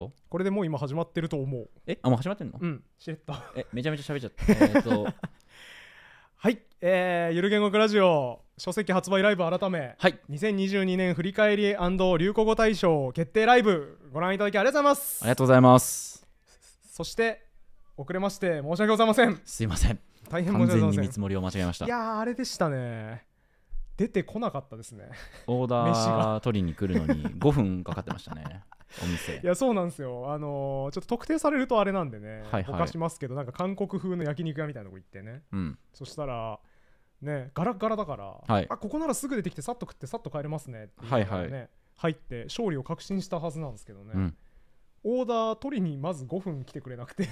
これでもう今始まってると思うえあもう始まってんのうん知れた。えめちゃめちゃ喋っちゃった えっとはいえー、ゆる言語ラジオ書籍発売ライブ改め、はい、2022年振り返り流行語大賞決定ライブご覧いただきありがとうございますありがとうございますそして遅れまして申し訳ございませんすいません大変申し訳ございません完全に見積もりを間違えましたいやあれでしたね出てこなかったですねオーダー取りに来るのに5 分かかってましたねお店いやそうなんですよあのー、ちょっと特定されるとあれなんでね、はいはい、犯しますけどなんか韓国風の焼肉屋みたいなとこ行ってね、うん、そしたらねガラガラだから、はい、あここならすぐ出てきてさっと食ってさっと帰れますねってね、はいはい、入って勝利を確信したはずなんですけどね、うん、オーダー取りにまず5分来てくれなくて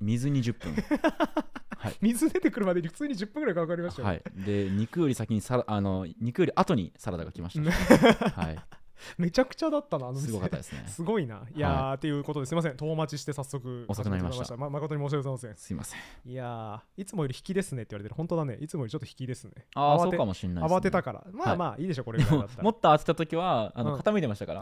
水20分 はい、水出てくるまでに普通に10分ぐらいかかりましたよ、ね、はい、で肉より先にサラあの肉より後にサラダが来ました、ね、はい めちゃくちゃだったな、あの店すごかったですね。すごいな。いやー、はい、ということですいません、遠待ちして早速、遅くなりました。ま誠に申し訳ございません。すいません。いやいつもより引きですねって言われてる、本当だね、いつもよりちょっと引きですね。ああ、そうかもしれない、ね、慌てたから、まあまあ、いいでしょ、これぐらいだったら。もっと当てた時は、あの傾いてましたか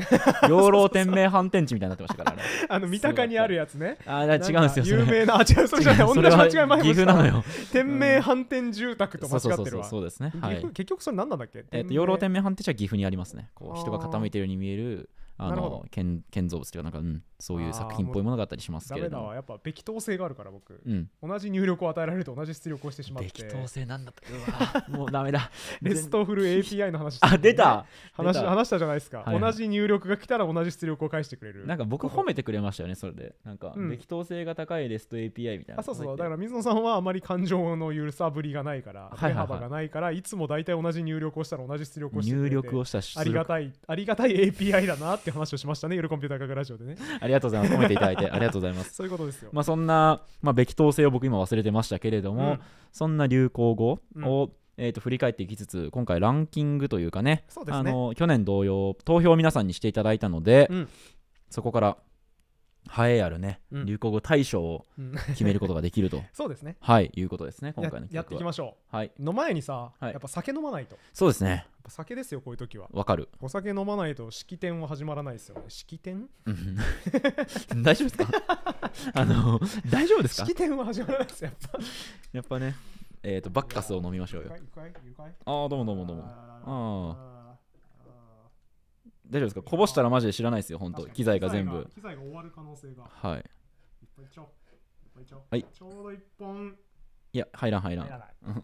ら、養老天明反転地みたいになってましたから、あの三鷹にあるやつね。ああ、違うんですよ。有名な、あ、違う、それじゃない、同じ間違い前岐阜なのよ。天明反転住宅と間違ってるわ。そうですね。結局それ何なんだっけえっと、養老天明反転地は岐阜にありますね。こう人が傾めてるように見えるあの建建造物というかなんか、うん、そういう作品っぽいものがあったりしますけれどもダメだはやっぱべき当性があるから僕、うん、同じ入力を与えられると同じ出力をしてしまってべき当性なんだったもうダメだ レストフル API の話、ね、あ出た話話したじゃないですか、はいはい、同じ入力が来たら同じ出力を返してくれるなんか僕褒めてくれましたよねそれでなんか、うん、べき当性が高いレスト API みたいなあそうそうだから水野さんはあまり感情の揺さぶりがないから手幅がないから、いつも大体同じ入力をしたら同じ出力をしてくれて入力をしたありがたいありがたい API だなってって話をしましたね、夜コンピューター科学ラジオでね。ありがとうございます。褒めていただいて、ありがとうございます。そういうことですよ。まあ、そんな、まあ、べき統制を僕、今忘れてましたけれども、うん、そんな流行語を、うん、えー、と振り返っていきつつ今回ランキングというかね、ね、あの去年同様投票を皆さんにしていただいたので、うん、そこから栄えあるね、うん流行語大賞を決めることができると、そうですねはい、いうことですね、今回の企や画は。やっていきましょうはいの前にさ、はいやっぱ酒飲まないとそうですね、ぱ酒ですよこういう時はわかる。お酒飲まないと式典は始まらないですよね式典 大丈夫ですか あの、大丈夫ですか式典は始まらないですよやっぱやっぱね、えっ、と、バッカスを飲みましょうよ。ああ、どうもどうもどうも。ああ大丈夫ですかこぼしたらマジで知らないですよ本当機材が全部機材が終わる可能性がはいいはい、ちょうど1本いや入らん入らんありがとう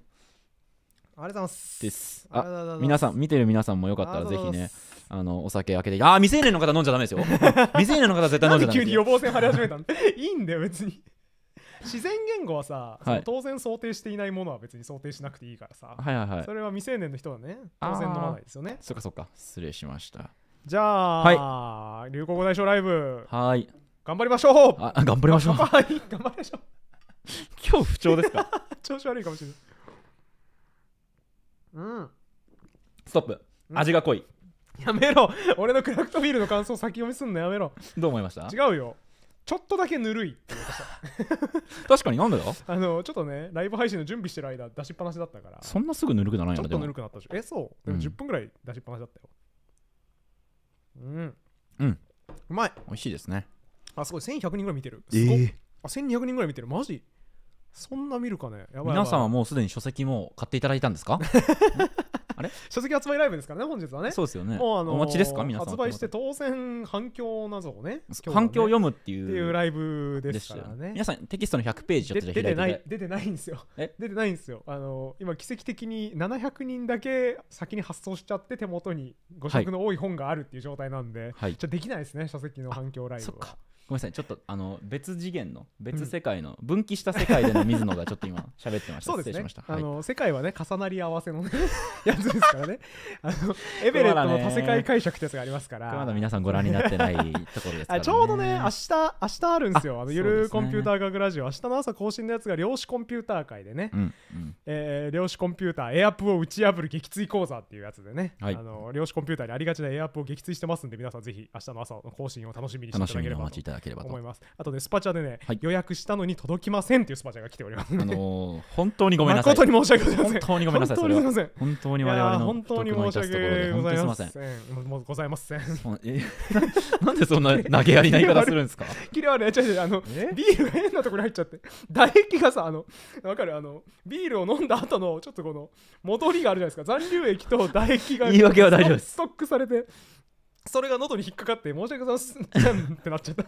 ございます。です。あ、皆さん、見てる皆さんもよかったらぜひね、あの、お酒開けて、あ、未成年の方飲んじゃダメですよ。未成年の方絶対飲んじゃダメですよ。急に予防線張り始めたで。いいんだよ、別に。自然言語はさ、はい、当然想定していないものは別に想定しなくていいからさ、はいはいはい、それは未成年の人はね、当然飲まないですよね。そっかそっか、失礼しました。じゃあ、はい、流行語大賞ライブはい頑張りましょうあ頑張りましょう頑張りましょう 今日不調ですか 調子悪いかもしれないうんストップ味が濃い、やめろ俺のクラフトビールの感想先読みすんのやめろどう思いました違うよちょっとだけぬるい 確かになんだよあのちょっとねライブ配信の準備してる間出しっぱなしだったからそんなすぐぬるくならないちょっとぬるくなったでしょえそうでも10分ぐらい出しっぱなしだったよ、うんうんうんうまい美味しいですねあすごい1100人ぐらい見てるええー、あ1200人ぐらい見てるマジそんな見るかねやばい皆さんはもうすでに書籍も買っていただいたんですか 書籍発売ライブですからね本日はねそうですよねもうあのー、お待ちですか皆さん発売して当選反響謎をね、ね、反響を読むっていうライブですからね皆さんテキストの100ページちょっと出てない出てないんですよ出てないんですよあのー、今奇跡的に700人だけ先に発送しちゃって手元にご色の多い本があるっていう状態なんで、はい、じゃできないですね書籍の反響ライブはごめんなさいちょっとあの別次元の別世界の、分岐した世界での水野がちょっと今 喋ってましたそうですねあの、はい、世界はね重なり合わせの やつですからねあの エベレットの多世界解釈ってやつがありますからまだ皆さんご覧になってないところですから、ね、ちょうどね明日明日あるんですよあのゆるコンピューター学ラジオ、ね、明日の朝更新のやつが量子コンピューター界でね、うんうん、えー、量子コンピューターエアプを打ち破る撃墜講座っていうやつでね、はい、あの量子コンピューターにありがちなエアプを撃墜してますんで皆さんぜひ明日の朝の更新を楽しみにしていただければとただければと思いますあとねスパチャでね、はい、予約したのに届きませんっていうスパチャが来ております、あのー、本当にごめんなさい本当に申し訳ございません本当にごめんなさい本当にすみません本当に我々の本当に申し訳ございませんもうございません なんでそんな投げやりな言い方するんですかキレはね違う違うあのビールが変なところに入っちゃって唾液がさあのわかるあのビールを飲んだ後のちょっとこの戻りがあるじゃないですか残留液と唾液が言い訳は大丈夫ですストックされてそれが喉に引っかかって申し訳ございませんってなっちゃった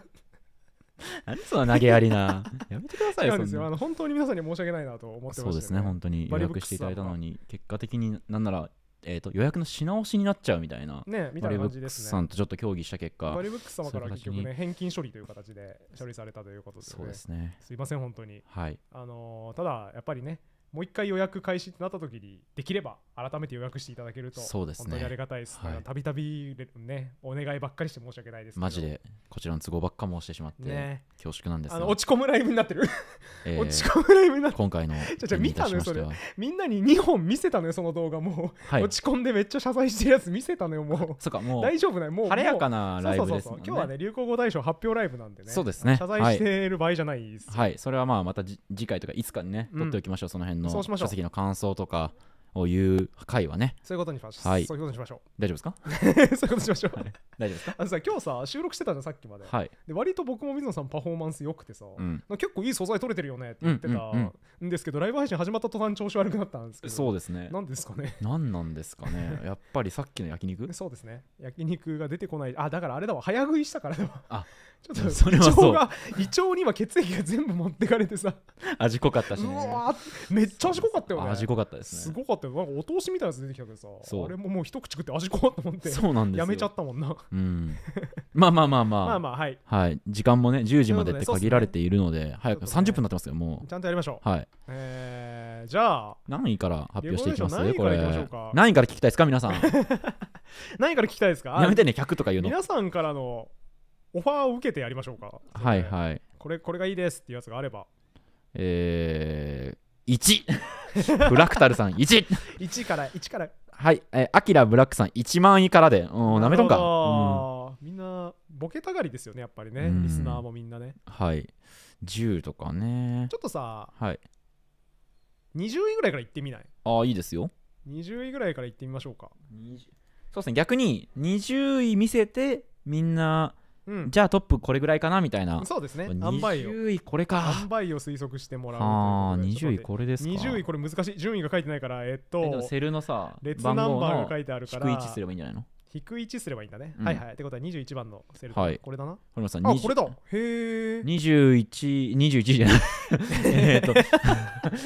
何その投げやりなやめてくださいよですよあの本当に皆さんに申し訳ないなと思ってましね、そうですね本当に予約していただいたのに結果的になんならえーと、予約のし直しになっちゃうみたいな、ね、みたいな感じです、ね、さんとちょっと協議した結果、バリブックス様から結局ね、返金処理という形で処理されたということで、ね、そうですねすいません、本当に、はいあのただ、やっぱりね、もう一回予約開始ってなった時に、できれば改めて予約していただけると、そうですね、本当にありがたいです、たびたびね、お願いばっかりして申し訳ないです。マジで、こちらの都合ばっか申してしまって、ね、恐縮なんですあの落ち込むライブになってる。えー、落ち込むライブになってる。今回のじゃじゃ見たのよ、それ。みんなに2本見せたのよ、その動画もはい、落ち込んでめっちゃ謝罪してるやつ見せたのよ、もう。そうか、もう。大丈夫ない、もう。晴れやかなライブです、ね、今日はね、流行語大賞発表ライブなんでね。そうですね。謝罪している場合じゃないです、はい、はい。それはまあ、また次回とか、いつかにね、取っておきましょう、うん、その辺の書籍の感想とか。いう回はねそういうことにしましょう、はい、そういうことにしましょう大丈夫ですか そういうことにしましょう、はい、大丈夫ですかあのさ今日さ収録してたじゃんさっきまで,、はい、で割と僕も水野さんパフォーマンス良くてさ、うん、結構いい素材取れてるよねって言ってたんですけど、うんうんうん、ライブ配信始まった途端調子悪くなったんですけどそうですね何ですかね何なんですかね やっぱりさっきの焼肉そうですね焼肉が出てこないあだからあれだわ早食いしたからだわあちょっとそれはそう胃腸が胃腸には血液が全部持ってかれてさ味濃かったしねうわめっちゃ味濃かったよね味濃かったですねすごかったよなんかお通しみたいなやつ出てきたけどさあれももう一口食って味濃かったもんってそうなんですやめちゃったもんなうんまあまあまあまあ まあまあはい、はい、時間もね10時までって限られているので、ね、早く30分になってますけどもうちゃんとやりましょうはいえー、じゃあ何位から発表していきますこれ何位から聞きたいですか皆さん 何位から聞きたいですかやめてね100とか言うの皆さんからのオファーを受けてやりましょうか。はいはい。これこれがいいですっていうやつがあれば。えー、1! ブラクタルさん 1! 1から1から。はい、えー、アキラブラックさん1万位からで。うん、なめとんか。うん、みんなボケたがりですよね、やっぱりね。リスナーもみんなね。はい。10とかね。ちょっとさ、はい、20位ぐらいから行ってみないああ、いいですよ。20位ぐらいから行ってみましょうか。そうですね、逆に20位見せて、みんな。うん、じゃあトップこれぐらいかなみたいなそうですね20位これか販を推測してもらうあ20位これですか20位これ難しい順位が書いてないからえっとセルのさ列ナンバーが書いてあるから低い位置すればいいんじゃないの引く1すればいいんだね、うん、はいはいってことは21番のセル、はい、これだな堀本さんあこれだへえ2121じゃない えっと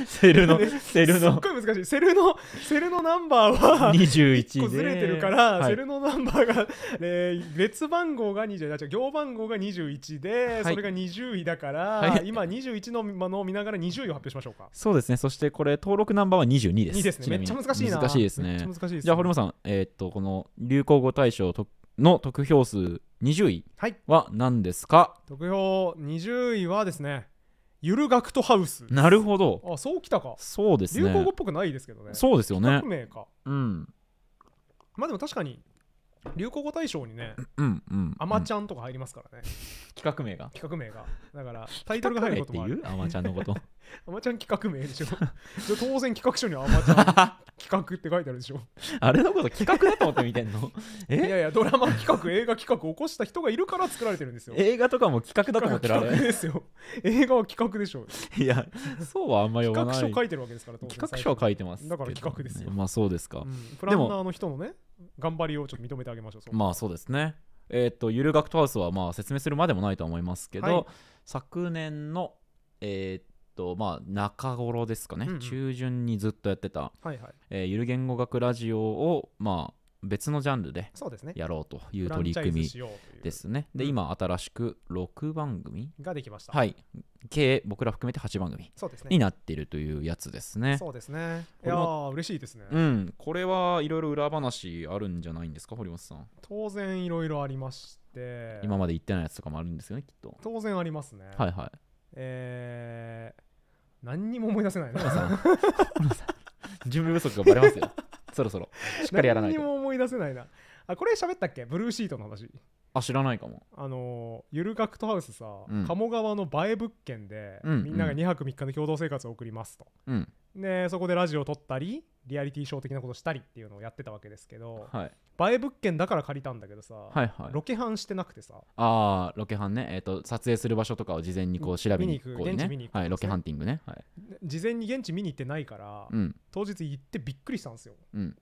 セルのセルのすっごい難しいセルのセルのナンバーは21個ずれてるから、セルのナンバーが、えー、列番号が20違行番号が21で、それが20位だから、はい、今21のものを見ながら20位を発表しましょうかそうですねそしてこれ登録ナンバーは22です2ですねめっちゃ難しいな難しいですねめっちゃ難しいです、ね、じゃあ堀本さんえー、っとこの流行用大賞の得票数20位は何ですか、はい、得票20位はですねゆるガクトハウスなるほどあそうきたかそうですね流行語っぽくないですけどねそうですよね名かうんまあでも確かに流行語大賞にね、うんうん、うん、アマちゃんとか入りますからね。企画名が。企画名が。だから、タイトルが入ることもある。アマちゃんのこと。アマちゃん企画名でしょ当然企画書にはアマちゃん企画って書いてあるでしょあれのこと企画だと思って見てんのえいやいやドラマ企画映画企画起こした人がいるから作られてるんですよ映画とかも企画だと思ってるあれですよ映画は企画でしょいやそうはあんまり読まない企画書書いてるわけですから企画書は書いてますだから企画ですよまあそうですか、うん、プランナーの人のね頑張りをちょっと認めてあげましょうまあそうですねえっ、ー、とゆる学とハウスはまあ説明するまでもないと思いますけど、はい、昨年のえっ、ー、とまあ、中頃ですかね、うんうん、中旬にずっとやってた、はいはいえー、ゆる言語学ラジオを、まあ、別のジャンルでやろうという取り組みですね。で、うん、今、新しく6番組ができました。はい。計、僕ら含めて8番組になっているというやつですね。そうですね。いや嬉しいですね。うん。これはいろいろ裏話あるんじゃないんですか、堀本さん。当然いろいろありまして。今まで言ってないやつとかもあるんですよね、きっと。当然ありますね。はいはい。えー何にも思い出せないな準備不足がバレますよ そろそろしっかりやらないと何にも思い出せないなあこれ喋ったっけブルーシートの話あ知らないかもあのゆるガクトハウスさ、うん鴨川の映え物件で、うんみんなが2泊3日の共同生活を送りますと、うんでそこでラジオを撮ったりリアリティショー的なことしたりっていうのをやってたわけですけど、はい、映え物件だから借りたんだけどさ、はいはい、ロケハンしてなくてさあロケハンね、えーと、撮影する場所とかを事前にこう調べに行く、ね、現地見に行く、ね、はい、ロケハンティングね、はい、事前に現地見に行ってないから、うん、当日行ってびっくりしたんですよ、うん、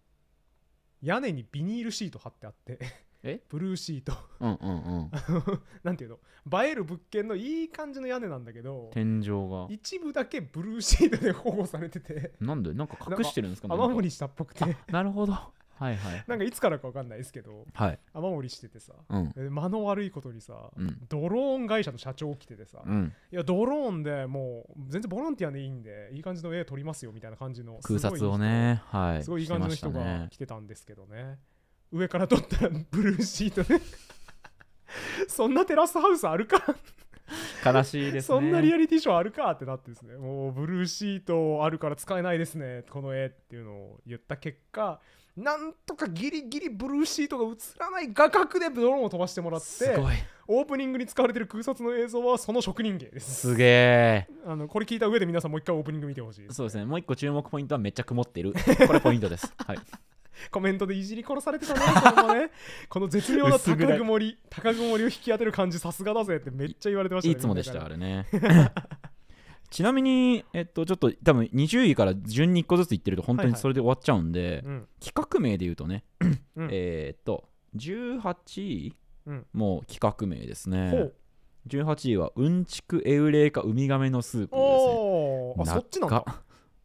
屋根にビニールシート貼ってあってえブルーシートうんうんうん なんていうの映える物件のいい感じの屋根なんだけど天井が一部だけブルーシートで保護されててなんでなんか隠してるんですか雨漏りしたっぽくてなるほどはいはいなんかいつからか分かんないですけど、はい、雨漏りしててさ、うん間の悪いことにさ、うん、ドローン会社の社長来ててさ、うん、いやドローンでもう全然ボランティアでいいんでいい感じの絵撮りますよみたいな感じの空撮をねはいすごいいい感じの人が来てたんですけどね上から撮ったらブルーシートで そんなテラスハウスあるか悲しいです、ね、そんなリアリティショーあるかってなってですねもうブルーシートあるから使えないですねこの絵っていうのを言った結果なんとかギリギリブルーシートが映らない画角でドローンを飛ばしてもらってオープニングに使われてる空撮の映像はその職人芸ですすげえこれ聞いた上で皆さんもう一回オープニング見てほしいそうですねもう一個注目ポイントはめっちゃ曇ってるこれポイントですはいコメントでいじり殺されてたね、このね。この絶妙な高曇り、高曇りを引き当てる感じ、さすがだぜってめっちゃ言われてましたね。いつもでした、あれね。ちなみに、えっと、ちょっと多分20位から順に1個ずついってると、本当にそれで終わっちゃうんで、はいはい、企画名で言うとね、うん、えっと、18位もう企画名ですね。18位は、うんちくエウレイカウミガメのスープですね。あ、そっちなんだ。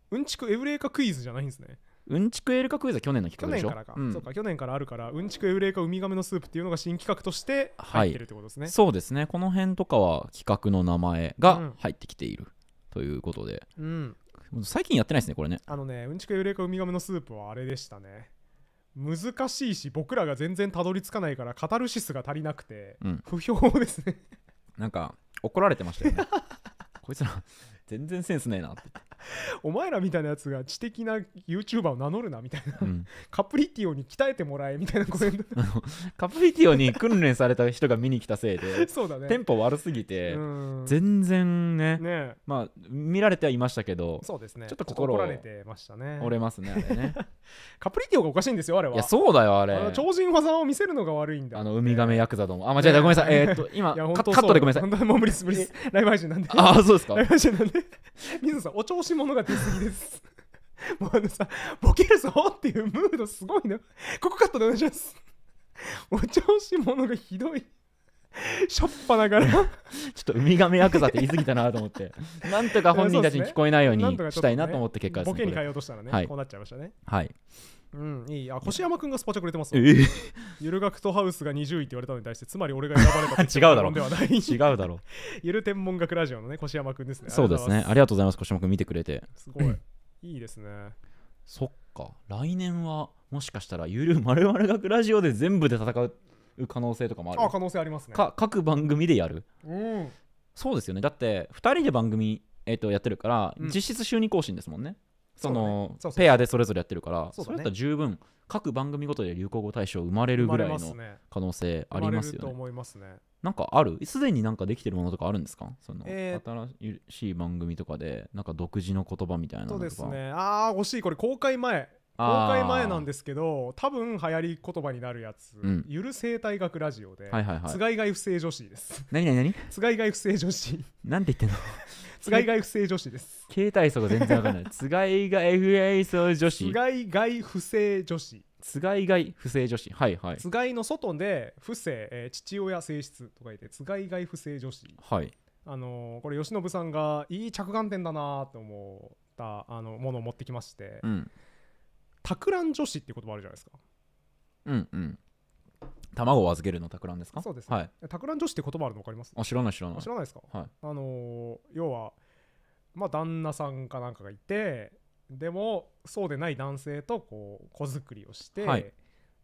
うんちくエウレイカクイズじゃないんですね。うんちくエルカクイズは去年の企画でしょ去年からか、うん、そうか去年からあるからうんちくエウレカウミガメのスープっていうのが新企画として入ってるってことですね、はい、そうですねこの辺とかは企画の名前が入ってきているということで、うん、最近やってないですねこれねあのねうんちくエウレカウミガメのスープはあれでしたね難しいし僕らが全然たどり着かないからカタルシスが足りなくて、うん、不評ですねなんか怒られてましたよね こいつら全然センスねえなって お前らみたいなやつが知的な YouTuber を名乗るなみたいな、うん、カプリティオに鍛えてもらえみたいなコメントカプリティオに訓練された人が見に来たせいで そうだ、ね、テンポ悪すぎて全然ね、ね、まあ見られてはいましたけどそうですねちょっと心折れてましたね折れますねあれね カプリティオがおかしいんですよあれはいやそうだよあれ超人技を見せるのが悪いんだ、ね、あのウミガメヤクザどもあ間違えた、ごめんなさいえー、っと今カットでごめんなさいもう無理です無理ですライブ配信なんでああそうですかライブ配信なんで 水野さんお調子者が出すぎですもうあのさボケるぞっていうムードすごいなここカットでお願いしますお調子者がひどいしょっぱながらちょっとウミガメヤクザって言い過ぎたなと思ってなんとか本人たちに聞こえないようにしたいなと思って結果ですね、ね、ボケに変えようとしたらね、はい、こうなっちゃいましたねはいうんいいあ越山君がスパチャくれてますゆる学とハウスが20位って言われたのに対して つまり俺が選ばれた違うだろうではない違うだろうゆる天文学ラジオのね越山君ですねそうですねありがとうございます越山君見てくれてすごいいいですねそっか来年はもしかしたらゆるまるまる学ラジオで全部で戦う可能性とかもあるあ可能性ありますねか各番組でやる、うん、そうですよねだって2人で番組、えー、とやってるから、実質週2更新ですもんねそのペアでそれぞれやってるからそれだったら十分各番組ごとで流行語大賞生まれるぐらいの可能性ありますよね。なんかあるすでになんかできてるものとかあるんですかその、えー、新しい番組とかでなんか独自の言葉みたいなのとかそうですねああ惜しいこれ公開前公開前なんですけど多分流行り言葉になるやつ、うん、ゆる生態学ラジオで、はいはいはい、つがいがい不正女子です何何何 つがいがい不正女子なんて言ってんの つがいがい不正女子です携帯層が全然わかんない つがいがい不正女子つがいがい不正女子つがいがい不正女子はいはいつがいの外で不正、えー父親性質とか言ってつがいがい不正女子はいあのーこれ吉信さんがいい着眼点だなと思ったあのものを持ってきましてうん「たくらん女子」って言葉あるじゃないですかうんうん卵を預けるのたくらんですかそうですね、い、たくらん女子って言葉あるの分かりますあ知らない知らない知らないですか、はい、あのー、要はまあ旦那さんかなんかがいてでもそうでない男性とこう子作りをして、はい、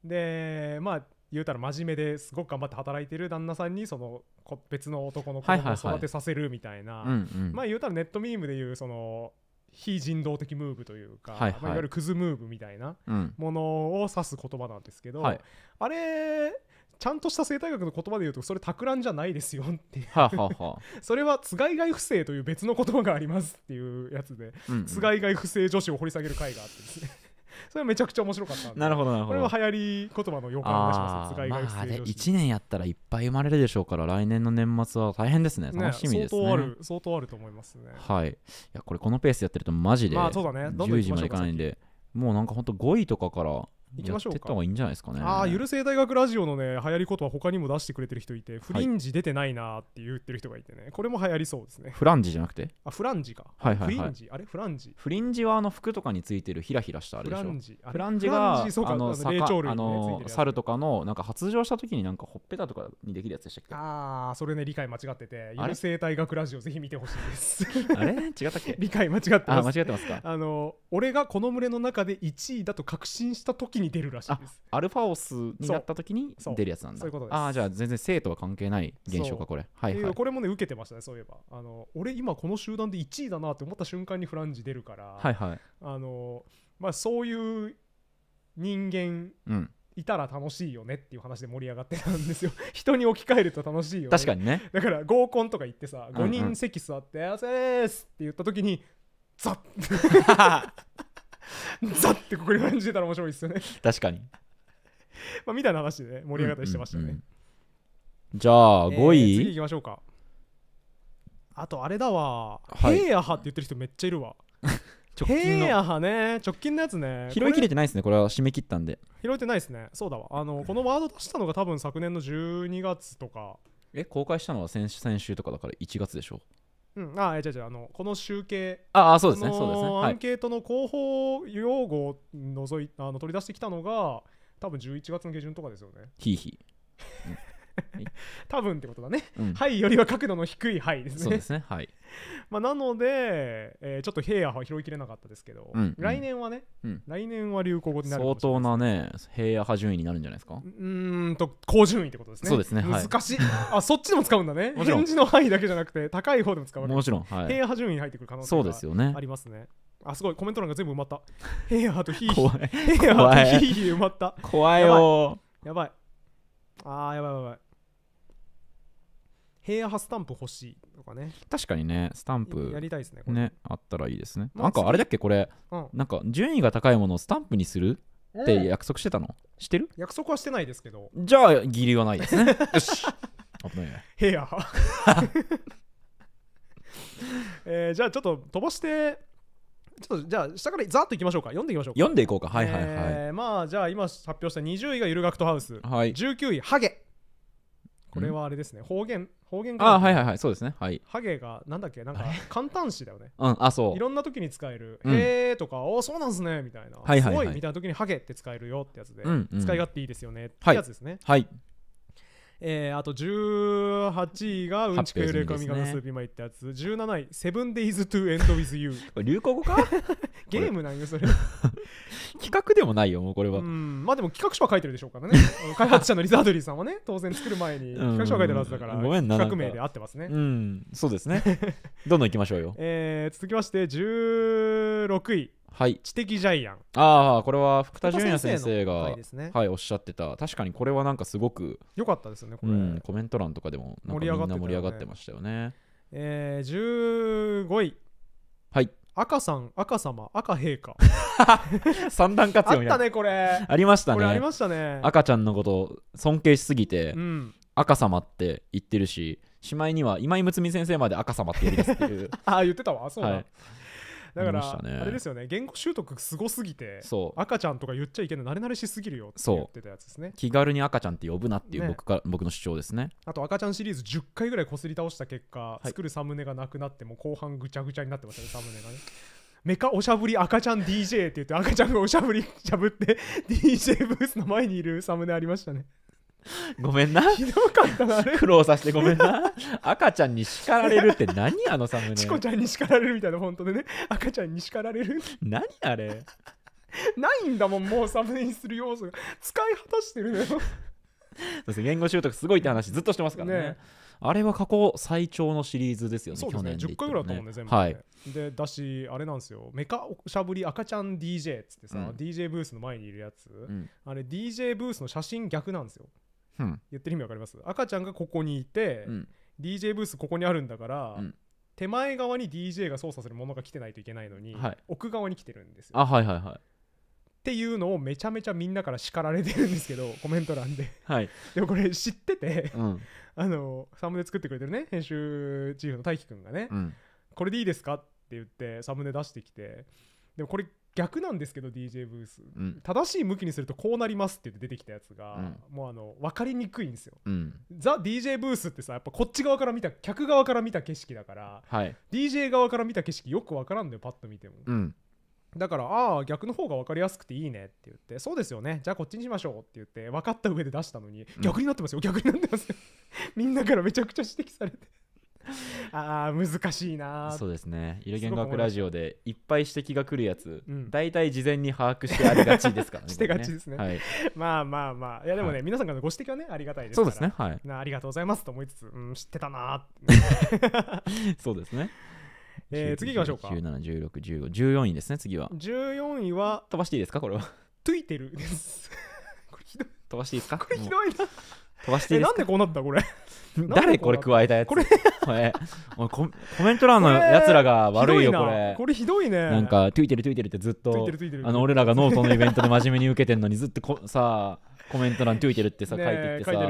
でまあ言うたら真面目ですごく頑張って働いてる旦那さんにその別の男の子を育てさせるみたいなまあ言うたらネットミームでいうその非人道的ムーブというか、はいはいまいわゆるクズムーブみたいなものを指す言葉なんですけど、うんあれちゃんとした生態学の言葉で言うとそれ企んじゃないですよっていうはは それはつがいがい不正という別の言葉がありますっていうやつで、つがいがい不正女子を掘り下げる回があってですね それめちゃくちゃ面白かったなるほどなるほどこれは流行り言葉の予感がしますまあね1年やったらいっぱい生まれるでしょうから来年の年末は大変ですね楽しみですね、ね、相当ある相当あると思いますねはいいやこれこのペースやってるとマジで10時までいかないんで、まあね、もうなんかほんと5位とかから行きましょうか。った方がいいんじゃないですかね。ああ、ゆるせい大学ラジオのね、流行り言葉他にも出してくれてる人いて、フリンジ出てないなって言ってる人がいてね、これも流行りそうですね。フランジじゃなくてあ、フランジか。はいはい、はい、フリンジ、あれフランジ。フリンジはあの服とかについてるひらひらしたあれでしょ。フランジ。フランジが、ジあの、霊長類の、猿とかの、なんか発情した時になんかほっぺたとかにできるやつでしたっけああ、それね、理解間違ってて、ゆるせい大学ラジオぜひ見てほしいです。あれ違ったっけ 理解間違ってます。あ、間違ってますか。あの、俺がこの群れの中で1位だと確信した時にに出るらしいですアルファオスになった時に出るやつなんだそういうことですああじゃあ全然生徒は関係ない現象かこれはいはいこれもね受けてましたねそういえばあの俺今この集団で1位だなって思った瞬間にフランジ出るからはいはいあのまあそういう人間、うんいたら楽しいよねっていう話で盛り上がってたんですよ 人に置き換えると楽しいよ、ね、確かにねだから合コンとか行ってさ5人席座って「あ、せーす!」って言った時にザッ ザッてここに感じてたら面白いですよね確かに まあみたいな話でね盛り上がったりしてましたね、うんうんうんじゃあ5位、えー、次行きましょうかあとあれだわ、はい、ヘイって言ってる人めっちゃいるわヘイアハね直近のやつね拾いきれてないですねこれは締め切ったんで拾えてないですねそうだわあのこのワード出したのが多分昨年の12月とかえ公開したのは先週先週とかだから1月でしょうん、ああ、じゃじゃあのこの集計、ああそうですね、そうですね。アンケートの広報用語を除いあの取り出してきたのが、多分11月の下旬とかですよね。ひいひい。多分ってことだね、うん、はいよりは角度の低いはいですねそうですねはい、まあ、なので、えー、ちょっと平野は拾いきれなかったですけど、うん、来年はね、うん、来年は流行語になる相当なね平野派順位になるんじゃないですかうんと高順位ってことですねそうですね、はい、難しいあそっちでも使うんだね 返事の範囲だけじゃなくて高い方でも使うわけもちろん、はい、平野派順位に入ってくる可能性がありますねあすごいコメント欄が全部埋まった平野とヒーヒー平野とヒーヒー埋まった怖いよやばいあーやばいやばい部屋派スタンプ欲しいとかね確かにねスタンプやりたいですねねあったらいいですね、まあなんかあれだっけこれ、うん、なんか順位が高いものをスタンプにするって約束してたの、してる約束はしてないですけどじゃあ義理はないですね よし危ない平野派えー、じゃあちょっと飛ばしてちょっとじゃあ下からざっといきましょうか読んでいきましょう読んでいこうかはいはいはい、えー、まあじゃあ今発表した20位がゆるがくとハウス、はい、19位ハゲこれはあれですね方言方言あはいはいはいそうですねはいハゲがなんだっけなんか簡単詞だよねうんあそういろんな時に使える「へえ」とか「おそうなんすね」みたいな、はいはいすごいみたいな時に「ハゲ」って使えるよってやつで、使い勝手いいですよねってやつですね、はいえー、あと18位がうんちくゆレかみがスーピマイってやつ、ね、17位「セブンデイズ・トゥ・エンド・ウィズ・ユー」流行語か ゲームなんよそれ 企画でもないよもうこれはうんまあでも企画書は書いてるでしょうからね開発者のリザードリーさんはね 当然作る前に企画書は書いてるはずだからごめんな企画名で合ってますねうんそうですねどんどんいきましょうよ、えー、続きまして16位はい知的ジャイアンああこれは福田純也先生がはい、ねはい、おっしゃってた確かにこれはなんかすごく良かったですねこれ、うん、コメント欄とかでもなんかみんな盛り上がってましたよね、ね、えー、15位はい赤さん赤様赤陛下 三段活用やあったねこれありましたねありましたね赤ちゃんのこと尊敬しすぎて、うん、赤様って言ってるししまいには今井睦美先生まで赤様って呼び出すっていう ああ言ってたわそうだ、はい、だから、ね、あれですよね言語習得すごすぎてそ赤ちゃんとか言っちゃいけない慣れ慣れしすぎるよって言ってたやつですね気軽に赤ちゃんって呼ぶなっていう僕か、ね、僕の主張ですねあと赤ちゃんシリーズ10回ぐらいこすり倒した結果、はい、作るサムネがなくなっても後半ぐちゃぐちゃになってましたねサムネがねメカおしゃぶり赤ちゃん DJ って言って赤ちゃんがおしゃぶりしゃぶって DJ ブースの前にいるサムネありましたね ごめんな。ひどかったな、あれ。苦労させてごめんな。赤ちゃんに叱られるって何あのサムネ。チコちゃんに叱られるみたいな、本当でね。赤ちゃんに叱られる。何あれ。ないんだもん、もうサムネにする要素が。使い果たしてるのよ。そうです言語習得すごいって話ずっとしてますからね。ねあれは過去最長のシリーズですよね、そうですね、ね10回ぐらいだと思うんね、全部、ね、はい。で、だし、あれなんですよ、メカおしゃぶり赤ちゃん DJ っつってさ、うん、DJ ブースの前にいるやつ、うん、あれ、DJ ブースの写真逆なんですよ。うん、言ってる意味わかります赤ちゃんがここにいて、うん、DJ ブースここにあるんだから、うん、手前側に DJ が操作するものが来てないといけないのに、はい、奥側に来てるんですよ。あはいはいはい。っていうのをめちゃめちゃみんなから叱られてるんですけど コメント欄で、はい、でもこれ知ってて、うん、あのサムネ作ってくれてるね編集チーフの大輝くんがね、これでいいですかって言ってサムネ出してきてでもこれ逆なんですけど DJ ブース、うん、正しい向きにするとこうなりますってって出てきたやつが、うん、もうあの分かりにくいんですよ、うん、ザ・ DJ ブースってさやっぱこっち側から見た客側から見た景色だから、はい、DJ 側から見た景色よく分からんのよパッと見ても、うん、だからああ逆の方が分かりやすくていいねって言ってそうですよねじゃあこっちにしましょうって言って分かった上で出したのに、逆になってますよ逆になってますよ みんなからめちゃくちゃ指摘されて ああ難しいなそうですね色る言語学ラジオでいっぱい指摘が来るやつ、うん、大体事前に把握してありがちですからね してがちですね、はい、まあまあまあいやでもね、はい、皆さんからのご指摘はねありがたいですそうですねはいありがとうございますと思いつつ、うん、知ってたな そうですねえー、次いきましょうか171614位ですね次は14位は飛ばしていいですかこれはついてるですこれひどい飛ばしていいですかこれひどいな飛ばしていいですなんでこうなったこれ 誰これ加えたやつこれこコメント欄のやつらが悪いよこれこれひどいねなんか「ついてるついてるってずっとあの俺らがノートのイベントで真面目に受けてんのにずっとこさあコメント欄トいてるってさ書いてってさ、あ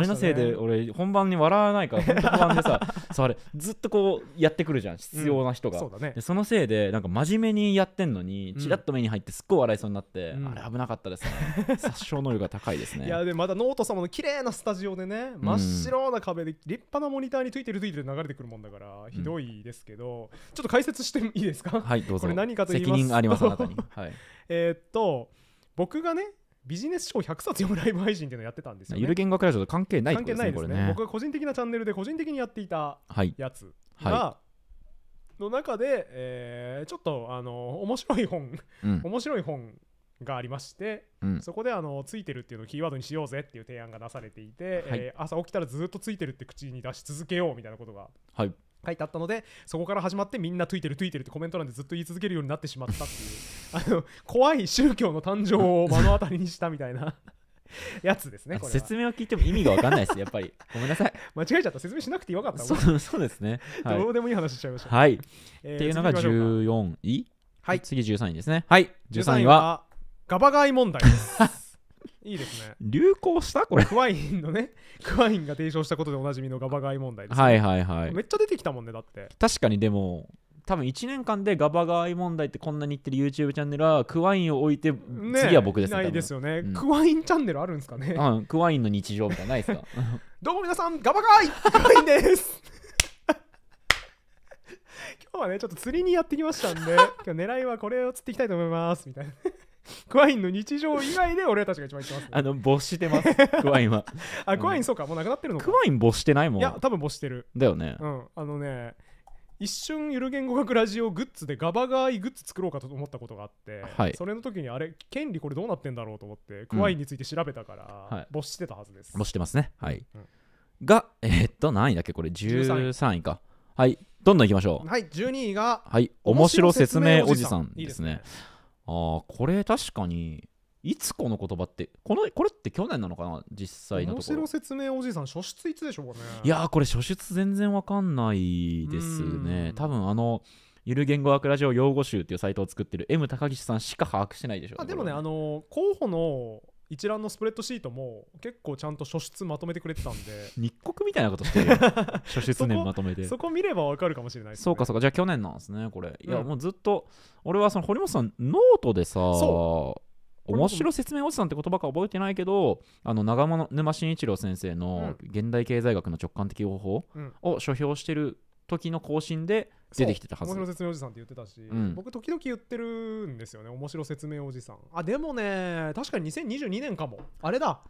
れのせいで俺本番に笑わないから本番でさそう あれずっとこうやってくるじゃん必要な人が、そのせいでなんか真面目にやってんのにちらっと目に入ってすっごい笑いそうになって、あれ危なかったですね、殺傷能力が高いですねいやでまだノート様の綺麗なスタジオでね真っ白な壁で立派なモニターについてるついてる流れてくるもんだからひどいですけど、ちょっと解説していいですかはいどうぞ責任ありますあなたに、はい、えっと僕がねビジネス書を100冊読むライブ配信っていうのをやってたんですよ、ね、ゆる言語クラジオと関係ないですね、関係ないですね、ね、僕が個人的なチャンネルで個人的にやっていたやつが、はいはい、の中で、えー、ちょっとあの面白い本、うん、面白い本がありまして、うん、そこであのついてるっていうのをキーワードにしようぜっていう提案がなされていて、はい、えー、朝起きたらずっとついてるって口に出し続けようみたいなことが、はい、書いてあったのでそこから始まってみんなついてるついてるってコメント欄でずっと言い続けるようになってしまったっていう あの怖い宗教の誕生を目の当たりにしたみたいな やつですね説明を聞いても意味が分かんないですやっぱり ごめんなさい間違えちゃった説明しなくてよかったそうそうですね、はい、どうでもいい話しちゃいましたはい、えー、っていうのが14位はい次13位ですねはい13位はガバガイ問題ですいいですね流行したこれクワインのねクワインが提唱したことでおなじみのガバガイ問題です、ね、はいはいはいめっちゃ出てきたもんねだって確かにでも多分1年間でガバガイ問題ってこんなに言ってる YouTube チャンネルはクワインを置いて次は僕ですねないですよね、うん、クワインチャンネルあるんですかねうんクワインの日常みたいなないですか どうも皆さんガバガイクワインです 今日はねちょっと釣りにやってきましたんで今日狙いはこれを釣っていきたいと思いますみたいなクワインの日常以外で俺たちが一番言ってます、ね、あの没してます クワインはあ、クワインそうかもうなくなってるのかクワイン没してないもんいや多分没してるだよねうんあのね一瞬ゆる言語学ラジオグッズでガバガイグッズ作ろうかと思ったことがあって、はい、それの時にあれ権利これどうなってんだろうと思って、クワインについて調べたから、はい、没してたはずです没してますねはい、うん、がえー、っと何位だっけこれ13位かはいどんどんいきましょうはい12位がはい面白説明おじさんですね、ね、ああこれ確かにいつこの言葉ってこのこれって去年なのかな実際のところ面白説明おじいさん初出いつでしょうかねいやーこれ初出全然わかんないですね多分あのゆる言語学ラジオ用語集っていうサイトを作ってる M 高岸さんしか把握してないでしょう、ね、あでもねあの候補の一覧のスプレッドシートも結構ちゃんと書室まとめてくれてたんで 日国みたいなことしてるよ年 まとめてそこ見ればわかるかもしれない、ね、そうかそうかじゃあ去年なんですねこれ、うん、いやもうずっと俺はその堀本さんノートでさ面白説明おじさんって言葉か覚えてないけどあの長沼慎一郎先生の現代経済学の直感的方法を書評してる時の更新で出てきてたはず面白説明おじさんって言ってたし、うん、僕時々言ってるんですよね面白説明おじさんあでもね確かに2022年かもあれだ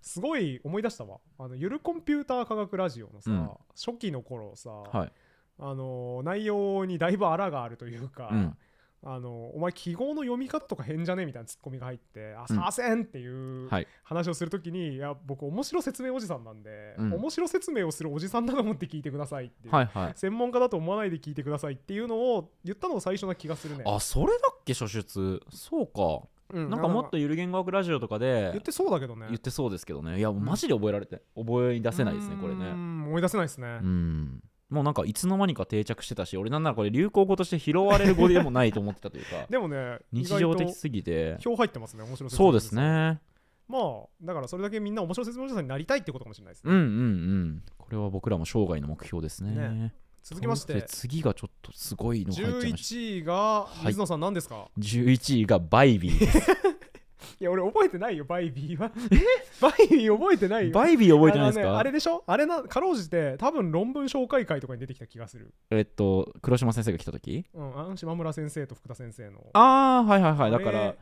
すごい思い出したわあのゆるコンピューター科学ラジオのさ、うん、初期の頃さ、はい、あの内容にだいぶあらがあるというか、うんあのお前記号の読み方とか変じゃねみたいなツッコミが入って「あさせん!」っていう話をするときに、い、や僕面白説明おじさんなんで、うん、面白説明をするおじさんだと思って聞いてくださいっていう、はいはい、専門家だと思わないで聞いてくださいっていうのを言ったのが最初な気がするねあそれだっけ初出そうか、うん、なんかもっとゆる言語学ラジオとかで言ってそうだけどね言ってそうですけどねいやマジで覚えられて、覚え出せないですねこれね思い出せないですねうんもうなんかいつの間にか定着してたし俺なんならこれ流行語として拾われる語でもないと思ってたというか でもね日常的すぎて票入ってますね面白そうですねまあだからそれだけみんな面白説明書になりたいってことかもしれないですねうんうんうんこれは僕らも生涯の目標ですね、ね、続きまして次がちょっとすごいの入っちゃいました11位が水野さん何ですか、はい、11位がバイビーです いや、俺覚えてないよ、バイビーは。え バイビー覚えてないよ。バイビー覚えてないですかあ,、ね、あれでしょあれな、かろうじて、多分論文紹介会とかに出てきた気がする。えっと、黒島先生が来た時うん、あ島村先生と福田先生の。ああ、はいはいはい。だから。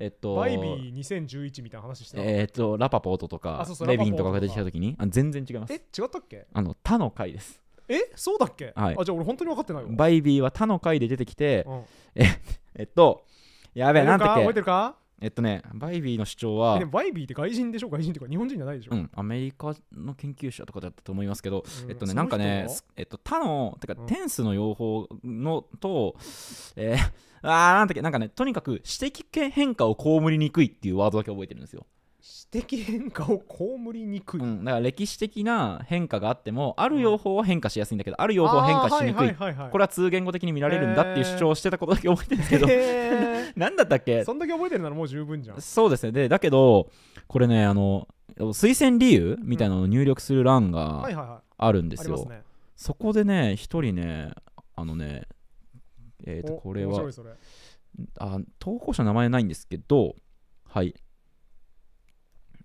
えっと、バイビー2011みたいな話してえー、っと、ラパポートとか、そうそうレビンとかが出てきたときにあ、全然違います。え、違ったっけあの、他の回です。え、そうだっけ、はい、あ、じゃあ俺本当に分かってないわ。バイビーは他の回で出てきて、うん、え、えっと、やべえ、なんてっけ覚えてるかえっとねバイビーの主張は、でバイビーって外人でしょ外人とか日本人じゃないでしょ、うん、アメリカの研究者とかだったと思いますけど、うんえっとねなんかねえっと他のてか、うんテンスの用法のとえー、あーなんだっけなんかねとにかく指摘変化を被りにくいっていうワードだけ覚えてるんですよ史的変化を被りにくい、うん、だから歴史的な変化があってもある用法は変化しやすいんだけど、うん、ある用法は変化しにくいこれは通言語的に見られるんだっていう主張をしてたことだけ覚えてるんですけど、え何 だったっけそんだけ覚えてるならもう十分じゃんそうですねでだけどこれねあの推薦理由みたいなのを入力する欄があるんですよ、そこでね一人ねあのねえっ、ー、とこれはあ投稿者の名前ないんですけどはい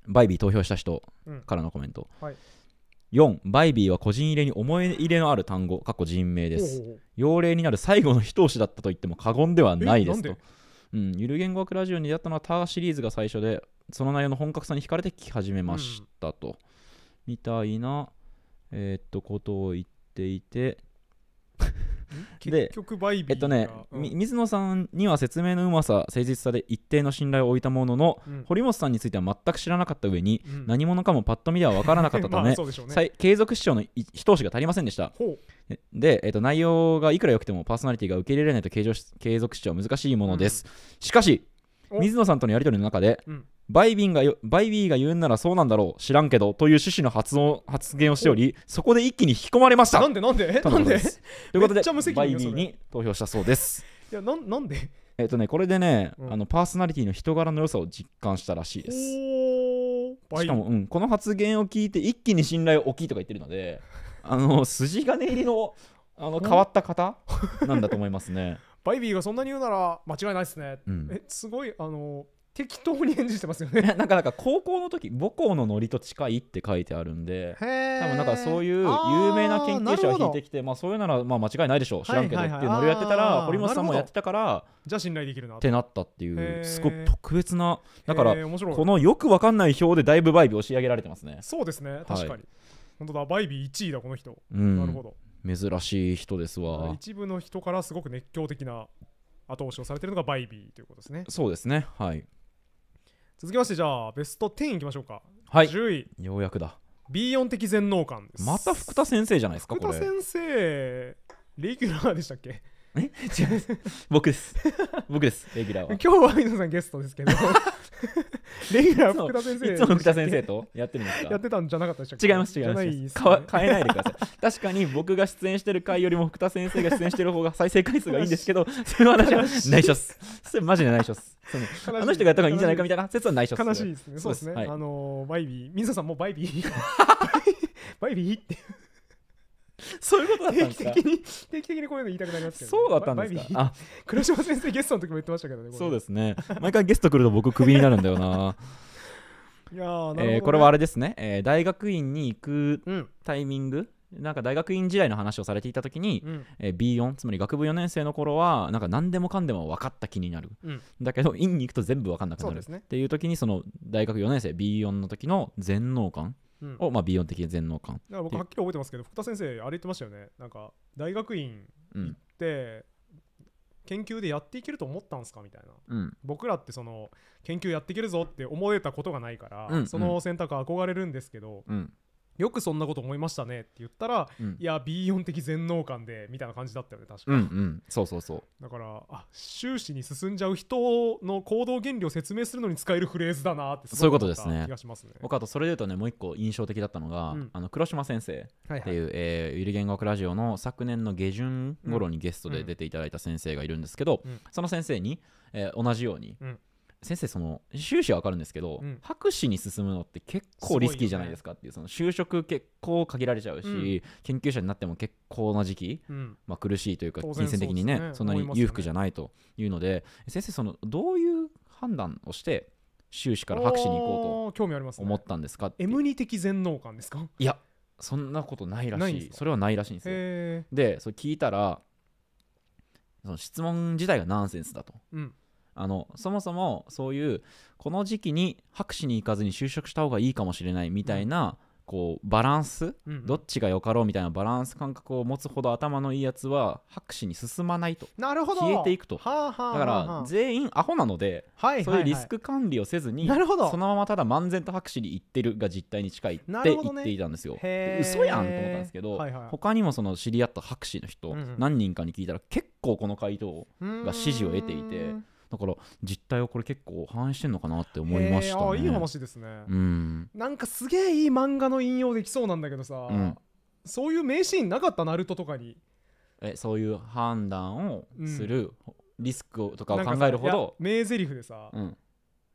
バイビー投票した人からのコメント、うんはい、4バイビーは個人入れに思い入れのある単語かっこ人名です幼霊になる最後の一押しだったと言っても過言ではないですとうん、ゆる言語学ラジオに出会ったのはターシリーズが最初でその内容の本格さに惹かれて聞き始めましたと、うん、みたいな、えー、っとことを言っていてでえっとね、うん、水野さんには説明のうまさ誠実さで一定の信頼を置いたものの、うん、堀本さんについては全く知らなかった上に、うん、何者かもパッと見では分からなかったため、ね、継続視聴の一押しが足りませんでしたで、えっと、内容がいくら良くてもパーソナリティが受け入れられないと継続視聴は難しいものです、しかし水野さんとのやり取りの中で、うん、バイビンがバイビーが言うんならそうなんだろう知らんけどという趣旨の発音発言をしておりそこで一気に引き込まれましたなんでなんでなんでということでバイビーに投票したそうですいやななんでえっ、とねこれでね、うん、あのパーソナリティの人柄の良さを実感したらしいですしかも、うん、この発言を聞いて一気に信頼をききとか言ってるので あの筋金入りのあの変わった方なんだと思いますねバイビーがそんなに言うなら間違いないですね、うん、えすごいあの適当に演じてますよね なんかなんか高校の時母校のノリと近いって書いてあるんで多分なんかそういう有名な研究者を引いてきてまあそういうならまあ間違いないでしょう知らんけどっていうノリをやってたら堀本さんもやってたからじゃあ信頼できるなってなったっていうすごい特別なだからこのよくわかんない表でだいぶバイビー押し上げられてますねそうですね確かに、はい、本当だバイビー1位だこの人、うん、なるほど珍しい人ですわ一部の人からすごく熱狂的な後押しをされているのがバイビーということですねそうですねはい続きましてじゃあベスト10いきましょうかはい10位ようやくだ B4 的全能感ですまた福田先生じゃないですか福田先生レギュラーでしたっけえ違います僕です僕ですレギュラーは今日は皆野さんゲストですけど レギュラー福田先生いつも福田先生とやってるんですかやってたんじゃなかったでした違います違いますい、ね、変えないでください確かに僕が出演してる回よりも福田先生が出演してる方が再生回数がいいんですけどそれは私は内緒っすそれマジで内緒っすそのあの人がやった方がいいんじゃないかみたいな説は内緒っす悲しいですねそうですね、はい、あのー、バイビー水野さんもバイビー バイビーってそういうことだったんですか定期的に定期的にこういうの言いたくなりますけど、ね、そうだったんですかあ黒島先生ゲストの時も言ってましたけどねそうですね毎回ゲスト来ると僕クビになるんだよな いやな、ね、えー、これはあれですね、えー、大学院に行くタイミング、うん、なんか大学院時代の話をされていた時に、うん、えー、B4 つまり学部4年生の頃はなんか何でもかんでも分かった気になる、うん、だけど院に行くと全部分かんなくなる、ね、っていう時にその大学4年生 B4 の時の全能感、を、まあ、ビ的全能感だから僕はっきり覚えてますけど福田先生あれ言ってましたよねなんか大学院行って、研究でやっていけると思ったんですかみたいな、うん、僕らってその研究やっていけるぞって思えたことがないから、うんうん、その選択憧れるんですけど、うん、よくそんなこと思いましたねって言ったら、うん、いや B4 的全能感でみたいな感じだったよね確かに、うんうん、そうそうそうだからあ終始に進んじゃう人の行動原理を説明するのに使えるフレーズだなってそういうことですね気がしますね僕あとそれでいうとねもう一個印象的だったのが、うん、あの黒島先生っていう、はえゆる言語学ラジオの昨年の下旬頃にゲストで出ていただいた先生がいるんですけど、うん、その先生に、えー、同じように、うん先生その収支は分かるんですけど、うん博士に進むのって結構リスキーじゃないですかっていうその就職結構限られちゃうし、うん研究者になっても結構な時期、うんまあ、苦しいというか金銭的にねそそんなに裕福じゃないというので、先生そのどういう判断をして修士から博士に行こうと興味あります思ったんですかってい M2 的全能感ですかいやそんなことないらいしいそれはないらしいんですよでそれ聞いたらその質問自体がナンセンスだとうんあのそもそもそういうこの時期に博士に行かずに就職した方がいいかもしれないみたいな、こうバランス、うん、どっちがよかろうみたいなバランス感覚を持つほど頭のいいやつは博士に進まないとなるほど消えていくと、はあはあ、だから全員アホなので、はいはいはい、そういうリスク管理をせずになるほどそのままただ漫然と博士に行ってるが実態に近いって言っていたんですよ、ね、嘘やんと思ったんですけど、はいはい、他にもその知り合った博士の人、何人かに聞いたら結構この回答が支持を得ていて。うんだから実態をこれ結構反映してんのかなって思いましたね、いい話ですね、うん、なんかすげえいい漫画の引用できそうなんだけどさ、うん、そういう名シーンなかったナルトとかにえそういう判断をする、リスクをとかを考えるほど名台詞でさ、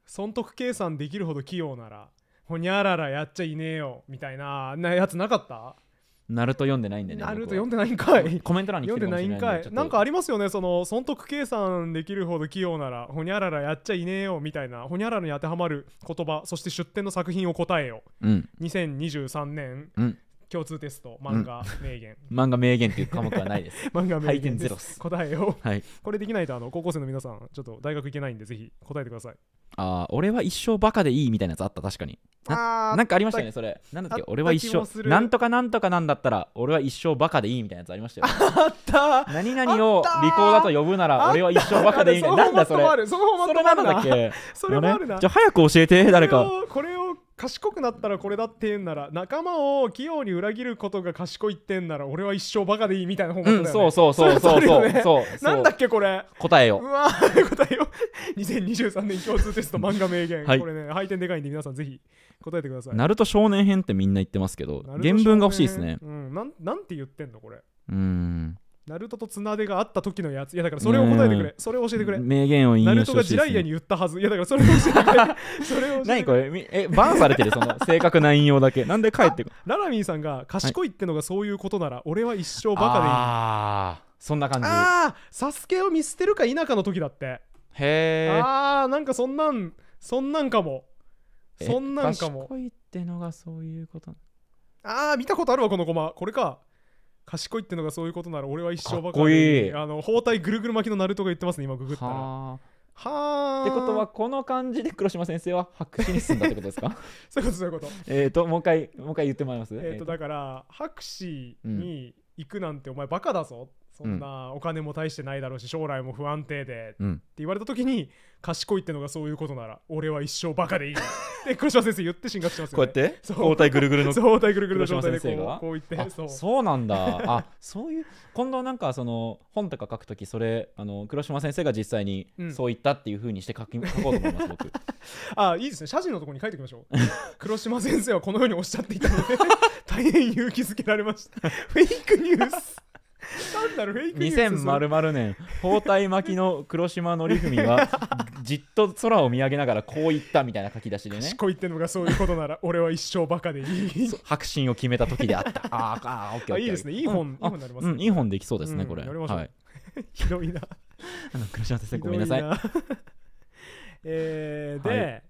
損得計算できるほど器用ならほにゃららやっちゃいねえよみたいななやつなかったナルト読んでないんでねナルト読んでないんかいコメント欄に来てるかもしれないんで読んでないんかいなんかありますよねその損得計算できるほど器用ならほにゃららやっちゃいねえよみたいなほにゃららに当てはまる言葉そして出典の作品を答えよ、うん、2023年、うん共通テスト漫画名言、漫画名言っていう科目はないです 漫画名言です答えよ。はい、これできないとあの高校生の皆さんちょっと大学行けないんでぜひ答えてくださいああ、俺は一生バカでいいみたいなやつあった、確かに。ななんかありましたよね、それ。なんだっけ、俺は一生、なんとかなんとかなんだったら、俺は一生バカでいいみたいなやつありましたよ、あった何々を利口だと呼ぶなら、俺は一生バカでいいみたいな。んだそれ。それなんだっけ。それもあるな。じゃあ早く教えて、誰か。これを賢くなったらこれだって言うんなら仲間を器用に裏切ることが賢いってんなら俺は一生バカでいいみたいな本だよ、ね、うん、そうそうそうそうそう、ね、そうなんだっけこれ答えようわ答えよ2023年共通テスト漫画名言、はい、これね配点でかいんで皆さんぜひ答えてくださいナルト少年編ってみんな言ってますけど原文が欲しいですねうんなんなんて言ってんのこれうんナルトと綱ナデがあった時のやついやだからそれを答えてくれそれを教えてくれ名言を引用ナルトがジライアに言ったはずいやだからそれを教えてくれそれを何これえバンされてるその正確な引用だけなんで帰ってくるララミンさんが賢いってのがそういうことなら、俺は一生バカでいいあそんな感じああサスケを見捨てるか否かの時だってへえああなんかそんなんそんなんかもそんなんかも賢いってのがそういうことああ見たことあるわこのコマ。これか賢いってのがそういうことなら俺は一生ばかりあの包帯ぐるぐる巻きのナルトが言ってますね今ググったらはあってことはこの感じで黒島先生は白紙に進んだってことですか そういうことそういうことえっ、ー、ともう一回もう一回言ってもらいますえっ、ー、とだから白紙に行くなんてお前バカだぞそんなお金も大してないだろうし将来も不安定で、って言われた時に賢いってのがそういうことなら俺は一生バカでいいって 黒島先生言って進学しますよ、ね、こうやって包帯ぐるぐるの 包帯ぐるぐるの状態でこうこう言ってそうそうなんだ あそういう今度なんかその本とか書く時それあの黒島先生が実際にそう言ったっていうふうにして書き、書こうと思います僕あいいですね写真のところに書いておきましょう黒島先生はこのようにおっしゃっていたので大変勇気づけられましたフェイクニュース単なるフェイクニュース2000年包帯巻きの黒島紀文はじっと空を見上げながらこう言ったみたいな書き出しでね賢いってのがそういうことなら俺は一生バカでいい白心を決めた時であった ああオッケーいいですねいい本、うん、いい本になりますね、うん、いい本できそうですね、これは い、ひどいなあの黒島先生ごめんなさいえー、で、はい、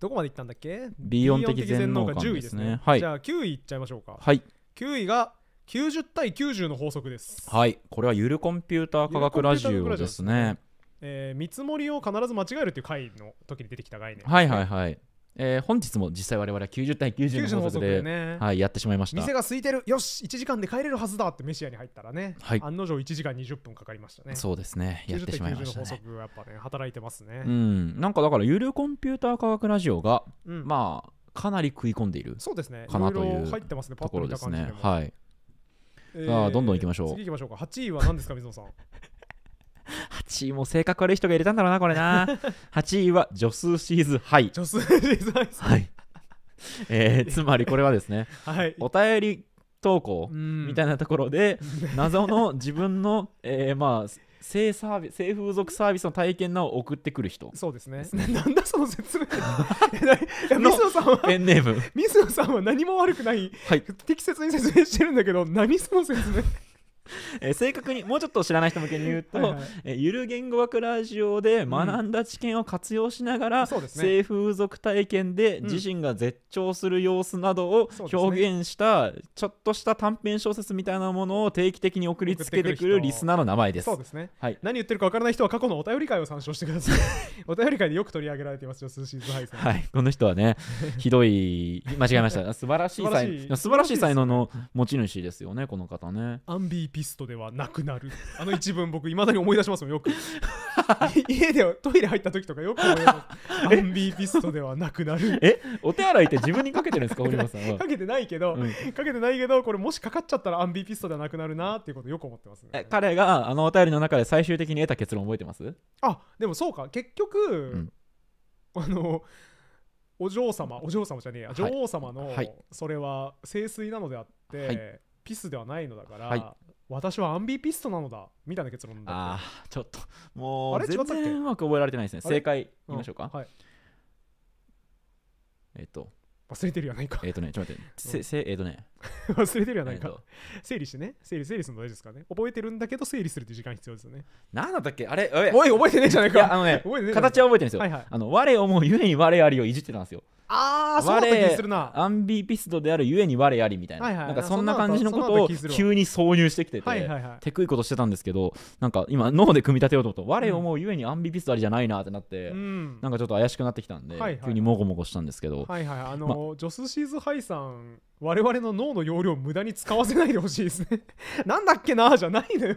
どこまでいったんだっけビヨン的全能感ですね。すねはい、じゃあ9位いっちゃいましょうか。はい、9位が90対90の法則ですはいこれはゆるコンピューター科学ラジオですねえー、見積もりを必ず間違えるという回の時に出てきた概念、はいはいはい、えー、本日も実際我々は90対90の法則でねはい、やってしまいました店が空いてるよし1時間で帰れるはずだってメシアに入ったらね、はい、案の定1時間20分かかりましたねそうですねやってしまいました、ね、90対90の法則やっぱね働いてますねうんなんかだからゆるコンピューター科学ラジオが、うん、まあかなり食い込んでいるそうですねかなという入ってますねパッと見た感じで、ね、はいさあどんどんいきましょう次行きましょうか8位は何ですか水野さん8 位も性格悪い人が入れたんだろうなこれな8 位は「ジョスシーズハイ」女数シーズハイはい、えー、つまりこれはですね、はい、お便り投稿みたいなところで謎の自分の、えー、まあ性サービス性風俗サービスの体験なを送ってくる人そうですね。なんだその説明。えなえ水野さんはペンネーム水野さんは何も悪くない、はい適切に説明してるんだけど何その説明。えー、正確にもうちょっと知らない人向けに言うとは、はい、えゆる言語学ラジオで学んだ知見を活用しながら、うんね、性風俗体験で自身が絶頂する様子などを表現した、ね、ちょっとした短編小説みたいなものを定期的に送りつけてくるリスナーの名前です。そうですね、はい、何言ってるか分からない人は過去のお便り会を参照してください。お便り会でよく取り上げられていますよ、数 シーズイ配信。はい、この人はね、ひどい、間違えました。素晴らしい才素晴らしい才能の持ち主ですよね、この方ね。アンビーピストではなくなるあの一文僕いまだに思い出しますもんよく 家ではトイレ入った時とかよく思います アンビーピストではなくなるえお手洗いって自分にかけてるんですか堀 本さんかけてないけど、うん、かけてないけどこれもしかかっちゃったらアンビーピストではなくなるなっていうことよく思ってます、ね、彼があのお便りの中で最終的に得た結論覚えてますあでもそうか結局、うん、あのお嬢様お嬢様じゃねえや、女王様のそれは聖水なのであって、はい、ピスではないのだから、はい、私はアンビピストなのだみたいな結論だああちょっともう全然うまく覚えられてないですね正解言いましょうか、うん、はい、えっと忘れてるやないかえっ、とねちょっと待って、うん、せえっ、とね 忘れてるやないか、え整理してね整理整理するの大事ですかね覚えてるんだけど整理するって時間必要ですよね何だったっけあれおい覚えてねえじゃないかあのねね、形は覚えてるんですよ、はいはい、あの我思うゆえに我ありをいじってたんですよああそう気するなアンビピストであるゆえに我ありみたいなはいはい、なんかそんな感じのことを 急に挿入してきてて、はいはいはい、テクいことしてたんですけどなんか今脳で組み立てようと思うと、我思うゆえにアンビピストありじゃないなってなって、うん、なんかちょっと怪しくなってきたんで、はいはい、急にもごもごしたんですけど、はいはいあのーま、ジョスシーズハイさん我々の脳の容量無駄に使わせないでほしいですね なんだっけなじゃないのよ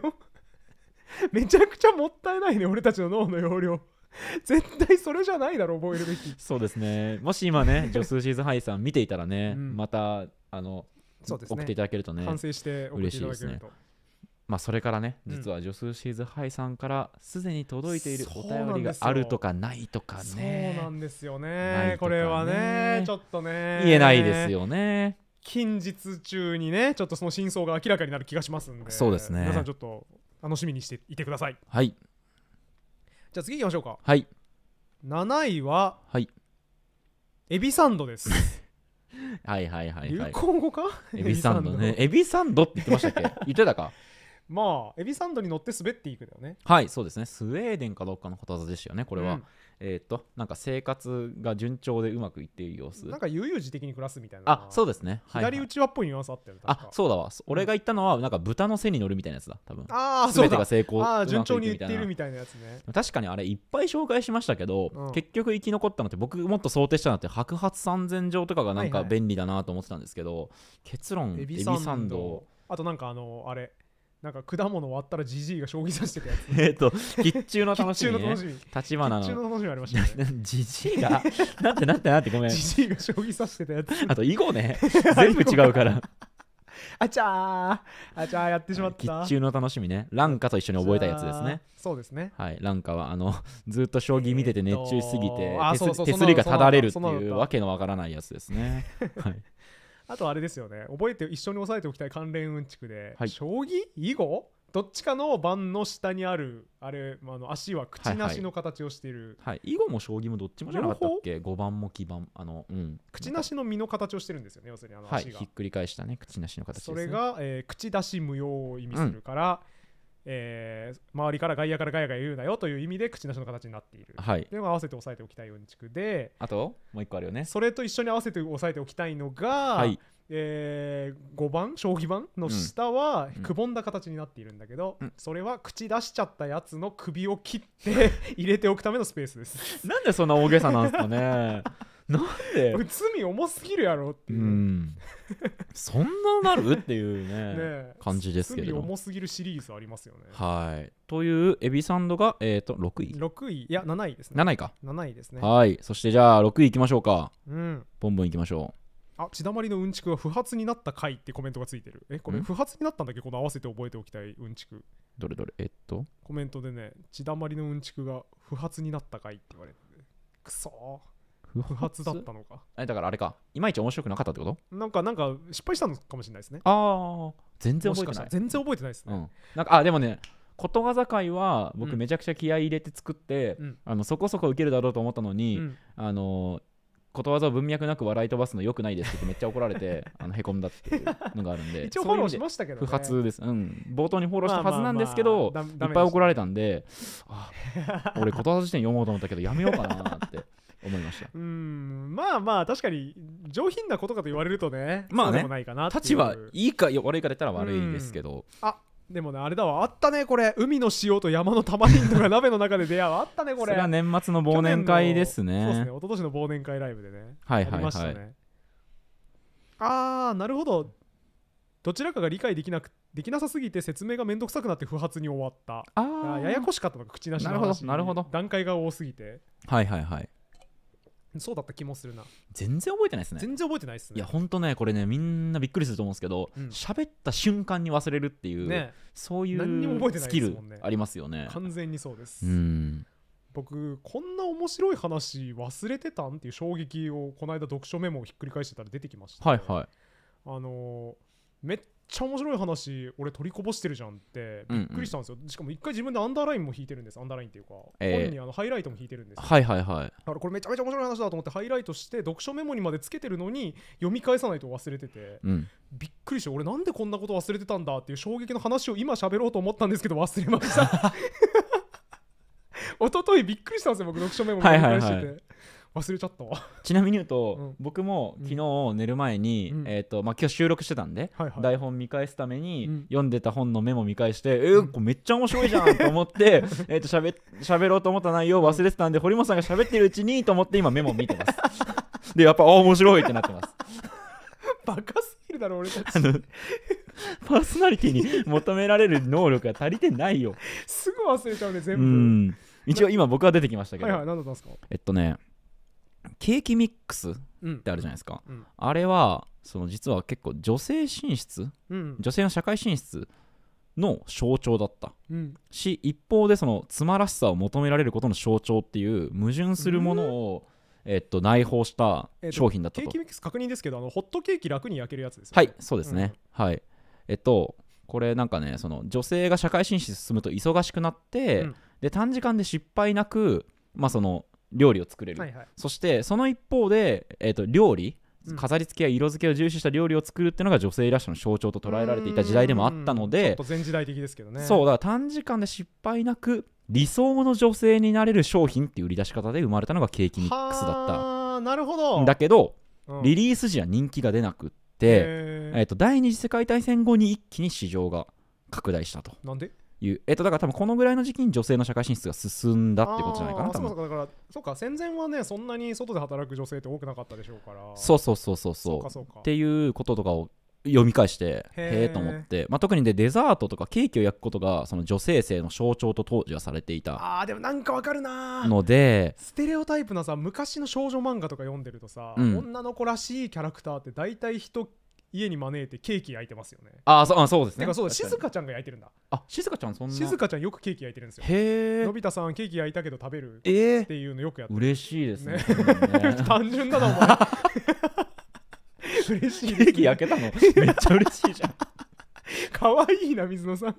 めちゃくちゃもったいないね俺たちの脳の容量 絶対それじゃないだろ覚えるべきそうですねもし今ね 女数シーズンハイさん見ていたらね、うん、またあのそうです、ね、送っていただけるとね反省して送っていただけると、ね、まあ、それからね、実は女数シーズンハイさんからすでに届いているお便りがあるとかないとかねそうなんですよね、ね、これはねちょっとね言えないですよね近日中にねちょっとその真相が明らかになる気がしますんでそうですね皆さんちょっと楽しみにしていてくださいはいじゃあ次行きましょうかはい7位ははいエビサンドです はいはいはいはい行語か エビサンドねエビサンドって言ってましたっけ 言ってたかまあエビサンドに乗って滑っていくだよねはいそうですねスウェーデンかどっかのことわですよねここれは、えっ、ー、となんか生活が順調でうまくいっている様子なんか悠々自適に暮らすみたいなあそうですね、はいはい、左内輪っぽいニュアンスあったよあそうだわ、うん、俺が言ったのはなんか豚の背に乗るみたいなやつだ多分ああそうだ成功あ順調にいっているみたいなやつね確かにあれいっぱい紹介しましたけど、うん、結局生き残ったのって僕もっと想定したのって白髪三千錠とかがなんか便利だなと思ってたんですけど、はいはい、結論エビサンドあとなんかあのあれなんか果物割ったらじじいが将棋指してたやつえっと必中の楽しみ、ね、立花の中の楽しみありましたねじじいが なんてなんてなんてごめんじじいが将棋指してたやつあと囲碁ね 全部違うから あちゃーあちゃーやってしまった。必中の楽しみね。ランカと一緒に覚えたやつですね。そうですね。はい。ランカは、あの、ずっと将棋見てて熱中しすぎて、手すりがただれるっていうわけのわからないやつですね。はい。あとあれですよね覚えて一緒に押さえておきたい関連うんちくで、はい、将棋囲碁どっちかの盤の下にあるあれ、まあ、の足は口なしの形をしている、はい、はいはい、囲碁も将棋もどっちもじゃなかったっけ碁盤も基盤あの、うん、口なしの実の形をしてるんですよね要するにあの足が、はい、ひっくり返したね口なしの形、ね、それが、えー、口出し無用を意味するから、うんえー、周りから外野から外野が言うなよという意味で口なしの形になっている、はい、でも合わせて押さえておきたいうんちくであともう一個あるよねそれと一緒に合わせて押さえておきたいのが、はいえー、5番将棋盤の下は、うん、くぼんだ形になっているんだけど、うん、それは口出しちゃったやつの首を切って 入れておくためのスペースですなんでそんな大げさなんですかねなんで 罪重すぎるやろっていう、うん、そんななるっていうね 感じですけど罪重すぎるシリーズありますよねはいというエビサンドが、えーと、6位6位いや7位ですね7位か7位ですねはいそしてじゃあ6位いきましょうかうんボンボンいきましょうあ血だまりのうんちくは不発になった回ってコメントがついてる。え、これ不発になったんだっけこの合わせて覚えておきたいうんちく。どれどれえっとコメントでね、血だまりのうんちくが不発になった回って言われて、くそー。不発だったのかえだからあれかいまいち面白くなかったってことなんかなんか失敗したのかもしれないですねああ全然覚えてない全然覚えてないですね、うん、なんかあでもねことわざ会は僕めちゃくちゃ気合い入れて作って、うん、あのそこそこ受けるだろうと思ったのに、うん、あのことわざを文脈なく笑い飛ばすのよくないですってめっちゃ怒られて あのへこんだっていうのがあるんで一応フォローしましたけど、ね、不発です、うん、冒頭にフォローしたはずなんですけど、まあまあまあいっぱい怒られたんで俺ことわざ辞点読もうと思ったけどやめようかなって思いましたうんまあまあ確かに上品なことかと言われるとねまあねないかな立場いいか悪いか出たら悪いですけど、あでもねあれだわあったねこれ海の塩と山の玉りんが鍋の中で出会うあったねこれそれは年末の忘年会ですねそうですね一昨年の忘年会ライブでねはいはいはいあねあーなるほどどちらかが理解できなくできなさすぎて説明が面倒くさくなって不発に終わったあややこしかったのか口なしの話なるほどなるほど段階が多すぎてはいはいはいそうだった気もするな全然覚えてないですね全然覚えてないですねいや本当ねこれねみんなびっくりすると思うんですけど喋、うん、った瞬間に忘れるっていう、ね、そういう何にも覚えてスキルありますよね、完全にそうですうん僕こんな面白い話忘れてたんっていう衝撃をこの間読書メモをひっくり返してたら出てきました、はいはいあのー、めっちゃ面白い話俺取りこぼしてるじゃんってびっくりしたんですよ、うんうん、しかも一回自分でアンダーラインも引いてるんですアンダーラインっていうか、えー、本にあのハイライトも引いてるんですはいはいはいだからこれめちゃめちゃ面白い話だと思ってハイライトして読書メモにまでつけてるのに読み返さないと忘れてて、うん、びっくりして俺なんでこんなこと忘れてたんだっていう衝撃の話を今喋ろうと思ったんですけど忘れました 一昨日びっくりしたんですよ僕読書メモにしてて、はいはいはい忘れちゃったわちなみに言うと、うん、僕も昨日寝る前に、うん、えーとまあ、今日収録してたんで、はいはい、台本見返すために、うん、読んでた本のメモ見返して、うん、えー、めっちゃ面白いじゃんと思って えとしゃべしゃべろうと思った内容を忘れてたんで、堀本さんがしゃべってるうちにと思って今メモ見てますでやっぱあ面白いってなってますバカすぎるだろ俺たちパーソナリティに求められる能力が足りてないよ すぐ忘れちゃうね全部一応今僕は出てきましたけどはいはい何だったんですかえっとねケーキミックスってあるじゃないですか、うんあれはその実は結構女性進出、うん、女性の社会進出の象徴だった、し一方でその妻らしさを求められることの象徴っていう矛盾するものを、えっと、内包した商品だったと、えっと、ケーキミックス確認ですけどあのホットケーキ楽に焼けるやつです、はいそうですね、はいえっとこれなんかねその女性が社会進出進むと忙しくなって、で短時間で失敗なくまあその料理を作れる、はいはい、そしてその一方で、えーと、料理飾り付けや色付けを重視した料理を作るっていうのが女性らしの象徴と捉えられていた時代でもあったので全時代的ですけどねそうだから短時間で失敗なく理想の女性になれる商品っていう売り出し方で生まれたのがケーキミックスだったなるほどだけど、うん、リリース時は人気が出なくって、えーと第二次世界大戦後に一気に市場が拡大したとなんでいう、えっと、だから多分このぐらいの時期に女性の社会進出が進んだってことじゃないかなと。そうだからそうか戦前はねそんなに外で働く女性って多くなかったでしょうからそうそうそうそうそうっていうこととかを読み返してへえと思って、まあ、特にでデザートとかケーキを焼くことがその女性性の象徴と当時はされていたああ、でもなんかわかるなのでステレオタイプなさ昔の少女漫画とか読んでるとさ、うん、女の子らしいキャラクターって大体人家に招いてケーキ焼いてますよねあそあそうですねだかそう静香ちゃんが焼いてるんだあ静香ちゃんそんな静香ちゃんよくケーキ焼いてるんですよへえのび太さんケーキ焼いたけど食べるっていうのよくやってる、えー、嬉しいですね、ね、単純だなお前 嬉しい、ね、ケーキ焼けたのめっちゃ嬉しいじゃん可愛いな水野さん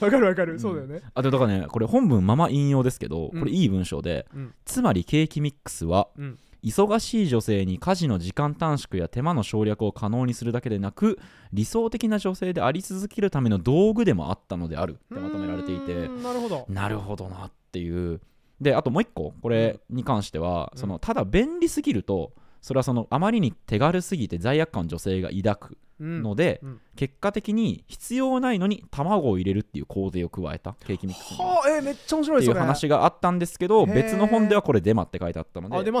わかるわかる、うん、そうだよねあとだからねこれ本文まま引用ですけど、うん、これいい文章で、うん、つまりケーキミックスは、うん忙しい女性に家事の時間短縮や手間の省略を可能にするだけでなく理想的な女性であり続けるための道具でもあったのであるってまとめられていてなるほどなるほどなっていうであともう一個これに関しては、うん、そのただ便利すぎると、うんそれはそのあまりに手軽すぎて罪悪感女性が抱くので、うんうん、結果的に必要ないのに卵を入れるっていう工程を加えたケーキミックスはあえー、めっちゃ面白いっていう話があったんですけど別の本ではこれデマって書いてあったので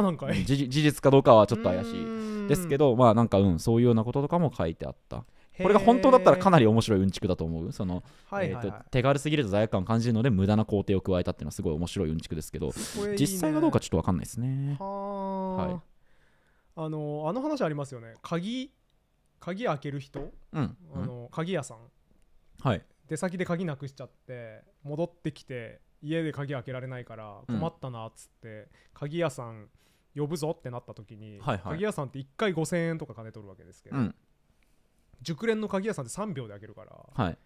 事実かどうかはちょっと怪しいですけどまあなんかうんそういうようなこととかも書いてあったこれが本当だったらかなり面白いうんちくだと思うその、えと、手軽すぎると罪悪感を感じるので無駄な工程を加えたっていうのはすごい面白いうんちくですけど、ね、実際がどうかちょっと分かんないですねはいあのあの話ありますよね鍵鍵開ける人、うん、あの鍵屋さん、はい、出先で鍵なくしちゃって戻ってきて家で鍵開けられないから困ったなっつって、うん、鍵屋さん呼ぶぞってなった時に、はいはい、鍵屋さんって1回5000円とか金取るわけですけど、うん、熟練の鍵屋さんって3秒で開けるから「はい、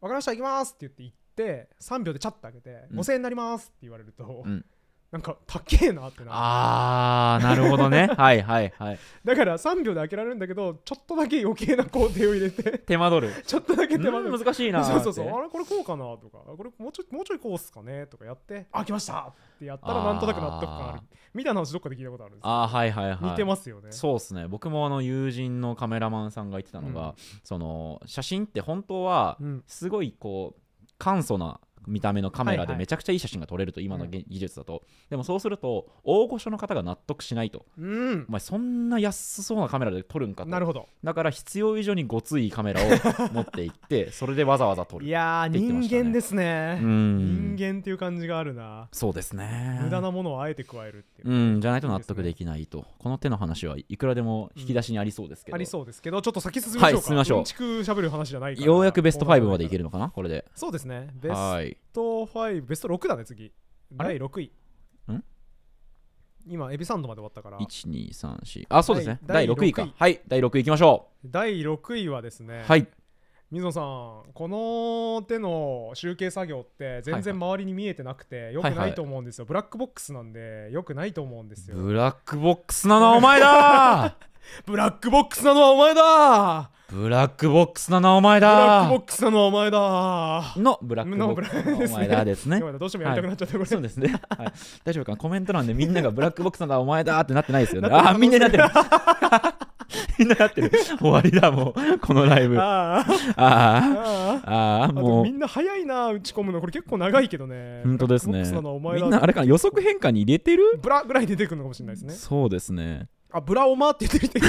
分かりました行きます」って言って行って3秒でチャッと開けて「5000円になります」って言われると、うんなんか高えなってなあーなるほどね はいはいはいだから3秒で開けられるんだけどちょっとだけ余計な工程を入れて 手間取るちょっとだけ手間取る難しいなそうそうそうあれこれこうかなとかこれもうちょもうちょいこうっすかねとかやって開来ましたってやったらなんとなく納得感あるみたいな話どっかで聞いたことあるんですあはいはいはい似てますよねそうっすね僕もあの友人のカメラマンさんが言ってたのが、うん、その写真って本当はすごいこう簡素な見た目のカメラでめちゃくちゃいい写真が撮れると、はいはい、今の、技術だと、でもそうすると大御所の方が納得しないと、うん、お前そんな安そうなカメラで撮るんかとなるほどだから必要以上にごついカメラを持っていって それでわざわざ撮るいやー、ね、人間ですね人間っていう感じがあるなそうですね無駄なものをあえて加えるっていううんじゃないと納得できないと、この手の話はいくらでも引き出しにありそうですけど、うん、ありそうですけどちょっと先進みましょうか、はい、進みましょう、うん、る話じゃないようやくベスト5までいけるのかなこれでそうですねベスはいト5ベスト6だね次第6位ん今エビサンドまで終わったから1234あそうですね第6位か第はい第6位いきましょう第6位はですね、はい水野さんこの手の集計作業って全然周りに見えてなくてよくないと思うんですよ、ブラックボックスなんでよくないと思うんですよブラックボックスなのはお前だブラックボックスなのはお前だブラックボックスなのお前だブラックボックスなのお前だのブラックボックスのお前だですね。どうしてもやりたくなっちゃってこれ。そうですね。大丈夫かコメント欄でみんながブラックボックスなのお前だってなってないですよね。ああ、みんなになってる。みんななってる。終わりだ、もう、このライブ。ああ、ああ、もう。みんな早いな、打ち込むの。これ結構長いけどね。本当ですね。みんな、あれかな、予測変換に入れてるブラぐらい出てくるのかもしれないですね。そうですね。あ、ブラオマって言ってみて。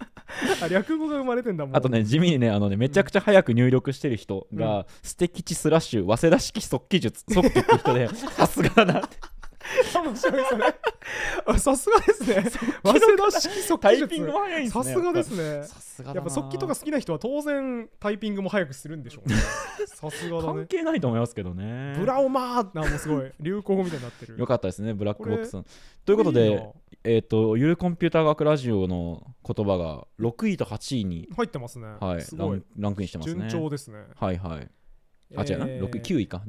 あ略語が生まれてんだもんあとね地味にねあのねめちゃくちゃ早く入力してる人が、うん、捨て吉スラッシュ早稲田式速記術即記って人で さすがだなって あさすがですね早稲田式速記術さすがですねやっぱ速記とか好きな人は当然タイピングも早くするんでしょうね さすがだね関係ないと思いますけどねブラオマーなもうすごい流行語みたいになってるよかったですねブラックボックスということでえっ、とゆるコンピューター学ラジオの言葉が6位と8位に入ってますねはいランクインしてますね順調ですねはいはいあ、違うな、9位か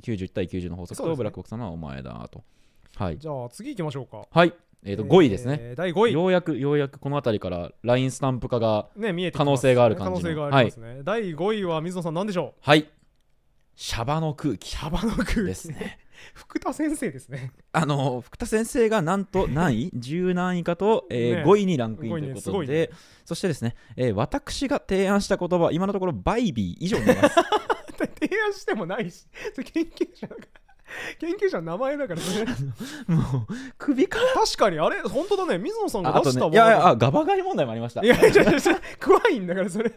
90対90の法則とブラックボックスさんはお前だとはいじゃあ次行きましょうかはいえーと5位ですね、えー第5位ようやくようやくこの辺りから LINE スタンプ化がね見えて可能性がある感じの可能性がありますね、第5位は水野さん何でしょうはいシャバの空気キャバの空気ですね 福田先生ですねあの福田先生がなんと 何位10何位かと、えーねえ5位にランクインということいねで、そしてですね、えー私が提案した言葉今のところバイビー以上になります 提案してもないし研究者だから研究者の名前だからね もう首から確かにあれ本当だね水野さんが出したもん、ね、いやいやガバガイ問題もありましたいやいやいや怖いんだからそれ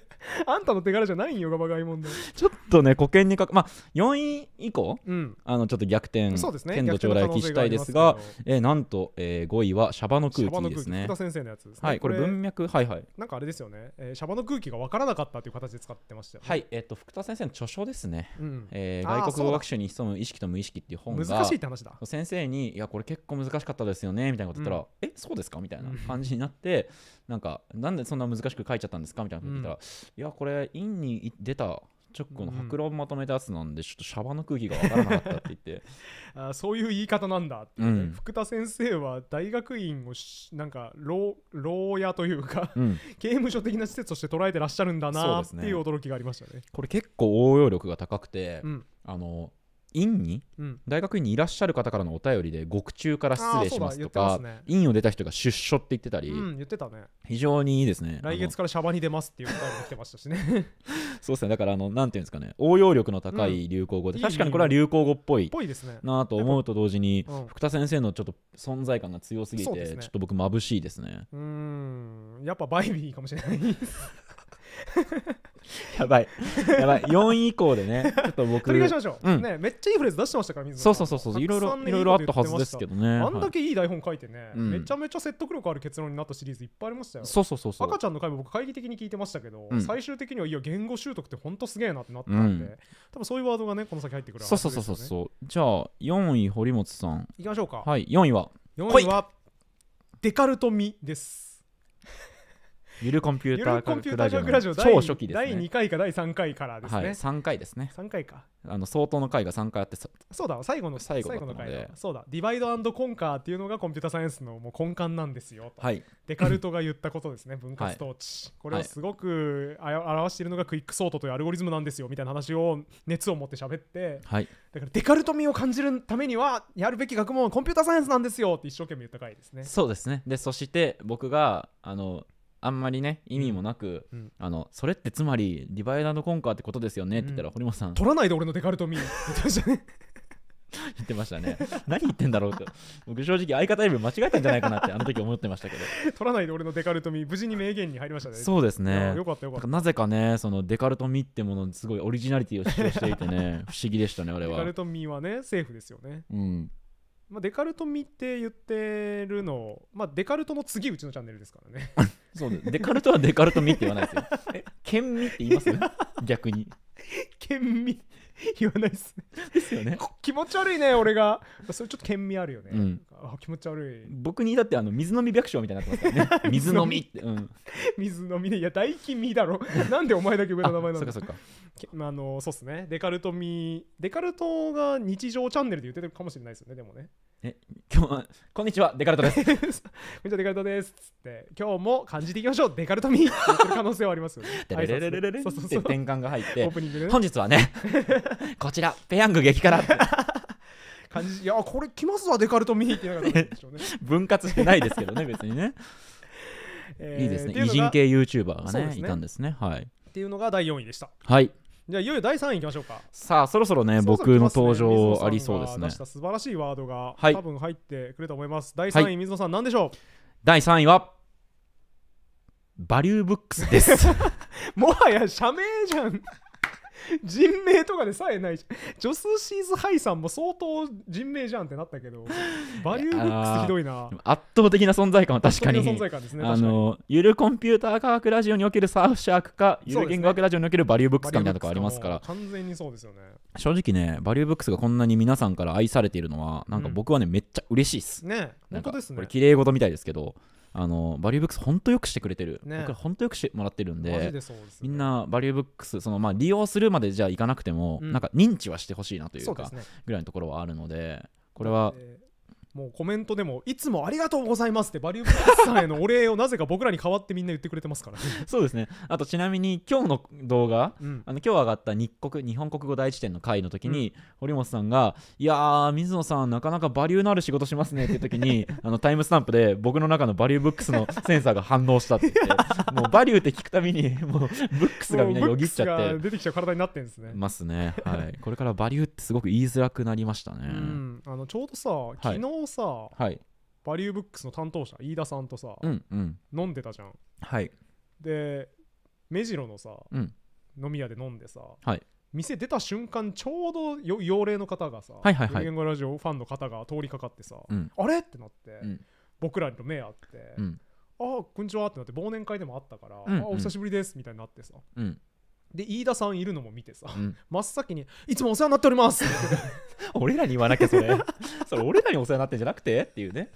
あんたの手柄じゃないよガバガイ問題ちょっとね保険にかくまあ4位以降、うん、あのちょっと逆転そうですね剣道将来期したいですがえー、なんと、えー、5位はシャバの空気ですね田先生のやつですねはいこれ文脈はいはいなんかあれですよね、えー、シャバの空気が分からなかったという形で使ってましたよ、ね、はいえっ、ー、と福田先生の著書ですね、うん、えー、外国語学習に潜む意識と無意識っていう本が難しいって話だ先生に「いやこれ結構難しかったですよね」みたいなこと言ったら「うん、えそうですか?」みたいな感じになって、なんか「なんでそんな難しく書いちゃったんですか?」みたいなこと言ったら「うん、いやこれ院に出た直後の白論まとめたやつなんで、ちょっとシャバの空気が分からなかったって言って あそういう言い方なんだって、ね、うん、福田先生は大学院をなんか牢牢屋というか、うん、刑務所的な施設として捉えてらっしゃるんだなっていう驚きがありましたね、ね、これ結構応用力が高くて、うん、あの院に、うん、大学院にいらっしゃる方からのお便りで獄中から失礼しますとかす、ね、院を出た人が出所って言ってたり、うん、言ってたね非常にいいですね来月からシャバに出ますっていうお便りも来てましたしねそうですねだからあのなんていうんですかね応用力の高い流行語で、うん、確かにこれは流行語っぽいなと思うと同時に、福田先生のちょっと存在感が強すぎて、ね、ちょっと僕眩しいですねうんやっぱバイビーかもしれないです やばいやばい4位以降でね ちょっと僕取り返しましょう、うん、ねめっちゃいいフレーズ出してましたから水んそうそうそうそういろいろいろいろあったはずですけどねあんだけいい台本書いてね、めちゃめちゃ説得力ある結論になったシリーズいっぱいありましたよそうそうそうそう赤ちゃんの回も僕会議的に聞いてましたけど、うん、最終的にはいや言語習得って本当すげえなってなったんで、多分そういうワードがねこの先入ってくる、ね、そうそうそうそうそうじゃあ4位堀本さんいきましょうかはい4位は4位はデカルトミですゆるコンピューター科学ラジオラジオ超初期ですね第2回か第3回からですね、はい、3回ですね3回かあの相当の回が3回あってそうだ最後の最後の回そうだディバイドアンドコンカーっていうのがコンピュータサイエンスのもう根幹なんですよはい、デカルトが言ったことですね分割統治、はい、これをすごくあ表しているのがクイックソートというアルゴリズムなんですよみたいな話を熱を持って喋って、はい、だからデカルト味を感じるためにはやるべき学問はコンピュータサイエンスなんですよって一生懸命言った回ですねそうですねでそして僕があのあんまりね意味もなく、うん、あのそれってつまりディバイダーのコンカーってことですよねって言ったら、うん、堀本さん取らないで俺のデカルトミー言ってましたね何言ってんだろうと僕正直相方指間違えたんじゃないかなってあの時思ってましたけど取らないで俺のデカルトミ無事に名言に入りましたねそうですねよかったよかったなぜかねそのデカルトミってものすごいオリジナリティを主張していてね不思議でしたね俺はデカルトミはねセーフですよねうんまあ、デカルト見て言ってるの、まあ、デカルトの次うちのチャンネルですからね そうですデカルトはデカルト見って言わないですよえ剣見って言います 逆に剣見 言わないっすねですよね気持ち悪いね俺がそれちょっと県味あるよね、うん、あ気持ち悪い僕にだってあの水飲み百姓みたいになってますからね 水飲みって、うん、水飲みねいや大金味だろ なんでお前だけ上の名前なのそっかそっかあのそうっすねデカルトみデカルトが日常チャンネルで言ってるかもしれないですよねでもねえ今日こんにちはデカルトです こんにちはデカルトですつって今日も感じていきましょうデカルトミーる可能性はありますよねでレレレレレそ転換が入ってオープニング、ね、本日はねこちらペヤング激辛感じいやこれ来ますわデカルトミーって言われたんでしょうね 分割してないですけどね別にね、えー、いいですね偉人系ユーチューバーがね、ね、いたんですねはいっていうのが第4位でしたはいじゃあいよいよ第3位いきましょうかさあそろそろね僕の登場ありそうですね素晴らしいワードが、はい、多分入ってくると思います第3位、はい、水野さん何でしょう第3位はバリューブックスです もはや社名じゃん人名とかでさえないじゃんジョス・シーズ・ハイさんも相当人名じゃんってなったけど バリューブックスひどいな圧倒的な存在感は確かに存在感ですねあのゆるコンピューター科学ラジオにおけるサーフシャークかゆる言語学ラジオにおけるバリューブックスかみたいなとこありますから完全にそうですよね正直ねバリューブックスがこんなに皆さんから愛されているのはなんか僕はね、うん、めっちゃ嬉しいっすね本当ですねこれ綺麗事みたいですけどあのバリューブックス本当よくしてくれてる、ね、僕ら本当よくしてもらってるんで、ね、みんなバリューブックスその、まあ、利用するまでじゃあいかなくても、うん、なんか認知はしてほしいなというかぐらいのところはあるのでこれはもうコメントでもいつもありがとうございますってバリューブラスさんへのお礼をなぜか僕らに代わってみんな言ってくれてますから、そうですねあとちなみに今日の動画、うん、あの今日上がった日国日本国語大一点の回の時に、うん、堀本さんが「いやー水野さんなかなかバリューのある仕事しますね」って時に あのタイムスタンプで僕の中のバリューブックスのセンサーが反応したって言ってもうバリューって聞くたびにもうブックスがみんなよぎっちゃって出てきた体になってんですねますねはい これからバリューってすごく言いづらくなりましたね、うん、あのちょうどさ昨日、はいさ、はい、バリューブックスの担当者飯田さんとさ、うんうん、飲んでたじゃんはいで目白のさ、うん、飲み屋で飲んでさ、はい、店出た瞬間ちょうど幼霊の方がさ「はいはいはい、言語ラジオ」ファンの方が通りかかってさ「うん、あれ?」ってなって、うん、僕らと目合って。うんああこんにちはってなって忘年会でもあったから、うんうん、あお久しぶりですみたいになってさ、うん、で飯田さんいるのも見てさ、うん、真っ先に「いつもお世話になっております」俺らに言わなきゃそれ それ俺らにお世話になってんじゃなくてっていうね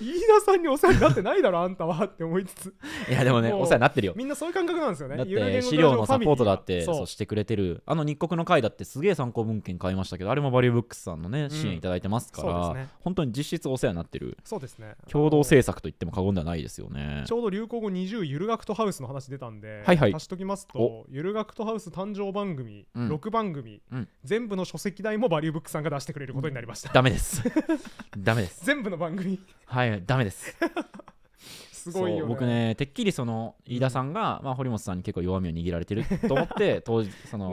飯田さんにお世話になってないだろあんたはって思いつついやでもねお世話になってるよみんなそういう感覚なんですよねだって資料のサポートだってそうしてくれてるあの日国の会だってすげえ参考文献買いましたけどあれもバリューブックスさんのね支援いただいてますから、うんね、本当に実質お世話になってるそうですね共同制作と言っても過言ではないですよねちょうど流行語20ゆる学とハウスの話出たんで、はいはい、足しときますとゆる学とトハウス誕生番組、うん、6番組、うん、全部の書籍代もバリューブックさんが出してくれることになりました、うん、ダメですダメです全部の番組はいダメですすごいよ、ね、僕ねてっきりその飯田さんが、うん、まあ、堀本さんに結構弱みを握られてると思って 当時その、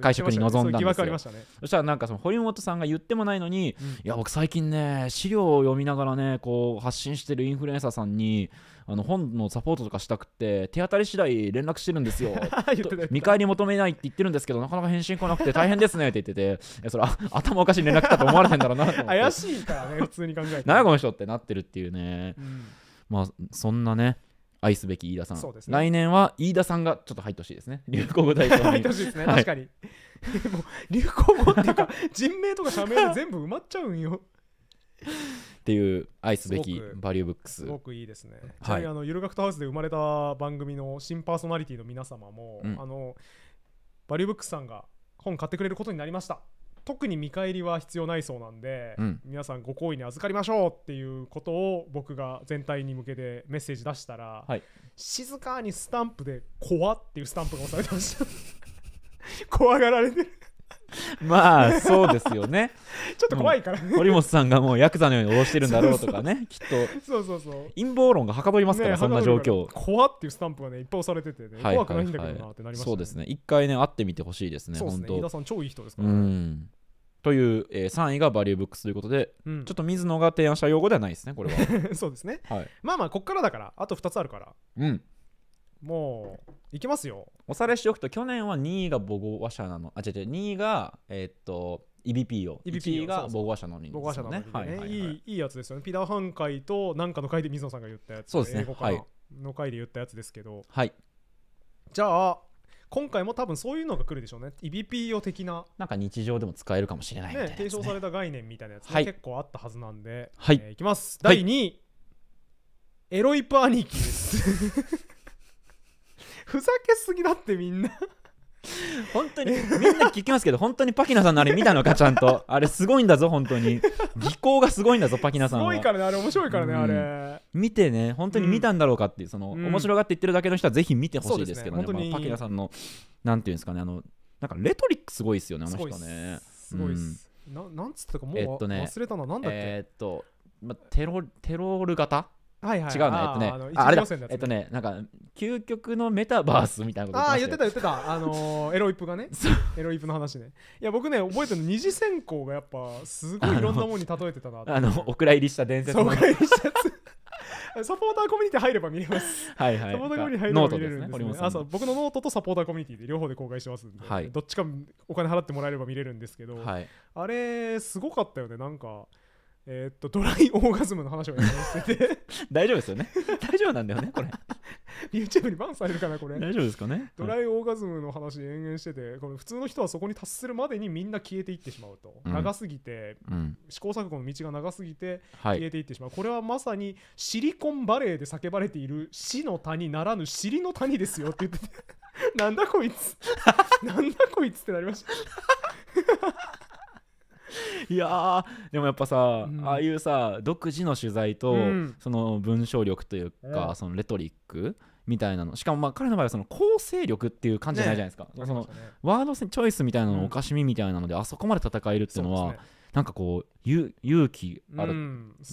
会食に臨んだんですよ、ね、そしたらなんかその堀本さんが言ってもないのに、うん、いや僕最近ね資料を読みながらねこう発信してるインフルエンサーさんにあの本のサポートとかしたくて手当たり次第連絡してるんですよ 見返り求めないって言ってるんですけどなかなか返信来なくて大変ですねって言っててそれ 頭おかしい連絡来たと思われへんだろうなと思って怪しいからね普通に考えて何やこの人ってなってるっていうね、うん、まあそんなね愛すべき飯田さん、ね、来年は飯田さんがちょっと入ってほしいですね 流行語大賞に入ってほしいですね、はい、確かに流行語っていうか人名とか社名で全部埋まっちゃうんよっていう愛すべきバリューブックスすごくいいですね、はい、あのゆるがくとハウスで生まれた番組の新パーソナリティの皆様も、うん、あのバリューブックスさんが本買ってくれることになりました特に見返りは必要ないそうなんで、うん、皆さんご好意に預かりましょうっていうことを僕が全体に向けてメッセージ出したら、はい、静かにスタンプで「怖」っていうスタンプが押されてました 怖がられてる まあそうですよね ちょっと怖いから、ね、堀本さんがもうヤクザのように脅してるんだろうとかね きっとそうそうそう陰謀論がはかどりますから、ね、そんな状況怖っていうスタンプがねいっぱい押されてて、ねはいはいはい、怖くないんだけどなってなりました、ね、そうですね一回ね会ってみてほしいですねそうですね本当さん超いい人ですから、ね、という、えー、3位がバリューブックスということで、うん、ちょっと水野が提案した用語ではないですねこれはそうですね、はい、まあまあこっからだからあと2つあるからうんもういきますよおさらいしておくと去年は2位が母語話者なのあ違う違う2位がえー、っと EBP を EBP が母語話者のに、母語話者ね、いい、いいやつですよねピダハン会となんかの会で水野さんが言ったやつそうですね英語かの会で言ったやつですけどはいじゃあ今回も多分そういうのが来るでしょうね EBPO 的ななんか日常でも使えるかもしれないね、ね、提唱された概念みたいなやつ、ねはい、結構あったはずなんで、はいえー、いきます、第2位、エロイプ兄貴です ふざけすぎだってみんな本当にみんな聞きますけど本当にパキナさんのあれ見たのかちゃんとあれすごいんだぞ本当に技巧がすごいんだぞパキナさんはすごいからねあれ面白いからね、あれ見てね本当に見たんだろうかっていうその、うん、面白がって言ってるだけの人はぜひ見てほしいですけどね、ねまあ、パキナさんのなんていうんですかねあのなんかレトリックすごいですよねあの人ねすごいっす、ん、ななんつってたかもう、えっとね、忘れたのなんだっけえー、っと、まあ、テロテロール型はいはい、違うねえっとねああれだえっとねなんか究極のメタバースみたいなことああ言ってた言ってたあのー、エロイプがねエロイプの話ねいや僕ね覚えてるの二次選考がやっぱすごいいろんなものに例えてたな あのお蔵入りした伝説のお蔵入りした サポーターコミュニティ入れば見れます。はいはい。サポーターコミュニティ入れば見れるんです、僕のノートとサポーターコミュニティで両方で公開してますんで、はい、どっちかお金払ってもらえれば見れるんですけど、はい、あれすごかったよねなんか。えー、っとドライオーガズムの話をやしてて 大丈夫ですよね大丈夫なんだよねこれ YouTube にバンされるかなこれ大丈夫ですかねドライオーガズムの話延々しててこれ普通の人はそこに達するまでにみんな消えていってしまうと、うん、長すぎて、うん、試行錯誤の道が長すぎて消えていってしまう、はい、これはまさにシリコンバレーで叫ばれている死の谷ならぬ尻の谷ですよって言ってて なんだこいつなんだこいつってなりましたいやでもやっぱさ、うん、ああいうさ独自の取材と、うん、その文章力というか、そのレトリックみたいなのしかもまあ彼の場合はその構成力っていう感じじゃないじゃないですか、ね、その、ワードチョイスみたいなのおかしみみたいなので、あそこまで戦えるっていうのはう、ね、なんかこう勇気ある、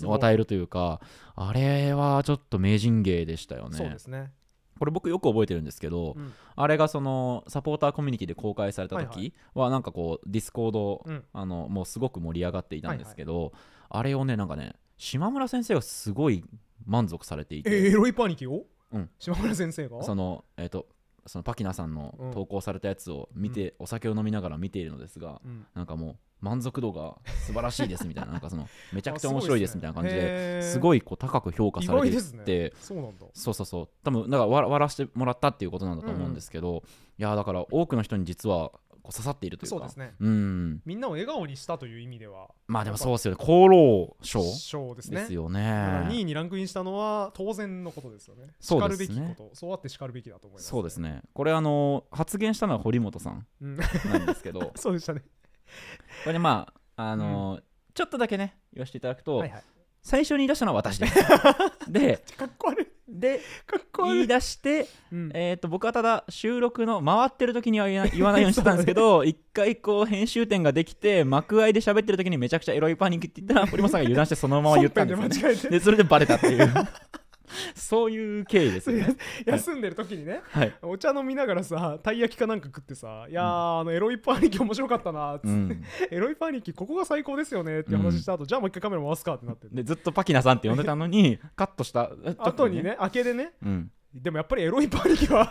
を与えるというかあれはちょっと名人芸でしたよね。そうですねこれ僕よく覚えてるんですけど、うん、あれがそのサポーターコミュニティで公開された時はなんかこうディスコード、うん、あのもうすごく盛り上がっていたんですけど、はいはい、あれをねなんかね島村先生がすごい満足されていてえー、エロいパニキを、うん、島村先生がそのえっ、ー、とそのパキナさんの投稿されたやつを見て、お酒を飲みながら見ているのですが、なんかもう満足度が素晴らしいですみたいな なんかそのめちゃくちゃ面白いですみたいな感じですごいこう高く評価されてって、そうそうそう多分んか笑わらせてもらったっていうことなんだと思うんですけど、うん、いやだから多くの人に実はこう刺さっているというかそうですね、うん、みんなを笑顔にしたという意味ではまあでもそうですよね厚労省賞ですねですよね2位にランクインしたのは当然のことですよねしかるべきことそうあってしかるべきだと思います、ね、そうですねこれあの発言したのは堀本さんなんですけど、うん、そうでしたねこれねまああの、うん、ちょっとだけね言わせていただくと、はいはい、最初に出したのは私です でかっこ悪いで言い出して、うん、えと僕はただ収録の回ってる時には言わな いようにしてたんですけど一回こう編集点ができて幕いで喋ってる時にめちゃくちゃエロいパニックって言ったら堀本さんが油断してそのまま言ったんですよ、ね、でそれでバレたっていう そういう経緯ですね休んでる時にね、はい、お茶飲みながらさたい焼きかなんか食ってさ「いや、うん、あのエロイパー兄貴面白かったな」っつって、うん、エロイップ兄貴ここが最高ですよね」って話した後、うん、じゃあもう一回カメラ回すか」ってなってでずっとパキナさんって呼んでたのに カットした後にね明けでね、でもやっぱりエロイパー兄貴は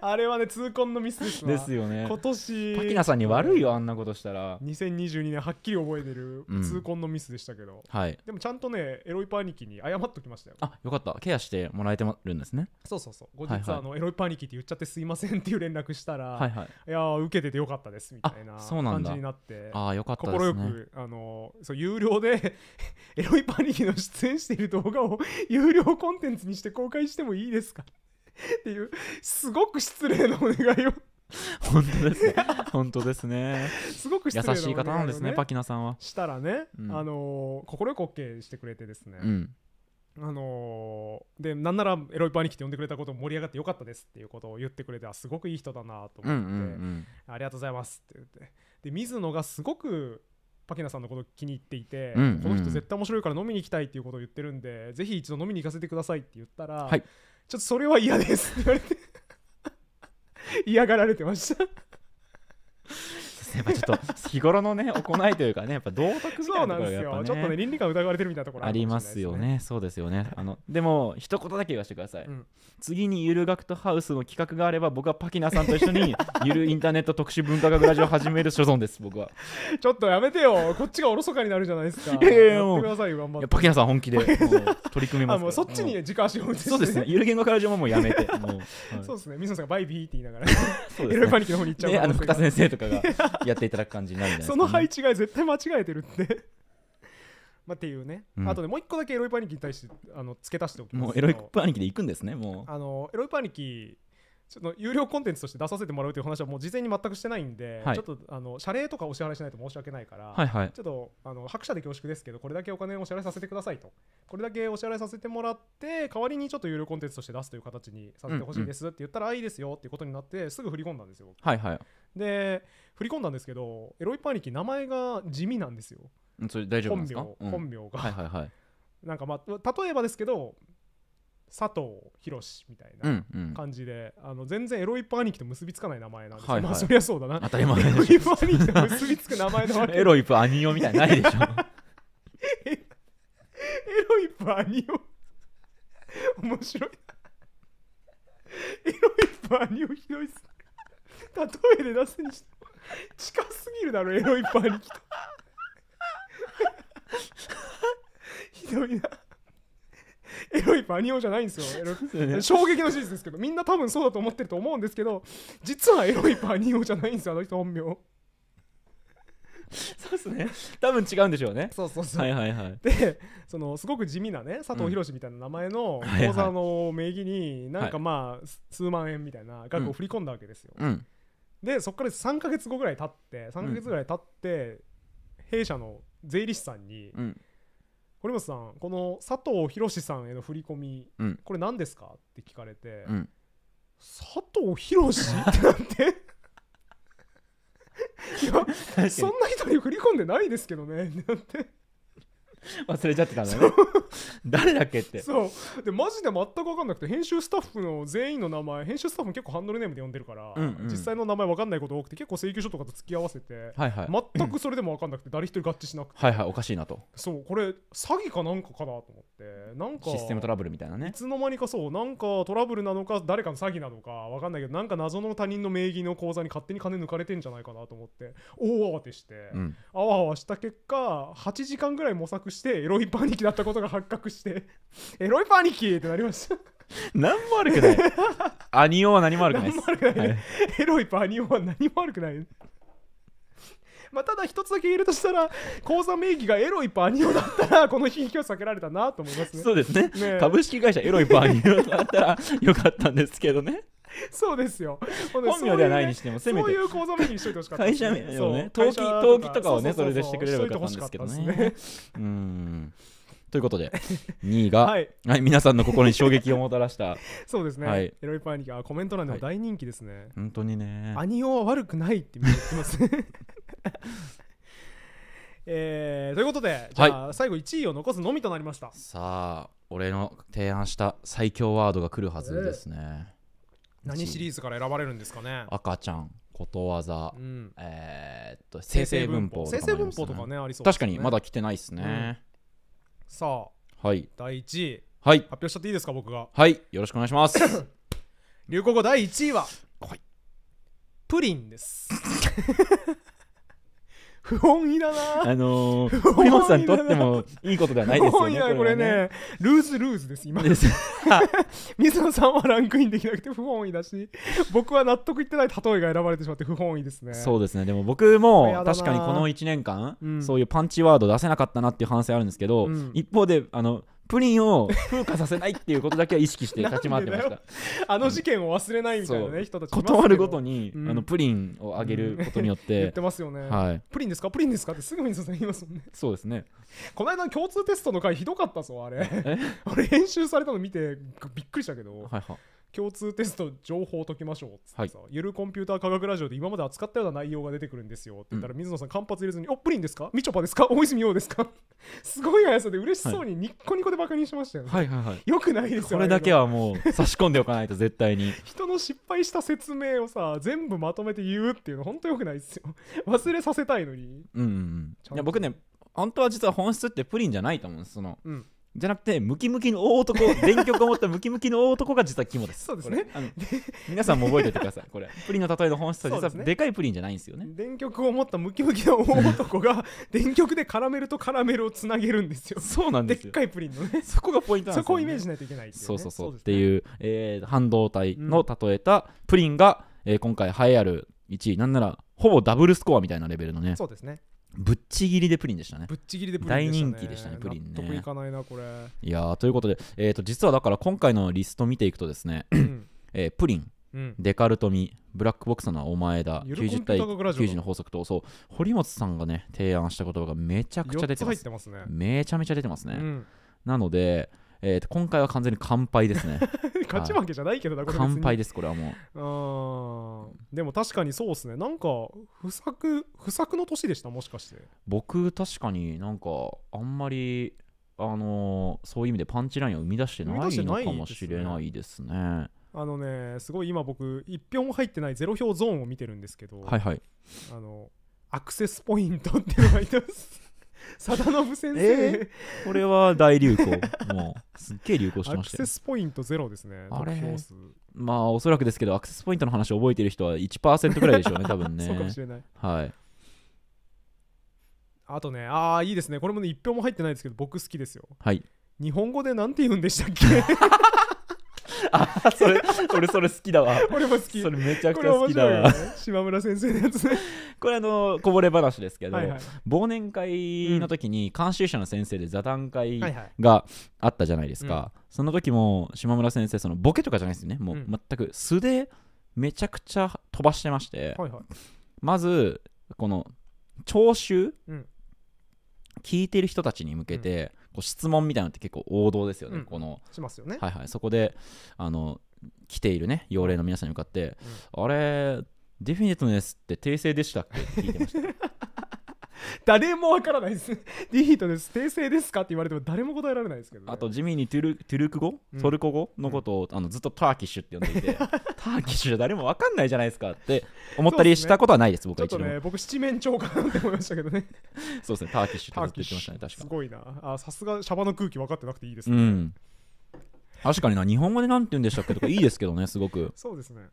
あれはね痛恨のミスですですよね今年キナさんに悪いよあんなことしたら2022年はっきり覚えてる痛恨のミスでしたけど、はいでもちゃんとねエロイパニキに謝っときましたよあよかったケアしてもらえてるんですねそうそうそう後日、はいはいあのエロイパニキって言っちゃってすいませんっていう連絡したら、はいはいやー受けててよかったですみたいなそうなん感じになってああよかったです心よく、あのそう有料で エロイパニキの出演している動画を 有料コンテンツにして公開してもいいですかっていうすごく失礼なお願いを本当ですね本当ですねすごく優しい方なんですねパキナさんはしたらね、うん、あの快、ー、く OK してくれてですね、うん、あのー、でなんならエロいパニに来て呼んでくれたことも盛り上がってよかったですっていうことを言ってくれてすごくいい人だなと思って、うんうんうん、ありがとうございますって言ってで水野がすごくパキナさんのこと気に入っていて、うんうん、この人絶対面白いから飲みに行きたいっていうことを言ってるんでぜひ一度飲みに行かせてくださいって言ったら、はいちょっとそれは嫌ですって言われて嫌がられてましたですね、まあ、ちょっと日頃のね行いというかねやっぱ道徳みたいなところが、ね、ちょっとね倫理観疑われてるみたいなところあ、ね,、りますよねそうですよねあのでも一言だけ言わせてください、うん、次にゆる学徒ハウスの企画があれば僕はパキナさんと一緒に ゆるインターネット特殊文化学ラジオを始める所存です僕はちょっとやめてよこっちがおろそかになるじゃないですかいやいやもうってパキナさん本気で 取り組みますからそっちに軸足を打そうですねゆる言語ラジオももうやめてもう、はい、そうですね水野さんがバイビーって言いながらエロいパニックの方に行っちゃう、ね、あの福田先生とかがやっていただく感じになるんじゃないですか、ね、その配置が絶対間違えてるんで まあ、っていうね、うん、あとねもう一個だけエロいパニキに対してあの付け足しておきますもうエロいパニキでいくんですねもうあのエロいパニキちょっと有料コンテンツとして出させてもらうという話はもう事前に全くしてないんで、はい、ちょっとあの謝礼とかお支払いしないと申し訳ないから、はいはい、ちょっとあの白書で恐縮ですけどこれだけお金をお支払いさせてくださいとこれだけお支払いさせてもらって代わりにちょっと有料コンテンツとして出すという形にさせてほしいですって言ったら、うんうん、あいいですよっていうことになってすぐ振り込んだんですよ。はいはい、で振り込んだんですけどエロイパニキ名前が地味なんですよ。それ大丈夫本名うん、本名が、はいはいはい、なんかまあ例えばですけど佐藤宏みたいな感じで、うんうん、あの全然エロイップ兄貴と結びつかない名前なんです、はいはい、まあそりゃそうだな当たり前エロイップ兄貴と結びつく名前なわけエロイップ兄貴みたいなないでしょエロイップ兄貴面白いエロイップ兄貴ひどいっす例えで出すにして近すぎるだろエロイップ兄貴とひどいなエロいパニオじゃないんですよ、衝撃の事実ですけどみんな多分そうだと思ってると思うんですけど実はエロいパニオじゃないんですよあの人本名そうっすね多分違うんでしょうねそうそうそうはいはいはいでそのすごく地味なね佐藤弘みたいな名前の口座の名義になんかまあ数万円みたいな額を振り込んだわけですよ、うん、でそこから3か月後ぐらい経って3か月ぐらい経って、うん、弊社の税理士さんに、うん堀本さんこの佐藤博さんへの振り込み、うん、これ何ですかって聞かれて、うん、佐藤博ってなって いやそんな人に振り込んでないですけどねってなって 忘れちゃってたんだね 誰だっけってそうでマジで全く分かんなくて編集スタッフの全員の名前編集スタッフも結構ハンドルネームで呼んでるから、うんうん、実際の名前分かんないこと多くて結構請求書とかと付き合わせて、はいはい、全くそれでも分かんなくて誰一人合致しなくてはいはいおかしいなとそうこれ詐欺かなんかかなと思ってなんかシステムトラブルみたいなねいつの間にかそうなんかトラブルなのか誰かの詐欺なのか分かんないけどなんか謎の他人の名義の口座に勝手に金抜かれてんじゃないかなと思って大慌てして、うん、あわあわした結果8時間ぐらい模索してしてエロいパニキだったことが発覚してエロいパニキってなりました何も悪くない アニオは何も悪くないくい、はい、エロいパニオは何も悪くないまあ、ただ一つだけ言えるとしたら口座名義がエロいパニオだったらこの悲劇を避けられたなと思いますねそうですね、ね、株式会社エロいパニオだったらよかったんですけどね そうですよ。本名ではないにしても、せめて。そういう構造名にしといてほしかった、会社名をね、登記、登記とかをね、それでしてくれればよかったんですけどね。うん。ということで、2 位が、はい、皆さんの心に衝撃をもたらした。そうですね。はい、エロいパニがコメント欄でも大人気ですね。本当にね。兄は悪くないって言ってます。えということで、じゃあ、最後1位を残すのみとなりました。さあ、俺の提案した最強ワードが来るはずですね。何シリーズから選ばれるんですかね赤ちゃんことわざ、うん、えー、っと生成文法生成文法とかねありそう、ね、確かにまだ来てないですね、うん、さあ、はい、第1位、はい、発表しちゃっていいですか僕がはいよろしくお願いします 流行語第1位は、はい、プリンです 不本意だなあのー、堀本さんにとってもいいことではないですよねこれねルーズルーズです今です 水野さんはランクインできなくて不本意だし僕は納得いってない例えが選ばれてしまって不本意ですねそうですねでも僕も確かにこの1年間、うん、そういうパンチワード出せなかったなっていう反省あるんですけど、うん、一方であのプリンを風化させないっていうことだけは意識して立ち回ってましたあの事件を忘れないみたいなね、うん、人たち断るごとに、うん、あのプリンをあげることによって、言ってますよね、はい、プリンですかプリンですかってすぐ水さん言いますもんねそうですねこの間の共通テストの回ひどかったぞあれあれ 編集されたの見てびっくりしたけどはいはい共通テスト情報を解きましょうっってさ、はい、ゆるコンピューター科学ラジオで今まで扱ったような内容が出てくるんですよって言ったら、うん、水野さん間髪入れずに「おプリンですかみちょぱですか大泉洋ですか?」すごい速さで嬉しそうにニッコニコでバカにしましたよね、はい、はいはいよくないですよこれだけはもう差し込んでおかないと絶対に人の失敗した説明をさ全部まとめて言うっていうの本当よくないですよ 忘れさせたいのにうん、うん、いや僕ね本当は実は本質ってプリンじゃないと思うんですその、うんじゃなくてムキムキの大男電極を持ったムキムキの大男が実は肝ですそうですねあの皆さんも覚えておいてくださいこれプリンの例えの本質は実はで,、かいプリンじゃないんですよね 電極を持ったムキムキの大男が電極でカラメルとカラメルをつなげるんですよそうなんですでっかいプリンのねそこがポイントなんです、ね、そこをイメージしないといけない、ね、そうそうそう、ね、っていう、えー、半導体の例えたプリンが、うん、えー、今回栄えある1位なんならほぼダブルスコアみたいなレベルのねそうですねぶっちぎりでプリンでしたね。ぶっちぎりでプリン大人気でしたね、プリンね。納得いかないな、これ。いやーということで、えーと、実はだから今回のリスト見ていくとですね、えープリン、うん、デカルトミ、ブラックボックスのお前だ、90対90の法則と、そう、堀本さんがね、提案した言葉がめちゃくちゃ出てます。ますね、めちゃめちゃ出てますね。うん、なので、えーと、今回は完全に完敗ですね 勝ち負けじゃないけどな、これ完敗ですこれはもうあでも確かにそうですねなんか不作不作の年でしたもしかして僕確かになんかあんまりあのー、そういう意味でパンチラインを生み出してないのかもしれないですね。すねあのねすごい今僕1票も入ってない0票ゾーンを見てるんですけど、はいはい、あのアクセスポイントっていうのがてます貞信先生、えー、これは大流行 もうすっげえ流行してましたアクセスポイントゼロですねあれまあおそらくですけどアクセスポイントの話を覚えてる人は1%ぐらいでしょうね多分ね そうかもしれないはいあとねああいいですねこれもね1票も入ってないですけど僕好きですよはい日本語でなんて言うんでしたっけ あそれ俺それ好きだわ俺も好きそれめちゃくちゃ好きだわ、ね、島村先生のやつねこれあのこぼれ話ですけど、はいはい、忘年会の時に監修者の先生で座談会があったじゃないですか、はいはい、その時も島村先生そのボケとかじゃないですよねもう全く素でめちゃくちゃ飛ばしてまして、はいはい、まずこの聴衆、うん、聞いてる人たちに向けて、うんこう質問みたいなのって結構王道ですよね、うん、このしますよねはいはいそこであの来ているね幼霊の皆さんに向かって、うん、あれディフィニットネスって訂正でしたっけって聞いてました 誰もわからないです。ディヒートです。訂正ですかって言われても誰も答えられないですけど、ね、あと地味にトゥルトゥルク語、トルコ語のことを、うん、あのずっとターキッシュって呼んでいて、ターキッシュじゃ誰もわかんないじゃないですかって思ったりしたことはないです、ですね、僕は一度。ちょっとね、僕七面鳥かなって思いましたけどね。そうですね、ターキッシュってずっと言ってましたね、確かすごいな。あ、さすがシャバの空気分かってなくていいですね。うん、確かにな、日本語でなんて言うんでしたっけとかいいですけどね、すごく。そうですね。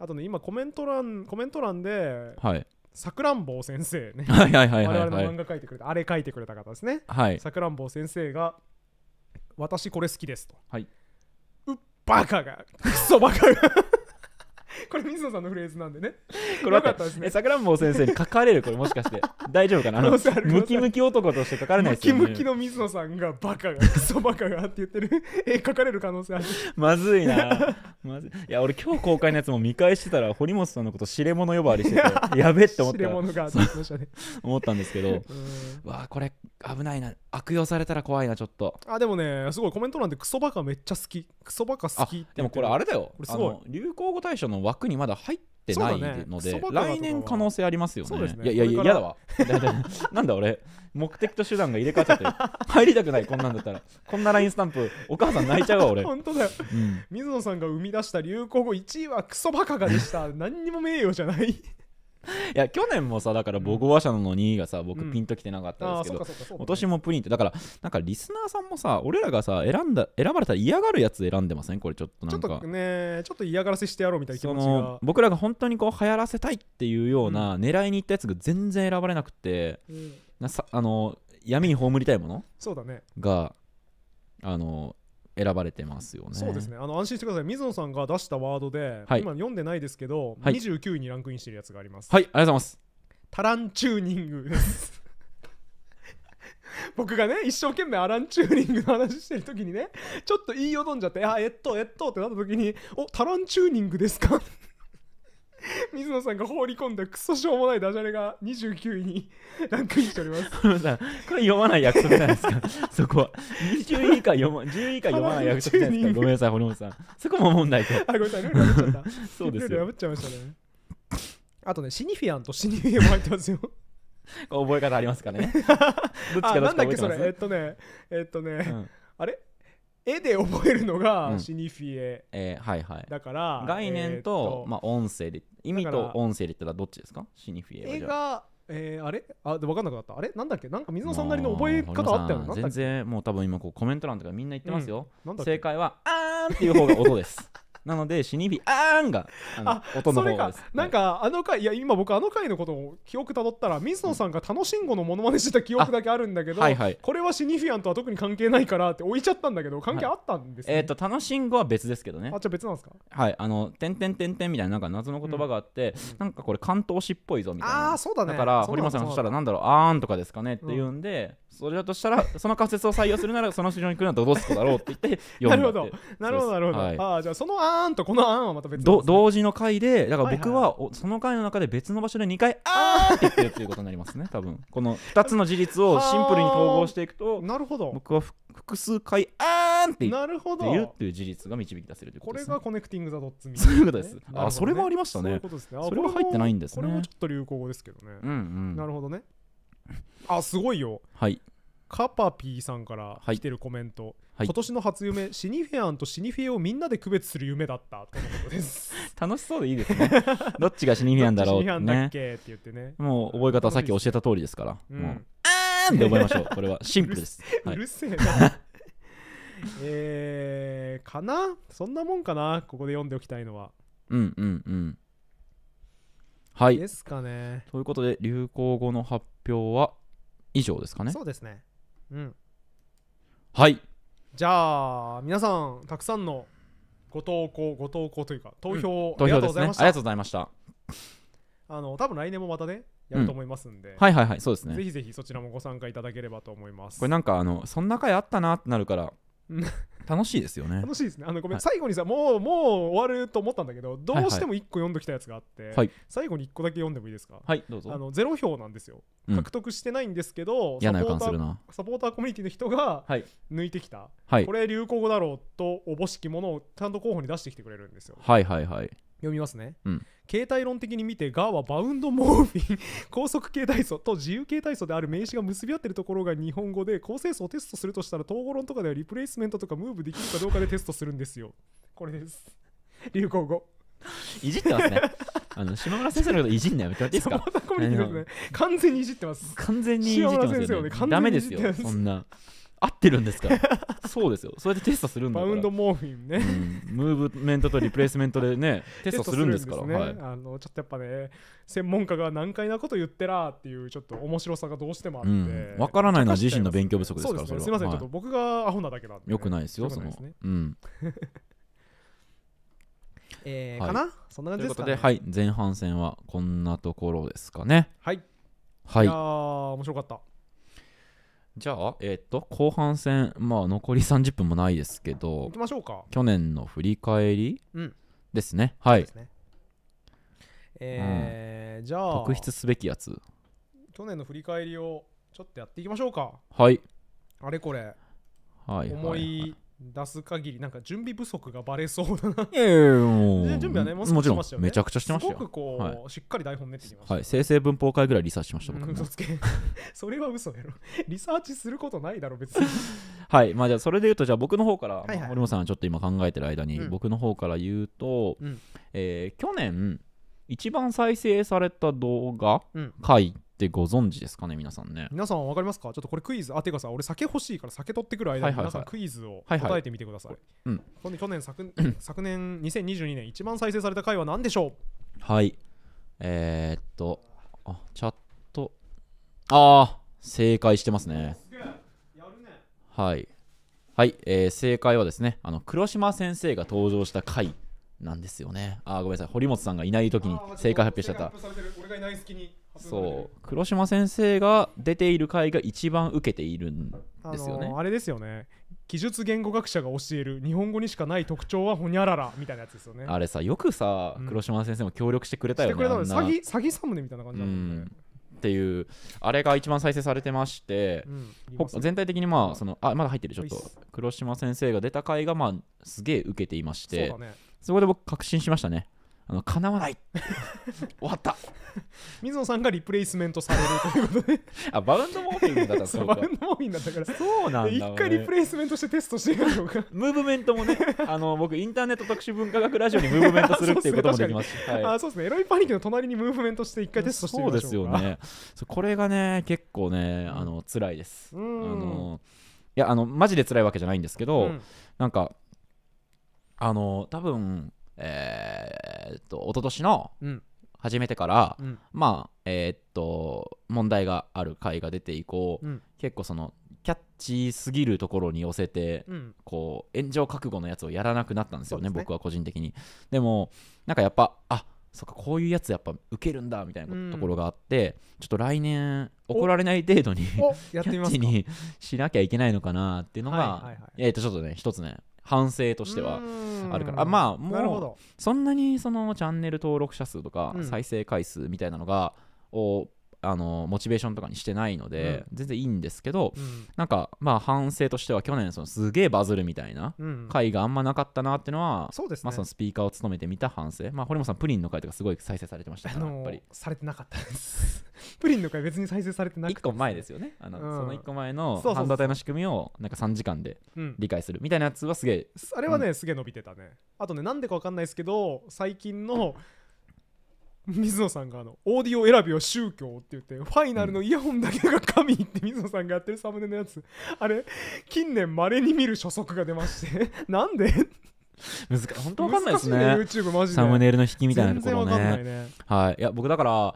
あとね、今コメント欄、コメント欄で、はい、さくらんぼ先生ね はいはいはい我々の漫画描いてくれたあれ書いてくれた方ですねさくらんぼ先生が「私これ好きです」と「はい、うっバカがクソバカが これ水野さんのフレーズなんでね これかったですね桜坊先生に書かれるこれもしかして 大丈夫かなあのムキムキ男として書かれないですよ、ね、ムキムキの水野さんがバカがクソバカがって言ってる絵書かれる可能性あるまずいなまずいいや俺今日公開のやつも見返してたら堀本さんのこと知れ物呼ばわりしててやべって思った知れ物がって思ったんですけどわあこれ危ないな悪用されたら怖いなちょっとあでもねすごいコメント欄でクソバカめっちゃ好きクソバカ好きってでもこれあれだよこれすごい流行語大賞の枠にまだ入ってないので、ね、来年可能性ありますよね、ね、いやいや嫌だわ なんだ俺目的と手段が入れ替わっちゃって入りたくないこんなんだったらこんな LINE スタンプお母さん泣いちゃうわ俺本当だよ、うん、水野さんが生み出した流行語1位はクソバカがでした 何にも名誉じゃないいや去年もさだから母語話者の2がさ僕ピンときてなかったんですけど、うん、今年もプリンってだからなんかリスナーさんもさ俺らがさ選んだ選ばれたら嫌がるやつ選んでません、これちょっとなんかちょっとねちょっと嫌がらせしてやろうみたいな気持ちが僕らが本当にこう流行らせたいっていうような狙いにいったやつが全然選ばれなくて、うん、なさあの闇に葬りたいものそうだねがあの選ばれてますよねそうですねあの安心してください水野さんが出したワードで、はい、今読んでないですけど、はい、29位にランクインしてるやつがありますはいありがとうございますタランチューニングです 僕がね一生懸命アラン・チューニングの話してる時にねちょっと言いよどんじゃって「あえっとえっと」ってなった時に「おタラン・チューニングですか?」水野さんが放り込んだクソしょうもないダジャレが29位に ランクインしております。これ読まない約束じゃないですか、そこは。20位以下読ま10位以下読まない約束じゃないですか、ごめんなさい、堀本さん。そこも問題と。あ、ごめんなさい、ルール破っちゃった。そうです破っちゃいましたね。あとね、シニフィアンとシニフィアンも入ってますよ。覚え方ありますかね。どっちかどっちか覚えてます、ね、なんだっけ、それ。えっとね、えっとね、うん、あれ絵で覚えるのがシニフィエ、えーはいはい、だから概念と,、まあ、音声で意味と音声で言ったらどっちですかシニフィエは絵がえー、あれあで分かんなくなったあれなんだっけなんか水野さんなりの覚え方あったよな全然もう多分今こうコメント欄とかみんな言ってますよ、うん、正解は「あーん」っていう方が音ですなので死に火あーんがあのの方ですなんかあの回いや今僕あの回のことを記憶たどったら水野さんが楽しんごのものまねしてた記憶だけあるんだけど、はいはいこれはシニフィアンとは特に関係ないからって置いちゃったんだけど関係あったんですね、えっ、と楽しんごは別ですけどねあじゃあ別なんですかはいあの「てんてんてんてん」みたいななんか謎の言葉があって、なんかこれ関東詩っぽいぞみたいなああそうだねだから堀本さんそしたらなんだろうあーんとかですかねっていうんで、それだとしたら その仮説を採用するならその市場に来るのはどうすこだろうって言って読んだなるほどなるほど、はい、ああじゃあそのあーんとこのあーんはまた別の、ね、同時の回でだから僕はその回の中で別の場所で2回あーんって言ってるっていうことになりますね 多分この2つの事実をシンプルに統合していくと なるほど僕は複数回あーんって言ってるっていう事実が導き出せるということです、ね、これがコネクティング・ザ・ドッツみたいな、ね、そういうことです、あそれもありましたねそううことですねそれは入ってないんですねこれもちょっと流行語ですけどね、うんうん、なるほどね あすごいよはいカパピーさんから来てるコメント、はい、今年の初夢シニフェアンとシニフェをみんなで区別する夢だったとことです 楽しそうでいいですね どっちがシニフェアンだろうって、ね、シニフェアンだっけって言ってねもう覚え方はさっき教えた通りですから、うん、もうあーんって覚えましょうこれはシンプルですうるせえな、えー、かなそんなもんかなここで読んでおきたいのはうんうんうんはいですかねということで流行語の発表は以上ですかねそうですねうんはいじゃあ皆さんたくさんのご投稿ご投稿というか投票、うん、投票ですねありがとうございましたあの多分来年もまたねやると思いますんで、うん、はいはいはいそうですねぜひぜひそちらもご参加いただければと思いますこれなんかあのそんな回あったなってなるから 楽しいですよね楽しいですねあのごめん、はい、最後にさもうもう終わると思ったんだけどどうしても1個読んどきたやつがあって、はい、最後に1個だけ読んでもいいですかはいどうぞあのゼロ票なんですよ、獲得してないんですけどサポーターサポーターコミュニティの人が抜いてきた、はい、これ流行語だろうとおぼしきものをちゃんと候補に出してきてくれるんですよはいはいはい読みますね、うん、形態論的に見てガーはバウンドモーフィン 高速形態素と自由形態素である名詞が結び合ってるところが日本語で構成素をテストするとしたら統合論とかではリプレイスメントとかムーブできるかどうかでテストするんですよこれです流行語いじってますね あの島村先生のこといじんなよっていですか 完全にいじってます完全にいじってますよねダメですよそんな合ってるんですから そうですよそうやってテストするんだからバウンドモーフィンね、うん、ムーブメントとリプレイスメントでね テストするんですからね、はい、あのちょっとやっぱね専門家が難解なこと言ってらっていうちょっと面白さがどうしてもあって、うん、分からないのは自身の勉強不足ですから、それはすみません、はい、ちょっと僕がアホなだけなんで、よくないですよ、そのうん えー、はい、かなそんな感じですか、ね、ということで、はい、前半戦はこんなところですかねはい、はい、いや面白かったじゃあ、えー、っと、後半戦、まあ、残り30分もないですけど、行きましょうか。去年の振り返り、ですね。はい。えー、うん、じゃあ、特筆すべきやつ。去年の振り返りをちょっとやっていきましょうか。はい。あれこれ、はい、はい、思い出す限りなんか準備不足がバレそうだなええもう準備はねもうもちろんめちゃくちゃしてましたよすごくこう、はい、しっかり台本練ってきました、はい、生成文法会ぐらいリサーチしました僕嘘つけ それは嘘やろリサーチすることないだろ別に はいまあじゃあそれで言うとじゃあ僕の方から、はいはいまあ、森本さんはちょっと今考えてる間に、うん、僕の方から言うと、うん、えー、去年一番再生された動画、うん、回っってご存知ですかね皆さんね皆さん分かりますかちょっとこれクイズあてかさ俺酒欲しいから酒取ってくる間に皆さんクイズを答えてみてください、うん、去年昨 昨年2022年一番再生された回は何でしょうはいえー、っとあチャットああ正解してますねはいはい、えー、正解はですねあの黒島先生が登場した回なんですよねあごめんなさい堀本さんがいない時に正解発表しちゃった俺がいない隙にそう黒島先生が出ている回が一番受けているんですよね、あのー、あれですよね技術言語学者が教える日本語にしかない特徴はほにゃららみたいなやつですよねあれさよくさ黒島先生も協力してくれたよね、うん、詐欺詐欺サムネみたいな感じだもね、うんっていうあれが一番再生されてまして、うん、全体的にまあそのあまだ入ってるちょっと黒島先生が出た回がまあすげえ受けていましてそ、ね,、こで僕確信しましたねあの叶わない終わった 水野さんがリプレイスメントされるということで あバウンドモーフィングだった そうバウンドモーフィングだったからそうなんだ、ね、一回リプレイスメントしてテストしてるうかムーブメントもねあの僕インターネット特殊文化学ラジオにムーブメントするっていうこともできますしあそうですね、はい、エロいパニックの隣にムーブメントして一回テストしてみまそうですよねこれがね結構ねあの辛いですあのいやあのマジで辛いわけじゃないんですけど、うん、なんかあの多分えー、っと一昨年の始めてから、うん、まあえー、っと問題がある回が出て以降、うん、結構そのキャッチーすぎるところに寄せて、うん、こう炎上覚悟のやつをやらなくなったんですよね、ね、僕は個人的にでもなんかやっぱあそっかこういうやつやっぱ受けるんだみたいなところがあって、うん、ちょっと来年怒られない程度にキャッチにしなきゃいけないのかなっていうのが、はいはいはい、えー、とちょっとね一つね反省としてはあるからあまあもうそんなにそのチャンネル登録者数とか再生回数みたいなのがをあのモチベーションとかにしてないので、うん、全然いいんですけど、うん、なんかまあ反省としては去年そのすげえバズるみたいな回があんまなかったなっていうのは、うん、まあ、そのスピーカーを務めてみた反省、まあ、堀本さんプリンの回とかすごい再生されてましたから、やっぱりされてなかったですプリンの回別に再生されてなくて、ね、1個前ですよねあの、その1個前の半導体の仕組みをなんか3時間で理解するみたいなやつはすげえ、あれはね、すげえ伸びてたねあとねなんでか分かんないですけど最近の水野さんがあのオーディオ選びは宗教って言ってファイナルのイヤホンだけが神って水野さんがやってるサムネのやつあれ近年まれに見る初速が出まして なんで難本当わかんないですねね YouTube マジでサムネイルの引きみたいなところね全然かんないねはいいや僕だから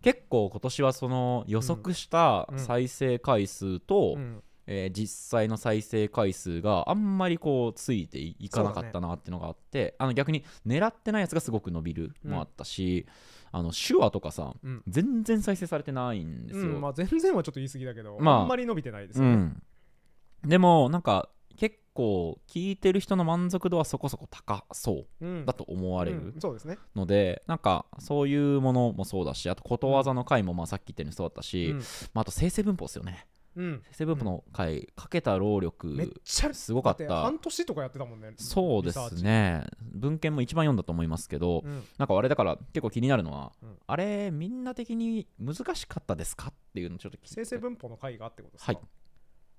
結構今年はその予測した再生回数と、うんうん、えー、実際の再生回数があんまりこうついていかなかったなっていうのがあって、ね、あの逆に狙ってないやつがすごく伸びるもあったし、うんあの手話とかさ、うん全然再生されてないんですよ、うんまあ、全然はちょっと言い過ぎだけど、まああ、んまり伸びてないですようん、でもなんか結構聞いてる人の満足度はそこそこ高そうだと思われるので、なんかそういうものもそうだしあとことわざの回もまあさっき言ったようにそうだったし、うんまあ、あと生成文法ですよねセブンの回かけた労力すごかった半年とかやってたもんねそうですね文献も一番読んだと思いますけど、なんかあれだから結構気になるのは、あれみんな的に難しかったですかっていうのちょっと聞いて先生文法の回がってことですか、はい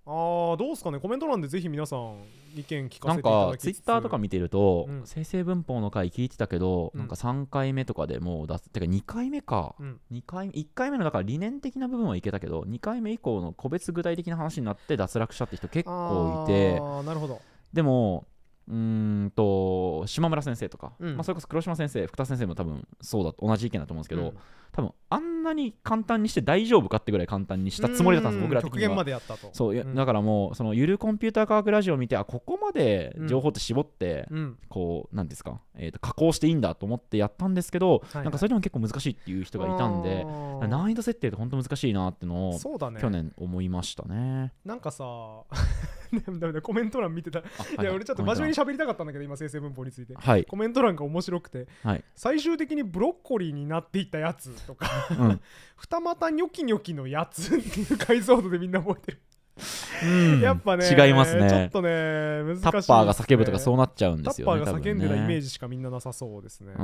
あどうすかねコメント欄でぜひ皆さん意見聞かせていただきつつなんかツイッターとか見てると、うん、生成文法の回聞いてたけど、うん、なんか3回目とかでもう出すてか2回目か、うん、2回1回目のだから理念的な部分はいけたけど2回目以降の個別具体的な話になって脱落したって人結構いてなるほどでもうんと島村先生とか、うん、まあ、それこそ黒島先生福田先生も多分そうだ同じ意見だと思うんですけど、うん、多分あんなに簡単にして大丈夫かってぐらい簡単にしたつもりだったんです僕ら的にはそう、うん、だからもうそのゆるコンピューター科学ラジオを見てあここまで情報って絞って、こうなんですか、えー、と加工していいんだと思ってやったんですけど、なんかそれでも結構難しいっていう人がいたんで難易度設定って本当難しいなってのを、ね、去年思いましたねなんかさ コメント欄見てた、はい、いや俺ちょっと真面目に喋りたかったんだけど今生成文法について、はい、コメント欄が面白くて、はい、最終的にブロッコリーになっていったやつとか、うん、二股ニョキニョキのやつっていう解像度でみんな覚えてるうん、やっぱね違いますねちょっとね難しい、ね、タッパーが叫ぶとかそうなっちゃうんですよねタッパーが叫んでたイメージしかみんななさそうですね、ね、うん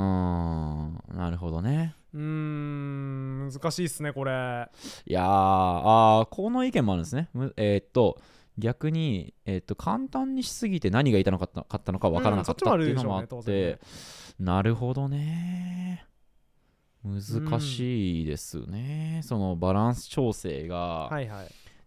なるほどねうん難しいっすねこれいやーあーこの意見もあるんですねえー、っと逆に、えー、と簡単にしすぎて何が痛かったかったのか分からなかったっていうのもあって、なるほどね難しいですね、そのバランス調整が、ははいい、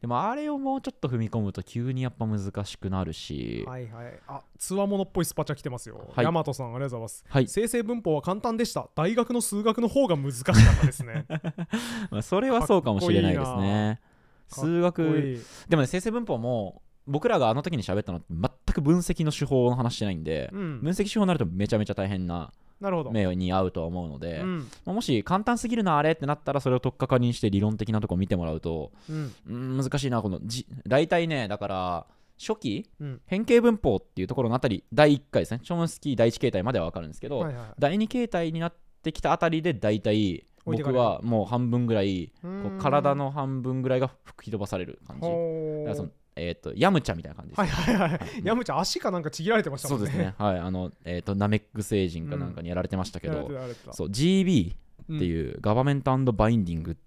でもあれをもうちょっと踏み込むと急にやっぱ難しくなるしはいはいあつわものっぽいスパチャ来てますよ、はい、大和さんありがとうございます、はい、生成文法は簡単でした大学の数学の方が難しかったですね まあそれはそうかもしれないですね数学でもね生成文法も僕らがあの時に喋ったのって全く分析の手法の話してないんで、うん、分析手法になるとめちゃめちゃ大変な目に合うとは思うので、うん、もし簡単すぎるなあれってなったらそれを取っかかりにして理論的なとこ見てもらうと、うん、難しいなこのじ大体ねだから初期、うん、変形文法っていうところのあたり第1回ですねチョムスキー第1形態までは分かるんですけど、はいはい、第2形態になってきたあたりで大体僕はもう半分ぐらいこう体の半分ぐらいが吹き飛ばされる感じだからそのえと、ヤムチャみたいな感じです、ね、はいはいはい、ヤムチャ足かなんかちぎられてましたもんねそうですねはいあのえっ、ー、とナメック星人かなんかにやられてましたけど、うん、そう GB っていう、うん、ガバメントバインディング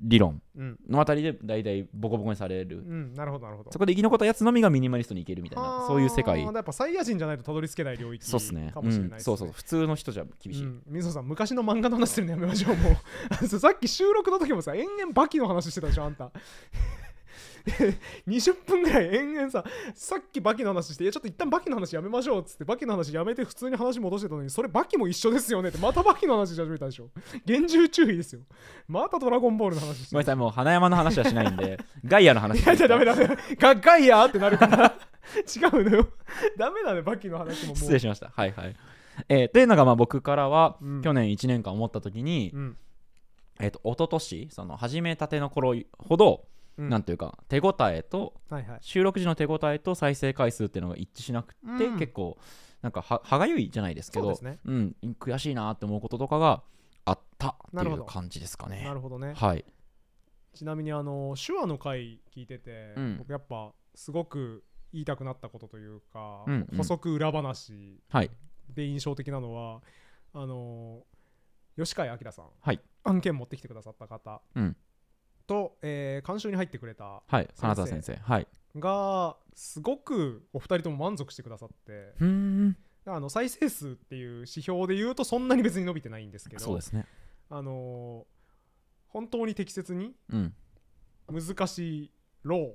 理論のあたりで大体ボコボコにされる、うん、なるほどなるほどそこで生き残ったやつのみがミニマリストにいけるみたいなそういう世界やっぱサイヤ人じゃないとたどり着けない領域そうっすねかもしれない、そうそう普通の人じゃ厳しい、みぞさん昔の漫画の話するのやめましょうもうさっき収録の時もさ延々バキの話してたでしょあんた20 分ぐらい延々さ、さっきバキの話して、いや、ちょっと一旦バキの話やめましょうっつって、バキの話やめて普通に話戻してたのに、それバキも一緒ですよねって、またバキの話し始めたでしょ。厳重注意ですよ。またドラゴンボールの話して。ごめんなさい、もう花山の話はしないんで、ガイアの話。いや、じゃダメダメ。ガガイアってなるから。違うのよ。ダメだね、バキの話もも失礼しました。はいはい。えー、というのがまあ僕からは、うん、去年1年間思った時に、うんえーと、と一昨年その始めたての頃ほどうん、なんいうか手応えと、はいはい、収録時の手応えと再生回数っていうのが一致しなくて、うん、結構なんか歯がゆいじゃないですけど、ね、うん、悔しいなって思うこととかがあったっていう感じですかね。なるほどね、はい、ちなみにあの手話の回聞いてて、うん、僕やっぱすごく言いたくなったことというか、うんうん、補足裏話で印象的なのは、はい、あの吉川明さん、はい、案件持ってきてくださった方、うん、と、えー、監修に入ってくれたはい金沢先生はいがすごくお二人とも満足してくださってあの再生数っていう指標で言うとそんなに別に伸びてないんですけどそうですねあのー、本当に適切に難しいロー、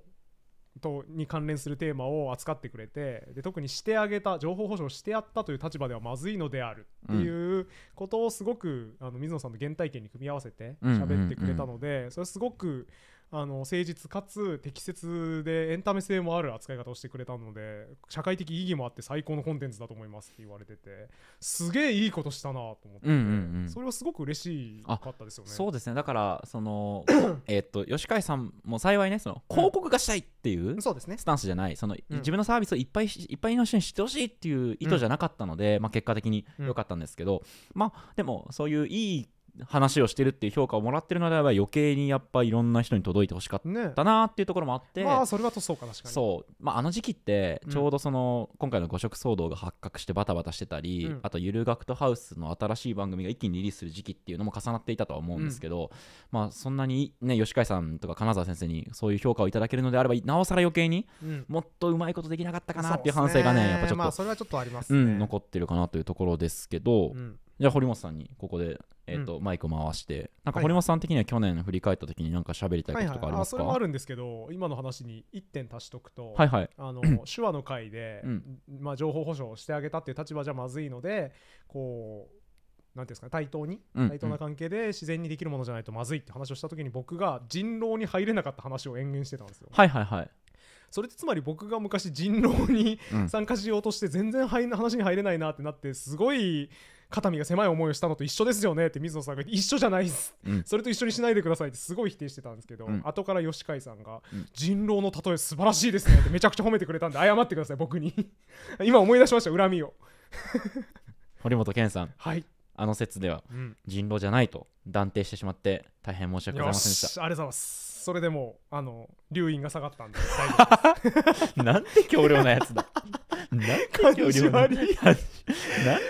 とに関連するテーマを扱ってくれてで特にしてあげた情報保障してやったという立場ではまずいのであるっていうことをすごく、うん、あの水野さんの原体験に組み合わせて喋ってくれたので、それすごくあの誠実かつ適切でエンタメ性もある扱い方をしてくれたので社会的意義もあって最高のコンテンツだと思いますって言われててすげえいいことしたなと思って、うんうんうん、それはすごく嬉しかったですよねそうですねだからその えっと吉川さんも幸いねその広告がしたいっていうスタンスじゃない、うん、その、うん、自分のサービスをいっぱいいっぱいの人に知ってほしいっていう意図じゃなかったので、うん、まあ、結果的に良かったんですけど、まあでもそういういい話をしてるっていう評価をもらってるのであれば余計にやっぱいろんな人に届いてほしかったなっていうところもあって、ね、まあそれはとそうか確かにそうまああの時期ってちょうどその、うん、今回の誤食騒動が発覚してバタバタしてたり、うん、あとゆる学とハウスの新しい番組が一気にリリースする時期っていうのも重なっていたとは思うんですけど、うん、まあそんなにね吉海さんとか金沢先生にそういう評価をいただけるのであればなおさら余計にもっとうまいことできなかったかなっていう反省がね、ね、やっぱちょっと、まあ、それはちょっとあります、ね、残ってるかなというところですけど、じゃあ堀本さんにここでえーと、うん、マイク回してなんか堀本さん的には去年振り返った時に何か喋りたいこととかありますか、はいはい、あそれもあるんですけど今の話に1点足しとくと、はいはい、あの 手話の会で、うん、まあ、情報保障をしてあげたっていう立場じゃまずいのでこうなんですか、ね、対等に、うん、対等な関係で自然にできるものじゃないとまずいって話をした時に僕が人狼に入れなかった話を延々してたんですよ。はいはいはいそれってつまり僕が昔人狼に参加しようとして全然話に入れないなってなってすごい肩身が狭い思いをしたのと一緒ですよねって水野さんが一緒じゃないです、うん、それと一緒にしないでくださいってすごい否定してたんですけど、うん、後から吉海さんが、うん、人狼の例え素晴らしいですねってめちゃくちゃ褒めてくれたんで謝ってください僕に 今思い出しました恨みを 堀本健さんはいあの説では、人狼じゃないと断定してしまって大変申し訳ございませんでしたありがとうございますそれでもあの留飲が下がったんで大丈夫 なんて強烈なやつだ何なの何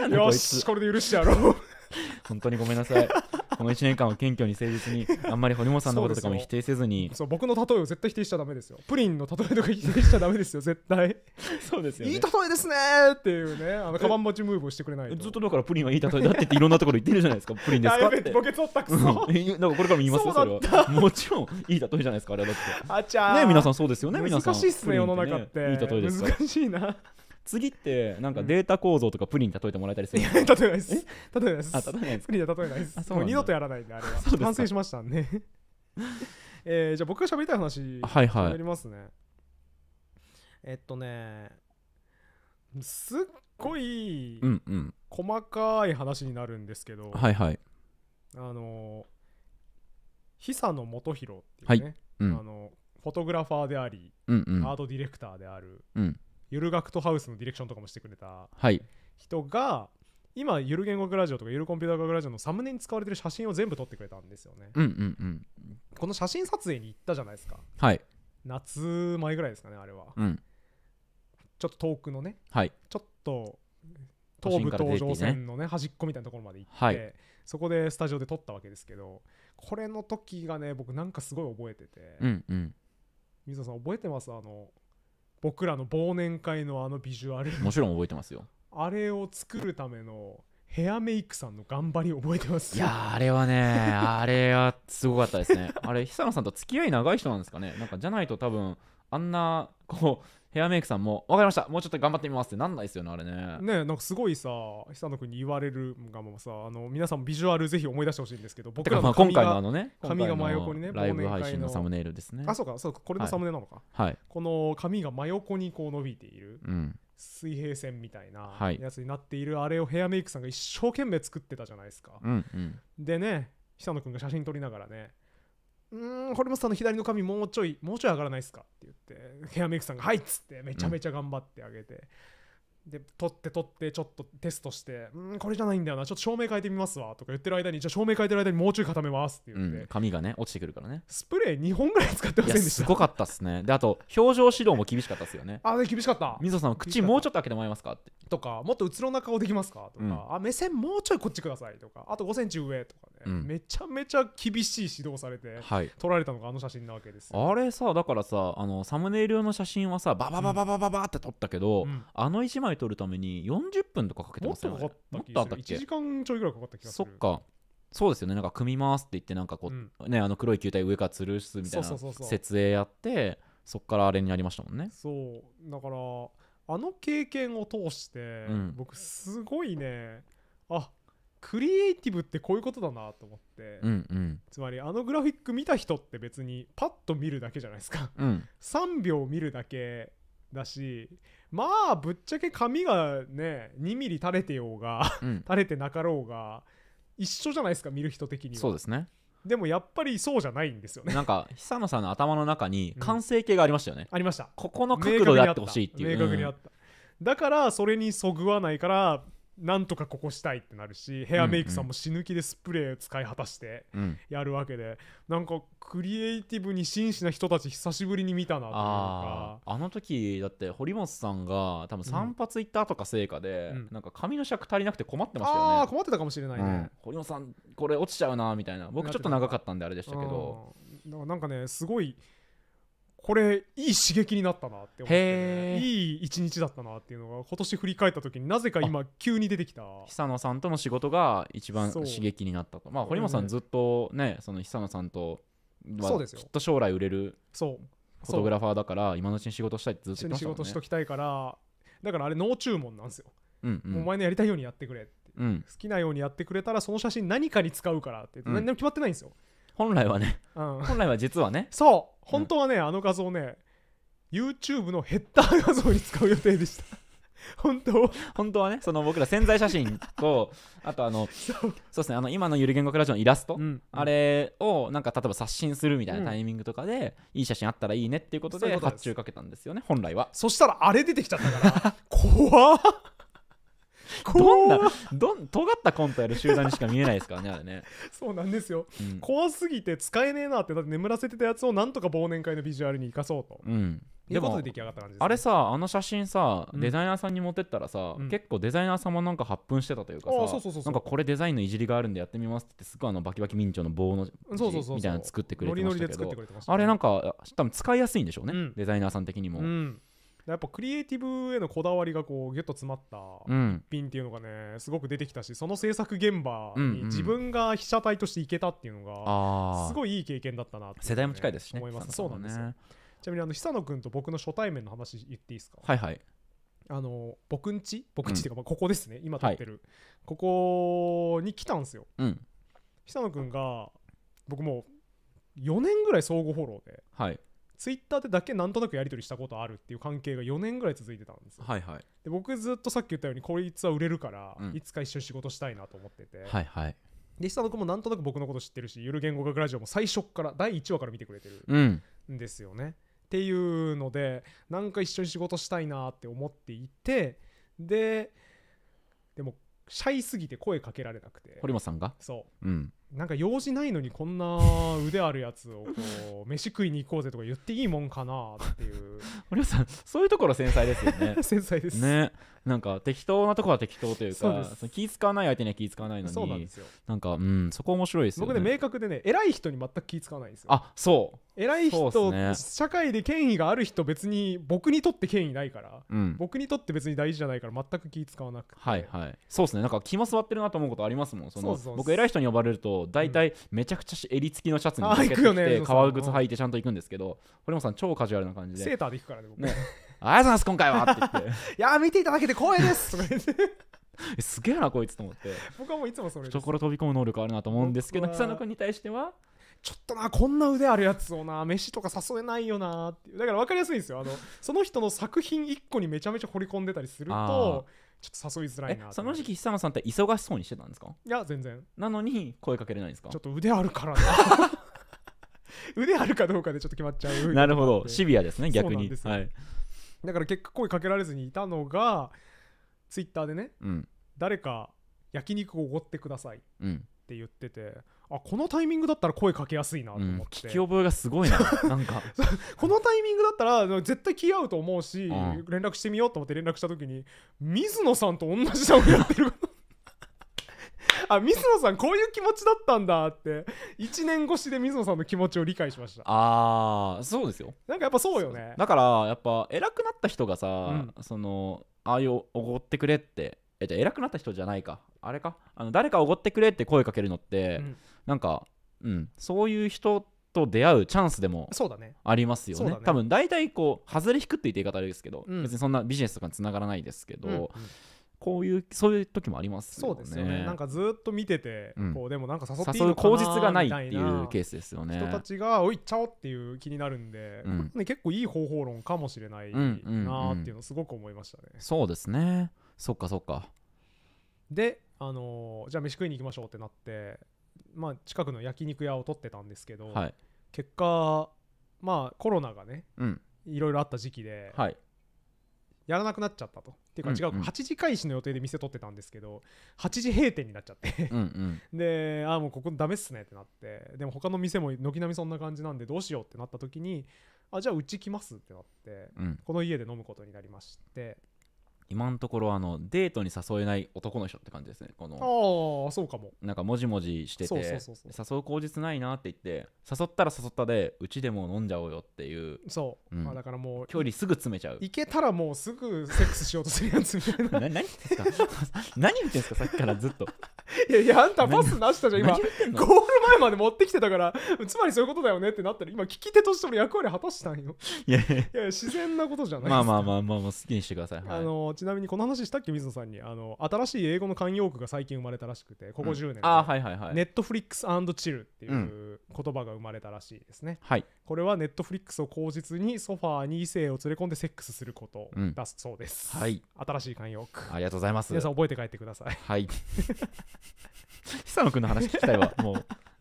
なのよしこれで許してやろう本当にごめんなさいこの1年間は謙虚に誠実にあんまり堀本さんのこととかも否定せずにそう僕の例えを絶対否定しちゃダメですよプリンの例えとか否定しちゃダメですよ絶対そうですよいい例えですねーっていうねあのカバン持ちムーブをしてくれないとずっとだからプリンはいい例えだってっていろんなところ言ってるじゃないですかプリンですかってボケ取ったくそうん、えなんかこれからも言いますよそれそはもちろんいい例えじゃないですかあれだってあちゃーね皆さんそうですよね皆さん難しいっすね世の中って、いい例えですか難しいな次ってなんかデータ構造とかプリンに例えてもらえたりする、うん、例えないです例えないです例えなですプリンは例えないですもう二度とやらないんであれは反省しましたね えー、じゃあ僕が喋りたい話はいはいりますねえっとねすっごい細かい話になるんですけど、うんうん、はいはいあの久野元宏っていうね、はいうん、あのフォトグラファーであり、うんうん、アートディレクターである、うん、ゆる学徒ハウスのディレクションとかもしてくれた人が、今ゆる言語学ラジオとかゆるコンピューター学ラジオのサムネに使われてる写真を全部撮ってくれたんですよね、うんうんうん、この写真撮影に行ったじゃないですか、はい、夏前ぐらいですかねあれは、うん、ちょっと遠くのね、はい、ちょっと東武東上線のね端っこみたいなところまで行って、はい、そこでスタジオで撮ったわけですけどこれの時がね僕なんかすごい覚えてて、うんうん、水野さん覚えてますあの僕らの忘年会のあのビジュアルもちろん覚えてますよあれを作るためのヘアメイクさんの頑張り覚えてますいやあれはねあれはすごかったですねあれ久野さんと付き合い長い人なんですかねなんかじゃないと多分あんなこうヘアメイクさんも分かりましたもうちょっと頑張ってみますってなんないですよねあれねねなんかすごいさ久野君に言われるがもさあの皆さんもビジュアルぜひ思い出してほしいんですけど僕らの今回のあのね髪が真横にねライブ配信のサムネイルですねあそうかそうかこれのサムネなのか、はい、この髪が真横にこう伸びている、うん、水平線みたいなやつになっているあれをヘアメイクさんが一生懸命作ってたじゃないですか、うんうん、でね久野君が写真撮りながらねうん堀本さんの左の髪もうちょいもうちょい上がらないですか?」って言ってヘアメイクさんが「はい」っつってめちゃめちゃ頑張ってあげて、うん、で取って取ってちょっとテストして「うんこれじゃないんだよなちょっと照明変えてみますわ」とか言ってる間に「じゃあ照明変えてる間にもうちょい固めます」って言って、うん、髪がね落ちてくるからねスプレー2本ぐらい使ってませんでしたすごかったっすねであと表情指導も厳しかったっすよねあれ厳しかった水野さん口もうちょっと開けてもらえますかってとかもっとうつろな顔できますかとか、うん、あ目線もうちょいこっちくださいとかあと5センチ上とかめちゃめちゃ厳しい指導されて、はい、撮られたのがあの写真なわけですあれさだからさあのサムネイル用の写真はさバババババババって撮ったけど、うん、あの1枚撮るために40分とかかけてますよねもっとかった気が1時間ちょいぐらいかかった気がするそっかそうですよねなんか組みますって言ってなんかこう、うん、ねあの黒い球体上から吊るすみたいな設営やってそっからあれになりましたもんねそうだからあの経験を通して、うん、僕すごいねあクリエイティブってこういうことだなと思って、うんうん、つまりあのグラフィック見た人って別にパッと見るだけじゃないですか、うん、3秒見るだけだしまあぶっちゃけ髪がね2ミリ垂れてようが、うん、垂れてなかろうが一緒じゃないですか見る人的にはそうですねでもやっぱりそうじゃないんですよねなんか久野さんの頭の中に完成形がありましたよね、うん、ありましたここの角度であってほしいっていう明確にあった、うん、だからそれにそぐわないからなんとかここしたいってなるしヘアメイクさんも死ぬ気でスプレー使い果たしてやるわけで、うんなんかクリエイティブに真摯な人たち久しぶりに見たなというかあの時だって堀本さんが多分散髪行った後か成果で、うん、なんか髪の尺足りなくて困ってましたよね、うん、あ困ってたかもしれないね、うん、堀本さんこれ落ちちゃうなみたいな僕ちょっと長かったんであれでしたけどなんかねすごいこれいい刺激になったなって思って、ね、いい一日だったなっていうのが今年振り返った時になぜか今急に出てきた久野さんとの仕事が一番刺激になったとまあ堀本さんずっとね、うん、その久野さんとはきっと将来売れるフォトグラファーだから今のうちに仕事したいってずっとましたね、仕事しときたいからだからあれノー注文なんですよ、うんうん、お前のやりたいようにやってくれって、うん、好きなようにやってくれたらその写真何かに使うからって何でも決まってないんですよ本来はね、うん、本来は実はねそう本当はね、あの画像ね YouTube のヘッダー画像に使う予定でした 本当本当はねその僕ら潜在写真と あとあのそうですねあの今のゆる言語クラジオのイラスト、うん、あれをなんか例えば刷新するみたいなタイミングとかで、うん、いい写真あったらいいねっていうことで発注かけたんですよね本来はそしたらあれ出てきちゃったから怖っどんなどん尖ったコントやる集団にしか見えないですからねあれねそうなんですよ、うん、怖すぎて使えねえなってだって眠らせてたやつをなんとか忘年会のビジュアルに生かそうと、うん、でもで、ね、あれさあの写真さ、デザイナーさんに持ってったらさ、うん、結構デザイナーさんもなんか発奮してたというかさなんかこれデザインのいじりがあるんでやってみますってすぐあのバキバキ民調の棒のみたいなの作ってくれてましたけどあれなんか多分使いやすいんでしょうね、うん、デザイナーさん的にも。やっぱクリエイティブへのこだわりがこうギュッと詰まった一品っていうのがね、すごく出てきたしその制作現場に自分が被写体として行けたっていうのがすごいいい経験だったなって、ね、世代も近いですしね思います、ね、そうなんですよちなみにあの久野君と僕の初対面の話言っていいですかはいはいあの僕んち僕んちっていうか、ここですね、今撮ってる、はい、ここに来たんですよ、うん、久野君が僕もう4年ぐらい相互フォローで、はい、ツイッターでだけなんとなくやり取りしたことあるっていう関係が4年ぐらい続いてたんですよ、はいはい、で僕ずっとさっき言ったようにこいつは売れるから、うん、いつか一緒に仕事したいなと思ってて、はいはい、で久野君もなんとなく僕のこと知ってるしゆる言語学ラジオも最初から第1話から見てくれてるんですよね、うん、っていうのでなんか一緒に仕事したいなって思っていてででもシャイすぎて声かけられなくて堀本さんがそう、うん、なんか用事ないのにこんな腕あるやつをこう飯食いに行こうぜとか言っていいもんかなっていう 森さんそういうところ繊細ですよね 繊細ですねなんか適当なとこは適当というそうでかす気使わない相手には気使わないのにそうなんですよなんかうんそこ面白いですよね僕ね明確でね偉い人に全く気使わないんですよあそ偉い人そうね社会で権威がある人別に僕にとって権威ないからうん僕にとって別に大事じゃないから全く気使わなくてはいはいそうですねなんか気も座ってるなと思うことありますもんそのそうそう僕偉い人に呼ばれると大体めちゃくちゃ襟付きのシャツにジャて革靴履いてちゃんと行くんですけど堀本さん超カジュアルな感じでセーターで行くからねねありがとうございます今回はって言ってい や見ていただけて光栄です すげえなこいつと思って僕はもういつもそれろ飛び込む能力あるなと思うんですけど草野君に対してはちょっとなこんな腕あるやつをな飯とか誘えないよなってだから分かりやすいんですよあのその人の作品1個にめちゃめちゃ掘り込んでたりするとちょっと誘いづらいなその時期久野さんって忙しそうにしてたんですかいや全然なのに声かけれないんですかちょっと腕あるから 腕あるかどうかでちょっと決まっちゃうなるほどシビアですね逆に、はい、だから結果声かけられずにいたのがツイッターでね、うん、誰か焼肉をおごってくださいって言ってて、うんあこのタイミングだったら声かけやすいなと思って、うん、聞き覚えがすごいな なんかこのタイミングだったら絶対気合うと思うし、うん、連絡してみようと思って連絡した時に水野さんと同じだもんやってる あ水野さんこういう気持ちだったんだって1年越しで水野さんの気持ちを理解しましたああそうですよなんかやっぱそうよねだからやっぱ偉くなった人がさ、うん、そのああいうおごってくれってえじゃ偉くなった人じゃないかあれかあの誰かおごってくれって声かけるのって、うんなんか、うん、そういう人と出会うチャンスでもありますよね。ねね多分大体こう外れ引くって言い方あれですけど、うん、別にそんなビジネスとかにつながらないですけど。うんうんこういうそういう時もあります、ね、そうですよね。なんかずっと見てて、うん、こうでもなんか誘っていいの口実がないっていうケースですよね。人たちがおいっちゃおっていう気になるんで、うん、ね結構いい方法論かもしれないなーっていうのすごく思いましたね。うんうんうん、そうですね。そっかそっか。で、あのー、じゃあ飯食いに行きましょうってなってまあ、近くの焼肉屋を取ってたんですけど、はい、結果、まあ、コロナがね、いろいろあった時期で、はい、やらなくなっちゃったと。っていうか違う、8時開始の予定で店取ってたんですけど8時閉店になっちゃってうんうん、であもうここダメっすねってなってでも他の店も軒並みそんな感じなんでどうしようってなった時にあじゃあうち来ますってなって、うん、この家で飲むことになりまして今のところあのデートに誘えない男の人って感じですねこのああそうかもなんかもじもじしてて誘う口実ないなって言って誘ったら誘ったでうちでも飲んじゃおうよっていうそう、うん、あだからもう距離すぐ詰めちゃういけたらもうすぐセックスしようとするやつみたいな 何言ってんすか 何言ってんすかさっきからずっと いやいやあんたパスなしたじゃん今ゴール前まで持ってきてたからつまりそういうことだよねってなったら今聞き手としても役割果たしたんよいやいや自然なことじゃないですかまあまあまあまあ、まあ、好きにしてください、はい、あのちなみにこの話したっけ水野さんにあの新しい英語の慣用句が最近生まれたらしくてここ10年で、うん、あはいはいはいネットフリックスチルっていう言葉が生まれたらしいですね、はいこれはネットフリックスを口実にソファーに異性を連れ込んでセックスすることだそうです、うん、はい新しい慣用句ありがとうございます皆さん覚えて帰ってくださいはい 久野君の話聞きたいわもう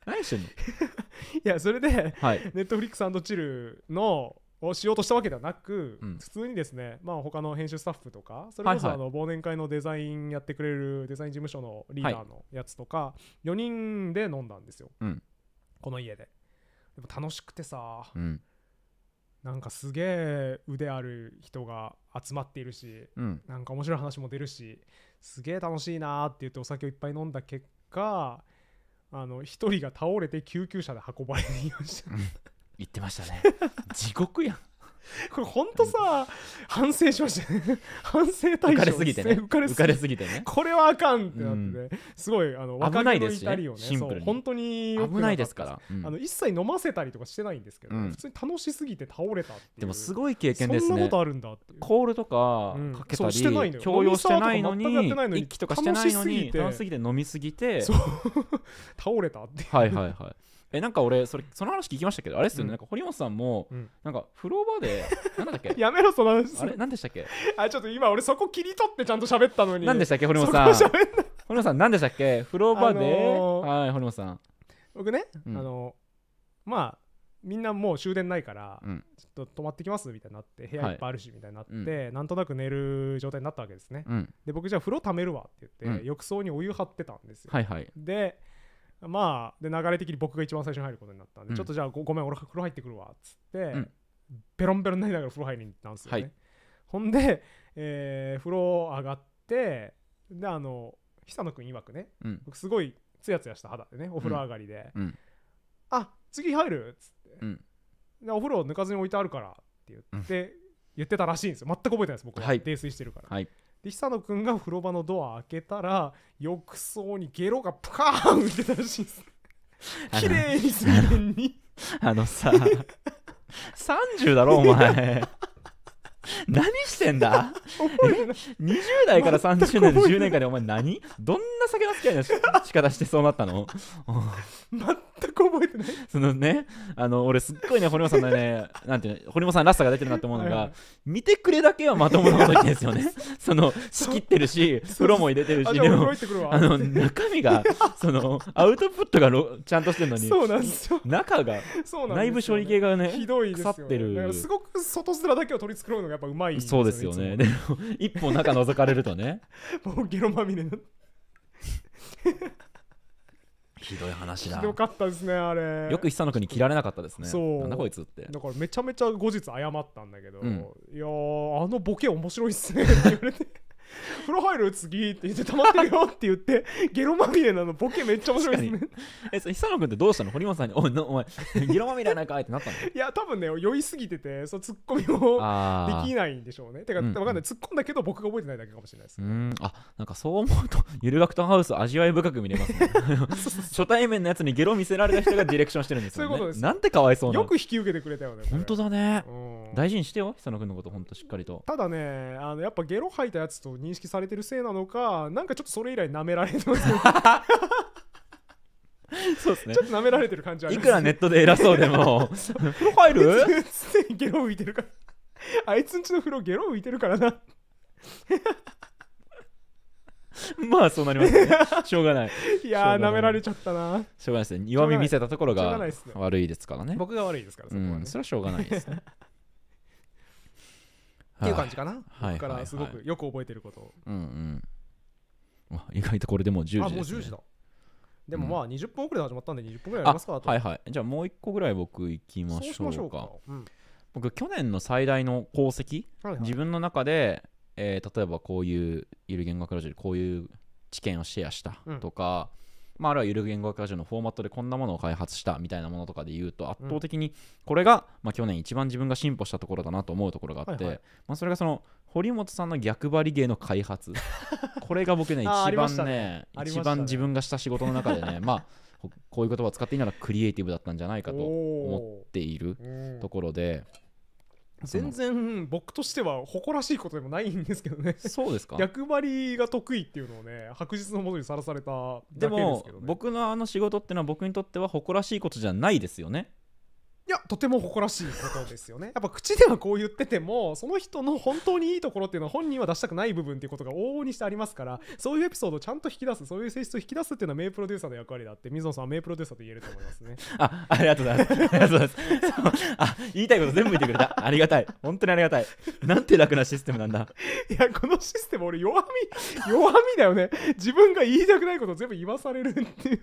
何してんの いやそれで、はい、ネットフリックスチルのをしようとしたわけではなく、うん、普通にですね、まあ、他の編集スタッフとかそれこそあの忘年会のデザインやってくれるデザイン事務所のリーダーのやつとか、4人で飲んだんですよ、うん、この家で。でも楽しくてさ、うん、なんかすげえ腕ある人が集まっているし、うん、なんか面白い話も出るしすげえ楽しいなって言ってお酒をいっぱい飲んだ結果あの1人が倒れて救急車で運ばれていました言ってましたね 地獄やんこれほんとさ、反省しましたね 反省対象浮かれすぎてね浮かれすぎてねこれはあかんってなってね、うん、すごいあの若気の至りをねシンプルに本当に危ないですから、うん、あの一切飲ませたりとかしてないんですけど、うん、普通に楽しすぎて倒れたでもすごい経験ですねそんなことあるんだってコールとかかけたり、強要してないのに一気とかしてないのに楽しすぎて飲みすぎて 倒れたってはいはいはいえなんか俺それその話聞きましたけどあれっすよね、うん、なんか堀本さんも、うん、なんか風呂場でなんだっけ やめろその話あれなんでしたっけあちょっと今俺そこ切り取ってちゃんと喋ったのになんでしたっけ堀本さん堀本さんなんでしたっけ風呂場で、あのー、はい堀本さん僕ね、うん、あのー、まあみんなもう終電ないから、ちょっと泊まってきますみたいになって部屋いっぱいあるしみたいになって、なんとなく寝る状態になったわけですね、で僕じゃあ風呂ためるわって言って、浴槽にお湯張ってたんですよ、はいはい、でまあで流れ的に僕が一番最初に入ることになったんで、うん、ちょっとじゃあごめん俺風呂入ってくるわっつって、うん、ぺろンになりながら風呂入りに行ったんですよね、はい、ほんで、えー、風呂上がってであの久野君曰くね、うん、僕すごいつやつやした肌でねお風呂上がりで、うん、あ次入るっつって、でお風呂抜かずに置いてあるからって言って、言ってたらしいんですよ全く覚えてないです僕は、はい、泥酔してるから、はい、で久野君が風呂場のドア開けたら浴槽にゲロがプカーンってたらしいです綺麗に水田にあのさ30だろお前 何してんだ ?20 代から30代で10年間でお前何どんな酒の付き合いの仕方してそうなったの 全全く覚えてないそのねあの俺すっごいね堀本さんのね なんていうの堀本さんらしさが出てるなって思うのが、はい見てくれだけはまともなこと言ってんですよね その仕切ってるし風呂も入れてるしでもあの中身が そのアウトプットがちゃんとしてるのにそうなんですよ中が内部処理系がねひどいですよ、ね、腐ってるすごく外面だけを取り繕うのがやっぱうまい、ね、そうですよねでも一歩中覗かれるとねもうゲロまみれなひどい話だひどかったですねあれよく久野君に切られなかったですねそうなんだこいつってだからめちゃめちゃ後日謝ったんだけど、うん、いやあのボケ面白いっすねって言われて風呂入る次って言って溜まってるよって言って ゲロまみれなのボケめっちゃ面白いですねえそ久野君ってどうしたの堀本さんに「おいお前 ゲロまみれないかい」ってなったの いや多分ね酔いすぎててそツッコミもできないんでしょうねてか、分かんない突っ込んだけど僕が覚えてないだけかもしれないです、うんあなんかそう思うとゆるがくとハウス味わい深く見れますね初対面のやつにゲロ見せられた人がディレクションしてるんですよ、ね、そういうことですなんてかわいそうなよく引き受けてくれたよね本当だね、うん大事にしてよ久野君のこと本当しっかりとただねあのやっぱゲロ吐いたやつと認識されてるせいなのかなんかちょっとそれ以来なめられてますそうですね。ちょっと舐められてる感じあります、ね、いくらネットで偉そうでも、風呂入るゲロ浮いてるから。あいつんちの風呂ゲロ浮いてるからな。まあそうなりますね。しょうがない。いやー、舐められちゃったな。しょうがないですね。弱み見せたところが悪いですからね。僕が悪いですから、そこは、ねうん、それはしょうがないですね。っていう感じかな、はい、からすごくよく覚えてること、うんうん、意外とこれでもう10時です、ね、あもう10時だでもまあ20分遅れで始まったんで20分ぐらいありますか、うはいはいじゃあもう1個ぐらい僕いきましょうかしうか、うん、僕去年の最大の功績、はいはい、自分の中で、えー、例えばこういうゆる言語学ラジオでこういう知見をシェアしたとか、うんまあ、あるいはゆる言語学ラジオのフォーマットでこんなものを開発したみたいなものとかで言うと圧倒的にこれが、まあ、去年一番自分が進歩したところだなと思うところがあって、はいはい、まあ、それがその堀本さんの逆張り芸の開発 これが僕ね一番ね、ね、一番自分がした仕事の中でねまあこういう言葉を使っていいならクリエイティブだったんじゃないかと思っているところで。全然僕としては誇らしいことでもないんですけどねそうですか逆張りが得意っていうのをね白日のもとにさらされただけですけど、ね、でも僕のあの仕事っていうのは僕にとっては誇らしいことじゃないですよねいやとても誇らしいことですよね やっぱ口ではこう言っててもその人の本当にいいところっていうのは本人は出したくない部分っていうことが往々にしてありますからそういうエピソードをちゃんと引き出すそういう性質を引き出すっていうのは名プロデューサーの役割だって水野さんは名プロデューサーと言えると思いますね あありがとうございますありがとうございますあ言いたいこと全部言ってくれたありがたい本当にありがたいなんて楽なシステムなんだ いやこのシステム俺弱み弱みだよね自分が言いたくないことを全部言わされるっていう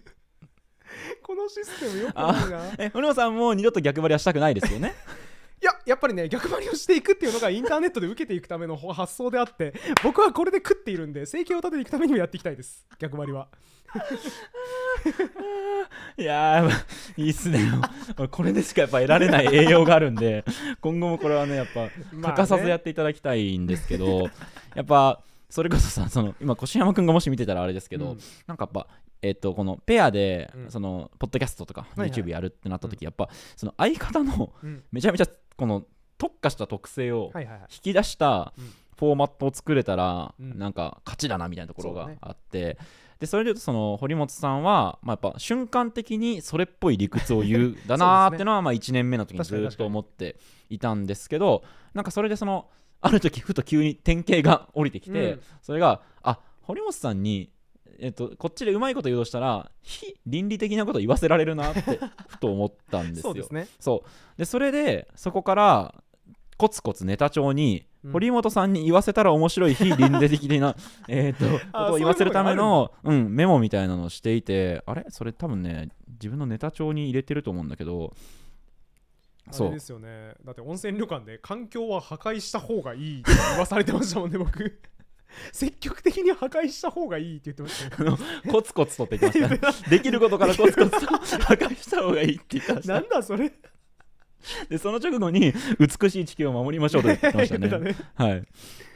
このシステムよくないなえうのさんも二度と逆張りはしたくないですよね いややっぱりね逆張りをしていくっていうのがインターネットで受けていくための発想であって 僕はこれで食っているんで生計を立てていくためにもやっていきたいです逆張りはいやいいっすねこれでしかやっぱ得られない栄養があるんで今後もこれはねやっぱ欠かさずやっていただきたいんですけど、やっぱそれこそさその今越山君がもし見てたらあれですけど、うん、なんかやっぱえっと、このペアで、そのポッドキャストとか YouTube やるってなった時、やっぱその相方の、めちゃめちゃこの特化した特性を引き出したフォーマットを作れたら、なんか勝ちだなみたいなところがあって。でそれでいうとその堀本さんは、まあ、やっぱ瞬間的にそれっぽい理屈を言うだなー ってのはまあ1年目の時にずっと思っていたんですけどなんかそれでそのある時ふと急に典型が降りてきて、それがあ堀本さんにえっと、こっちでうまいこと言うとしたら非倫理的なこと言わせられるなって ふと思ったんですよ。そうですねそうでそれでそこからコツコツネタ帳に堀本さんに言わせたら面白い非倫理的な えとことを言わせるためのうん、メモみたいなのをしていてあれそれ多分ね自分のネタ帳に入れてると思うんだけど。そうですよねだって温泉旅館で環境は破壊した方がいいって言わされてましたもんね僕積極的に破壊した方がいいって言ってました、ね、コツコツとってきました、ね、できることからコツコツと破壊した方がいいって言ってましたなんだそれ でその直後に美しい地球を守りましょうと言ってましたね。ねはい、っ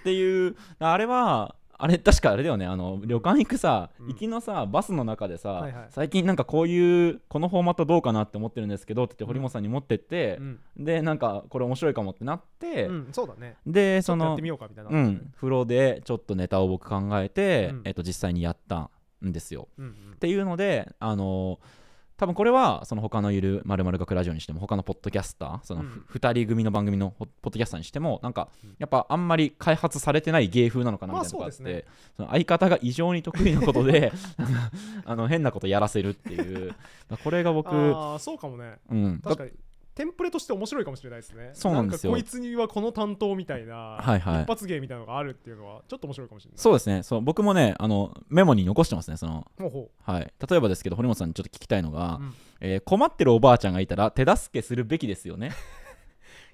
ていうあれはあれ確かあれだよねあの旅館行くさ、うん、行きのさバスの中でさ、はいはい、最近なんかこういうこのフォーマットどうかなって思ってるんですけどって堀本さんに持ってって、うん、でなんかこれ面白いかもってなって、うん、そうだねでその風呂でちょっとネタを僕考えて、えっと、実際にやったんですよ、うんうん、っていうのであのー多分これはその他のいるまる学ラジオにしても他のポッドキャスターその、2人組の番組のポッドキャスターにしてもなんかやっぱあんまり開発されてない芸風なのかなみたいなのがあって、その相方が異常に得意なことで あの変なことやらせるっていうこれが僕そうかもね、うん、確かにテンプレとして面白いかもしれないですねそうなんですよこいつにはこの担当みたいな、はいはい、一発芸みたいなのがあるっていうのはちょっと面白いかもしれないそうですねそう僕もねあのメモに残してますねそのはい、例えばですけど堀本さんにちょっと聞きたいのが、うん、えー、困ってるおばあちゃんがいたら手助けするべきですよね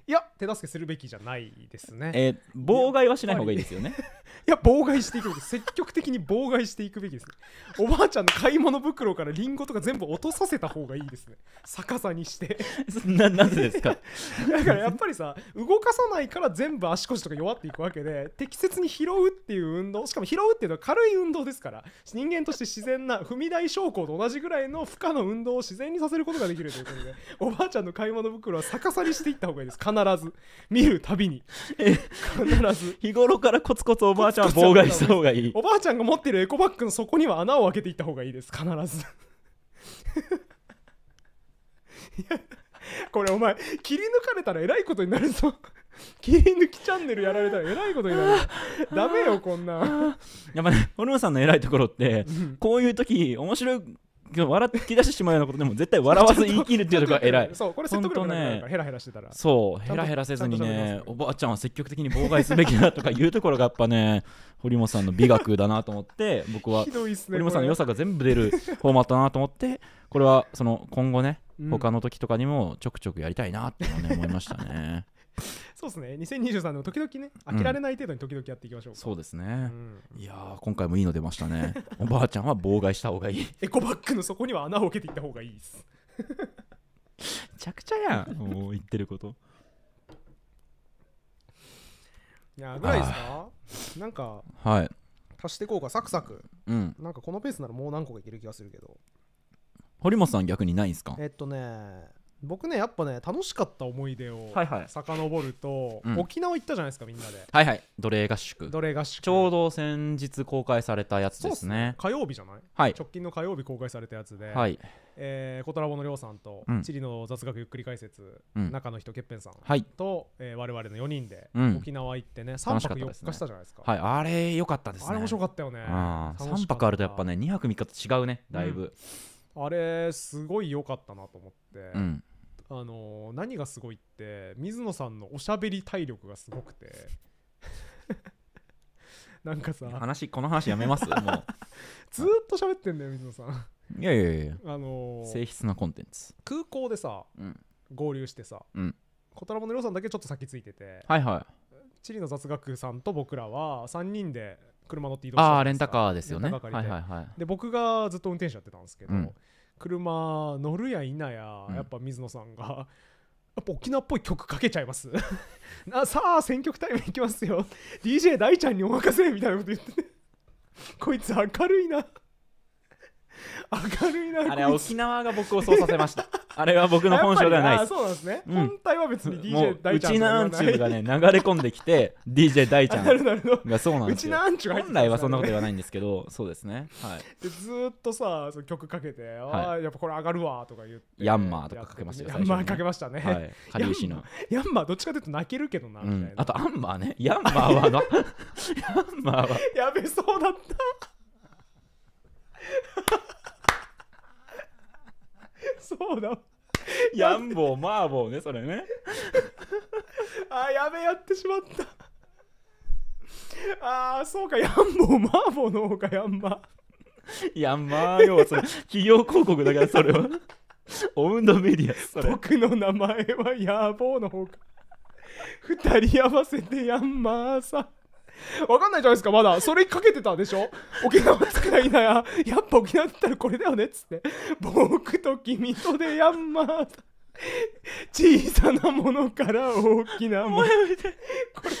いや手助けするべきじゃないですね、えー、妨害はしない方がいいですよね いや妨害していくべき積極的に妨害していくべきですおばあちゃんの買い物袋からリンゴとか全部落とさせた方がいいですね逆さにして ななぜですかだ からやっぱりさ動かさないから全部足腰とか弱っていくわけで適切に拾うっていう運動しかも拾うっていうのは軽い運動ですから人間として自然な踏み台昇降と同じぐらいの負荷の運動を自然にさせることができるということでおばあちゃんの買い物袋は逆さにしていった方がいいですず見るたびに必ず日頃からコツコツおばあちゃん妨害した方がいい おばあちゃんが持ってるエコバッグの底には穴を開けていった方がいいです必ず いやこれお前切り抜かれたらえらいことになるぞ 切り抜きチャンネルやられたらえらいことになるダメよこんなやっぱね堀さんの偉いところって、こういう時面白い笑ってき出してしまうようなことでも絶対笑わず言い切るっていうところが偉い そうこれ説得力らヘラヘラしてたらそうヘラヘラせずにねおばあちゃんは積極的に妨害すべきだとかいうところがやっぱね堀本さんの美学だなと思って僕は、堀本さんの良さが全部出るフォーマットだなと思ってこれはその今後ね、他の時とかにもちょくちょくやりたいなって、思いましたね。そうですね2023の時々ね飽きられない程度に時々やっていきましょう、うん、そうですね、うん、いや今回もいいの出ましたね おばあちゃんは妨害した方がいいエコバッグの底には穴を開けていった方がいいですめちゃくちゃやんもう言ってることいやぐらいですかなんかはい足していこうかサクサク、うん、なんかこのペースならもう何個かいける気がするけど堀本さん逆にないんすかえっとね僕ねやっぱね楽しかった思い出をはいはい遡ると、うん沖縄行ったじゃないですかみんなではいはい奴隷合宿奴隷合宿ちょうど先日公開されたやつそうですね火曜日じゃないはい直近の火曜日公開されたやつで、はいえコトラボのりょうさんと、うんの雑学ゆっくり解説、うん中の人けっぺんさんはいと、えー、我々の4人でうん沖縄行ってね、3泊4日したじゃないですかはいあれ良かったですねあれ面白かったよねあ3泊あるとやっぱね2泊3日と違うねだいぶあれすごい良かったなと思って、うんあの何がすごいって水野さんのおしゃべり体力がすごくて なんかさ話この話やめますもう ずっと喋ってんだよ水野さんいやいやいや、あのー、性質なコンテンツ空港でさ、うん、合流してさ、うん、小太郎のりょうさんだけちょっと先ついててはいはいチリの雑学さんと僕らは3人で車乗って移動してああレンタカーですよねはいはいはいで僕がずっと運転手やってたんですけど、うん、車乗るや否や、やっぱ水野さんが、やっぱ沖縄っぽい曲かけちゃいます なさあ選曲タイム行きますよ DJ 大ちゃんにお任せみたいなこと言ってて こいつ明るいな明るいなあれは沖縄が僕をそうさせましたあれは僕の本性ではないです。そうなんですね、うん、本体は別に DJ 大ちゃんうちのアンチュがね、流れ込んできて、DJ 大ちゃんがそうなんですよ。うちなアンチュが本来はそんなこと言わないんですけど、そうですね。はい、でずっとさ、その曲かけて、ああ、はい、やっぱこれ上がるわとか言って。ヤンマーとかかけましたよ、ね。ヤンマーかけましたね。はい、かりゆしの。ヤンマーどっちかというと泣けるけどな、みたいな、うん。あと、アンマーね。ヤンマーはな。ヤンマーは。やべそうだった。そうだヤンボーマーボーねそれね あやべやってしまったあーそうかヤンボーマーボーの方かヤンマヤンマーよそれ企業広告だからそれは オウンドメディアそれ僕の名前はヤーボーの方か二人合わせてヤンマーさわかんないじゃないですかまだそれかけてたでしょ沖縄くらいなややっぱ沖縄だったらこれだよねっつって僕と君とでヤンマ小さなものから大きなものこれをもうやめてかけて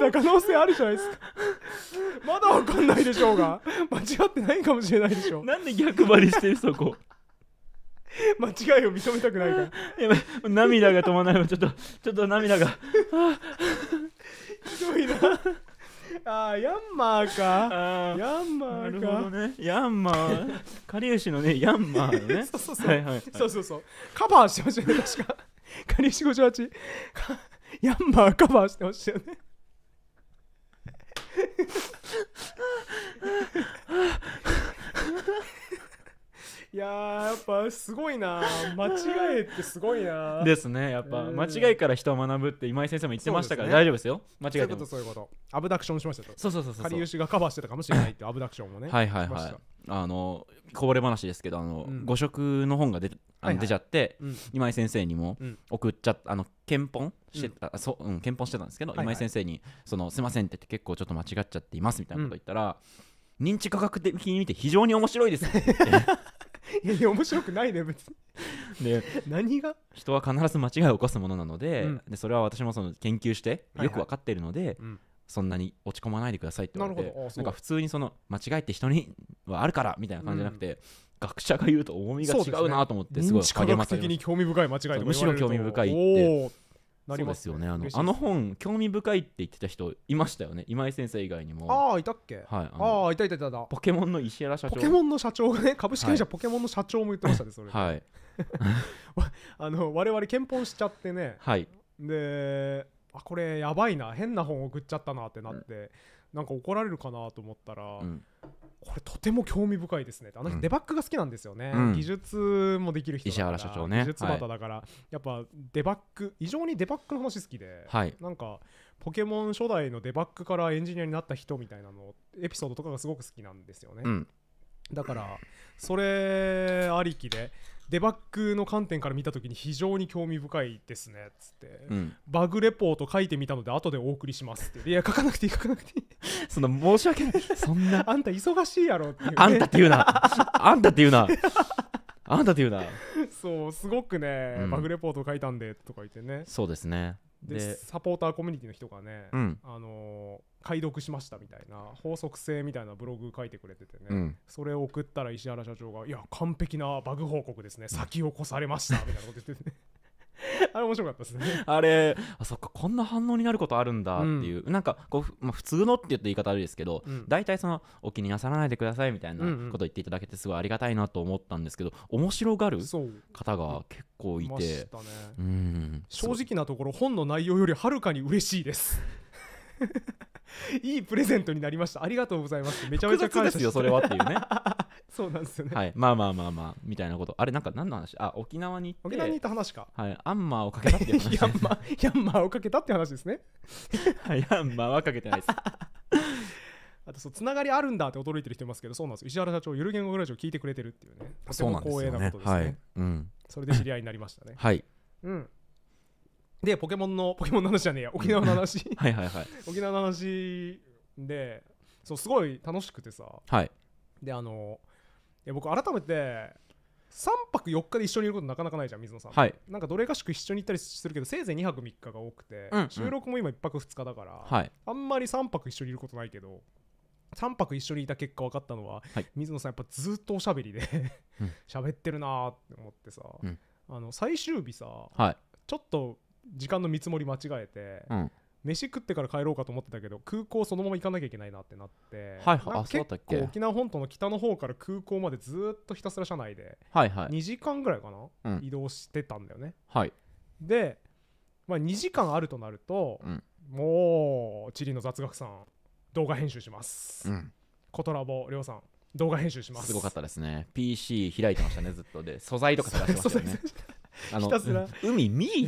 た可能性あるじゃないですかまだわかんないでしょうが間違ってないかもしれないでしょなんで逆張りしてるそこ間違いを認めたくないからやばい涙が止まらないわちょっとちょっと涙がひどいなあーヤンマーかーヤンマなーるほかどねヤンマーかりゆしのねヤンマーのね そうそうそうはいはいそうそうそうカバーしてましいよね確かカリシ58かヤンマーカバーしてましいよね いややっぱすごいな 間違えってすごいなですねやっぱ、間違いから人は学ぶって今井先生も言ってましたから、ね、大丈夫ですよ間違えてもそういうことそういうことアブダクションしましたそうそうそうそうそうがカバーしてたかもしれないってアブダクションもねはいはいはいあのこぼれ話ですけどあの、うん、の本が出あの、はいはい、出ちゃって、うん、今井先生にも送っちゃあの検本してた、うん、そううん検本してたんですけど、はいはい、今井先生にそのすいませんって言って結構ちょっと間違っちゃっていますみたいなこと言ったら、認知科学的に見て非常に面白いですっていやいや面白くないね別にで何が人は必ず間違いを起こすものなのでうん、でそれは私もその研究してよく分かっているので、はいはいうん、そんなに落ち込まないでくださいって言われてなんか普通にその間違いって人にはあるからみたいな感じじゃなくて、うん、学者が言うと重みが違うなと思ってすごい励まされま、ね、的に興味深い間違いむしろ興味深いってなりますよねあのあの本興味深いって言ってた人いましたよね今井先生以外にもああいたっけ、はい、ああいたいたいたポケモンの石原社長ポケモンの社長がね株式会社ポケモンの社長も言ってましたねそれはい あの我々憲法しちゃってねはいであこれやばいな変な本送っちゃったなってなって、うん、なんか怒られるかなと思ったら、うんこれとても興味深いですねあの人デバッグが好きなんですよね、うん、技術もできる人だから石原社長ね技術型だから、はい、やっぱデバッグ異常にデバッグの話好きで、はい、なんかポケモン初代のデバッグからエンジニアになった人みたいなのエピソードとかがすごく好きなんですよね、うん、だからそれありきでデバッグの観点から見た時に非常に興味深いですねっつって、うん、バグレポート書いてみたので後でお送りしますっていや書かなくていい書かなくていい そな申し訳ないそんなあんた忙しいやろっていう、ね、あんたって言うなあんたって言うなあんたって言うなそうすごくね、うん、バグレポート書いたんでとか言ってねそうですねでサポーターコミュニティの人がね、うん、あのー解読しましたみたいな法則性みたいなブログ書いてくれててね、うん、それを送ったら石原社長が「いや完璧なバグ報告ですね先を越されました」みたいなこと言っててね あれ面白かったですねあれあそっかこんな反応になることあるんだっていう、うん、なんかこう、まあ、普通のって言った言い方あるですけど、うん、大体そのお気になさらないでくださいみたいなこと言っていただけてすごいありがたいなと思ったんですけど面白がる方が結構いて、うん、正直なところ本の内容よりはるかに嬉しいです いいプレゼントになりましたありがとうございますめちゃめちゃ感謝ですよそれはっていうね そうなんですよね、はい、まあまあまあまあみたいなことあれなんか何の話あ沖縄に行って沖縄に行った話かはいアンマーをかけたって話、ヤンマヤンマーをかけたって 話ですねはいヤンマーはかけてないですあとそうつながりあるんだって驚いてる人いますけどそうなんです石原社長ゆる言語ラジオ聞いてくれてるっていうねとても光栄なことですねはい、うん、それで知り合いになりましたねはい、うんでポケモンのポケモンの話じゃねえや沖縄の話 はいはいはい沖縄の話でそうすごい楽しくてさはいであのいや僕改めて3泊4日で一緒にいることなかなかないじゃん水野さん、はいなんかどれかしく一緒に行ったりするけどせいぜい2泊3日が多くて、うんうん収録も今1泊2日だから、はいあんまり3泊一緒にいることないけど3泊一緒にいた結果分かったのは、はい水野さんやっぱずっとおしゃべりで 喋ってるなーって思ってさ、うんあの最終日さはいちょっと時間の見積もり間違えて、うん、飯食ってから帰ろうかと思ってたけど空港そのまま行かなきゃいけないなってなって、はい結構沖縄本島の北の方から空港までずっとひたすら車内で、はいはい、2時間ぐらいかな、うん、移動してたんだよね、はい、で、まあ、2時間あるとなると、うん、もう地理の雑学さん動画編集します、うん、コトラボりょうさん動画編集しますすごかったですね PC 開いてましたねずっとで素材とか探してましたよね あのひたすら海見い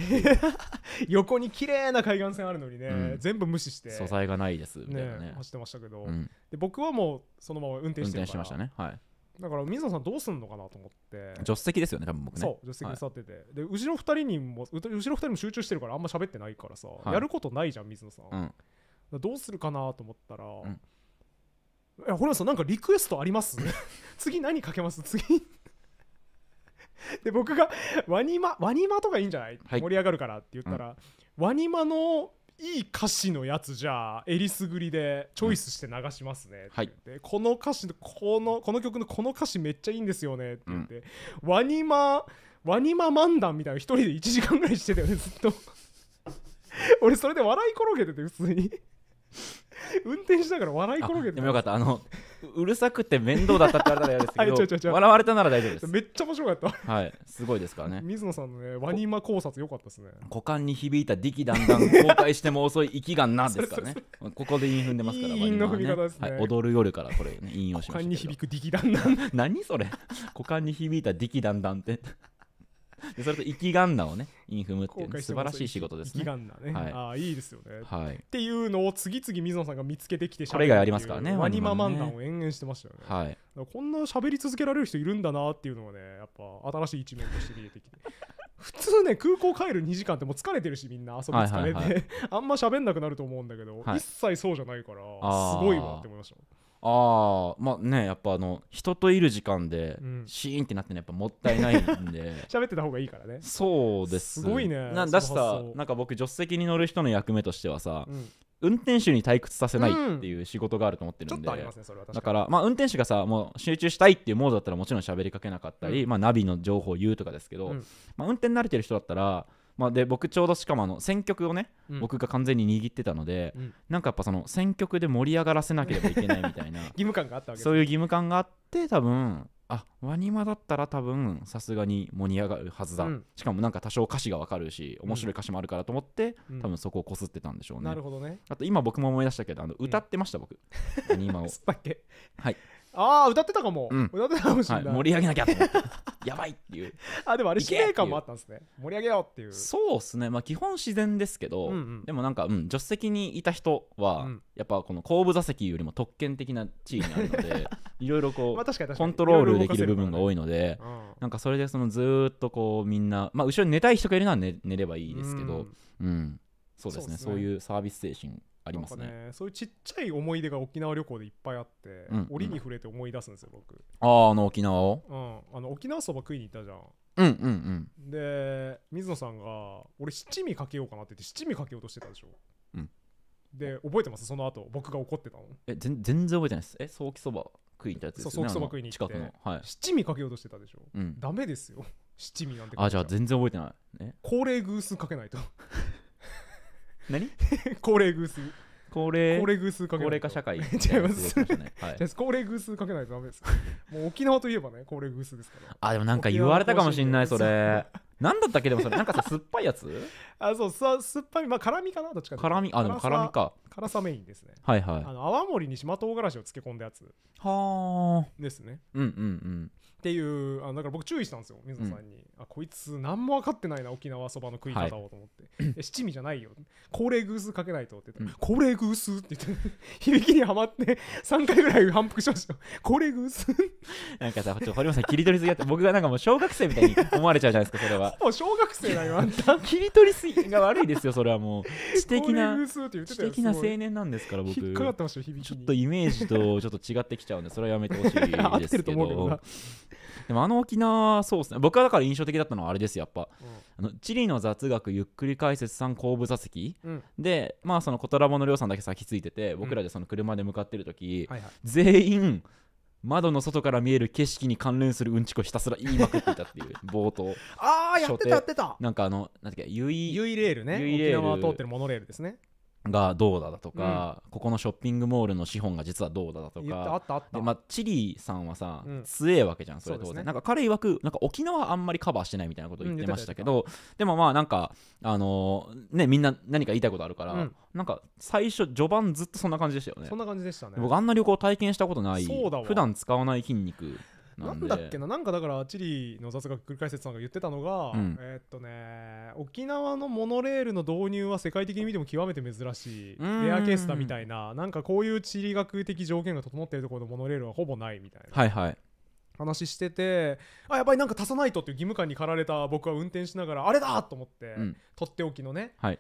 横に綺麗な海岸線あるのにね、うん全部無視して素材がないですみたいなねね走ってましたけど、うんで僕はもうそのまま運転してる転しましたねはいだから水野さんどうすんのかなと思って助手席ですよね多分僕ねそう助手席に座ってて、で後ろ二人にもう後ろ二人も集中してるからあんま喋ってないからさ、いやることないじゃん水野さん、うんどうするかなと思ったら、んいや堀本さんなんかリクエストあります 次何かけます 次 で僕がワニマ「ワニマとかいいんじゃない、はい、盛り上がるから」って言ったら、うん、ワニマのいい歌詞のやつじゃあえりすぐりでチョイスして流しますねって言って、うん、この歌詞のこのこの曲のこの歌詞めっちゃいいんですよねって言って、うん、ワニマワニマ漫談みたいな一人で1時間ぐらいしてたよねずっと 俺それで笑い転げてて普通に 運転しながら笑い転げてでもよかったあのうるさくて面倒だったって言われたら嫌ですけど 笑われたなら大丈夫ですめっちゃ面白かったはいすごいですからね水野さんのねワニマ考察良かったですね股間に響いた「ディキダンダン公開しても遅い息がな」ですからねここで韻踏んでますからは、ね、ねはい、踊る夜からこれ、ね、引用しました股間に響く「ディキダンダン」何それ 股間に響いた「ディキダンダン」ってでそれと生きがんなをねインフムっていう、ね、素晴らしい仕事ですね。生きがんなね、はい、ああいいですよね、はい。っていうのを次々水野さんが見つけてきてしゃべ外これありますからねワニマ漫談を延々してましたよね。はい、こんな喋り続けられる人いるんだなっていうのはねやっぱ新しい一面として見えてきて。普通ね空港帰る2時間ってもう疲れてるしみんな遊び疲れて、はいはい、あんま喋んなくなると思うんだけど、一切そうじゃないからすごいわって思いました。ああまあねやっぱあの人といる時間でシーンってなってのやっぱもったいないんで 喋ってた方がいいからねそうですすごいねなだしさなんか僕助手席に乗る人の役目としてはさ、うん、運転手に退屈させないっていう仕事があると思ってるんで、だからまあ運転手がさもう集中したいっていうモードだったらもちろん喋りかけなかったり、うん、まあナビの情報を言うとかですけど、まあ運転慣れてる人だったらまあ、で僕ちょうどしかもあの選曲をね、うん僕が完全に握ってたので、うんなんかやっぱその選曲で盛り上がらせなければいけないみたいな義務 感があったわけそういう義務感があって多分あワニマだったら多分さすがに盛り上がるはずだ、うんしかもなんか多少歌詞がわかるし面白い歌詞もあるからと思って、うん多分そこをこすってたんでしょうねなるほどねあと今僕も思い出したけどあの歌ってました、僕ワニマをすっぱっけはいああ歌ってたかも、うん歌ってたかもしれないい、、盛り上げなきゃと思ってやばいっていう あでもあれ使命感もあったんですね盛り上げようっていうそうっすねまあ基本自然ですけど、うんうんでもなんか、うん、助手席にいた人は、うんやっぱこの後部座席よりも特権的な地位にあるのでいろいろこまあう確かに確かにコントロールできる部分が多いのでろいろね、うんなんかそれでそのずーっとこうみんなまあ後ろに寝たい人がいるのは寝寝ればいいですけどうんそうですねそうですねそういうサービス精神ありますね、ね、そういうちっちゃい思い出が沖縄旅行でいっぱいあって、うん、折に触れて思い出すんですよ、僕あああの沖縄を、うん、あの沖縄そば食いに行ったじゃんうんうんうんで水野さんが俺七味かけようかなって言って七味かけようとしてたでしょ、うん、で覚えてますその後僕が怒ってたのえ全然覚えてないですえソーキそば食いに行ったやつです、ね、そうソーキそば食いに行って近くの、はい、七味かけようとしてたでしょ、うん、ダメですよ七味なんてあじゃあ全然覚えてない、ね、高齢偶数かけないと何 高齢偶数高齢高齢偶数かけ高ない齢化社会みたいなやつ出てきましたはい高齢偶数かけないとダメですもう沖縄といえばね高齢偶数ですからあでもなんか言われたかもしんないそれなんだったっけでもそれなんかさ酸っぱいやつ あそう酸っぱいまあ辛味かなどっちか辛みあでも辛みかさ辛さメインですねはいはいあの泡盛に島唐辛子を漬け込んだやつはあですねうんうんうんっていうあのだから僕注意したんですよ水野さんに、うん、あこいつ何も分かってないな沖縄そばの食い方をと思って、はい、七味じゃないよ高齢偶数かけないとって言ったら、高齢って言って響きにはまって3回ぐらい反復しました高齢偶数なんかさちょ堀本さん切り取りすぎやって僕がなんかもう小学生みたいに思われちゃうじゃないですかそれはもう小学生だよあんた切り取りすぎが悪いですよそれはもう知的な知的な青年なんですから僕っかかってましたちょっとイメージとちょっと違ってきちゃうんでそれはやめてほしいですけどでもあの沖縄そうですね僕はだから印象的だったのはあれですやっぱ、うん、あの地理の雑学ゆっくり解説さん後部座席、うん、でまあその言葉の量さんだけ先ついてて僕らでその車で向かってる時、うんはいはい、全員窓の外から見える景色に関連するうんちくをひたすら言いまくっていたっていう冒頭 ああやってたやってたなんかあのなんだうかゆいゆいレールねゆいレール沖縄通ってるモノレールですねがどうだだとか、うん、ここのショッピングモールの資本が実はどうだだとかで、まあ、チリさんはさ、うん、強えわけじゃんそれ当然、ね、なんか彼曰くなんく沖縄あんまりカバーしてないみたいなこと言ってましたけど、うん、でもまあなんか、あのー、ね、みんな何か言いたいことあるから、うん、なんか最初序盤ずっとそんな感じでしたよねそんな感じでしたね僕あんな旅行体験したことない普段使わない筋肉なんだっけななんかだからチリの雑学繰り返説さんが言ってたのが、うん、えー、っとね沖縄のモノレールの導入は世界的に見ても極めて珍しいレアケースだみたいななんかこういう地理学的条件が整っているところのモノレールはほぼないみたいな。はいはい話しててあやっぱりなんか足さないとっていう義務感に駆られた僕は運転しながらあれだと思って、うん、とっておきのね、はい、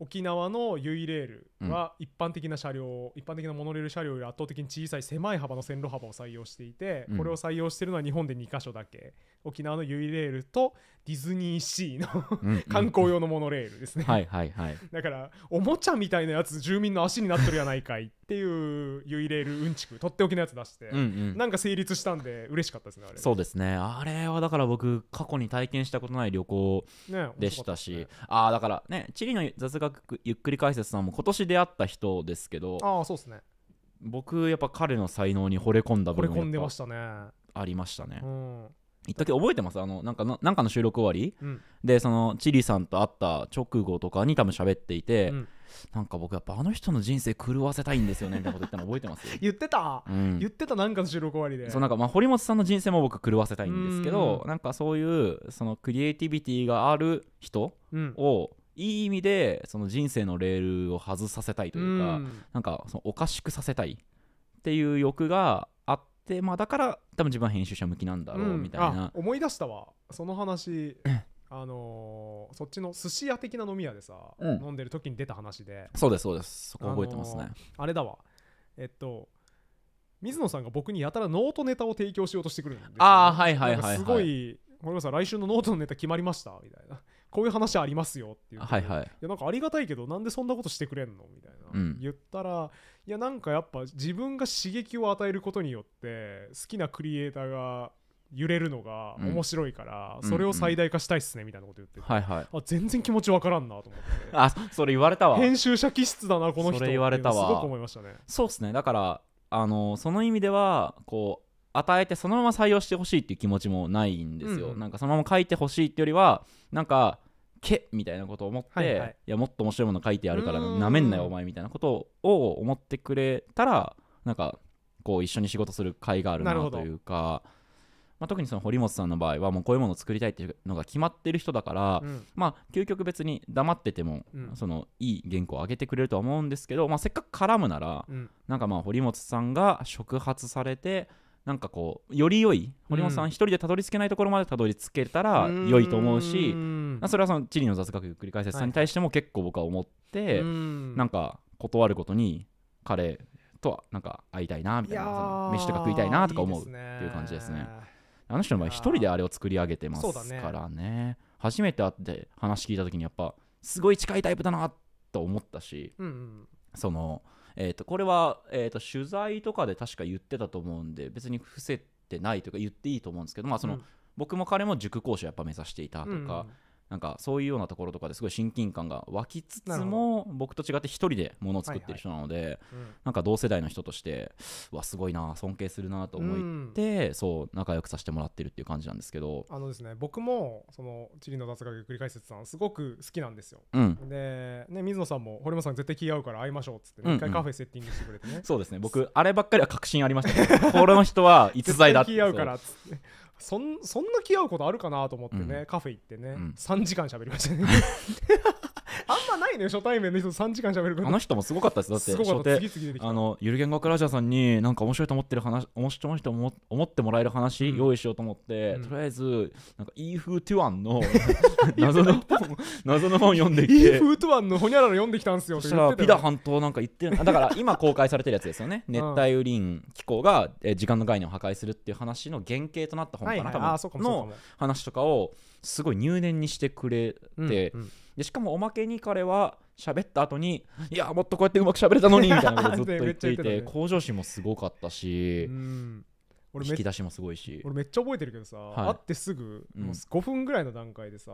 沖縄のユイレールは一般的な車両、一般的なモノレール車両より圧倒的に小さい狭い幅の線路幅を採用していて、これを採用しているのは日本で2か所だけ沖縄のユイレールとディズニーシーの観光用のモノレールですね、はいはいはいだからおもちゃみたいなやつ住民の足になってるやないかいっていうユイレールうんちくとっておきのやつ出して、うんうん、なんか成立したんで嬉しかったですねあれそうですねあれはだから僕過去に体験したことない旅行でしたし、ねね、ああだからねチリの雑学ゆっくり解説さんも今年で出会った人ですけどああそうですね僕やっぱ彼の才能に惚れ込んだ惚れ込んでましたねありましたね、うん一時覚えてますあのなんかなんかの収録終わり、うん、でそのチリさんと会った直後とかに多分喋っていて、うん、なんか僕やっぱあの人の人生狂わせたいんですよねみたいなこと言ったの覚えてます 言ってた、うん、言ってたなんかの収録終わりでそうなんかまあ堀本さんの人生も僕狂わせたいんですけどなんかそういうそのクリエイティビティがある人を、いい意味でその人生のレールを外させたいというか、うん、なんかそのおかしくさせたいっていう欲があって、まあ、だから多分自分は編集者向きなんだろうみたいな、うん、思い出したわその話あのー、そっちの寿司屋的な飲み屋でさ、うん、飲んでる時に出た話でそうですそうですそこ覚えてますね、あのー、あれだわえっと水野さんが僕にやたらノートネタを提供しようとしてくるんです、ね、ああはいはいはい、はい、すごいこれさ来週のノートのネタ決まりましたみたいなこういう話ありますよっていうはいはいいやなんかありがたいけどなんでそんなことしてくれんのみたいな、うん、言ったらいやなんかやっぱ自分が刺激を与えることによって好きなクリエイターが揺れるのが面白いから、うん、それを最大化したいっすねみたいなこと言って、うんうん、はいはい、あ全然気持ちわからんなと思って あそれ言われたわ編集者気質だなこの人それ言われたわすごく思いましたねそうっすねだからあのその意味ではこう与えてそのまま採用してほしいっていう気持ちもないんですよ、うんなんかそのまま書いてほしいってよりはなんかけみたいなことを思って、はいはい、いやもっと面白いもの書いてあるからなめんなよお前みたいなことを思ってくれたらなんかこう一緒に仕事する甲斐があるなというか。まあ、特にその堀本さんの場合はもうこういうものを作りたいっていうのが決まってる人だから、うん、まあ究極別に黙ってても、うん、そのいい原稿を上げてくれるとは思うんですけど、まあ、せっかく絡むなら、うん、なんかまあ堀本さんが触発されてなんかこうより良い堀本さん一人でたどり着けないところまでたどり着けたら良いと思うし、うん、それはその地理の雑学繰り返せさんに対しても結構僕は思って、はい、なんか断ることに彼とはなんか会いたいなみたいな飯とか食いたいなとか思うっていう感じですね。いいすねあの人の場合一人であれを作り上げてますからね、ね、初めて会って話聞いた時にやっぱすごい近いタイプだなと思ったし、うんうん、そのえー、とこれは、えー、と取材とかで確か言ってたと思うんで別に伏せてないというか言っていいと思うんですけど、まあその僕も彼も塾講師をやっぱ目指していたとか、なんかそういうようなところとかですごい親近感が湧きつつも僕と違って1人でものを作ってる人なので、なんか同世代の人としてわすごいな尊敬するなと思って、そう仲良くさせてもらってるっていう感じなんですけどあのですね僕もその地理の雑学繰り返説さんすごく好きなんですよ、うん、で、ね、水野さんも堀本さん絶対気合うから会いましょうっつって、ねうんうん、一回カフェセッティングしてくれてねそうですね僕あればっかりは確信ありましたけどこの人は逸材だって気合うからっつってそんそんな気合うことあるかなと思ってね、うんカフェ行ってね、うん3時間喋りましたね い初対面の人と3時間喋ることあの人もすごかったですだってすごあのゆる言語クラジャーさんになんか面白いと思ってる話面白いと思ってもらえる話、用意しようと思って、うん、とりあえずなんかイーフートゥアンの 謎の本謎の本読んできてイーフートゥアンのほにゃらら読んできたんですよそしたらピダ半島なんか言ってるだから今公開されてるやつですよね熱帯雨林気候が時間の概念を破壊するっていう話の原型となった本かな、はいはい、多分の話とかをすごい入念にしてくれて、うんうん、でしかもおまけに彼は喋った後にいやもっとこうやってうまく喋れたのにみたいなことずっと言っていて 向上心もすごかったし、うん、俺引き出しもすごいし俺めっちゃ覚えてるけどさ、はい、会ってすぐ、う5分ぐらいの段階でさ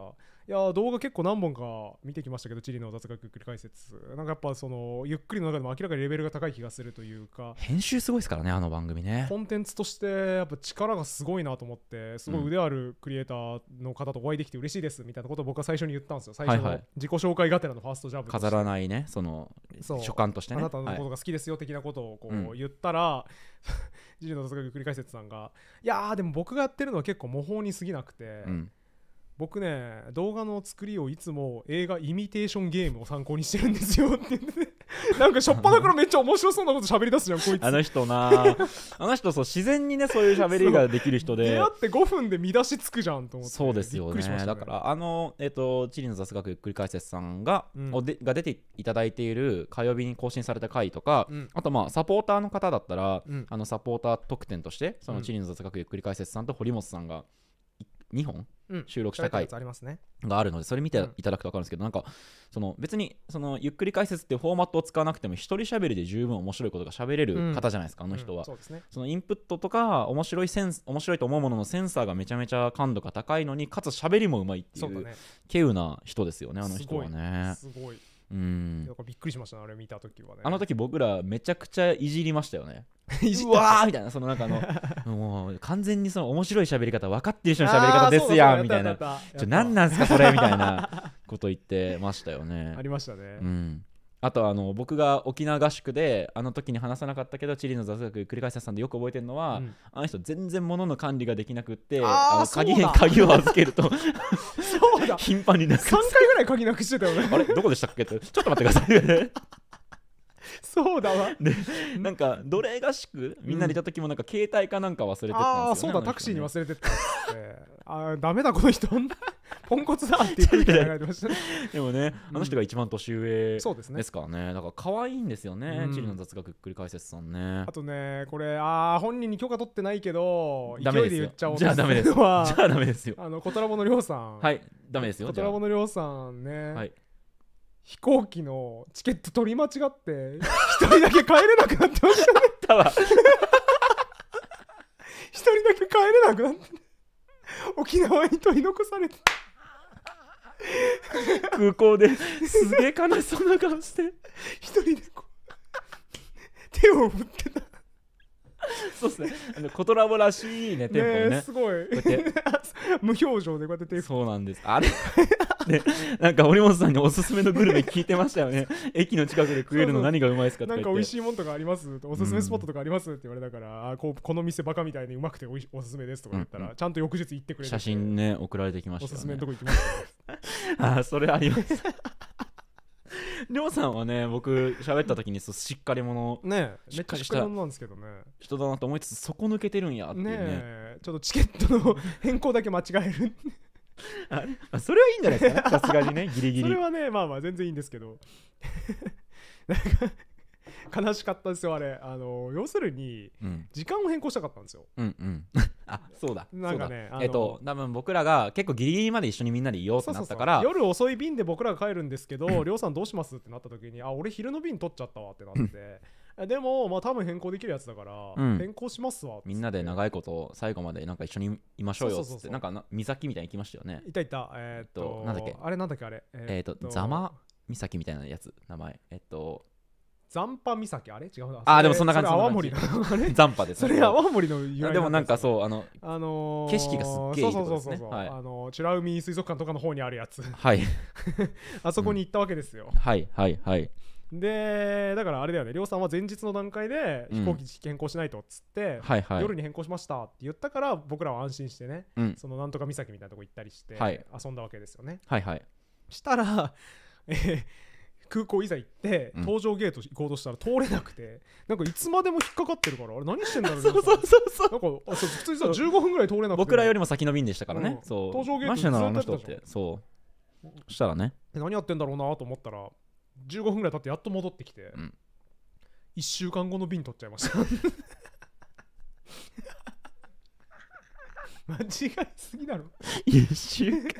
いや動画結構何本か見てきましたけどチリの雑学解説なんかやっぱそのゆっくりの中でも明らかにレベルが高い気がするというか編集すごいですからねあの番組ねコンテンツとしてやっぱ力がすごいなと思ってすごい腕あるクリエイターの方とお会いできて嬉しいですみたいなことを僕は最初に言ったんですよ最初の自己紹介がてらのファーストジャブ、飾らないねその所感としてねあなたのことが好きですよ的なことをこう言ったら、うん ジリの雑学繰っくり解説さんがいやーでも僕がやってるのは結構模倣に過ぎなくて、うん、僕ね動画の作りをいつも映画イミテーションゲームを参考にしてるんですよって言ってね。なんかしょっぱなからめっちゃ面白そうなこと喋り出すじゃんこいつあの人なあの人そう自然にねそういう喋りができる人で出会って5分で見出しつくじゃんと思ってそうですよね、ね、だからあのえっ、ー、と地理の雑学ゆっくり解説さんが,、うん、でが出ていただいている火曜日に更新された回とか、うん、あとまあサポーターの方だったら、うん、あのサポーター特典としてその地理の雑学ゆっくり解説さんと堀本さんが、うん2本収録した回があるのでそれ見ていただくと分かるんですけどなんかその別にそのゆっくり解説ってフォーマットを使わなくても一人喋りで十分面白いことが喋れる方じゃないですかあの人はそのインプットとか面白いセンス面白いと思うもののセンサーがめちゃめちゃ感度が高いのにかつ喋りもうまいっていう稀有な人ですよねあの人はね。すごいうんかびっくりしましたねあれ見た時はねあの時僕らめちゃくちゃいじりましたよね うわーみたいなその中の もう完全にその面白い喋り方分かってる人の喋り方ですやんみたいなちょ何なんすかそれみたいなこと言ってましたよねありましたね、うん、あとあの僕が沖縄合宿であの時に話さなかったけどチリの雑学繰り返したさんでよく覚えてるのは、うんあの人全然物の管理ができなくってあの鍵鍵を預けるとそうだ頻繁になく3回ぐらい鍵なくしてたよねあれどこでしたっけってちょっと待ってくださいそうだわなんか奴隷合宿みんなでいた時もなんか携帯かなんか忘れてたんですよ、ねああそうだタクシーに忘れてた、えあダメだこの人ポンコツだっていうてましたね でもねあの人が一番年上ですからね,、だから可愛いんですよね、うん、チリの雑学っくり解説さんねあとねこれああ本人に許可取ってないけど勢いで言っちゃおうじゃあダメですじゃあダメですよあのコトラボのりょうさんはいダメですよコトラボのりょうさんね、はい、飛行機のチケット取り間違って一人だけ帰れなくなってましたねったわ 一人だけ帰れなくなって沖縄に取り残されて空港ですげえ悲しそうな顔して一人でこう手を振ってたそうですねあのコトラボらしいねテンポねねすごいこうやって 無表情でこうやって手振ってそうなんですあれでなんか森本さんにおすすめのグルメ聞いてましたよね駅の近くで食えるの何がうまいですかってなんか美味しいもんとかありますおすすめスポットとかあります、って言われたから、うん、ここの店バカみたいにうまくておいおすすめですとか言ったら、うんちゃんと翌日行ってくれる写真ね送られてきました、ね、おすすめのとこ行きましたああそれありますりょうさんはね僕喋った時にそうしっかり者ねしっかりしたなんですけどね人だなと思いつつそこ抜けてるんやっていうねねちょっとチケットの変更だけ間違えるあそれはいいんじゃないですかさすがにねギリギリそれはねまあまあ全然いいんですけど なんか悲しかったですよあれあの要するに時間を変更したかったんですようんうん、あそうだなんかねえっと多分僕らが結構ギリギリまで一緒にみんなでいようってなったからそうそうそう夜遅い便で僕らが帰るんですけど、りょうさんどうしますってなった時に、あ、俺昼の便取っちゃったわってなって、でも、まあ、多分変更できるやつだから、うん変更しますわっっみんなで長いこと最後までなんか一緒にいましょうよっってなんか岬みたいに行きましたよねいたいたえーっえっとなんだっけあれなんだっけあれえっとざま岬みたいなやつ名前えっと残波岬あれ違うなあでもそんな感じそれ泡盛ですそれ泡盛の由来 あでもなんかそうあのあのー景色がすっげえいいとこですねそうそうそうそう、はいあの美ら海水族館とかの方にあるやつはい あそこに行ったわけですよ、はいはいはいでだからあれだよね亮さんは前日の段階で飛行機変更しないとっつって、はいはい、夜に変更しましたって言ったから僕らは安心してね、うん、そのなんとか岬みたいなとこ行ったりして、遊んだわけですよね。はいはい、したら、えー、空港いざ行って搭乗ゲート行こうとしたら通れなくて、うん、なんかいつまでも引っかかってるからあれ何してんだろう そうそうそうそうなんかあそう普通にさ15分ぐらい通れなくて僕らよりも先の便でしたからね、うん、そう搭乗ゲートに行ってたじゃんそうしたらね何やってんだろうなと思ったら15分ぐらい経ってやっと戻ってきて、うん、1週間後の便取っちゃいました 間違いすぎだろ1週間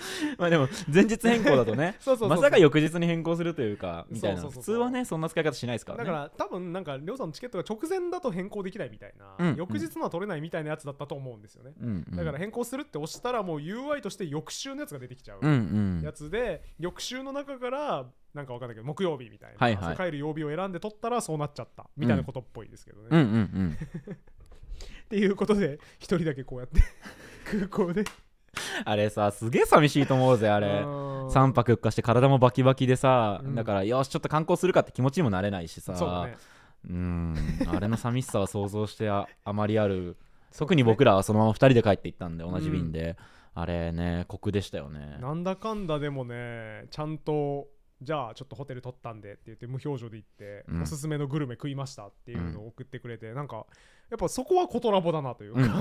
まあでも前日変更だとね まさか翌日に変更するというかみたいな普通はねそんな使い方しないですから、ね、だから多分なんかりょうさんのチケットが直前だと変更できないみたいな、うん、翌日のは取れないみたいなやつだったと思うんですよね、うん、だから変更するって押したらもう UI として翌週のやつが出てきちゃうやつで、うんうん、翌週の中からなんかわかんないけど木曜日みたいな、はいはい、帰る曜日を選んで取ったらそうなっちゃったみたいなことっぽいですけどね、うんうんうんうん、っていうことで一人だけこうやって空港で あれさすげえ寂しいと思うぜあれ3泊4日して体もバキバキでさ、うん、だからよしちょっと観光するかって気持ちにもなれないしさう、ねうん、あれの 寂しさは想像してあまりある特に僕らはそのまま2人で帰っていったんで同じ便で、うん、あれね酷でしたよねなんだかんだでもねちゃんとじゃあちょっとホテル取ったんでって言って無表情で行って、うん、おすすめのグルメ食いましたっていうのを送ってくれて、うん、なんかやっぱそこはコトラボだなというか、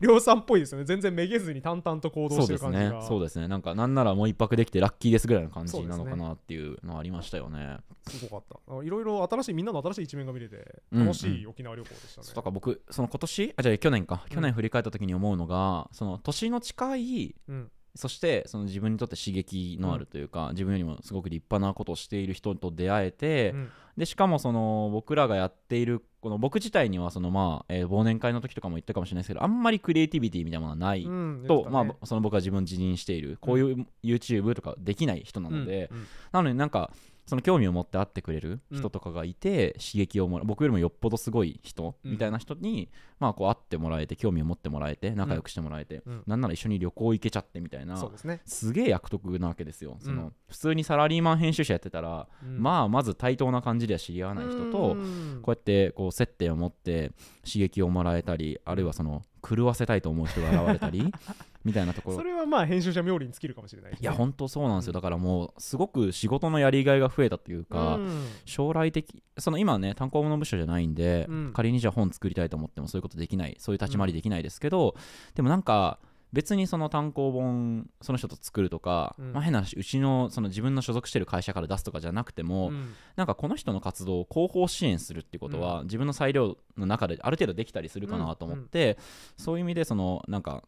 量産っぽいですよね全然めげずに淡々と行動してる感じがそうですねで、ね、なんかなんならもう一泊できてラッキーですぐらいの感じなのかなっていうのありましたよねすごかったいろいろ新しいみんなの新しい一面が見れて楽しい沖縄旅行でしたね、うんうん、だから僕その今年あじゃあ去年か去年振り返った時に思うのが、その年の近い、うんそしてその自分にとって刺激のあるというか、うん、自分よりもすごく立派なことをしている人と出会えて、うん、でしかもその僕らがやっているこの僕自体にはそのまあ、え忘年会の時とかも言ったかもしれないですけどあんまりクリエイティビティみたいなものはないと、うんね、まあ、その僕は自分自認しているこういう YouTube とかできない人なので、なのになんかその興味を持って会ってくれる人とかがいて、刺激をもらう僕よりもよっぽどすごい人みたいな人に、まあ、こう会ってもらえて興味を持ってもらえて仲良くしてもらえて、うなんなら一緒に旅行行けちゃってみたいなす,、げえ役得なわけですよその、普通にサラリーマン編集者やってたら、まあまず対等な感じでは知り合わない人と、こうやってこう接点を持って刺激をもらえたりあるいはその狂わせたいと思う人が現れたり みたいなところそれはまあ編集者冥利に尽きるかもしれない、ね、いや本当そうなんですよ、だからもうすごく仕事のやりがいが増えたというか、うん、将来的その今ね単行本部署じゃないんで、うん、仮にじゃあ本作りたいと思ってもそういうことできないそういう立ち回りできないですけど、でもなんか別にその単行本その人と作るとか、うん、まあ、変な話うちのその自分の所属してる会社から出すとかじゃなくても、うん、なんかこの人の活動を後方支援するってことは、うん、自分の裁量の中である程度できたりするかなと思って、うん、そういう意味でそのなんか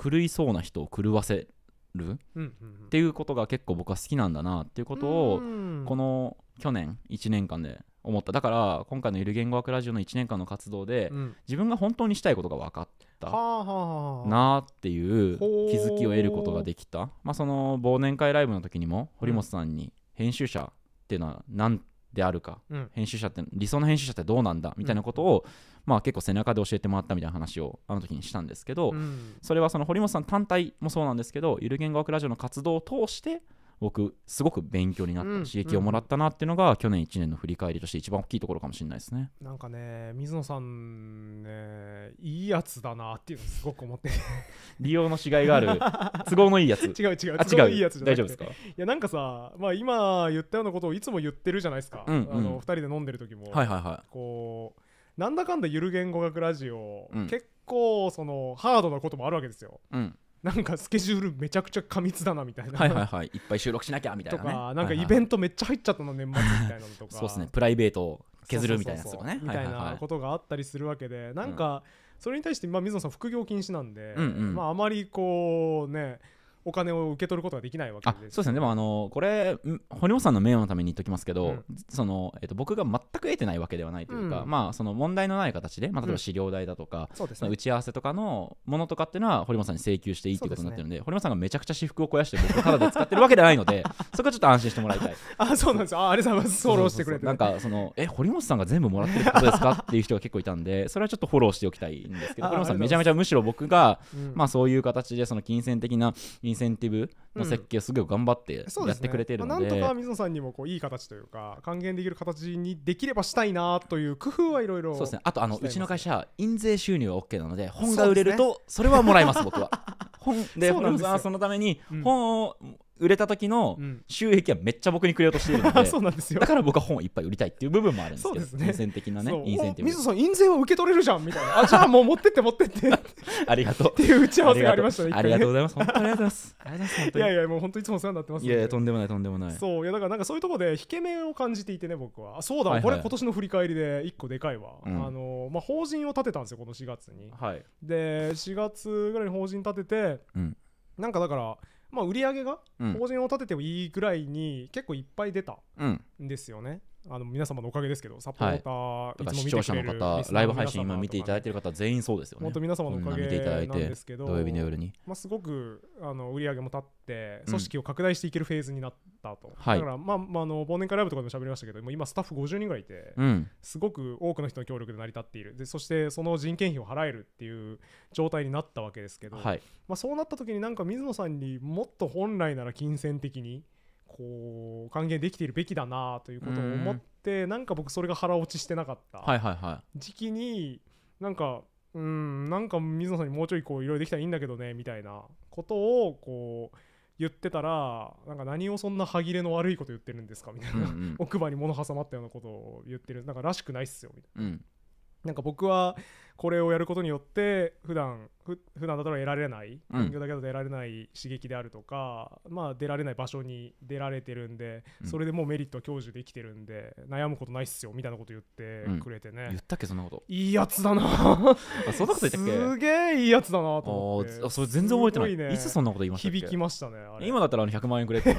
狂いそうな人を狂わせる、っていうことが結構僕は好きなんだなっていうことをこの去年1年間で思っただから今回の「ゆる言語学ラジオ」の1年間の活動で、自分が本当にしたいことが分かったなっていう気づきを得ることができた、まあ、その忘年会ライブの時にも堀本さんに編集者っていうのは何てであるか、うん、編集者って理想の編集者ってどうなんだみたいなことを、うん、まあ、結構背中で教えてもらったみたいな話をあの時にしたんですけど、うん、それはその堀本さん単体もそうなんですけどゆる言語学ラジオの活動を通して僕すごく勉強になった、刺激をもらったなっていうのが、去年1年の振り返りとして一番大きいところかもしれないですねなんかね水野さんねいいやつだなっていうのすごく思って 利用のしがいがある 都合のいいやつ違う違う違ういいやつ大丈夫ですかいやなんかさ、まあ、今言ったようなことをいつも言ってるじゃないですか、うんうん、あの2人で飲んでる時も、はいはいはい、こうなんだかんだゆる言語学ラジオ、うん、結構そのハードなこともあるわけですよ、うんなんかスケジュールめちゃくちゃ過密だなみたいなはいはいはいいっぱい収録しなきゃみたいな、ね、とかなんかイベントめっちゃ入っちゃったの年末みたいなのとか そうですねプライベートを削るみたいなやつとかねみたいなことがあったりするわけでなんか、それに対して、まあ、水野さん副業禁止なんで、うんうん、まあ、あまりこうねお金を受け取ることができないわけです、ね、そうですねでもあのこれ堀本さんの名誉のために言っときますけど、うん、そのえっと、僕が全く得てないわけではないというか、うん、まあその問題のない形で、まあ、例えば資料代だとか、うんね、打ち合わせとかのものとかっていうのは堀本さんに請求していいということになってるんで、ね、堀本さんがめちゃくちゃ私服を肥やして僕をただで使ってるわけではないので そこはちょっと安心してもらいたいあそうなんですあありがとうございますフォローしてくれてなんかそのえ堀本さんが全部もらってるってことですかっていう人が結構いたんで それはちょっとフォローしておきたいんですけど堀本さんめちゃめちゃむしろ僕が、まあそういう形でその金銭的なインセンティブの設計すごい頑張ってやってくれてるのでうんでねまあ、なんとか水野さんにもこういい形というか還元できる形にできればしたいなという工夫はいろいろそうですねあとあのうちの会社は印税収入は OK なので本が売れるとそれはもらいます、ね、僕は。本でそでそのために本を売れた時の収益はめっちゃ僕にくれようとしているので、そうなんですよだから僕は本をいっぱい売りたいっていう部分もあるんですけど金銭、ね、的なねインセンティブ水野さん印税は受け取れるじゃんみたいなあじゃあもう持ってって持ってって ありがとうっていう打ち合わせがありましたねありがとうございます本当にありがとうございますいやいやもう本当いつもお世話になってます、いやいやとんでもないとんでもないそういやだからなんかそういうところで引け目を感じていてね僕はそうだ、はいはい、これ今年の振り返りで一個でかいわ、うん、あのまあ法人を立てたんですよこの4月に、はい、で4月ぐらいに法人立てて、うん、なんかだからまあ、売り上げが法人を立ててもいいぐらいに結構いっぱい出たんですよね。あの皆様のおかげですけど、サポーター、はい、視聴者の方、ライブ配信今見ていただいている方、全員そうですよね。本当皆様のおかげなんですけど、土曜日の夜に。まあ、すごくあの売り上げも立って、組織を拡大していけるフェーズになったと。うん、だから、まあ、まあ、の忘年会ライブとかでも喋りましたけど、今、スタッフ50人ぐらいいて、うん、すごく多くの人の協力で成り立っている。でそして、その人件費を払えるっていう状態になったわけですけど、はい、まあ、そうなった時に、なんか水野さんにもっと本来なら金銭的に、こう還元できているべきだなということを思って、うなんか僕それが腹落ちしてなかった時期に、はなんかうんなんか水野さんにもうちょいこういろいろできたらいいんだけどねみたいなことをこう言ってたらなんか何をそんな歯切れの悪いこと言ってるんですかみたいな、うんうん、奥歯に物挟まったようなことを言ってるなんからしくないっすよみたいな、うん、なんか僕はこれをやることによって普段ふ普段だったら得られない環境だけだと得られない刺激であるとか、うん、まあ出られない場所に出られてるんで、うん、それでもうメリットは享受できてるんで悩むことないっすよみたいなこと言ってくれてね、うん、言ったっけそんなこといいやつだなそんなこと言ったっけすげえいいやつだなと思ってあそれ全然覚えてないい、ね、いつそんなこと言いましたっけ響きましたね今だったらあの100万円くれって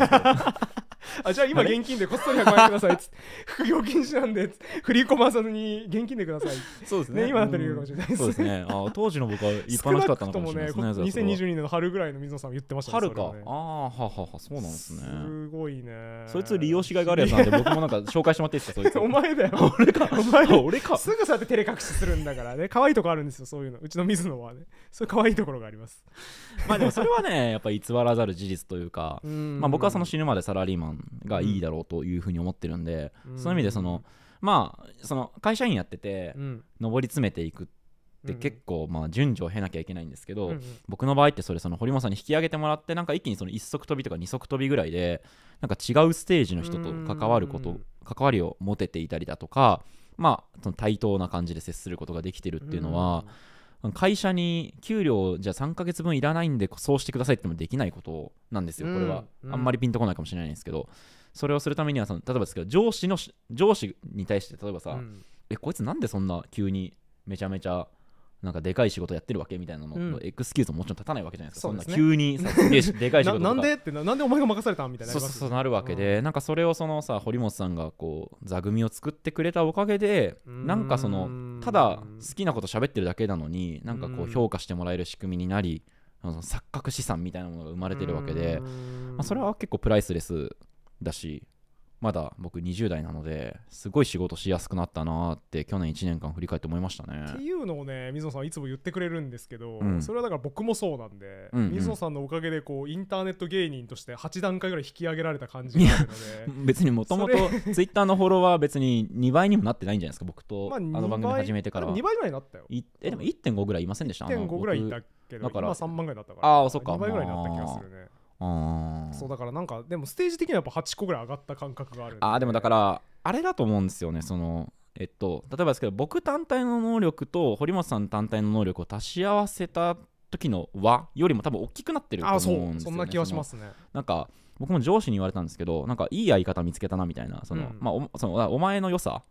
あじゃあ今現金でこっそり100万円くださいっつって副業禁止なんで振り込まずに現金でくださいそうですねね今だったら言うかもしれないですね、うんね、あ当時の僕は一般の人だったのかもしれないですね ね2022年の春ぐらいの水野さんも言ってましたね春か、ね、ああはははそうなんですねすごいねそいつ利用しがいがあるやつなんで僕もなんか紹介してもらっていいですかそいつ お前だよ 俺かお前俺かすぐそうやって照れ隠しするんだからね可愛いとこあるんですよそういうのうちの水野はねそういう可愛いところがありますまあでもそれはねやっぱ偽らざる事実というか、まあ、僕はその死ぬまでサラリーマンがいいだろうというふうに思ってるんで、うん、その意味でその、まあその会社員やってて、上り詰めていくって結構、まあ、順序を経なきゃいけないんですけど、僕の場合ってそれその堀本さんに引き上げてもらってなんか一気にその1足飛びとか2足飛びぐらいでなんか違うステージの人と関わること、関わりを持てていたりだとかまあその対等な感じで接することができてるっていうのは、うん会社に給料じゃあ3ヶ月分いらないんでそうしてくださいってもできないことなんですよこれは、あんまりピンとこないかもしれないんですけどそれをするためにはその例えばですけど上司の上司に対して例えばさ、えこいつなんでそんな急にめちゃめちゃなんかでかい仕事やってるわけみたいなのうんエクスキューズももちろん立たないわけじゃないですか、そそんな急にさ でかい仕な事とかなんでってななんでお前が任されたみたいなそうそうそうなるわけで、なんかそれをそのさ堀本さんがこう座組を作ってくれたおかげでなんかそのただ好きなこと喋ってるだけなのになんかこう評価してもらえる仕組みになりその錯覚資産みたいなものが生まれてるわけで、まあ、それは結構プライスレスだしまだ僕20代なのですごい仕事しやすくなったなって去年1年間振り返って思いましたね。っていうのをね水野さんいつも言ってくれるんですけど、うん、それはだから僕もそうなんで、うんうん、水野さんのおかげでこうインターネット芸人として8段階ぐらい引き上げられた感じがあるので別にもともと ツイッターのフォロワー別に2倍にもなってないんじゃないですか僕とあの番組始めてからは、まあ、2倍ぐらいになったよえでも1.5ぐらいいませんでした1.5ぐらいいたけどだから今3万ぐらいだったからああそっか2倍ぐらいになった気がするね、まあそうだからなんかでもステージ的にはやっぱ8個ぐらい上がった感覚があるあでもだからあれだと思うんですよねそのえっと例えばですけど僕単体の能力と堀本さん単体の能力を足し合わせた時の和よりも多分大きくなってると思うんですよ、ね、そんな気はしますねなんか僕も上司に言われたんですけどなんかいいやり方見つけたなみたいなその、まあ、おそのお前の良さ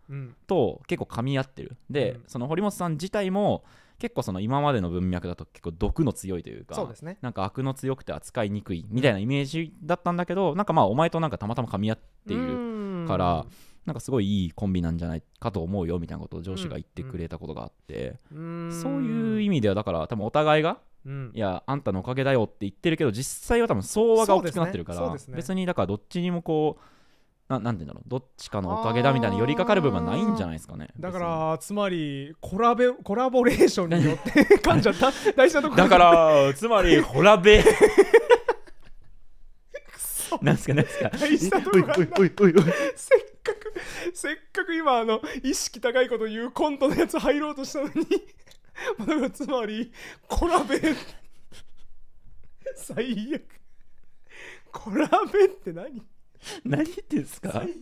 と結構噛み合ってる、で、うん、その堀本さん自体も結構その今までの文脈だと結構毒の強いというかそうです、ね、なんか悪の強くて扱いにくいみたいなイメージだったんだけど、うん、なんかまあお前となんかたまたま噛み合っているから。なんかすごいいいコンビなんじゃないかと思うよみたいなことを上司が言ってくれたことがあって、うん、そういう意味ではだから多分お互いが、うん、いやあんたのおかげだよって言ってるけど実際は多分相和が大きくなってるから、ねね、別にだからどっちにもこうななんて言うんだろうどっちかのおかげだみたいに寄りかかる部分はないんじゃないですかねだからつまりコラベコラボレーションによって患者だ大事なところだからつまりコラベなんすかなんすか大ところがないせっかくせっかく今あの意識高いこと言うコントのやつ入ろうとしたのに だからつまりコラベ最悪コラベって何 何ですか聞い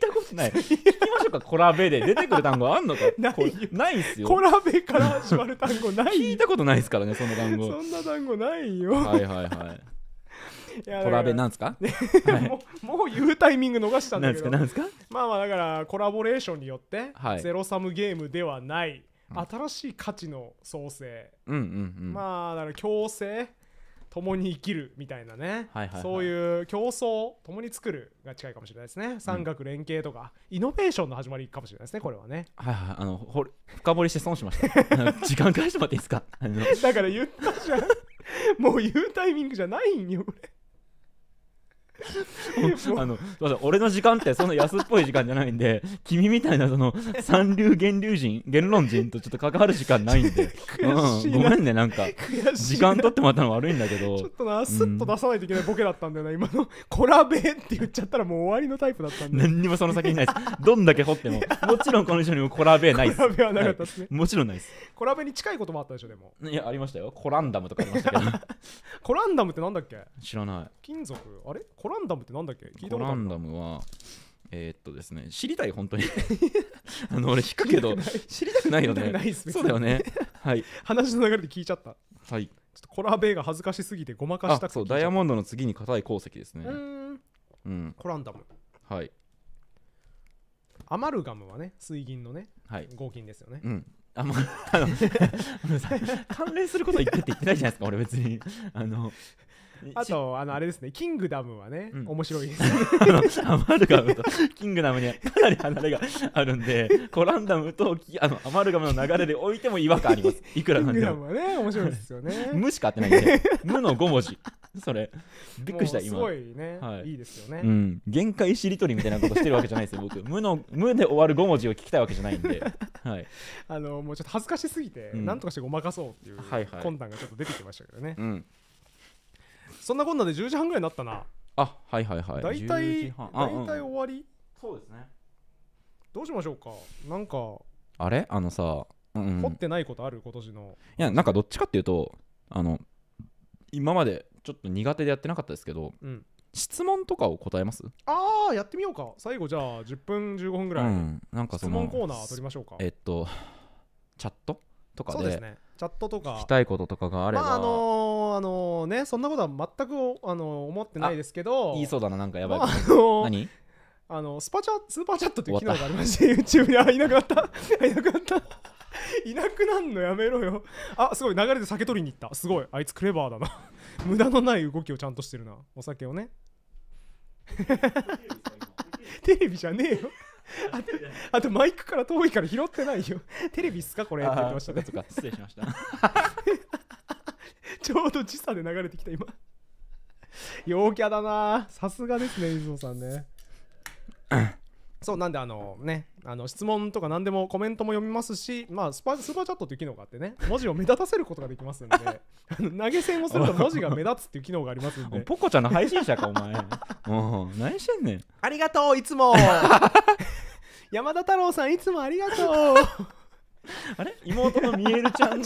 たことない聞きましょうかコラベで出てくる単語あんのかないっすよコラベから始まる単語ない聞いたことないですからねその単語そんな単語ないよはいはいはいコラベなんですかもうもう言うタイミング逃したんだけどまあまあだからコラボレーションによって、はい、ゼロサムゲームではない、新しい価値の創生、うんうんうん、まあだから共生共に生きるみたいなね、はいはいはい、そういう競争共に作るが近いかもしれないですね産学連携とか、うん、イノベーションの始まりかもしれないですねこれはねはいはいあのほ深掘りして損しました 時間返してもらっていいですかだから言ったじゃんもう言うタイミングじゃないんよ俺あの俺の時間ってそんな安っぽい時間じゃないんで君みたいなその三流源流人言論人とちょっと関わる時間ないんで、うん、ごめんねなんか時間取ってもらったの悪いんだけどちょっとなスッと出さないといけないボケだったんだよな、今の「コラベ」って言っちゃったらもう終わりのタイプだったんで何にもその先にないですどんだけ掘ってももちろんこの人にも「コラベ」ないですコラベはなかったですね、はい、もちろんないですコラベに近いこともあったでしょでもいやありましたよコランダムとかありましたけど コランダムってなんだっけ知らない金属あれココランダムってなんだっけ聞いたことあるコランダムはえー、っとですね知りたい本当に あの俺引くけど 知りたくないよねそうだよね はい話の流れで聞いちゃったはいちょっとコラベーが恥ずかしすぎてごまかしたくてダイヤモンドの次に硬い鉱石ですねうんコランダムはいアマルガムはね水銀のね、はい、合金ですよねうんあの関連すること言ってって言ってないじゃないですか俺別にあのあとあのあれですね「キングダム」はね、うん、面白いです アマルガムとキングダムにはかなり離れがあるんでコランダムとあのアマルガムの流れで置いても違和感ありますいくらなんでもキングダムはね面白いですよね無しか合ってないんで「無」の5文字それびっくりした今すごいね、はい、いいですよね、うん、限界しりとりみたいなことしてるわけじゃないですよ僕「無」の「無」で終わる5文字を聞きたいわけじゃないんで、はい、あのもうちょっと恥ずかしすぎて、うん、なんとかしてごまかそうっていう、はいはい、困難がちょっと出てきましたけどね、うんそんなこんなで10時半ぐらいになったなあはいはいはい大体大体終わり、そうですねどうしましょうかなんかあれあのさ、うん掘ってないことある今年のいやなんかどっちかっていうとあの今までちょっと苦手でやってなかったですけど、うん質問とかを答えます、ああやってみようか最後じゃあ10分15分ぐらい、ん、なんか質その問コーナー取りましょうかえっとチャットとかそうですねチャットとか聞きたいこととかがあれば、まあ、あのー、あのー、ねそんなことは全く、あのー、思ってないですけど言いそうだななんかやばい、まあ、あのー、何あのスパチャスーパーチャットっていう機能がありまして YouTube にあいなくなったいなくなったいなくなんのやめろよあすごい流れで酒取りに行ったすごいあいつクレバーだな無駄のない動きをちゃんとしてるなお酒をねテレビじゃねえよ あとあとマイクから遠いから拾ってないよ テレビっすかこれってってましたねそう失礼しました ちょうど時差で流れてきた今陽キャだなさすがですね水野さんねそうなんであのねあの質問とか何でもコメントも読みますし、まあ、スパスーパーチャットっていう機能があってね文字を目立たせることができますんで 投げ銭をすると文字が目立つっていう機能がありますんでポコちゃんの配信者かお前うん何してんねんありがとういつも 山田太郎さんいつもありがとうあれ妹のミエルちゃんの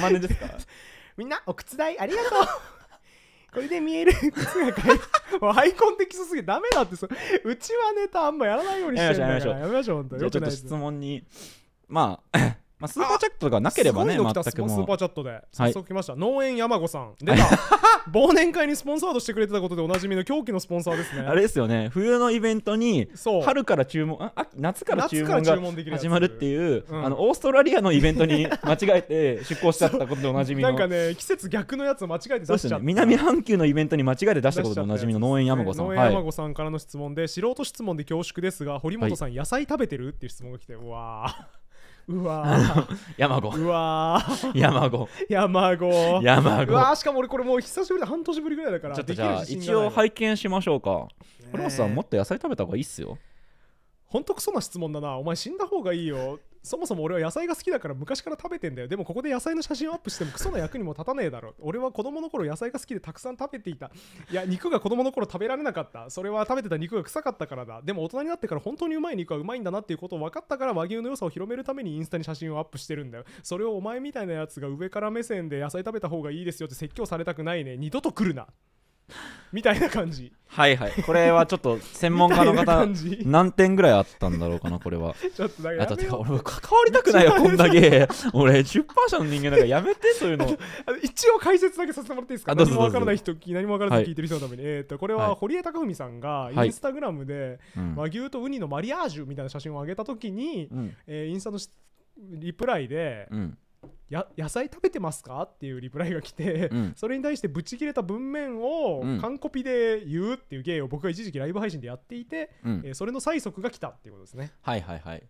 真似ですか みんなお口代ありがとうこれで見える靴が買えるイコンでキスすぎダメだってそうちはネタあんまやらないようにしてるからやめましょうじゃあちょっと質問にまあまあ、スーパーチャットとかなければね、全くもスーパーチャットで、早速来ました。はい、農園山子さん。出た 忘年会にスポンサードしてくれてたことでおなじみの狂気のスポンサーですね。あれですよね、冬のイベントに、春から注文、あ夏から注文が始まるっていう、うん、あのオーストラリアのイベントに 間違えて出航しちゃったことでおなじみの。なんかね、季節逆のやつを間違えて出しちゃった。ね、南半球のイベントに間違えて出したことでおなじみの農園山子さん。農園山子さんからの質問で、はい、素人質問で恐縮ですが、堀本さん、野菜食べてるっていう質問が来て、うわー。うわ 山子うわ山子山子山子うわしかも俺これもう久しぶりで半年ぶりぐらいだからちょっとじゃあ一応拝見しましょうかこれもさもっと野菜食べた方がいいっすよほんとクソな質問だなお前死んだ方がいいよそもそも俺は野菜が好きだから昔から食べてんだよでもここで野菜の写真をアップしてもクソな役にも立たねえだろ俺は子供の頃野菜が好きでたくさん食べていたいや肉が子供の頃食べられなかったそれは食べてた肉が臭かったからだでも大人になってから本当にうまい肉はうまいんだなっていうことを分かったから和牛の良さを広めるためにインスタに写真をアップしてるんだよそれをお前みたいなやつが上から目線で野菜食べた方がいいですよって説教されたくないね二度と来るな みたいな感じはいはいこれはちょっと専門家の方何点ぐらいあったんだろうかなこれはちょっとだけあとてか俺関わりたくないよ こんだけ俺出版社の人間だからやめてそういうの 一応解説だけさせてもらっていいですか何もわからない人何もわからなず聞いてる人のために、はい、えっとこれは堀江貴文さんがインスタグラムで、和牛とウニのマリアージュみたいな写真を上げた時に、うん、えー、インスタのリプライで、うんや野菜食べてますかっていうリプライが来て、うん、それに対してブチ切れた文面を完コピで言うっていう芸を僕が一時期ライブ配信でやっていて、うん、えー、それの催促が来たっていうことですね。はいはいはい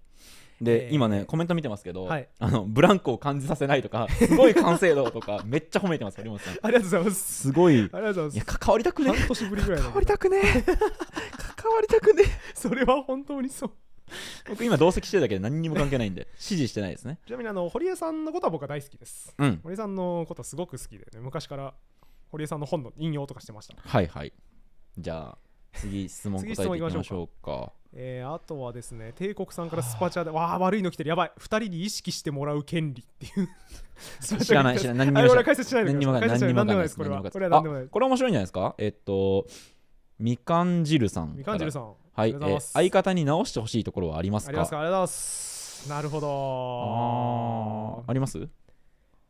で、えー、今ねコメント見てますけど、はい、あのブランコを感じさせないとか すごい完成度とかめっちゃ褒めてますよリモさんありがとうございますすごいありがとうございますいや関わりたくね半年ぶりぐらい関わりたくね 関わりたくね それは本当にそう 僕今同席してるだけで何にも関係ないんで 支持してないですねちなみにあの堀江さんのことは僕は大好きです、うん堀江さんのことすごく好きでね昔から堀江さんの本の引用とかしてました、はいはいじゃあ次質問答えていきましょうか えーあとはですね帝国さんからスパチャでわあ悪いの来てるやばい2人に意識してもらう権利っていうスパチ知ャらない知らない何にも知らない解説しないで何にもない解説何しにもないですこれはこれは何でもないですこれ面白いんじゃないですかえっとみかん汁さんみかん汁さんはい、えー、相方に直してほしいところはありますかありがとうございますなるほどああります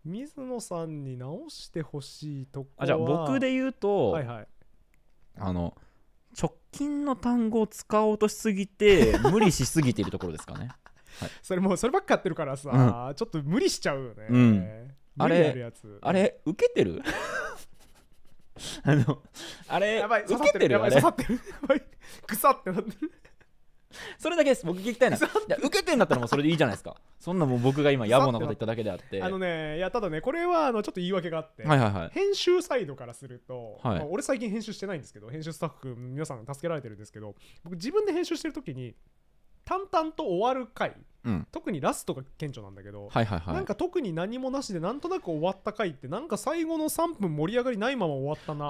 水野さんに直してほしいとこあじゃあ僕で言うと、はいはい、あの直近の単語を使おうとしすぎて 無理しすぎているところですかね、はい、それもうそればっかやってるからさ、うん、ちょっと無理しちゃうよね、うん、あれあれ受けてるあのあれやばいてるやばい刺さってる腐ってなってるそれだけです僕聞きたいな受けてんだったらもうそれでいいじゃないですかそんなもう僕が今野暮なこと言っただけであってあのねいやただねこれはあのちょっと言い訳があって、はいはいはい、編集サイドからすると、はいまあ、俺最近編集してないんですけど編集スタッフ皆さん助けられてるんですけど僕自分で編集してる時に淡々と終わる回うん、特にラストが顕著なんだけど、はいはいはい、なんか特に何もなしでなんとなく終わった回ってなんか最後の3分盛り上がりないまま終わったなっ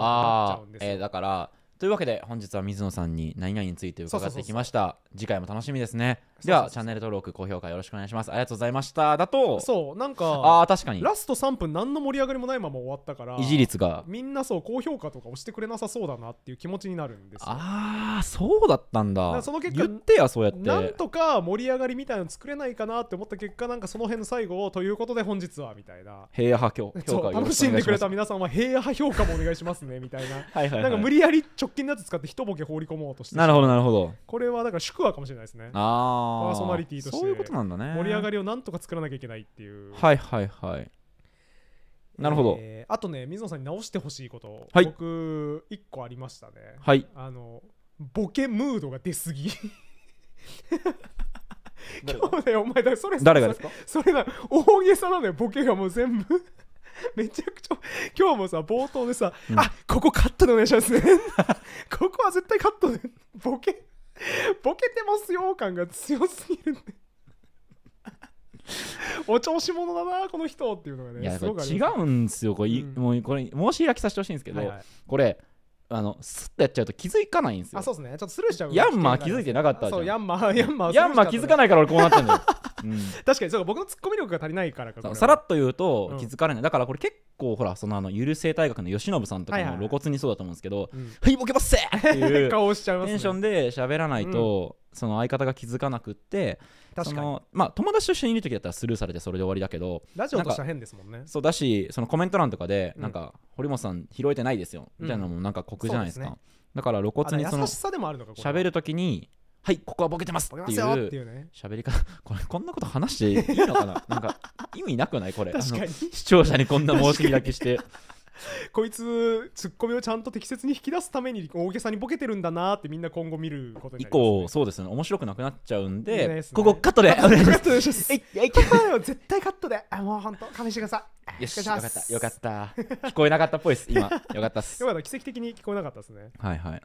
ちゃうんですよ、えー、だからというわけで本日は水野さんに何々について伺ってきました次回も楽しみですねではチャンネル登録高評価よろしくお願いしますありがとうございましただとそうなんかあ確かにラスト3分何の盛り上がりもないまま終わったから維持率がみんなそう高評価とか押してくれなさそうだなっていう気持ちになるんですよああそうだったんだその結果言ってやそうやってなんとか盛り上がりみたいなの作れないかなって思った結果なんかその辺の最後をということで本日はみたいな平和派評価楽しんでくれた皆さんは平和派評価もお願いしますねみたいなはい、なんか無理やり直近のやつ使って一ボケ放り込もうとしてなるほどなるほどこれはだから宿話かもしれないですねああパーソナリティとして盛り上がりをなんとか作らなきゃいけないっていうはいはいはいなるほど、えー、あとね水野さんに直してほしいこと、はい、僕1個ありましたねはいあのボケムードが出すぎ 今日ねお前だそれ誰がですかそれな大げさなのよボケがもう全部 めちゃくちゃ今日もさ冒頭でさ、うん、あここカットでお願いしますね ここは絶対カットでボケ ボケてますよ感が強すぎるんで お調子者だなこの人っていうのがねいやすごく違うんですよこれ,、うん、もうこれ申し開きさせてほしいんですけど、はいはい、これあのスッとやっちゃうと気づかないんですよあそうですねちょっとスルーしちゃうヤンマー気づいてなかったじゃんヤンマーヤンマー、ね、ヤンマー気づかないから俺こうなったんだよ、うん、確かにそう僕のツッコミ力が足りないからかさらっと言うと気づかれない、うん、だからこれ結構ほらそのあのゆる生態学の吉信さんとかも露骨にそうだと思うんですけど「はい、はい、ボケますせ!」っていう顔しちゃいます、テンションで喋らないと、うんその相方が気づかなくって確かにまあ、友達と一緒にいる時だったらスルーされてそれで終わりだけどラジオとしては変ですもんねそうだしそのコメント欄とかで、なんか堀本さん拾えてないですよみたいなのもなんか酷じゃないですか、うんすね、だから露骨にその優しさでもあるのか喋る時にはいここはボケてますっていう喋り方これこんなこと話していいのかななんか意味なくないこれ 視聴者にこんな申し開きして こいつツッコミをちゃんと適切に引き出すために大げさにボケてるんだなってみんな今後見ることになります、ね、以降そうですね面白くなくなっちゃうんで、ね、ここカットでカットでしまいこ 絶対カットであもう本当勘弁してくださいよしよかったよかった聞こえなかったっぽいです今よかったっすよかった奇跡的に聞こえなかったですねはいはい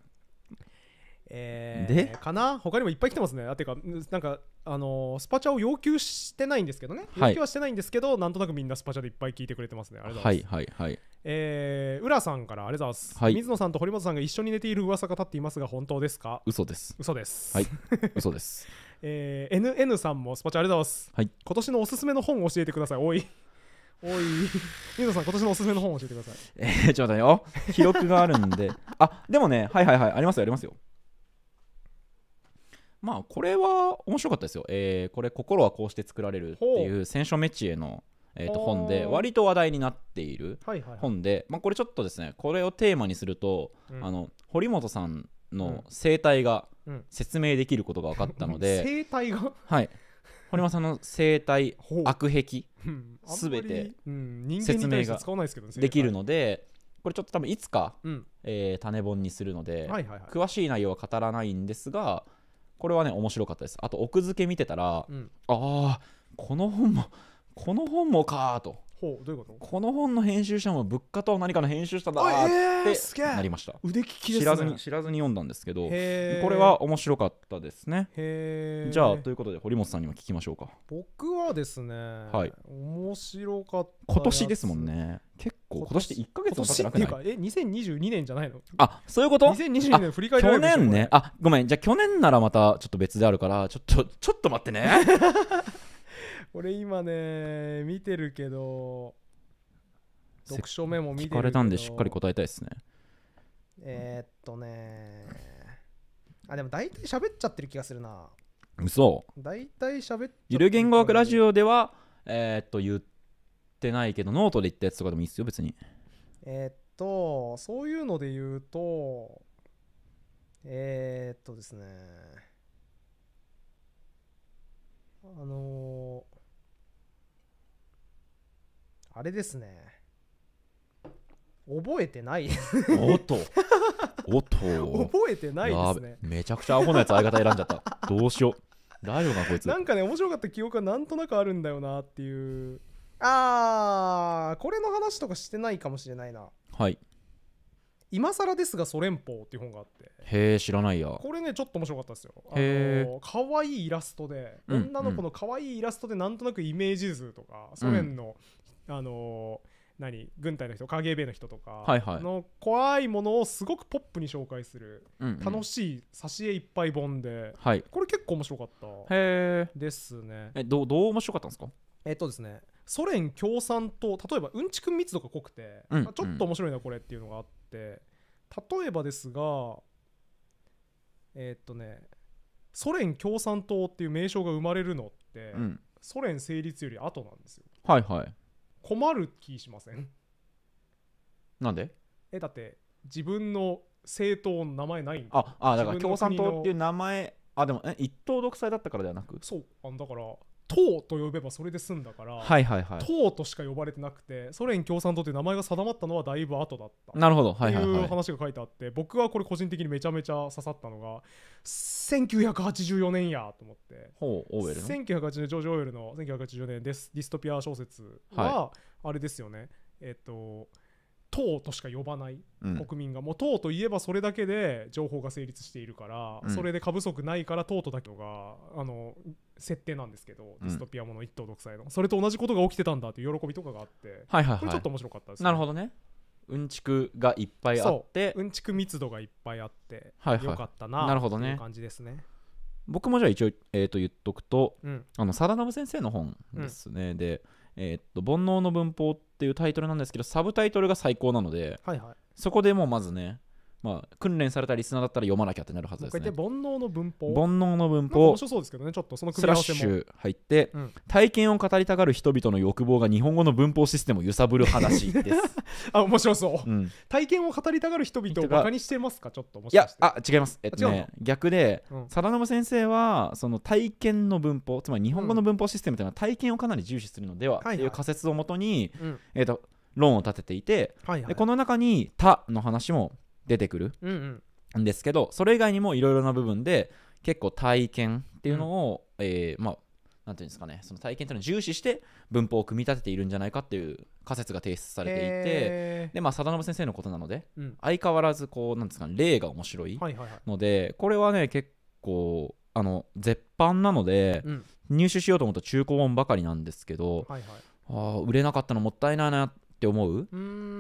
えー、でかな他にもいっぱい来てますね。あていうか、なんか、あのー、スパチャを要求してないんですけどね、要求はしてないんですけど、はい、なんとなくみんなスパチャでいっぱい聞いてくれてますね。ありがとうございます。はいはいはい。えー、浦さんからありがとうございます、はい、水野さんと堀本さんが一緒に寝ている噂が立っていますが本当ですか嘘です嘘ですはい 嘘ですえー、NN さんもスパチャありがとうございます、はい、今年のおすすめの本を教えてくださいおいおい水野さん今年のおすすめの本を教えてくださいえー、ちょっと待ってよ記録があるんで あでもねはいはいはいありますよありますよまあこれは面白かったですよ、えー、これ「心はこうして作られる」っていう選書メチへのえー、と本で割と話題になっている本で、まあ、これちょっとですねこれをテーマにすると、うん、あの堀本さんの生態が説明できることが分かったので、うん、生態がはい堀本さんの生態悪癖すべて説明ができるのでこれちょっと多分いつか、うん、えー、種本にするので、はいはいはい、詳しい内容は語らないんですがこれはね面白かったですあと奥付け見てたら、うん、ああこの本もこの本もかとほうどういうことこの本の編集者も物価と何かの編集者だーってなりました、腕利きですね知らずに知らずに読んだんですけどこれは面白かったですねじゃあということで堀本さんにも聞きましょうか僕はですね、はい面白かった今年ですもんね結構今年で1か月も経ってなくなかいえ2022年じゃないのあそういうこと2022年振り返り去年ねあごめんじゃあ去年ならまたちょっと別であるからちょっとちょっと待ってね俺今ね見てるけど読書メモ見てるけど聞かれたんでしっかり答えたいですねえー、っとねあでも大体喋っちゃってる気がするな嘘大体喋っゆる言語学ラジオではえー、っと言ってないけどノートで言ったやつとかでもいいっすよ別にえー、っとそういうので言うとえー、っとですねあのあれですね覚えてないおっとおっと覚えてないですねめちゃくちゃアホなやつ相方選んじゃったどうしよう大丈夫かこいつなんかね面白かった記憶がなんとなくあるんだよなっていうあーこれの話とかしてないかもしれないなはい今更ですがソ連邦っていう本があってへえ知らないやこれねちょっと面白かったですよへえかわいイラストで、うん、女の子の可愛いイラストでなんとなくイメージ図とか、うん、ソ連のあの何軍隊の人影兵の人とかの怖いものをすごくポップに紹介する、うん楽しい挿絵いっぱい本で、はい、これ結構面白かったですねえどどう面白かったんですかえっとですねソ連共産党例えばうんちくん密度が濃くて、うん、ちょっと面白いなこれっていうのがあって例えばですがえー、っとねソ連共産党っていう名称が生まれるのって、うん、ソ連成立より後なんですよはいはい困る気しませんなんでえだって自分の政党の名前ないんだああだから共産党っていう名前あでもえ一党独裁だったからではなくそうあだから党と呼べばそれで済んだから、はいはいはい党としか呼ばれてなくてソ連共産党という名前が定まったのはだいぶ後だったなるほどはいはいいう話が書いてあって僕はこれ個人的にめちゃめちゃ刺さったのが1984年やと思ってほうオーエルの1980年ジョージ・オーエルの1984年ですディストピア小説はあれですよね、えっと党としか呼ばない国民がもう党といえばそれだけで情報が成立しているから、うんそれで過不足ないから党とだけがあの設定なんですけど、ディストピアもの一党独裁の、それと同じことが起きてたんだという喜びとかがあって、はいはいはい、これちょっと面白かったです、ね、なるほどねうんちくがいっぱいあってうんちく密度がいっぱいあって、はいはい、よかったななるほどね感じですね僕もじゃあ一応、えー、と言っとくと、うん、あの貞信先生の本ですね、うん、で、えー、っと「煩悩の文法」っていうタイトルなんですけどサブタイトルが最高なので、はいはい、そこでもうまずねまあ、訓練されたリスナーだったら読まなきゃってなるはずですね。煩悩の文法煩悩の文法面白そうですけどねちょっとその組み合わせもスラッシュ入って、うん、体験を語りたがる人々の欲望が日本語の文法システムを揺さぶる話です。あ面白そう、うん、体験を語りたがる人々をバカにしてますかちょっともしかいやあ違います。えっとね逆で、うん、定信先生はその体験の文法つまり日本語の文法システムというのは体験をかなり重視するのではっていう仮説をもとに、えっと、と論を立てていて、はいはい、でこの中に「他」の話も出てくるんですけど、それ以外にもいろいろな部分で結構体験っていうのを、うん、えー、まあなんていうんですかねその体験というのを重視して文法を組み立てているんじゃないかっていう仮説が提出されていて、えでまあ信先生のことなので、うん、相変わらずこうなんですか、ね、例が面白いので、はいはいはい、これはね結構あの絶版なので、うん、入手しようと思った中古本ばかりなんですけど、はいはい、あ売れなかったのもったいないなって思う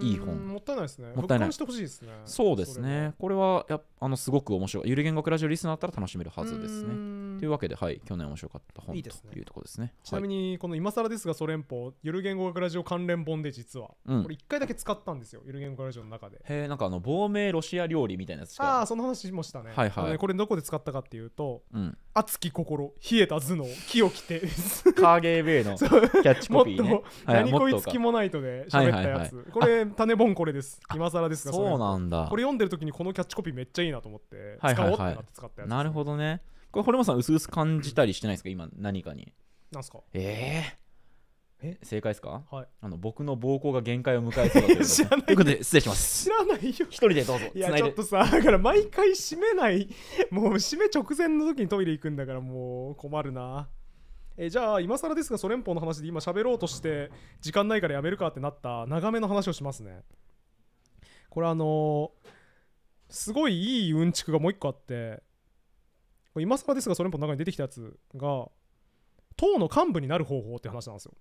いい本もったいないですねもったいないしてほしいですねそうですねこれはやあのすごく面白いゆる言語クラジオリスナーだったら楽しめるはずですねというわけではい去年面白かった本というとこですね、ね、ちなみにこの今更ですがソ連邦ゆる言語クラジオ関連本で実は、うん、これ1回だけ使ったんですよゆる言語クラジオの中でへえんかあの亡命ロシア料理みたいなやつああその話もしたねはいはい、ね、これどこで使ったかっていうと、うん、熱き心冷えた頭脳木を着て カーゲーベイの キャッチコピー、ね、もっと何こいつきもないとで、はい喋ったやつ、これ種本これです今更ですがそうなんだこれ読んでる時にこのキャッチコピーめっちゃいいなと思って使おうってなって使ったやつ、なるほどねこれ堀本さん薄々感じたりしてないですか今何かになんすかえええ正解ですか、はい、あの僕の暴行が限界を迎えそうだ 知らないということで失礼します知らないよ一人でどうぞいやちょっとさだから毎回閉めないもう閉め直前の時にトイレ行くんだからもう困るなえー、じゃあ今更ですがソ連邦の話で今喋ろうとして時間ないからやめるかってなった長めの話をしますねこれあのー、すごいいいうんちくがもう一個あって今更ですがソ連邦の中に出てきたやつが党の幹部になる方法って話なんですよ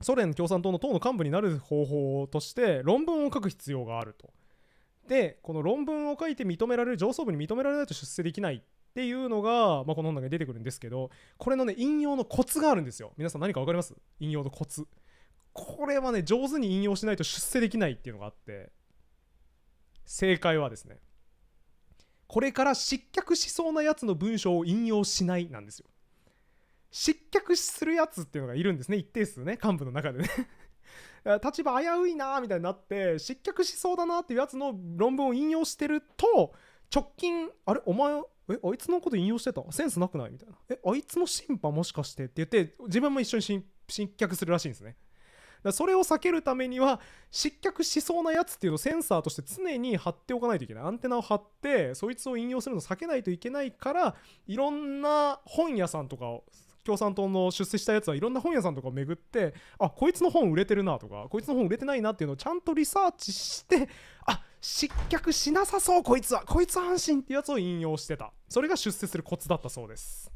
ソ連共産党の党の幹部になる方法として論文を書く必要があるとでこの論文を書いて認められる上層部に認められないと出世できないっっていうのが、まあ、この本の中に出てくるんですけどこれのね引用のコツがあるんですよ皆さん何か分かります引用のコツこれはね上手に引用しないと出世できないっていうのがあって正解はですねこれから失脚しそうなやつの文章を引用しないなんですよ失脚するやつっていうのがいるんですね一定数ね幹部の中でね 立場危ういなーみたいになって失脚しそうだなっていうやつの論文を引用してると直近あれお前えあいつのこと引用してたセンスなくないみたいなえあいつの審判もしかしてって言って自分も一緒に失脚するらしいんですねだそれを避けるためには失脚しそうなやつっていうのをセンサーとして常に貼っておかないといけないアンテナを張ってそいつを引用するのを避けないといけないからいろんな本屋さんとかを共産党の出世したやつはいろんな本屋さんとかを巡ってあこいつの本売れてるなとかこいつの本売れてないなっていうのをちゃんとリサーチしてあ失脚しなさそうこいつはこいつ安心ってやつを引用してたそれが出世するコツだったそうです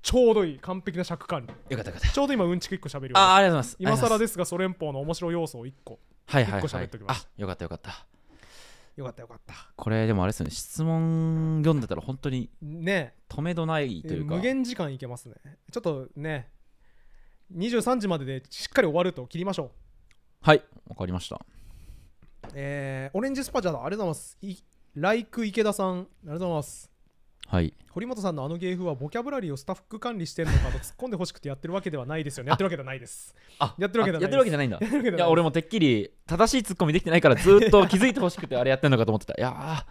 ちょうどいい完璧な尺管理よかったよかったちょうど今うんちく1個喋るよあありがとうございます今更ですがソ連邦の面白い要素を1個はいはい、はい、1個喋っておきますあよかったよかったよかったよかったこれでもあれですね質問読んでたら本当にね止めどないというか、無限時間いけますねちょっとね23時まででしっかり終わると切りましょうはいわかりましたえー、オレンジスパチャだありがとうございますいライク池田さんありがとうございますはい堀本さんのあの芸風はボキャブラリーをスタッフ管理してるのかと突っ込んでほしくてやってるわけではないですよねやってるわけではないですあやってるわけではないやってるわけじゃないんだいや俺もてっきり正しい突っ込みできてないからずっと気づいてほしくてあれやってるのかと思ってたいや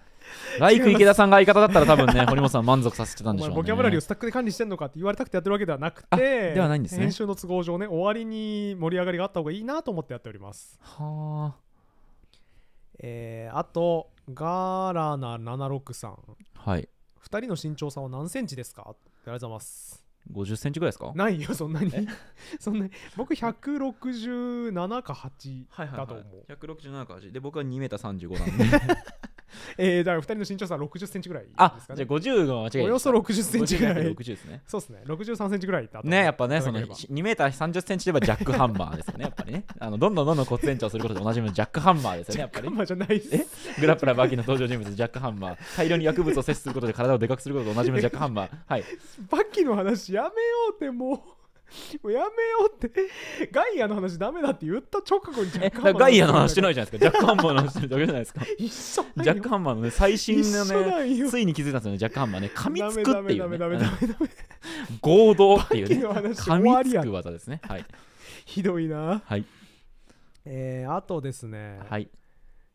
ライク池田さんが相方だったら多分ね 堀本さん満足させてたんでしょうねボキャブラリーをスタッフで管理してんのかって言われたくてやってるわけではなくてではないんですね編集の都合上ね終わりに盛り上がりがあった方がいいなと思ってやっておりますはあえー、あとガーラナ76さんはい2人の身長差は何センチですかありがとうございます50センチぐらいですかないよそんなに そんな僕167か8だと思う、はいはいはい、167か8で僕は2ー3 5なんでえー、だから2人の身長差は60センチぐらいですかね。あじゃあ50が間違いおよそ60センチぐらい。60ですね。そうですね。63センチぐらいだったね、やっぱね、その2メーター30センチではジャックハンマーですよね、やっぱりね。あのどんどんどんどん骨延長することでおなじみのジャックハンマーですよね、やっぱり。ジャックハンマーじゃないです。グラップラーバキの登場人物、ジャックハンマー。大量に薬物を摂取することで体をでかくすることでおなじみのジャックハンマー。はい。バキの話やめようってもう。もうやめようってガイアの話ダメだって言った直後にクハガイアの話してないじゃないですかジャックハンマーの話してるだけじゃないですか 一緒ジャックハンマーのね最新のねついに気づいたんですよねジャックハンマーね噛みつくっていう、ね、合同っていうね噛みつく技ですねはいひどいなはいえー、あとですねはい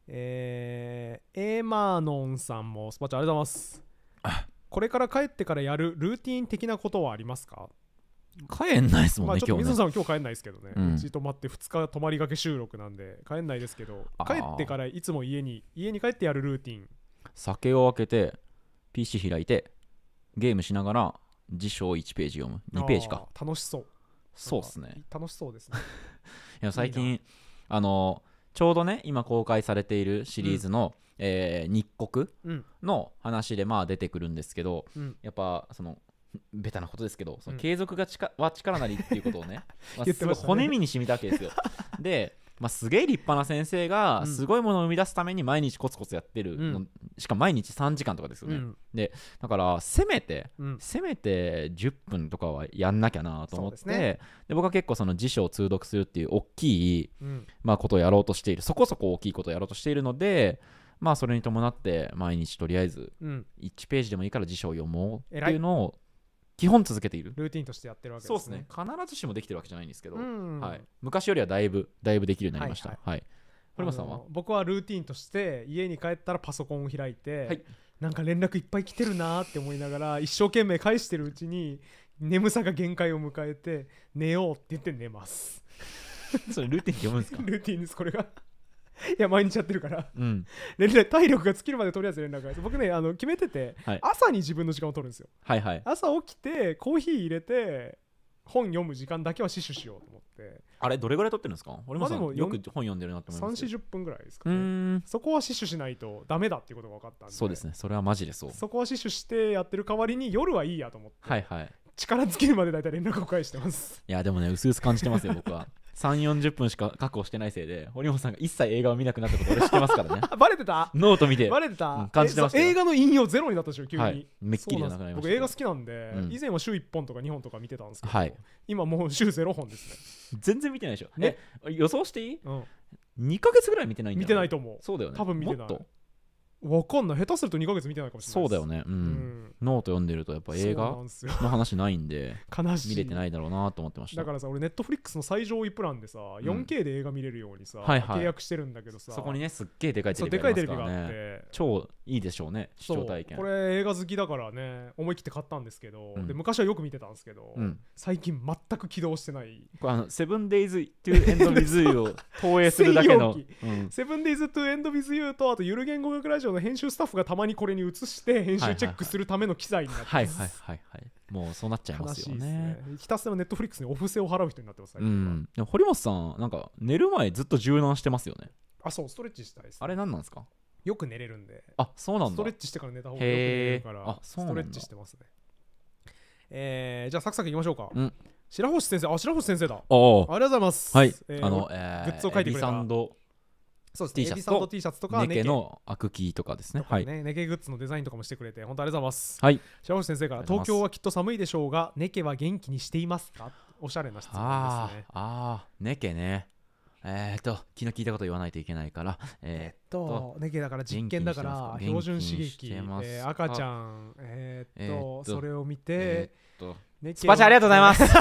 えー、エーマーノンさんもスパチャありがとうございますこれから帰ってからやるルーティン的なことはありますか帰んないですもんね、まあ、ちょっと水野さんは今日帰んないですけどね、うん、う泊まって2日泊まりがけ収録なんで帰んないですけど帰ってからいつも家に家に帰ってやるルーティン酒を開けて PC 開いてゲームしながら辞書を1ページ読む2ページか楽しそうそうっすね楽しそうですね いや最近あのちょうどね今公開されているシリーズの、うん、えー、日国の話でまあ出てくるんですけど、うん、やっぱそのベタなことですけどその継続がは力なりっていうことをね 骨身に染みたわけですよ。で、まあ、すげえ立派な先生がすごいものを生み出すために毎日コツコツやってるうん、しかも毎日3時間とかですよね。うん、でだからせめて、うん、せめて10分とかはやんなきゃなと思って、ね、で、僕は結構その辞書を通読するっていう大きい、まあ、ことをやろうとしているそこそこ大きいことをやろうとしているので。まあそれに伴って毎日とりあえず1ページでもいいから辞書を読もうっていうのを基本続けているルーティンとしてやってるわけですねそうですね必ずしもできてるわけじゃないんですけど、うんうん、はい、昔よりはだいぶだいぶできるようになりましたはい、はい、堀本さんは僕はルーティンとして家に帰ったらパソコンを開いて、はい、なんか連絡いっぱい来てるなって思いながら一生懸命返してるうちに眠さが限界を迎えて寝ようって言って寝ます それルーティンって読むんですか ルーティンですこれが いや毎日やってるから、うん連体力が尽きるまでとりあえず連絡が僕ねあの決めてて、はい朝に自分の時間を取るんですよはいはい朝起きてコーヒー入れて本読む時間だけは死守しようと思ってあれどれぐらい取ってるんですか俺もまあでもよく本読んでるなって思います340分ぐらいですかね、そこは死守しないとダメだっていうことが分かったんでそうですねそれはマジでそうそこは死守してやってる代わりに夜はいいやと思って、はいはい力尽きるまで大体連絡を返してますいやでもね薄々感じてますよ僕は3、40分しか確保してないせいで、堀本さんが一切映画を見なくなったこと俺知ってますからね。バレてたノート見て、バレてた、うん感じてました映画の引用ゼロになったでしょ、急に。はい、めっきりでなくなりました。僕映画好きなんで、うん以前は週1本とか2本とか見てたんですけど、はい今もう週0本ですね全然見てないでしょ。ねえ、予想していいうん ?2 ヶ月ぐらい見てないんだ見てないと思うそうだよね。多分見てないもっとわかんない下手すると2ヶ月見てないかもしれないそうだよね、うんうんノート読んでるとやっぱ映画の話ないんで悲しい見れてないだろうなと思ってましただからさ俺ネットフリックスの最上位プランでさ 4K で映画見れるようにさ、はいはい契約してるんだけどさそこにねすっげえでかいテレビでかいテるかがあらっねて超いいでしょうね視聴体験これ映画好きだからね思い切って買ったんですけど、うん、で昔はよく見てたんですけど、うん、最近全く起動してないあの「セブンデイズ・トゥ・エンド・ビズ・ユー」を投影するだけの「うん、セブンデイズ・トゥ・エンド・ビズ・ユー」とあと「ゆる言語学ラジオ」の編集スタッフがたまにこれに移して編集チェックするための機材になってますはいはいはい、はい、もうそうなっちゃいますよね、ね、ひたすらネットフリックスにお布施を払う人になってます、うん、堀本さんなんか寝る前ずっと柔軟してますよねあそうストレッチしたいです、ね、あれ何なんですかよく寝れるんであそうなんだストレッチしてから寝た方がよく寝れるからストレッチしてますねえー、じゃあサクサクいきましょうか、うん、白星先生あ白星先生だありがとうございますはい、えー、あの、えグッズを書いてくれたそうですね、T シャツと T シャツとかネケのアクキーとかですねはいネケグッズのデザインとかもしてくれて本当ありがとうございますはい白星先生から東京はきっと寒いでしょうがネケは元気にしていますかおしゃれな質問ですねああネケねえっ、ー、と、気の利いたこと言わないといけないから、えっ、ー、と、ね、だから実験だから、標準刺激、えー、赤ちゃん、えっ、ー、と、それを見て、えスパチャありがとうございます。ス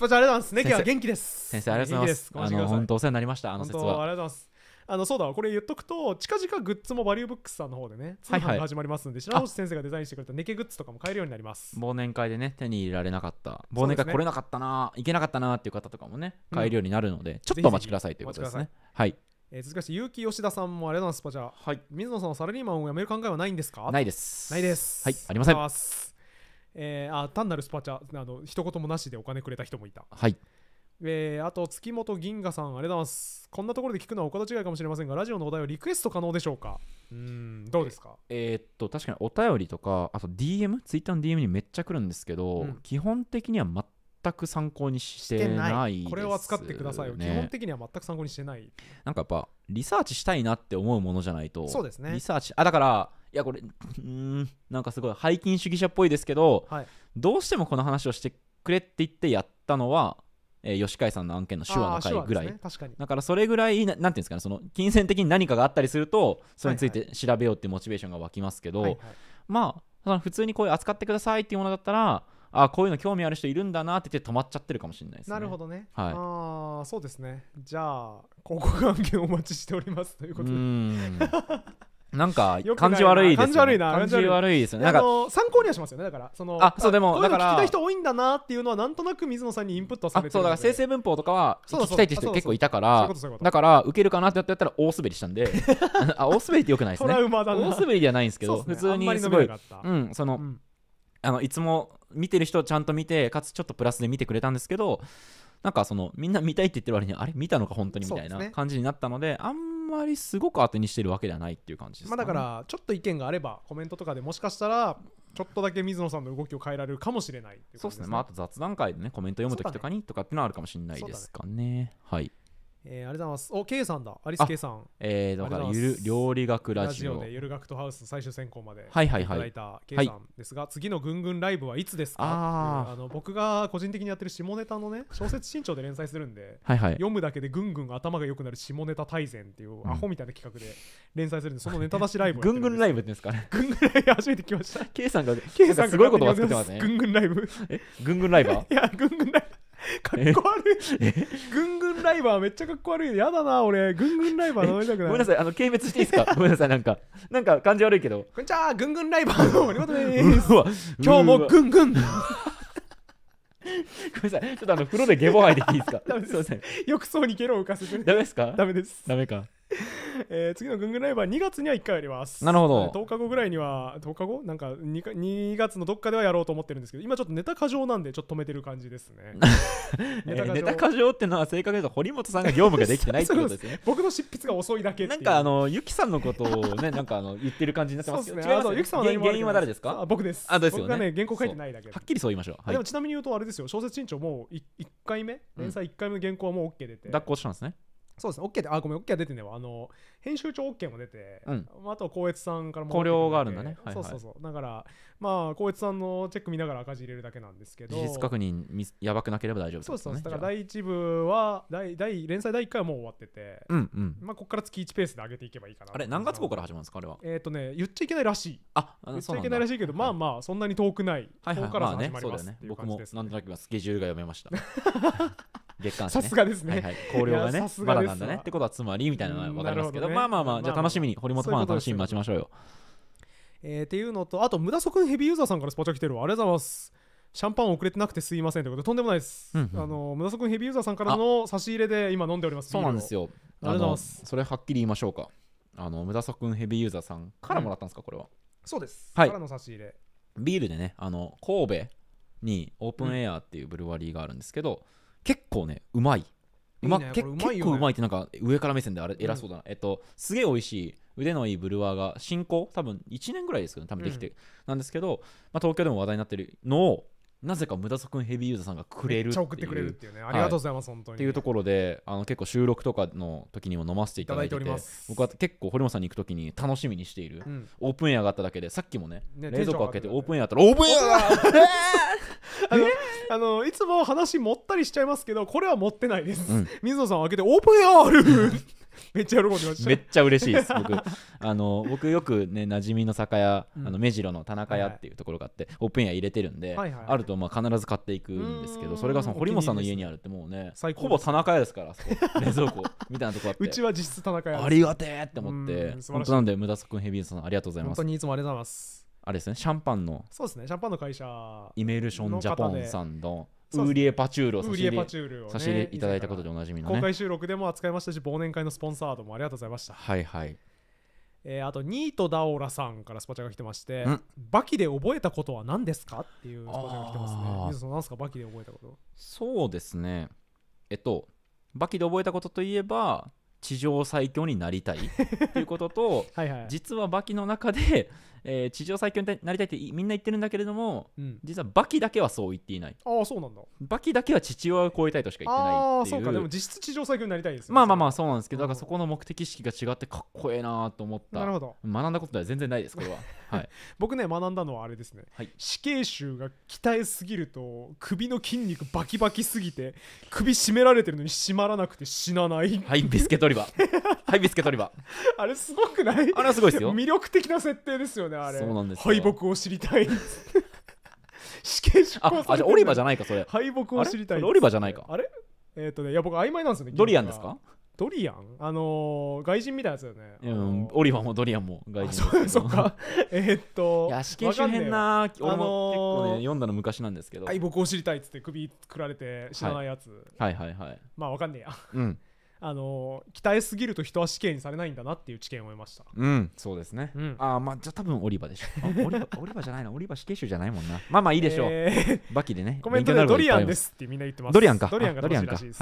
パチャありがとうございます。ネケは元気です。先生ありがとうございます。あの本当お世話になりました。あの説は。ありがとうございます。あのそうだこれ言っとくと近々グッズもバリューブックスさんの方でね通販が始まりますんで、白星先生がデザインしてくれたネケグッズとかも買えるようになります忘年会でね手に入れられなかった忘年会来れなかったな、ね、行けなかったなっていう方とかもね買えるようになるので、うん、ちょっとお待ちくださいということですねはいえー、続きまして、結城吉田さんもあれなんですか、じゃあ、はい、水野さんのサラリーマンを辞める考えはないんですかないです。ないです。はい、ありません。えー、あ単なるスパチャあの一言もなしでお金くれた人もいたはいえー、あと、月本銀河さん、ありがとうございます。こんなところで聞くのはお方違いかもしれませんが、ラジオのお題はリクエスト可能でしょうかうん、どうですかえー、っと、確かにお便りとか、あと DM、ツイッターの DM にめっちゃ来るんですけど、うん、基本的には全く参考にしてないこれは使ってくださいよ、基本的には全く参考にしてない。なんかやっぱ、リサーチしたいなって思うものじゃないと、そうですね。リサーチ、あ、だから、いや、これ、うん、なんかすごい、背筋主義者っぽいですけど、はい、どうしてもこの話をしてくれって言ってやったのは、えー、吉海さんの案件の手話の会ぐらい、ね、だからそれぐらいなんていうんですかねその金銭的に何かがあったりするとそれについて調べようっていうモチベーションが湧きますけど、はいはい、まあ普通にこういう扱ってくださいっていうものだったらあこういうの興味ある人いるんだなって言って止まっちゃってるかもしれないですね。なるほどね。はい、ああそうですね。じゃあ広告案件お待ちしておりますということで。なんか感じ悪いですよね感じ悪いな感じ悪いですよね参考にはしますよねだからそのあそうでもだから聞きたい人多いんだなっていうのはなんとなく水野さんにインプットされてそうだから生成文法とかは聞きたいって人結構いたからだから受けるかなってやったら大滑りしたんで あ大滑りってよくないですね大滑りではないんですけど、普通にすごいうんその、あのいつも見てる人ちゃんと見てかつちょっとプラスで見てくれたんですけどなんかそのみんな見たいって言ってる割にあれ見たのか本当にみたいな感じになったので、あんまりすごく当てにしてるわけではないっていう感じですね、まあ、だからちょっと意見があればコメントとかでもしかしたらちょっとだけ水野さんの動きを変えられるかもしれない、ね、そうですね、まあ、あと雑談会でねコメント読む時とかにとかっていうのはあるかもしれないですかね、ね、はいえー、ありがとうございます。お、K さんだ。アリス K さん。えー、だからゆる料理学ラジオ。ラジオでゆる学とハウス最終選考までいただいた K さんですが、はい、次のぐんぐんライブはいつですかああの僕が個人的にやってる下ネタのね、小説新潮で連載するんで、はいはい、読むだけでぐんぐん頭が良くなる下ネタ大全っていうアホみたいな企画で連載するんで、そのネタ出しライブ。ぐんぐんライブですかね。ぐんぐんライブ初めて来ました。K さんが、K さんがすごいことが作ってますね。ぐんぐんライブ。え、ぐんぐんライブいや、ぐんぐんライブ。かっこ悪いぐんぐんライバーめっちゃかっこ悪いやだな俺ぐんぐんライバー名乗たくないごめんなさいあの軽蔑していいですか ごめんなさいなんかなんか感じ悪いけどこんにちはぐんぐんライバーの森本です今日もぐんぐんごめんなさい、ちょっとあの風呂でゲボ吐いていいですか。すみません。浴槽にゲロを浮かせて。ダメですか。ダメです。ダメか。えー、次のぐんぐんライブは2月には1回ありますなるほど10日後ぐらいには10日後なんか 2, 2月のどっかではやろうと思ってるんですけど今ちょっとネタ過剰なんでちょっと止めてる感じですね えー、ネタ過剰ってのは正確に言うと堀本さんが業務ができてないってことですね 僕の執筆が遅いだけなんかあのゆきさんのことをねなんかあの言ってる感じになってますけど、ね、違う、ゆきさんは原因は誰ですか僕ですあですよね僕がね原稿書いてないだけはっきりそう言いましょう、はい、でもちなみに言うとあれですよ小説新潮もう 1, 1回目連載1回目の原稿はもう OK 出て、うん、脱したんですねそうですね OK ってあごめん OK は出てねあの編集長 OK も出て、うん、あとは光悦さんからも考慮があるんだね、はいはい、そうそうそうだからまあ光悦さんのチェック見ながら赤字入れるだけなんですけど事実確認やばくなければ大丈夫、ね、そうそうだから第1部は第第連載第1回はもう終わってて、うんうん、まあ、ここから月1ペースで上げていけばいいかなあれ何月号から始まるんですかあれはえっ、ー、とね言っちゃいけないらしいあ言っちゃいけないらしいけど、まあまあそんなに遠くない、はいはい、ここから始まります、まあね、うです、ね、僕もなんとなくスケジュールが読めました月刊誌さすがですねはい香料がねまだなんだねってことはつまりみたいなのは分かりますけど、ね、まあまあまあじゃあ楽しみに、堀本ファンの楽しみに待ちましょうよえー、っていうのとあとムダソンヘビーユーザーさんからスパチャ来てるわありがとうございますシャンパン遅れてなくてすいませんってことでとんでもないです、うんうん、あのムダソンヘビーユーザーさんからの差し入れで今飲んでおりますそうなんですよありがとうございますそれはっきり言いましょうかあのムダソンヘビーユーザーさんからもらったんですか、うん、これはそうです、はい、からの差し入れビールでねあの神戸にオープンエアーっていうブルワリーがあるんですけど、うん結構ねうまいいいね、結構うまいってなんか上から目線であれ偉そうだな、うん、えっとすげえ美味しい腕のいいブルワーが進行多分1年ぐらいですけど、ね、多分できて、うん、なんですけど、まあ、東京でも話題になってるのをなぜか無駄んヘビーユーザーさんがくれるっていうってくれるっていうねありがとうございます、はい、本当に、っていうところであの結構収録とかの時にも飲ませていただいてて僕は結構堀本さんに行く時に楽しみにしている、うん、オープンエアがあっただけでさっきもね、ね、冷蔵庫開けてオープンエアあったらオープンエア あのいつも話持ったりしちゃいますけどこれは持ってないです、うん、水野さんを開けてオープンエアある めっちゃ喜んでましためっちゃ嬉しいです僕 あの僕よくね馴染みの酒屋、うん、あの目白の田中屋っていうところがあって、はい、オープンエア入れてるんで、はいはいあるとまあ必ず買っていくんですけどそれがその堀本さんの家にあるってもうねほぼ田中屋ですから冷蔵庫みたいなとこあってうちは実質田中屋ありがてえって思って本当なんで無駄作君ヘビーさんありがとうございます本当にいつもありがとうございますあれですねシャンパンのそうですねシャンパンの会社イメルションジャポンさんのウーリエ・パチュールを差し入れ,、ね、差し入れいただいたことでおなじみの、ね、公開収録でも扱いましたし忘年会のスポンサードもありがとうございましたはいはいえー、あとニートダオラさんからスパチャが来てましてバキで覚えたことは何ですかっていうスポチャが来てますねさん何ですかバキで覚えたことそうですねえっとバキで覚えたことといえば地上最強になりたいっていうことと はい、実はバキの中でえー、地上最強になりたいってみんな言ってるんだけれども、うん、実はバキだけはそう言っていないああそうなんだバキだけは父親を超えたいとしか言ってないああそうかでも実質地上最強になりたいです、まあまあまあそうなんですけどだからそこの目的意識が違ってかっこええなと思ったなるほど学んだことでは全然ないですこれは、はい、僕ね学んだのはあれですね、はい、死刑囚が鍛えすぎると首の筋肉バキバキすぎて首絞められてるのに締まらなくて死なないはいビスケトリバはいビスケトリバ あれすごくないあれはすごいですよ魅力的な設定ですよねなあれそうなんです敗北を知りたい 死刑執行されあてあじゃあオリバじゃないかそれ敗北を知りたいオリバじゃないかあれえっ、とねいや僕曖昧なんですよねドリアンですかドリアンあのー外人みたいなやつだよねうんオリバーもドリアンも外人そそけか えっといや死刑囚変な俺も結構あのねー読んだの昔なんですけど敗北を知りたいっつって首くられて知らないやつ、はいはいはいまあわかんねえやうんあの鍛えすぎると人は死刑にされないんだなっていう知見を得ましたうんそうですね、うん、ああまあじゃあ多分オリバでしょオリバ オリバじゃないなオリバ死刑囚じゃないもんなまあまあいいでしょう、えー、バキでねコメントでドリアンですってみんな言ってますドリアンかドリアンがは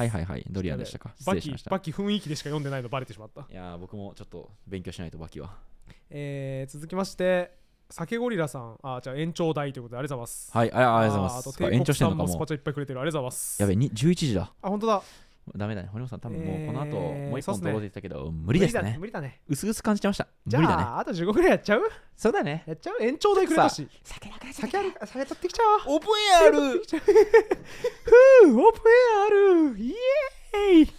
いはいはいドリアンでしたかバキバキ雰囲気でしか読んでないのバレてしまったいや僕もちょっと勉強しないとバキはえー、続きまして酒ゴリラさん、あ、じゃあ延長代ということでありがとうございます。はい、ありがとうございます。延長してんのかも。スパチャいっぱいくれてる、ありがとうございます。やべ、11時だ。あ、本当だ。ダメだね堀本さん多分もうこの後、もう一本取ろうって言ったけど、無理ですね無理だね薄々感じてましたじゃあ、ね、あと15ぐらいやっちゃうそうだねやっちゃう延長でくれたし酒だから酒ある酒取ってきちゃうオープンエアある ふうオープンエアあるイエーイ ち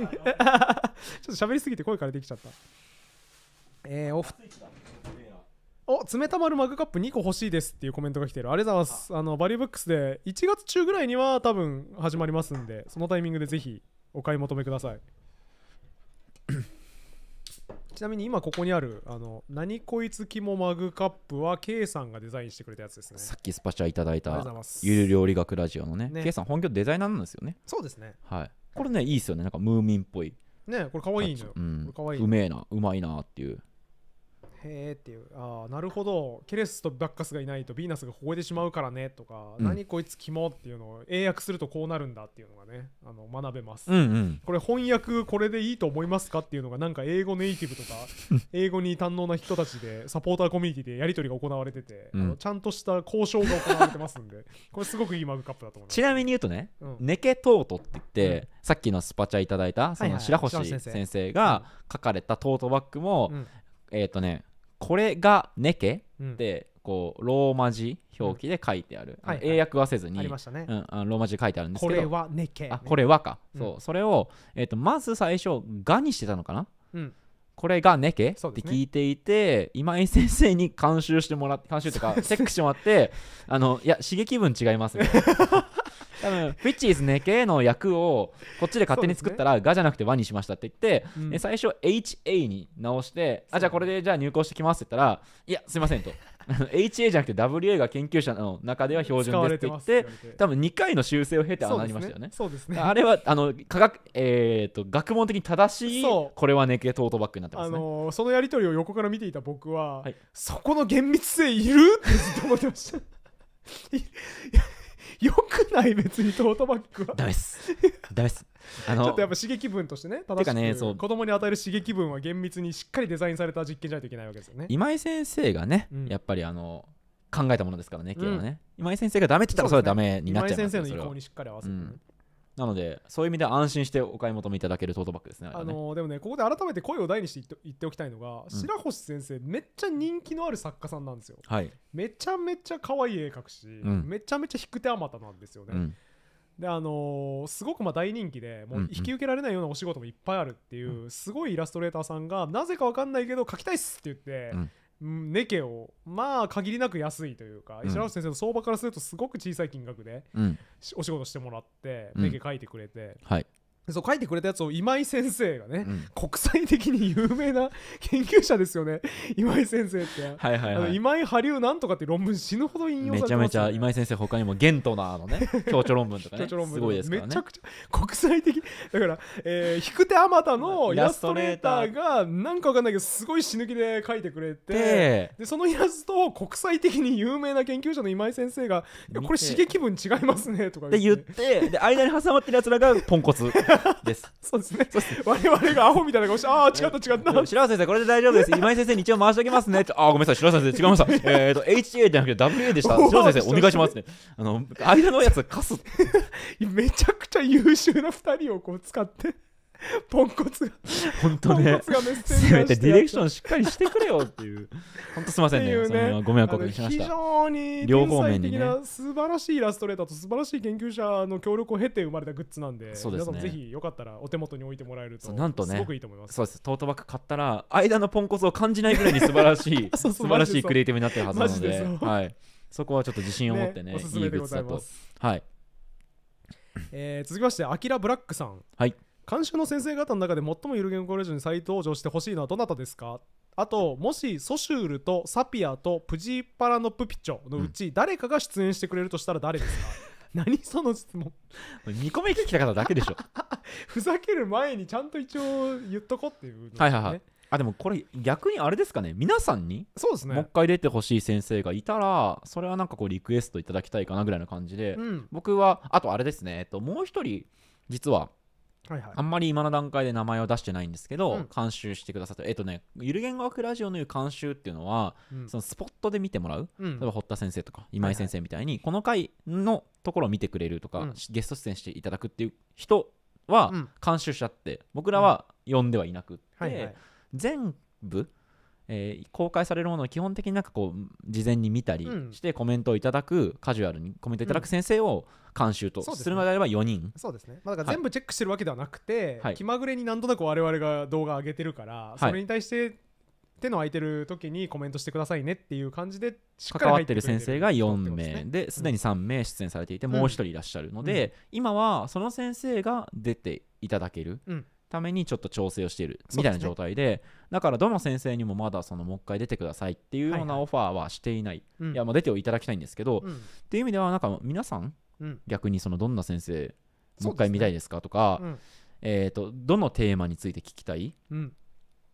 ょっと喋りすぎて声からできちゃったえー、おフお冷たまるマグカップ2個欲しいですっていうコメントが来てるありがとうございますあのバリューブックスで1月中ぐらいには多分始まりますんでそのタイミングでぜひお買い求めください ちなみに今ここにあるあの何こいつきもマグカップは K さんがデザインしてくれたやつですねさっきスパチャいただいたゆる料理学ラジオのねね K さん本業デザイナーなんですよねそうですねはいこれねいいですよねなんかムーミンっぽいねこれかわいいのよ、うん、これかわいいうめえなうまいなっていうへえっていうああなるほどケレスとバッカスがいないとヴィーナスが凍えてしまうからねとか、うん、何こいつ肝っていうのを英訳するとこうなるんだっていうのがねあの学べます、うんうん、これ翻訳これでいいと思いますかっていうのがなんか英語ネイティブとか 英語に堪能な人たちでサポーターコミュニティでやり取りが行われてて、うん、あのちゃんとした交渉が行われてますんで これすごくいいマグカップだと思いますちなみに言うとね、うん、ネケトートって言って、さっきのスパチャいただいたその白星先生が書かれたトートバッグも、えっ、ー、とねこれがネケってこうローマ字表記で書いてある、うんはいはい、英訳はせずに、ありまね、うん、ローマ字書いてあるんですけどこれはネケ、ね、あこれはか、そうそれを、えーとまず最初「が」にしてたのかな、うん、これがネケ、ね、って聞いていて、今井先生に監修してもらって 監修とかチェックしてもらってあのいや刺激分違いますみたいな。多分「フィッチ h i ネケ」の役をこっちで勝手に作ったら「が」じゃなくて「わ」にしましたって言って、ね、最初「HA」に直して「あじゃあこれでじゃあ入稿してきます」って言ったら「いやすいません」と。HA じゃなくて WA が研究者の中では標準ですって言って多分2回の修正を経てああなりましたよねそうですね、ね、あれはあの科学、えーと、と学問的に正しいこれはネケトートバッグになってます、ね、あのー、そのやり取りを横から見ていた僕は、はい、そこの厳密性いるってずっと思ってました よくない別にトートバッグはダメっすダメっすあのちょっとやっぱ刺激分としてね正しくねそう子供に与える刺激分は厳密にしっかりデザインされた実験じゃないといけないわけですよね今井先生がね、うん、やっぱりあの考えたものですからね、うん、今井先生がダメって言ったらそれはダメになっちゃいます、ね、今井先生の意向にしっかり合わせて、ね、なのでそういう意味で安心してお買い求めいただけるトートバッグですねあのーでもねここで改めて声を大にして言って言っておきたいのが、白星先生めっちゃ人気のある作家さんなんですよ、はいめちゃめちゃ可愛い絵描くし、んめちゃめちゃ引く手あまたなんですよね、うんであのーすごくまあ大人気でもう引き受けられないようなお仕事もいっぱいあるっていう、すごいイラストレーターさんがなぜかわかんないけど描きたいっすって言って、うんネケをまあ限りなく安いというか、うん、石原先生の相場からするとすごく小さい金額で、うん、お仕事してもらって、ネケ書いてくれて、はい、そう書いてくれたやつを今井先生がね、うん、国際的に有名な研究者ですよね 今井先生って、はいはいはい、今井波流なんとかって論文死ぬほど引用されて、ね、めちゃめちゃ今井先生他にもゲントナーのね強 調論文とかねすごいですからねめちゃくちゃ国際的だから、えー、引く手あまたの イラストレーターがなんかわかんないけどすごい死ぬ気で書いてくれてでそのイラストを国際的に有名な研究者の今井先生が「これ刺激文違いますね」とか言って言ってで間に挟まってるやつらがポンコツです。そうですね。我々がアホみたいな顔して、ああ、違った違った。白川先生、これで大丈夫です。今井先生に一応回しておきますね。あ あ、ごめんなさい、白川先生、違いました。えっと、HA じゃなくて WA でした。白川先生、お願いしますね。あの、間のやつ、かす。めちゃくちゃ優秀な二人をこう使って。ポンコツが本当ねせめてディレクションしっかりしてくれよっていう本当すみませんねねご迷惑をおかけしました非常に両方面に、ね、素晴らしいイラストレーターと素晴らしい研究者の協力を経て生まれたグッズなんでそうです、ね、皆さんぜひよかったらお手元に置いてもらえるとなんとねすごくいいと思いますそうですトートバッグ買ったら間のポンコツを感じないぐらいに素晴らしい 素晴らしいクリエイティブになってるはずなのではいそこはちょっと自信を持ってね、ね、いいグッズだとはい、えー、続きましてアキラブラックさんはい監修の先生方の中で最もゆる言語コレージに再登場してほしいのはどなたですかあともしソシュールとサピアとプジパラのプピチョのうち誰かが出演してくれるとしたら誰ですか、うん、何その質問2 個目聞きた方だけでしょふざける前にちゃんと一応言っとこうっていう、ね、はいはいはいあでもこれ逆にあれですかね皆さんにそうですねもう一回出てほしい先生がいたらそれはなんかこうリクエストいただきたいかなぐらいの感じで、うん、僕はあとあれですね、えっと、もう一人実ははいはい、あんまり今の段階で名前を出してないんですけど、うん、監修してくださってえっ、とねゆる言語学ラジオのいう監修っていうのは、うん、そのスポットで見てもらう、うん、例えば堀田先生とか今井先生みたいに、はいはい、この回のところを見てくれるとか、ゲスト出演していただくっていう人は監修しちゃって僕らは呼んではいなくって、はいはい、全部えー、公開されるものを基本的になんかこう事前に見たりしてコメントをいただく、うん、カジュアルにコメントいただく先生を監修とするのであれば4人そうですね、ね、まあ、だから全部チェックしてるわけではなくて、はい、気まぐれに何となく我々が動画上げてるから、はい、それに対して手の空いてる時にコメントしてくださいねっていう感じでしっか関わってる先生が4名ですで、ね、に3名出演されていて、もう1人いらっしゃるので、うん、今はその先生が出ていただける、うん、ためにちょっと調整をしているみたいな状態で、ね、だからどの先生にもまだそのもう一回出てくださいっていうようなオファーはしていない、はいはい、いやまあ出ていただきたいんですけど、うん、っていう意味ではなんか皆さん、うん、逆にそのどんな先生もう一回見たいですかとか、ねうん、えーと、どのテーマについて聞きたい、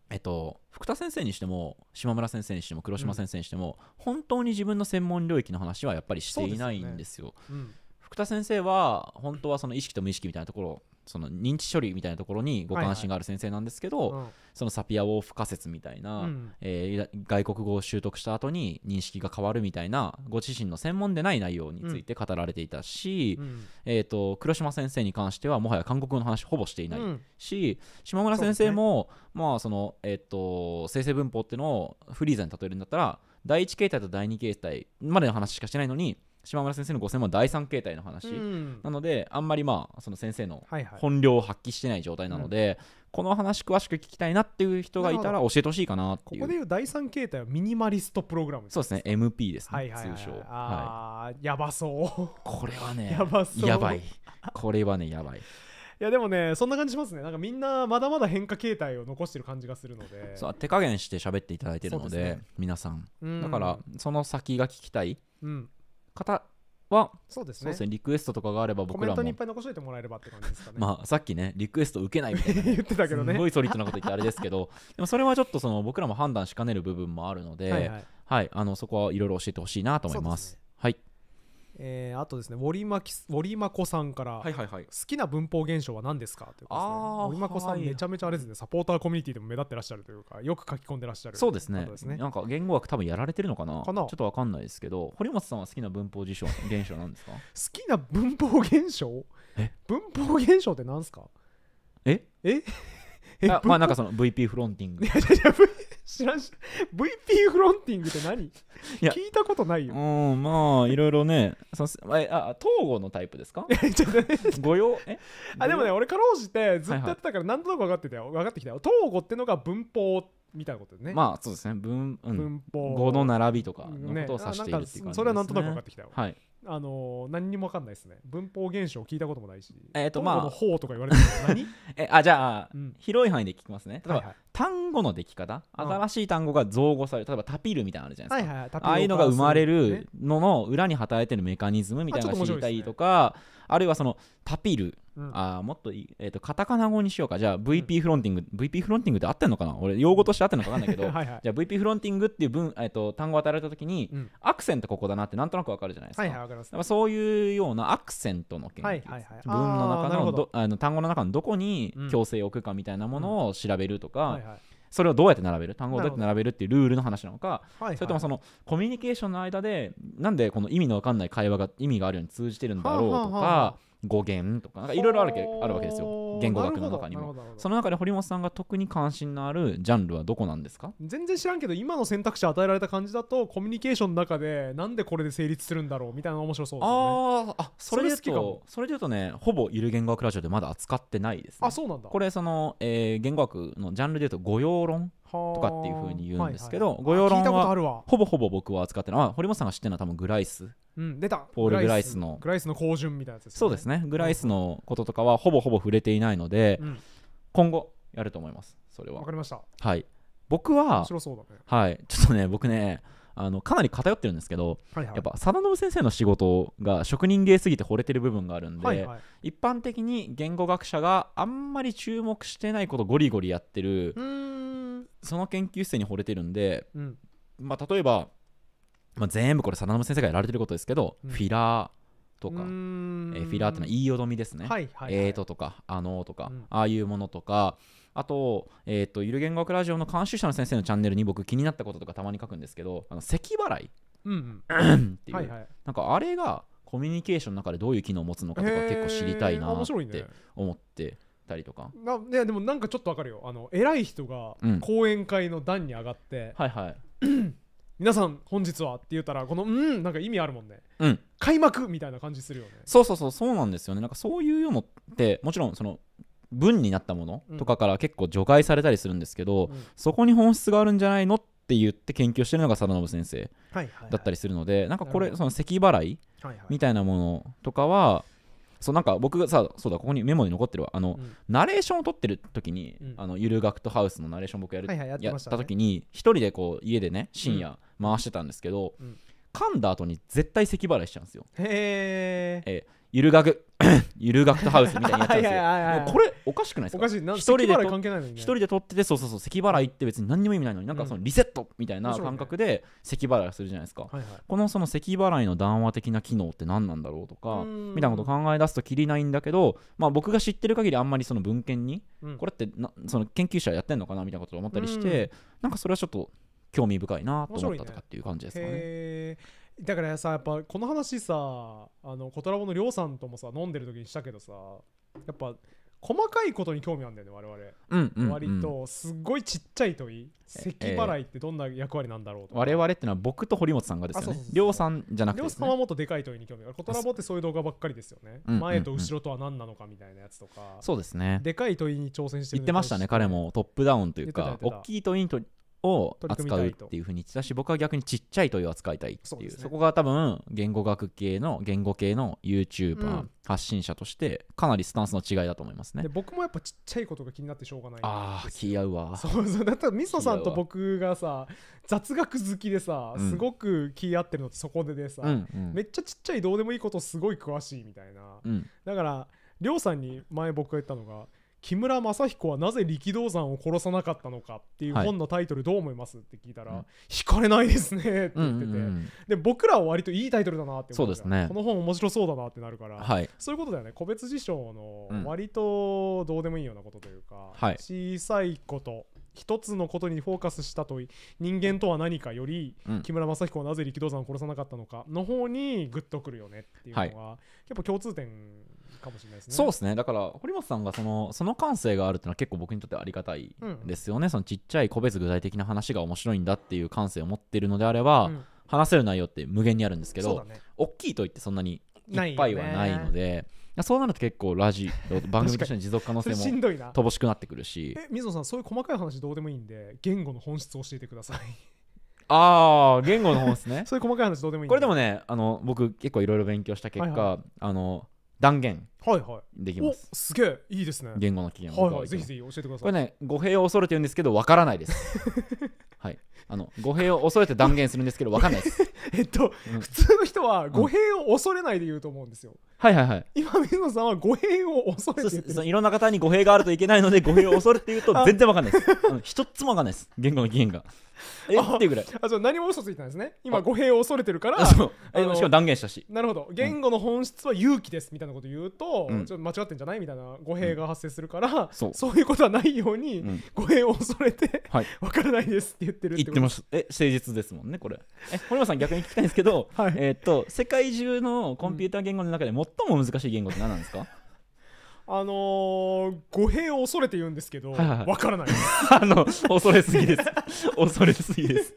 えっと、福田先生にしても島村先生にしても黒島先生にしても、本当に自分の専門領域の話はやっぱりしていないんですよ。すよね、福田先生は本当はその意識と無意識みたいなところその認知処理みたいなところにご関心がある先生なんですけど、はいはい、そのサピアウォーフ仮説みたいな、うん、えー、外国語を習得した後に認識が変わるみたいなご自身の専門でない内容について語られていたし、うん、えーと、黒島先生に関してはもはや韓国語の話ほぼしていないし、うん、島村先生も、ね、まあその、えーと、生成文法っていうのをフリーザに例えるんだったら第1形態と第2形態までの話しかしてないのに島村先生の5000は第3形態の話、うん、なのであんまりまあその先生の本領を発揮してない状態なので、はいはいこの話詳しく聞きたいなっていう人がいたら教えてほしいかなっていうここでいう第3形態はミニマリストプログラムそうですね MP ですね、はいはいはい、通称あ、はい、やばそうこれはねやばそうやばいこれはねやばいいやでもねそんな感じしますねなんかみんなまだまだ変化形態を残してる感じがするのでそう手加減して喋っていただいてるので、ね、皆さん、うん、だからその先が聞きたい、うん方はそうですね、ね、リクエストとかがあれば僕らもコメントにいっぱい残しといてもらえればって感じですかねまあさっきねリクエスト受けないみたいな、言ってたけどねすごいソリッドなこと言ってあれですけどでもそれはちょっとその僕らも判断しかねる部分もあるので、はい、はいはい、あのそこはいろいろ教えてほしいなと思います。すね、はいえー、あとですね織真子さんから、はいはいはい、好きな文法現象は何ですかというですね織真子さんめちゃめちゃあれですねサポーターコミュニティでも目立ってらっしゃるというかよく書き込んでらっしゃるそうですねなんか言語学多分やられてるのかなかなちょっとわかんないですけど堀本さんは好きな文法辞書現象なんですか好きな文法現象文法現象ってなんですかえええまあなんかその VP フロンティング知らんし VP フロンティングって何聞いたことないようんまあいろいろねそあ東郷のタイプですか ちょっとね用えあでもね俺かろうじてずっとやってたからなんとなく分かってたよ分かってきたよ東郷ってのが文法みたいなことねまあそうですね文、うん、文法語の並びとかのことを指しているっていう感じですね、ね、それはなんとなく分かってきたよ、はいあの何にも分かんないですね文法現象聞いたこともないしえっとまあのとか言われても何 えあじゃあ、うん、広い範囲で聞きますね例えば、はいはい、単語のでき方新しい単語が造語される例えばタピルみたいなのあるじゃないですか、はいはいはい、ああいうのが生まれるのの裏に働いてるメカニズムみたいなのが知りたいとか、あるいはそのタピル、うん、あもっと,、えーと、カタカナ語にしようかじゃあ VP フロンティング、うん、VP フロンティングって合ってんのかな俺用語として合ってんのか分かんないけどはい、じゃあ VP フロンティングっていう文、えーと、単語を与えられた時に、うん、アクセントここだなってなんとなく分かるじゃないですか,、はいはい、かそういうようなアクセントの研究、はいはいはい、文の中のあの単語の中のどこに強制を置くかみたいなものを調べるとか。はいはいそれをどうやって並べる単語をどうやって並べるっていうルールの話なのか、それともそのコミュニケーションの間でなんでこの意味の分かんない会話が意味があるように通じてるんだろうとか、語源とかなんかいろいろあるわけですよ。言語学の中にもその中で堀本さんが特に関心のあるジャンルはどこなんですか全然知らんけど今の選択肢与えられた感じだとコミュニケーションの中でなんでこれで成立するんだろうみたいな面白そうですねああそれで言うとそれで言うとねほぼいる言語学ラジオでまだ扱ってないです、ね、あそうなんだこれその、えー、言語学のジャンルで言うと語用論とかっていうふうに言うんですけど、ご要論はほぼほぼ僕は扱ってるは、堀本さんが知ってるのは多分グライス、うん、出たポール・グライスのグライスの好順みたいなやつです、ね、そうですねグライスのこととかはほぼほぼ触れていないので、うん、今後やると思いますそれはわかりましたはい僕は、ね、はいちょっとね僕ねあのかなり偏ってるんですけど、はいはい、やっぱ定信先生の仕事が職人芸すぎて惚れてる部分があるんで、はいはい、一般的に言語学者があんまり注目してないことゴリゴリやってるその研究室に惚れてるんで、うん、まあ、例えば、まあ、全部これ定信先生がやられてることですけど、うん、フィラーとか、えー、フィラーってのは言いよどみですね。はいはいはい、えーととか、あのーとか、うん、ああいうものとか、あと、えっ、ー、と、ゆる言語学ラジオの監修者の先生のチャンネルに僕気になったこととかたまに書くんですけど、あの咳払い、うんっていう、はいはい、なんかあれがコミュニケーションの中でどういう機能を持つのかとか結構知りたいなって思って。たりとかなでもなんかちょっとわかるよあの偉い人が講演会の段に上がって、うん、はいはい 皆さん本日はって言ったらこのうんなんか意味あるもんね、うん、開幕みたいな感じするよねそうそうそうそうなんですよねなんかそういうのってもちろんその文になったものとかから結構除外されたりするんですけど、うん、そこに本質があるんじゃないのって言って研究してるのが定信先生だったりするので、はいはい、なんかこれその咳払いみたいなものとかはそうなんか僕がさそうだここにメモに残ってるわあの、うん、ナレーションを撮ってる時に、うん、あのゆるがくとハウスのナレーション僕やる、はいはいやっね、やった時に一人でこう家でね深夜回してたんですけど、うん、噛んだ後に絶対咳払いしちゃうんですよ。へえ。ゆるがく ゆる学徒ハウスみたいになっちゃうんですよ これおかしくないですか一人で関係ない、ね、一人で取っててそうそうそう咳払いって別に何にも意味ないのになんかそのリセットみたいな感覚で咳払いするじゃないですか、はいはこのその咳払いの談話的な機能って何なんだろうとかみたいなこと考え出すときりないんだけどまあ僕が知ってる限りあんまりその文献に、うん、これってなその研究者やってんのかなみたいなことを思ったりして、うん、なんかそれはちょっと興味深いなと思ったとかっていう感じですかねだからさやっぱこの話さあのコトラボのりょうさんともさ飲んでる時にしたけどさやっぱ細かいことに興味あるんだよね我々、うんうんうん、割とすっごいちっちゃい問い咳払いってどんな役割なんだろうと、えー、我々ってのは僕と堀本さんがですよねりょうさんじゃなくて、りょうさんはもっとでかい問いに興味があるコトラボってそういう動画ばっかりですよね、前と後ろとは何なのかみたいなやつとかそうですねでかい問いに挑戦してる言ってましたね彼もトップダウンというか大きい問いにを扱うっていうふうに言ってたし僕は逆にちっちゃい問いを扱いたいっていう、ね、そこが多分言語学系の言語系の YouTuber、うん、発信者としてかなりスタンスの違いだと思いますね僕もやっぱちっちゃいことが気になってしょうがないああ気合うわそうそうだったらみそさんと僕がさ雑学好きでさ、すごく気合ってるのってそこででさ、うん、めっちゃちっちゃいどうでもいいことすごい詳しいみたいな、うん、だからりょうさんに前僕が言ったのが木村雅彦はなぜ力道山を殺さなかったのかっていう本のタイトルどう思います、って聞いたら、引かれないですねって言ってて、で僕らは割といいタイトルだなって思うです、ね、この本面白そうだなってなるから、そういうことだよね個別事象の割とどうでもいいようなことというか、小さいこと一つのことにフォーカスしたと人間とは何かより、木村雅彦はなぜ力道山を殺さなかったのかの方にグッとくるよねっていうのは、やっぱ共通点かもしれないですね。そうですね。だから堀本さんがそのその感性があるっていうのは結構僕にとってありがたいですよね。うん、そのちっちゃい個別具体的な話が面白いんだっていう感性を持ってるのであれば、うん、話せる内容って無限にあるんですけど、ね、大きいと言ってそんなにいっぱいはないので。そうなると結構ラジオ 番組としての持続可能性も乏しくなってくるしえ水野さんそういう細かい話どうでもいいんで言語の本質を教えてくださいああ言語の本質ね そういう細かい話どうでもいいこれでもねあの僕結構いろいろ勉強した結果、はいはい、あの断言はいはい、できますすげえいいですね言語の起源はいはいぜひぜひ教えてくださいこれね語弊を恐れてるんですけどわからないです はいあの語弊を恐れて断言するんですけどわかんないです えっと、うん、普通の人は語弊を恐れないで言うと思うんですよ、うん、はいはいはい今水野さんは語弊を恐れてそいろんな方に語弊があるといけないので語弊を恐れて言うと全然わかんないです一つもわかんないです言語の起源がえっていうぐらいあじゃ何も嘘ついたんですね今語弊を恐れてるからそうあのしかも断言したしなるほど言語の本質は勇気ですみたいなこと言うと、うん、ちょっと間違ってんじゃないみたいな語弊が発生するから、そういうことはないように、語弊を恐れて、はい、分からないですって言ってるってことってますえ誠実ですもんねこれえ堀本さん逆に聞きたいんですけど、はい、えっと世界中のコンピューター言語の中で最も難しい言語って何なんですか、あのー、語弊を恐れて言うんですけど、わ、はいからない あの恐れすぎです恐れすぎです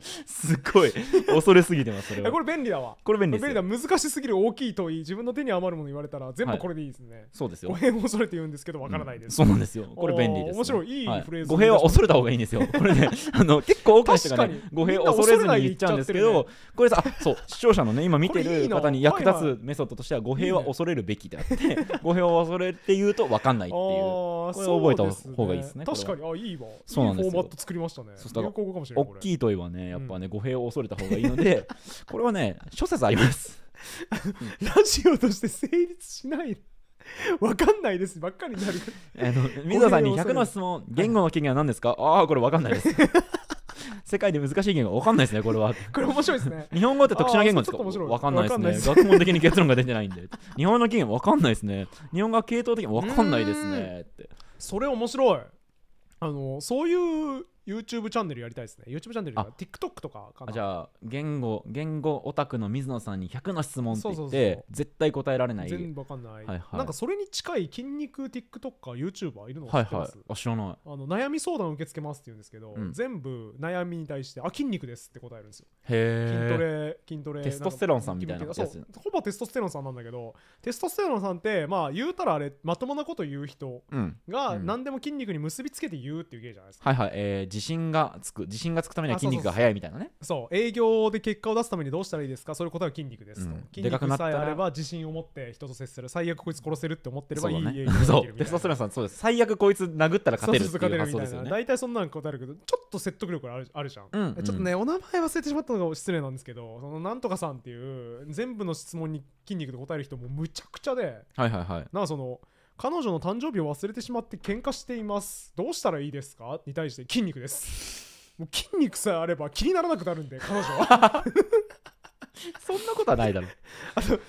すごい恐れすぎてますそれこれ便利だわこれ便利便利だ難しすぎる大きい問い自分の手に余るもの言われたら全部これでいいですね、はい、そうですよ語弊を恐れて言うんですけどわからないです、うん、そうなんですよこれ便利です、ね、面白いいいフレーズ、はい、語弊は恐れた方がいいんですよこれね あの結構多くの人がね語弊を恐れずに言っちゃうんですけど、ね、これさあそう視聴者のね今見てる方に役立つメソッドとしては語弊は恐れるべきであって、ね、語弊を恐れて言うとわかんないっていうこれ覚えた方がいいですね確かにあいいわそうなんですよフォーマット作りましたね有効かもしれない大きい問いはねやっぱね、語弊を恐れた方がいいので これはね諸説あります ラジオとして成立しないわかんないですばっかりになる あの水田さんに100の質問言語の起源は何ですか、ああこれわかんないです世界で難しい言語わかんないですねこれはこれ面白いですね日本語って特殊な言語ですかわかんないですね学問的に結論が出てないんで日本の起源わかんないですね日本が系統的にわかんないですねってそれ面白いあのそういう YouTube チャンネルやりたいですね。YouTube チャンネルとか TikTok とかかな。じゃあ言語言語オタクの水野さんに100の質問って言って絶対答えられない。全部わかんない,、はいはい。なんかそれに近い筋肉 TikToker YouTuber いるのはいはい。あ知らない。あの悩み相談受け付けますって言うんですけど、うん、全部悩みに対してあ筋肉ですって答えるんですよ。へ筋トレ筋トレ。テストステロンさんみたいなやつ。ほぼテストステロンさんなんだけど、テストステロンさんってまあ言うたらあれまともなこと言う人が、ん、何でも筋肉に結びつけて言うっていう芸じゃないですか。はいはい。えー自信がつく自信がつくためには筋肉が速いみたいなねそう営業で結果を出すためにどうしたらいいですかそれ答えは筋肉ですと、うん、筋肉さえあれば自信を持って人と接する最悪こいつ殺せるって思ってればいい営業 そうテ、ストステロンさんそうです最悪こいつ殴ったら勝てるっていう発想ですよね大体そんなの答えるけどちょっと説得力あるあるじゃん、うんうん、ちょっとねお名前忘れてしまったのが失礼なんですけどそのなんとかさんっていう全部の質問に筋肉で答える人もむちゃくちゃではいはいはいなんかその彼女の誕生日を忘れてしまって喧嘩していますどうしたらいいですかに対して筋肉ですもう筋肉さえあれば気にならなくなるんで彼女は そんなことはないだろ あと筋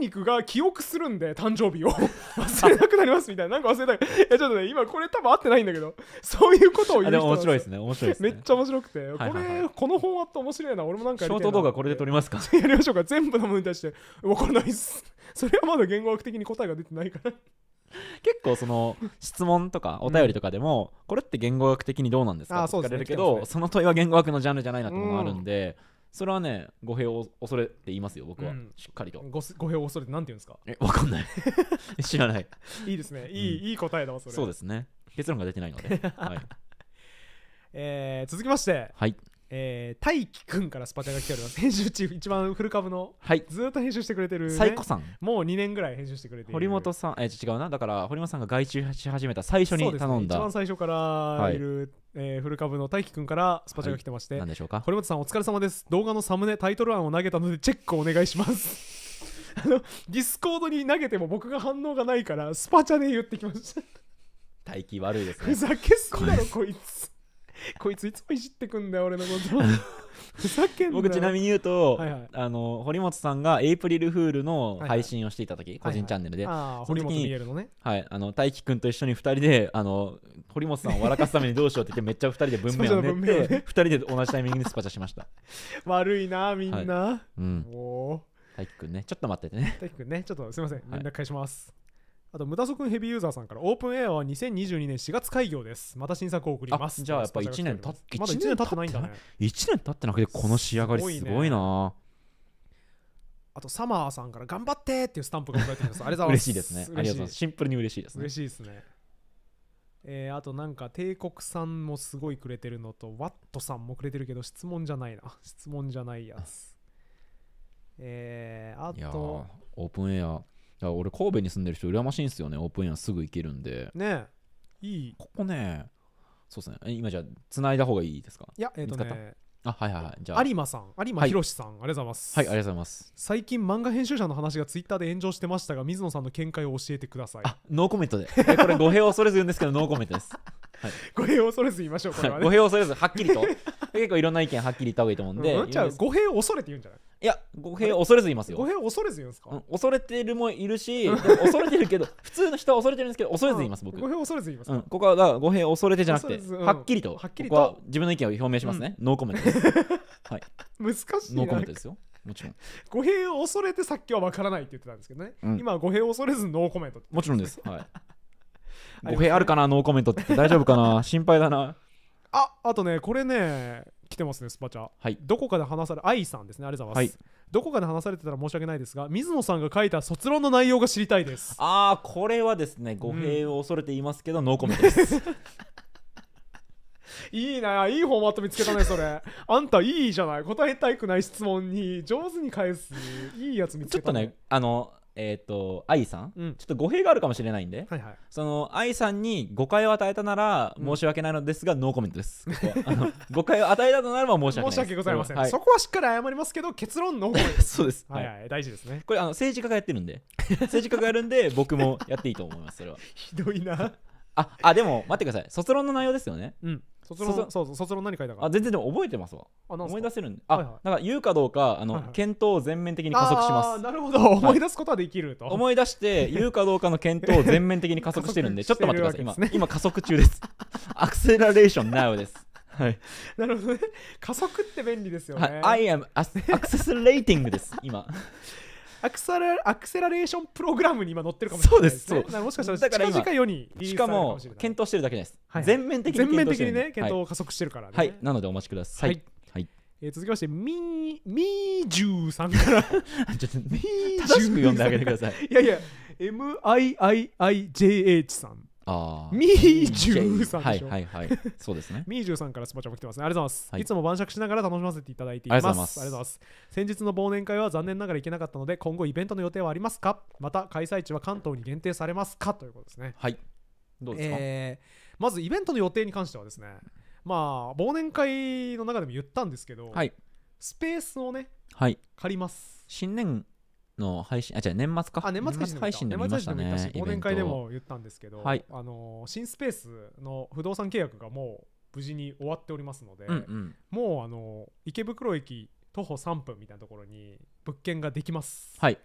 肉が記憶するんで誕生日を 忘れなくなりますみたいななんか忘れたいやちょっとね今これ多分合ってないんだけどそういうことを言う人面白いですね面白いですねめっちゃ面白くて、はいはいはい、これこの本はと面白いな俺もなんかショート動画これで撮りますかやりましょうか全部のものに対して分からないっすそれはまだ言語学的に答えが出てないから 結構その質問とかお便りとかでも、これって言語学的にどうなんですかって聞かれるけどそ,、の問いは言語学のジャンルじゃないなってものがあるんで、それはね語弊を恐れて言いますよ僕は、しっかりと語弊を恐れてなんて言うんですかえわかんない 知らないいいですねいい,、いい答えだわそれそうですね結論が出てないので、はいえー、続きましてはいえー、大輝くんからスパチャが来ております編集チーフ一番フル株の、はい、ずっと編集してくれてる、ね、サイコさんもう2年ぐらい編集してくれてる堀本さんえ違うなだから堀本さんが外注し始めた最初に頼んだ、ね、一番最初からいる、はい、えー、フル株の大輝くんからスパチャが来てまして、はい、でしょうか堀本さんお疲れ様です動画のサムネタイトル案を投げたのでチェックお願いします あのディスコードに投げても僕が反応がないからスパチャで言ってきました大輝悪いですねふざけすぎだろこいつ こいついつもいじってくんだよ俺のことふざけんな僕ちなみに言うと、はいはい、あの堀本さんがエイプリルフールの配信をしていた時、はいはい、個人チャンネルで、はいはい、その時にの、ね、はい、大くんと一緒に2人であの堀本さんを笑かすためにどうしようって言ってめっちゃ2人で文面を練って、2人で同じタイミングでスパチャしました 悪いなみんな、はい、うん、大樹くんねちょっと待っててね大樹くんねちょっとすいません連絡返します、あと、ムダソ君ヘビーユーザーさんから、オープンエアは2022年4月開業です。また新作を送ります。じゃあ、やっぱ1年経って、まだ1年経ってないんだね。1年経ってなくて、この仕上がりすごいな。あと、サマーさんから、頑張ってっていうスタンプが送られてるんです。ありがとうございます。嬉しいですね。ありがとうございます。シンプルに嬉しいですね。嬉しいですね。えー、あとなんか帝国さんもすごいくれてるのとワットさんもくれてるけど質問じゃないな質問じゃないやつえー、あとオープンエアから俺神戸に住んでる人羨ましいんですよねオープンエアすぐ行けるんでねいいここねそうですね今じゃあ繋いだ方がいいですかいやえっ、ー、とねあはいはいはいじゃあ有馬さん有馬博さん、はい、ありがとうございますはいありがとうございます最近漫画編集者の話がツイッターで炎上してましたが水野さんの見解を教えてくださいあノーコメントでこれ語弊を恐れず言うんですけどノーコメントです、はい、語弊を恐れず言いましょうこれは、ね、語弊を恐れずはっきりと結構いろんな意見はっきり言った方がいいと思うんで、うん、じゃあ語弊を恐れて言うんじゃないいや語弊を恐れず言いますよ語弊を恐れず言うんですか、うん、恐れてるもいるし恐れてるけど 普通の人は恐れてるんですけど恐れず言います、僕語弊を恐れず言います、うん、ここは語弊を恐れてじゃなくて、はっきりとはっきりとここは自分の意見を表明しますね、ノーコメントです、はい、難しいノーコメントですよもちろん語弊を恐れてさっきは分からないって言ってたんですけどね、うん、今は語弊を恐れずノーコメントもちろんですはい語弊あるかなノーコメントって大丈夫かな心配だなああとねこれね来てますねスパチャ、はい、どこかで話され愛さんですねありがとうございます、はい、どこかで話されてたら申し訳ないですが水野さんが書いた卒論の内容が知りたいですああこれはですね語弊を恐れていますけど、うん、ノーコメントです いいないいフォーマット見つけたねそれあんたいいじゃない答えたくない質問に上手に返すいいやつ見つけた、ね、ちょっとねあのえっ、ー、と愛さん、うん、ちょっと語弊があるかもしれないんで、はいはい、その愛さんに誤解を与えたなら申し訳ないのですが、うん、ノーコメントですここ誤解を与えたとならば申し訳ない申し訳ございません、はい、そこはしっかり謝りますけど結論ノーコメントそうです、はい、はい、大事ですねこれあの政治家がやってるんで政治家がやるんで僕もやっていいと思いますそれは ひどいなああでも待ってください卒論の内容ですよねうん卒論そうそう卒論何書いたかあ全然でも覚えてますわあ思い出せるんであ、はいはい、なんか言うかどうかあの、はいはい、検討を全面的に加速しますなるほど、はい、思い出すことはできると思い出して言うかどうかの検討を全面的に加速してるんで ちょっと待ってください、今今加速中です アクセラレーション n o ですはい、なるほどね加速って便利ですよね、はい、I am accelerating です今アクセラアクセラレーションプログラムに今載ってるかもしれないです、ね、そうですそうもしかしたら近々世にしかも検討してるだけです、はい、全面的に全面的にね検討を加速してるからね、はい、はい、なのでお待ちください、はいえー、続きまして、ミージューさんから ちょっと、ミーじュー。さん。正しく読んであげてください。いやいや、MIIIJH さん。あミージューさんでしょ、はいはいはいそうですねミ ージュさんからスパチャも来てますねありがとうございます、はい、いつも晩酌しながら楽しませていただいていますありがとうございます先日の忘年会は残念ながら行けなかったので今後イベントの予定はありますかまた開催地は関東に限定されますかということですねはいどうですか、えー、まずイベントの予定に関してはですねまあ忘年会の中でも言ったんですけど、はい、スペースをね、はい、借ります新年の配信あじゃ年末かあ年末配信で末。ましたね忘年会でも言ったんですけど、はい、あの新スペースの不動産契約がもう無事に終わっておりますので、うんうん、もうあの池袋駅徒歩3分みたいなところに物件ができますはい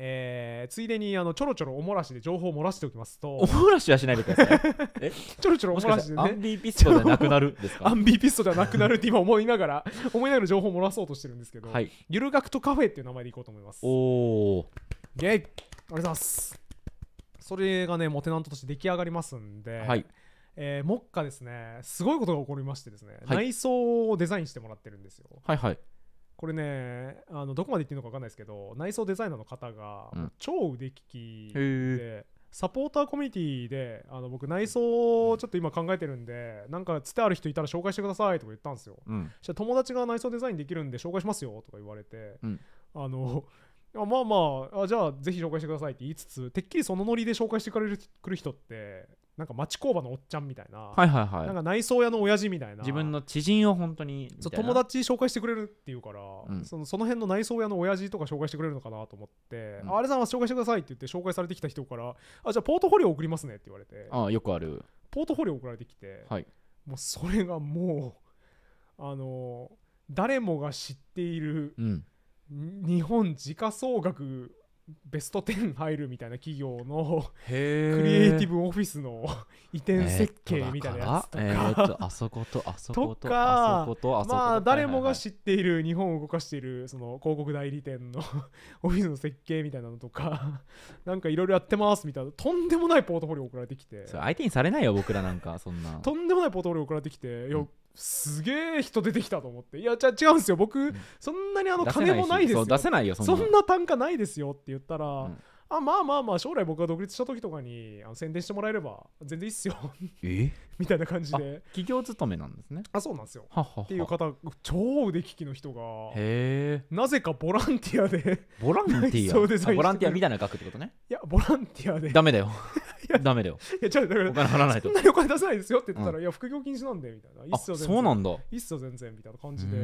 えー、ついでにあのちょろちょろおもらしで情報を漏らしておきますとおもらしはしないでください えちょろちょろおもらしでねアンビーピストじゃなくなるですかアンビーピストじゃなくなるって今思いながら思いながら情報を漏らそうとしてるんですけど、はい、ゆるがくとカフェっていう名前でいこうと思いますおおイェイありがとうございますそれがねモテナントとして出来上がりますんで、はいえー、目下ですねすごいことが起こりましてですね、はい、内装をデザインしてもらってるんですよはいはいこれねあのどこまで言っていいのか分かんないですけど内装デザイナーの方が、超腕利きでサポーターコミュニティであの僕内装ちょっと今考えてるんでなんかつてある人いたら紹介してくださいとか言ったんですよ、うん友達が内装デザインできるんで紹介しますよとか言われて、うんあのあまあまああじゃあぜひ紹介してくださいって言いつつてっきりそのノリで紹介してくれるくる人ってなんか町工場のおっちゃんみたいな,、はいはいはい、なんか内装屋の親父みたいな自分の知人を本当にそう友達紹介してくれるっていうから、うん、そのその辺の内装屋の親父とか紹介してくれるのかなと思って、うん、あれさんは紹介してくださいって言って紹介されてきた人からあじゃあポートフォリオ送りますねって言われてあよくあるポートフォリオ送られてきて、はい、もうそれがもうあの誰もが知っている、うん、日本時価総額ベスト10入るみたいな企業のクリエイティブオフィスの 移転設計みたいなやつとか、えー、とあそことあそことあそことまあ誰もが知っている日本を動かしているその広告代理店の オフィスの設計みたいなのとかなんかいろいろやってますみたいなとんでもないポートフォリオ送られてきて相手にされないよ僕らなんかそんなとんでもないポートフォリオ送られてきて、いやすげえ人出てきたと思っていやじゃ違うんですよ僕、うん、そんなにあの金もないですよ出せないよそんな単価ないですよって言ったら、うん、あまあまあまあ将来僕が独立した時とかにあの宣伝してもらえれば全然いいっすよえ みたいな感じで企業勤めなんですねあそうなんですよははっていう方超腕利きの人がへえなぜかボランティアでボランティ そうですアボランティアみたいな額ってことねいやボランティアでダメだよ ダメだよいやちょっとだからお金払わないとそんなにお金出せないですよって言ったら、いや副業禁止なんでみたいなあそうなんだいっそ全然みたいな感じで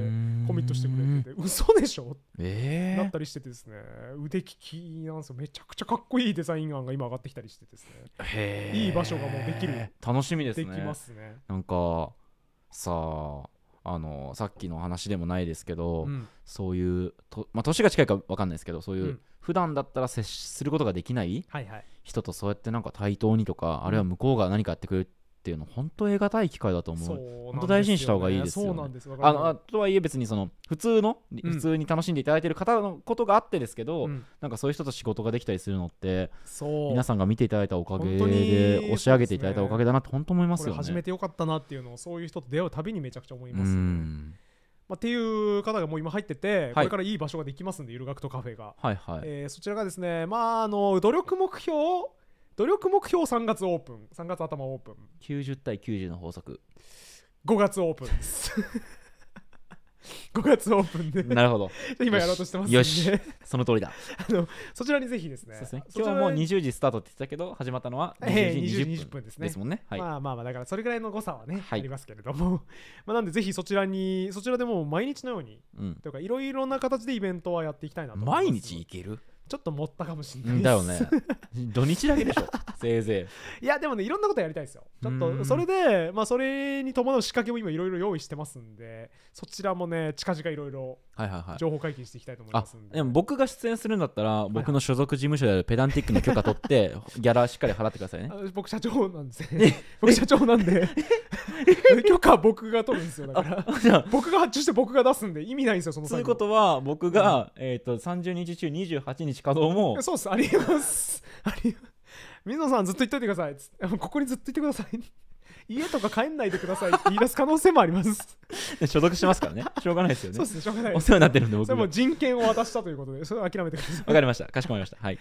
コミットしてくれてて嘘でしょええなったりしててですね腕利きなんですよめちゃくくちゃかっこいいデザイン案が今上がってきたりしてですねいい場所がもうできる楽しみですねできますねなんかさああのさっきの話でもないですけど、うん、そういうと、まあ、年が近いか分かんないですけどそういう、ん、普段だったら接することができない人とそうやってなんか対等にとか、うん、あるいは向こうが何かやってくれるっていうの本当得難い機会だと思うう、ね、本当大事にした方がいいですよ、ね、そうなんですあのとはいえ別にその普通の、うん、普通に楽しんでいただいてる方のことがあってですけど、うん、なんかそういう人と仕事ができたりするのって皆さんが見ていただいたおかげで押し上げていただいたおかげだなって本当思いますよね始めてよかったなっていうのをそういう人と出会うたびにめちゃくちゃ思います、まあ、っていう方がもう今入ってて、はい、これからいい場所ができますんでゆるがくとカフェが、はいはいえー、そちらがですねまああの努力目標を努力目標3月オープン3月頭オープン90対90の法則5月オープンです5 月オープンでなるほど 今やろうとしてますよしその通りだあのそちらにぜひですね、ね、今日はもう20時スタートって言ってたけど始まったのは20 時20分ですねですもんね、はい、まあまあまあだからそれぐらいの誤差はね、はい、ありますけれどもまあなんでぜひそちらにそちらでも毎日のように、うん、というかいろいろな形でイベントはやっていきたいなと毎日いけるちょっと持ったかもしれないだよね 土日だけでしょせいぜいいやでもねいろんなことやりたいですよちょっとそれで、まあ、それに伴う仕掛けも今いろいろ用意してますんでそちらもね近々いろいろ情報解禁していきたいと思いますんではいはいはい、でも僕が出演するんだったら僕の所属事務所であるペダンティックの許可取って、ギャラしっかり払ってくださいね僕社長なんですね 僕社長なんで許可僕が取るんですよだから僕が発注して僕が出すんで意味ないんですよそのそういうことは僕が、うん、えっと、と30日中28日日稼働もそうすあります あります水野さんずっと言っといてくださいここにずっといてください 家とか帰んないでくださいって言い出す可能性もあります所属してますからねしょうがないですよねそうですねしょうがないお世話になってるんで僕それも人権を渡したということでそれは諦めてくださいわかりましたかしこまりましたはい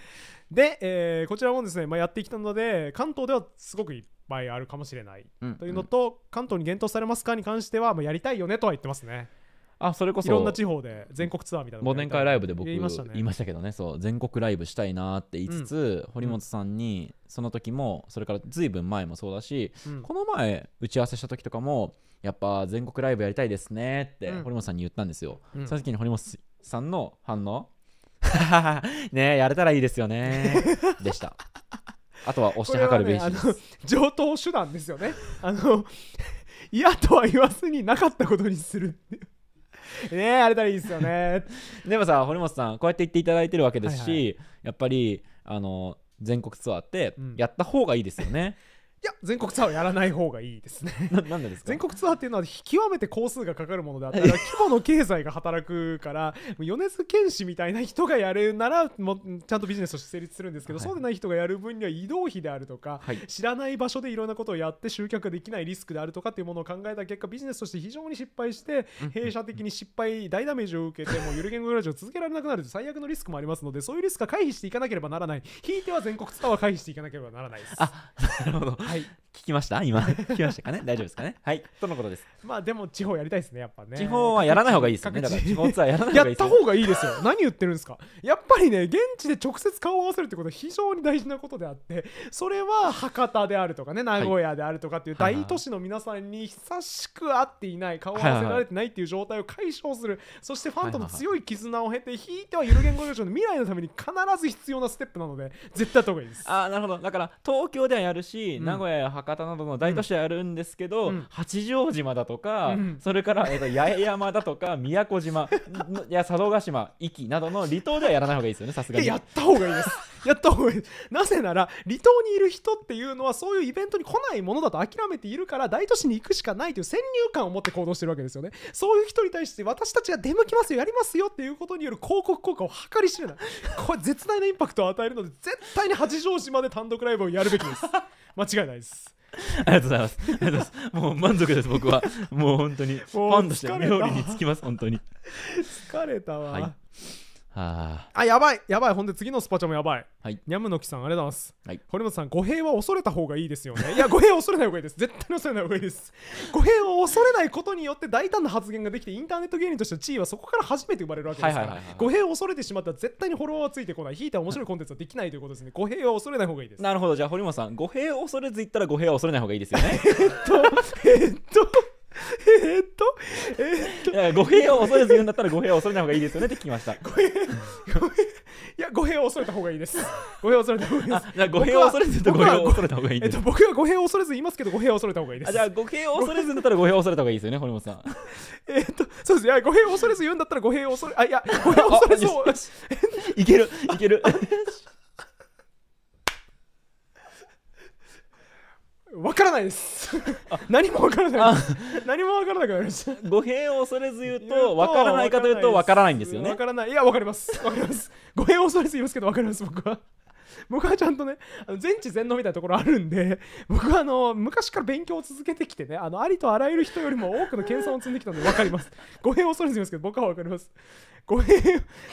で、えー、こちらもですね、まあ、やってきたので関東ではすごくいっぱいあるかもしれない、というのと、うん、関東に検討されますかに関しては、まあ、やりたいよねとは言ってますねあそれこそいろんな地方で全国ツアーみたいな忘年会ライブで僕言いました,、ね、言いましたけどねそう全国ライブしたいなって言いつつ、うん、堀本さんにその時もそれからずいぶん前もそうだし、うん、この前打ち合わせした時とかもやっぱ全国ライブやりたいですねって堀本さんに言ったんですよ、うん、その時に堀本さんの反応 ねやれたらいいですよねでしたあとは押して測るべし、ね、上等手段ですよねあの嫌とは言わずになかったことにする ねあれたらいいですよね でもさ堀本さんこうやって言っていただいてるわけですし、はいはい、やっぱりあの全国ツアーってやった方がいいですよね、うんいや全国ツアーはやらない方がいいですねなんでですか全国ツアーっていうのは極めて工数がかかるものであったら規模の経済が働くから米津玄師みたいな人がやるならもちゃんとビジネスとして成立するんですけど、はい、そうでない人がやる分には移動費であるとか、はい、知らない場所でいろんなことをやって集客できないリスクであるとかっていうものを考えた結果ビジネスとして非常に失敗して弊社的に失敗大ダメージを受けてもうゆる言語ラジオ続けられなくなる最悪のリスクもありますのでそういうリスクは回避していかなければならないひいては全国ツアーは回避していかなければならないです。あなるほど I 聞きました今聞きましたかね大丈夫ですかねはいとのことですまあでも地方やりたいですねやっぱね地方はやらない方がいいですよねだから地方ツアーやらない方がいい、ね、やった方がいいですよ何言ってるんですかやっぱりね現地で直接顔を合わせるってことは非常に大事なことであってそれは博多であるとかね名古屋であるとかっていう大都市の皆さんに久しく会っていない顔を合わせられてないっていう状態を解消するそしてファンとの強い絆を経て引いてはゆる言語領の未来のために必ず必要なステップなので絶対やった方がいいですあなるほどだから東京ではやるし、名古屋や博多などの大都市あるんですけど、うん、八丈島だとか、うん、それから、えー、と八重山だとか 宮古島や佐渡島壱岐などの離島ではやらない方がいいですよねさすがにやった方がいいです やった方がいいなぜなら離島にいる人っていうのはそういうイベントに来ないものだと諦めているから大都市に行くしかないという先入観を持って行動してるわけですよねそういう人に対して私たちが出向きますよやりますよっていうことによる広告効果を計り知れないこれ絶大なインパクトを与えるので絶対に八丈島で単独ライブをやるべきです間違いないですありがとうございます。ありがとうございます。もう満足です、僕は。もう本当に。ファンとして料理につきます、本当に。疲れたわ。はいはあ、あやばいやばいほんで次のスパチャもやばい、はい、にゃむのきさんありがとうございます、はい、堀本さん語弊は恐れた方がいいですよねいや語弊は恐れない方がいいです絶対に恐れない方がいいです語弊を恐れないことによって大胆な発言ができてインターネット芸人としての地位はそこから初めて生まれるわけですから語弊を恐れてしまったら絶対にフォロワーはついてこないひいて面白いコンテンツはできないということですね語弊は恐れない方がいいですなるほどじゃあ堀本さん語弊を恐れず言ったら語弊は恐れない方がいいですよね えっとえっとえっと、えー、っと、語弊を恐れず言うんだったら語弊を恐れない方がいいですよねって聞きました。語弊、語弊、いや、語弊を恐れた方がいいです。語弊を恐れた方がいいです。語弊を恐れずと語弊を恐れた方がいいです。僕は語弊を恐れず言いますけど、語弊を恐れた方がいいです。じゃあ、語弊を恐れずだったら語弊を恐れた方がいいですよね、堀本さん。えっと、そうです。いや、語弊を恐れず言うんだったら語弊を恐れ、あ、いや、語弊を恐れず。いける、いける。わからないです 何もわからない 何もわからなくなりました語弊を恐れず言うとわからないかというとわからないんですよねわからないいやわかりますわかります語弊を恐れず言いますけどわかります僕は 僕はちゃんとね、あの全知全能みたいなところあるんで、僕はあの昔から勉強を続けてきてね、あのありとあらゆる人よりも多くの研鑽を積んできたので分 かります。語弊を恐れずにすけど、僕は分かります。語弊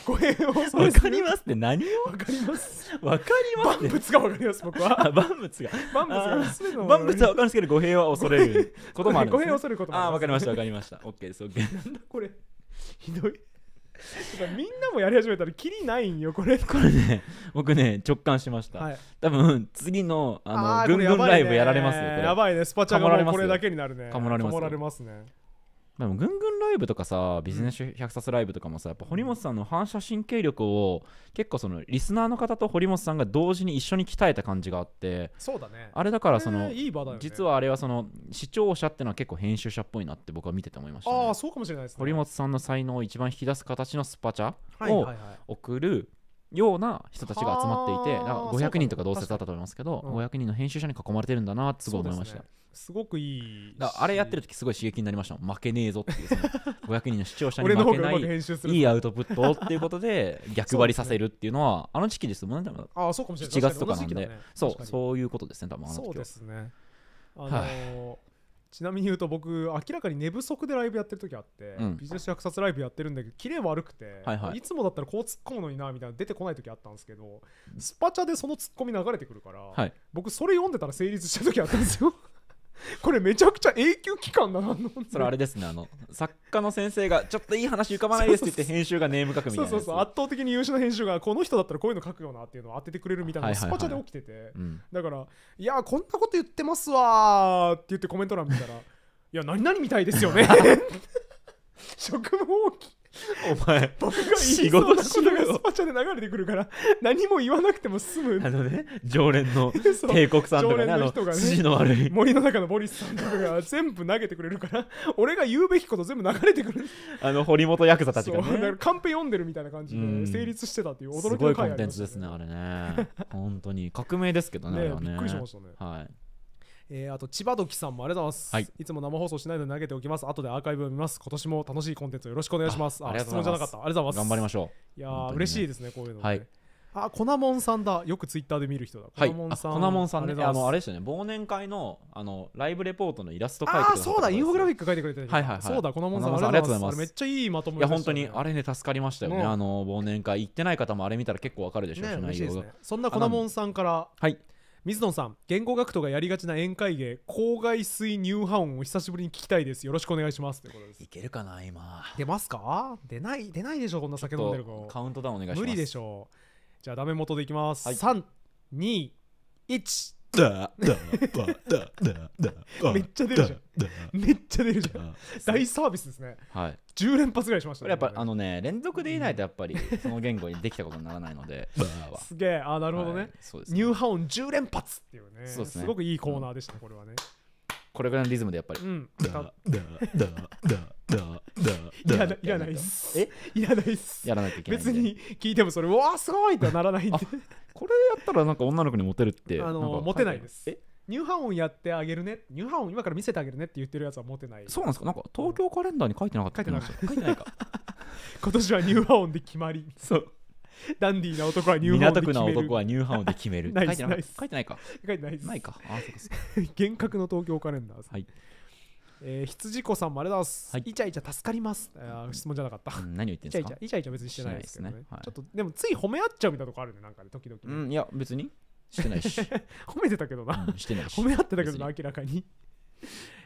語弊を恐れず分かりますって何を分かります分かります万物が分かります僕は万物が万物が全ての万物は分かるんですけど語弊は恐れることもあるね、語弊を恐れることもああ分かりました分かりました OK です OK なんだこれひどいみんなもやり始めたらキリないんよこれこれね僕ね直感しました、はい、多分次のあのぐんぐんライブやられますねやばいねスパチャがこれだけになるねかもられますねでもぐんぐんライブとかさビジネス100冊ライブとかもさやっぱ堀本さんの反射神経力を結構そのリスナーの方と堀本さんが同時に一緒に鍛えた感じがあってそうだねあれだからその、えーいいね、実はあれはその視聴者ってのは結構編集者っぽいなって僕は見てて思いました、ね、ああそうかもしれないです、ね、堀本さんの才能を一番引き出す形のスパチャを送る、はいはいはいような人たちが集まっていてなんか500人とか同説だったと思いますけど、うん、500人の編集者に囲まれてるんだなってすごい思いました、ね、すごくいいあれやってる時すごい刺激になりました負けねえぞっていう、ね、500人の視聴者に負けないいいアウトプットっていうことで逆張りさせるっていうのはね、あの時期ですもんねあそうかもしれない7月とかなんでそうそういうことですね多分あの時そうですねあのーはいちなみに言うと僕明らかに寝不足でライブやってる時あって、うん、ビジネス虐冊ライブやってるんだけどキレ悪くて、はいはい、いつもだったらこう突っ込むのになみたいな出てこない時あったんですけどスパチャでそのツッコミ流れてくるから、はい、僕それ読んでたら成立した時あったんですよこれめちゃくちゃ永久期間だなそれあれですねあの作家の先生がちょっといい話浮かばないですって言って編集がネーム書くみたいなそうそうそう圧倒的に優秀な編集がこの人だったらこういうの書くよなっていうのを当ててくれるみたいなスパチャで起きてて、だから「いやこんなこと言ってますわ」って言ってコメント欄見たら「いや何々みたいですよね」職務放棄お前僕が言いことがスパチャで流れてくるから何も言わなくても済むあのね常連の 帝国さんとかねの人がね筋の悪い森の中のボリスさんとかが全部投げてくれるから俺が言うべきこと全部流れてくるあの堀本ヤクザたちがねカンペ読んでるみたいな感じで成立してたっていう驚きの回ありますごいコンテンツですねあれね本当に革命ですけどねねねびっくりしましたねはいえー、あと千葉時さんもありがとうございます、はい、いつも生放送しないので投げておきます後でアーカイブを見ます今年も楽しいコンテンツよろしくお願いしますああ質問じゃなかったありがとうございます頑張りましょういや、ね、嬉しいですねこういうの、はいあ、コナモンさんだ。よくツイッターで見る人だ。はい、コナモンさん。コナモンさんね。あのあれですよね。忘年会のあのライブレポートのイラスト書いてくあそうだ。インフォグラフィック書いてくれてはいはいはい。そうだ。コナモンさんありがとうございます。めっちゃいいまとめ、ね、いや本当にあれね助かりましたよね。あの忘年会行ってない方もあれ見たら結構わかるでしょうし、ね、そんなコナモンさんから、はい、水野さん言語学徒がやりがちな宴会芸公害水乳波音を久しぶりに聞きたいですよろしくお願いしますといことですいけるかな今出ますか出ない出ないでしょこんな酒飲んでる子カウントダウンお願いします無理でしょうじゃあダメ元でいきます、はい、321だだだだだだ めっちゃ出るじゃんめっちゃ出るじゃん大サービスですねはい10連発ぐらいしましたねやっぱあのね連続でいないとやっぱりその言語にできたことにならないので すげえあなるほどね、はいね、ニューハウン10連発っていうねすごくいいコーナーでしたこれはね、うんこれぐらいのリズムでやっぱり。うん。だだだだだだだ。いらないす。えいらないす。やらないといけない。別に聞いてもそれ、うわあ、すごいっはならないんで。これやったらなんか女の子にモテるって。あのモテないです。えニューハン音やってあげるね、ニューハン音今から見せてあげるねって言ってるやつはモテない。そうなんですか、なんか東京カレンダーに書いてなかった書いてないか。今年はニューハン音で決まり。そう。ダンディーな男はニューハンで決める。港区男はニューハオで決める。書いてない書いてないか。書いてないです。ないか。あ、そうです。厳格の東京カレンダー。はい。えー、羊子さんもありがとうす、はい、イチャイチャ助かりますあ質問じゃなかった、何を言ってんすかイチャイチャイチャ別にしてないですけどね、ねはい、ちょっとでもつい褒め合っちゃうみたいなとこあるねなんかね時々、うん、いや別にしてないし 褒めてたけどな、うん、してないし 褒め合ってたけどな明らかに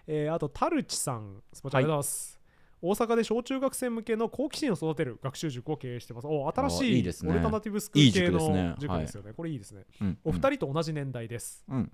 えー、あとタルチさんスポチャありがとうございます、はい大阪で小中学生向けの好奇心を育てる学習塾を経営してますお新しいオルタナティブスクール系の塾ですよねこれいいですね、うん、お二人と同じ年代です、うん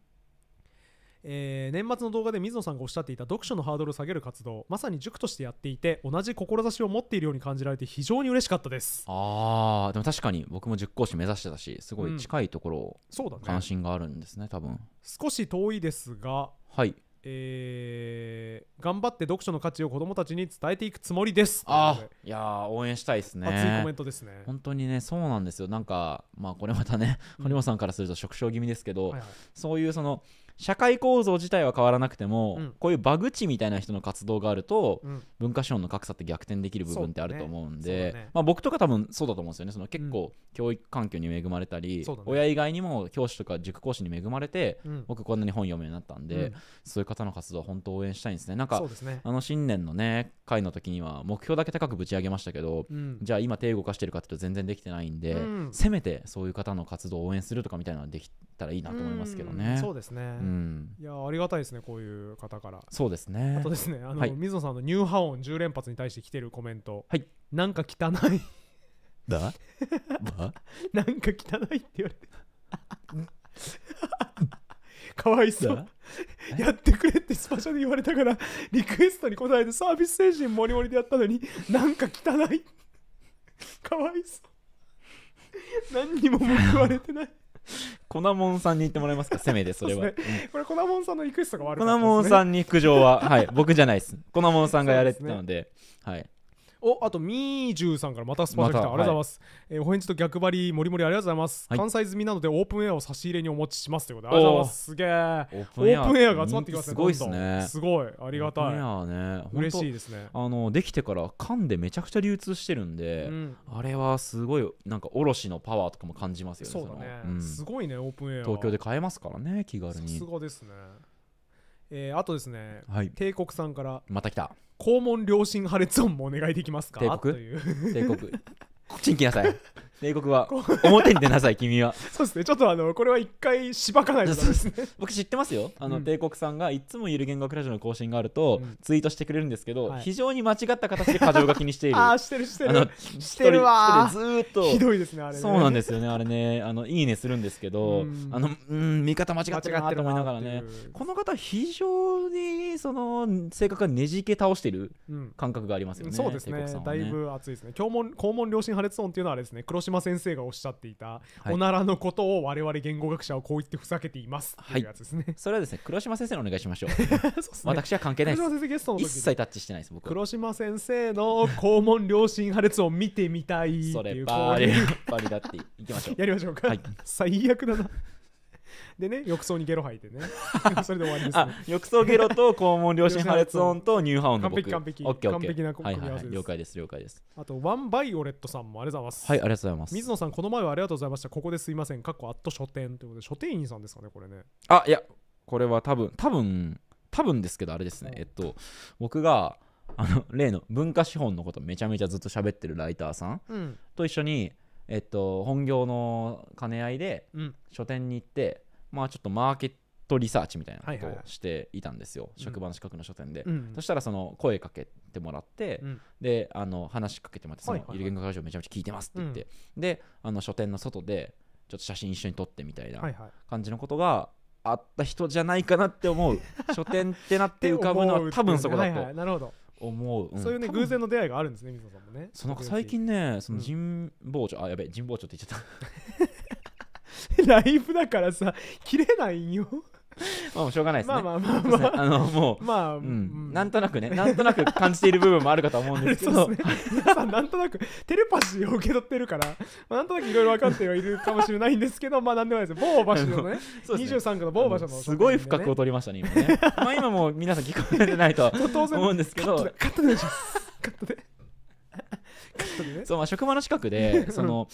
えー、年末の動画で水野さんがおっしゃっていた読書のハードルを下げる活動まさに塾としてやっていて同じ志を持っているように感じられて非常に嬉しかったですあでも確かに僕も塾講師目指してたしすごい近いところを関心があるんですね、うん、ね多分少し遠いですがはいえー、頑張って読書の価値を子どもたちに伝えていくつもりですあいや応援したいですね熱いコメントですね本当にねそうなんですよなんかまあこれまたね堀本、うん、さんからすると縮小気味ですけど、はいはい、そういうその社会構造自体は変わらなくても、うんこういうバグ地みたいな人の活動があると、うん文化資本の格差って逆転できる部分ってあると思うんうねで、うねまあ、僕とか多分そうだと思うんですよねその結構教育環境に恵まれたり、う親以外にも教師とか塾講師に恵まれてうん僕こんなに本読むようになったんで、うんそういう方の活動は本当応援したいんですねなんかねあの新年のね会の時には目標だけ高くぶち上げましたけどうんじゃあ今手動かしてるかっていうと全然できてないんで、うんせめてそういう方の活動を応援するとかみたいなのができたらいいなと思いますけどね。うんそうですね、うん、いやありがたいですねこういう方からそうですねあとですねあの、はい、水野さんのニューハオン10連発に対して来てるコメント、はい、なんか汚いだ なんか汚いって言われてかわいそうやってくれってスパシャで言われたからリクエストに応えてサービス精神もりもりでやったのになんか汚いかわいそう何にも報われてない粉もんさんに言ってもらえますかせ めてそれは、ねうん、これ粉もんさんのリクエストが悪かったです、ね、粉もんさんに苦情ははい僕じゃないです粉もんさんがやれてたので、ね、はいおあとみーじゅうさんからまたスパート来た、ま、ありがとうございます、はい、えー、お返事と逆張りもりもりありがとうございます、はい、関西済みなのでオープンエアを差し入れにお持ちしますということでありがとうございますすげえオープンエアが集まってきますねすごいですねすごいありがたいオープンエアね嬉しいですねあのできてから缶でめちゃくちゃ流通してるんで、うん、あれはすごいなんか卸のパワーとかも感じますよねそうだね、うん、すごいねオープンエア東京で買えますからね気軽にさすがですねえー、あとですね、はい、帝国さんからまた来た肛門両親破裂音もお願いできますか帝国という帝国こっちに来なさい英国は表に出なさい君は そうですねちょっとあのこれは一回しばかないとダメですね僕知ってますよあの、うん、帝国さんがいつもゆる言語ラジオの更新があると、うん、ツイートしてくれるんですけど、はい、非常に間違った形で過剰書きにしている ああしてるしてるしてるわずっとひどいですねあれねそうなんですよねあれねあのいいねするんですけど、あのうん見方間違ってるなと思いながらねこの方非常にその性格がねじけ倒してる感覚がありますよね、そうですね、ね、だいぶ熱いですね肛門肛門良心破裂音っていうのはあれですね黒島先生がおっしゃっていた、はい、おならのことを我々言語学者はこう言ってふざけていますっていうやつですね、はい、それはですね黒島先生のお願いしましょう ね、私は関係ない黒島先生ゲストの時一切タッチしてないです僕黒島先生の肛門良心破裂を見てみたいっていうそれバだっていきましょう やりましょうか、はい、最悪だなでね浴槽にゲロ吐いてね それで終わりです、ね、浴槽ゲロと肛門両親破裂音とニューハウンの僕完璧完璧完璧な組み合わせです、了解です了解ですあとワンバイオレットさんもありがとうございますはいありがとうございます水野さんこの前はありがとうございましたここですいません過去アット書店ということで書店員さんですかねこれねあいやこれは多分多分多分ですけどあれですね、えっと僕があの例の文化資本のことめちゃめちゃずっと喋ってるライターさん、うん、と一緒に、えっと、本業の兼ね合いで書店に行って、まあ、ちょっとマーケットリサーチみたいなことをしていたんですよ、はいはいはい、職場の近くの書店で、うん、そしたらその声かけてもらって、うん、であの話しかけてもらって「そのゆる言語ラジオめちゃめちゃ聞いてます」って言って、であの書店の外でちょっと写真一緒に撮ってみたいな感じのことがあった人じゃないかなって思う 書店ってなって浮かぶのは多分そこだとなるほど思う、うん、そういうね偶然の出会いがあるんですね水野さんもねその最近ねその神保町、うん、あやべ神保町って言っちゃった ライブだからさ切れないんよまあしょうがないですね。まあまあまあまあ、あのもう、まあ、うん、なんとなくね、なんとなく感じている部分もあるかと思うんですけど、ね、皆さんなんとなくテレパシーを受け取ってるから、まあ、なんとなくいろいろ分かってはいるかもしれないんですけど、まあなんでもないですよ。某場所のね、ね23区の某場所の、ね、すごい深くを取りましたね、今ね。まあ今も皆さん聞こえてないと思うんですけど、カットでお願いします。カットで。カットでね。そうまあ職場の近くでその。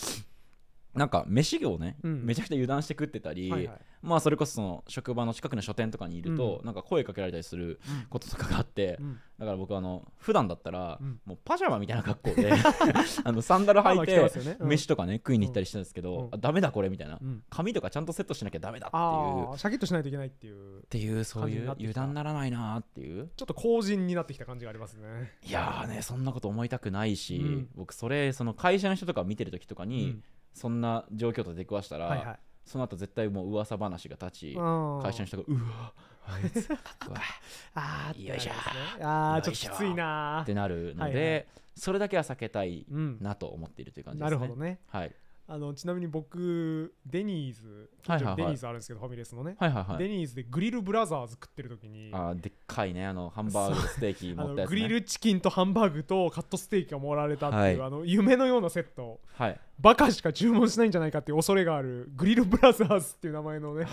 なんか飯をね、うん、めちゃくちゃ油断して食ってたり、はいはい、まあそれこそその職場の近くの書店とかにいると、うん、なんか声かけられたりすることとかがあって、うん、だから僕あの普段だったら、もうパジャマみたいな格好で あのサンダル履いて、ね、飯とかね食いに行ったりしたんですけど、うん、ダメだこれみたいな、髪とかちゃんとセットしなきゃダメだっていうシャキッとしないといけないっていうっていうそういう油断ならないなっていうちょっと後人になってきた感じがありますねいやねそんなこと思いたくないし、僕それその会社の人とか見てる時とかに、そんな状況と出くわしたら、はいはい、その後絶対もう噂話が立ち会社の人がうわあいつ あよいしょ、ね、あーちょっときついなってなるので、はいはい、それだけは避けたいなと思っているという感じですね、うん、なるほどね、はい、あのちなみに僕デニーズ、デニーズあるんですけどファミレスのね、デニーズでグリルブラザーズ食ってる時にあでっかいねあのハンバーグステーキ持ったね、グリルチキンとハンバーグとカットステーキが盛られたっていう、はい、あの夢のようなセット、はい、バカしか注文しないんじゃないかっていう恐れがあるグリルブラザーズっていう名前のね、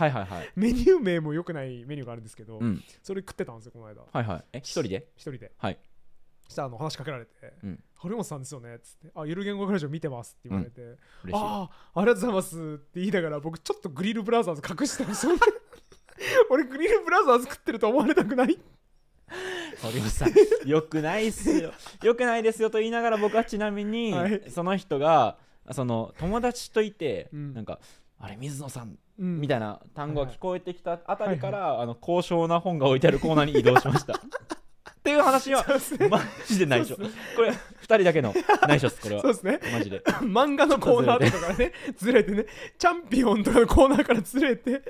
メニュー名もよくないメニューがあるんですけど、うん、それ食ってたんですよこの間はいはいえ一人で一人ではいしたの話しかけられて「うん、春本さんですよね」っつって「あゆる言語学ラジオ見てます」って言われて「うん、ああありがとうございます」って言いながら僕ちょっとグリルブラザーズ隠してたそんな 俺グリルブラザーズ食ってると思われたくない堀本さんよくないっすよよ くないですよと言いながら僕はちなみに、はい、その人がその友達といて、うん、なんか「あれ水野さん」みたいな単語が聞こえてきたあたりから、はいはい、あの高尚な本が置いてあるコーナーに移動しました。っていう話は マジで内緒これ2人だけの内緒ですこれは そうですねマジで漫画のコーナーとかからねずれてねチャンピオンとかのコーナーからずれて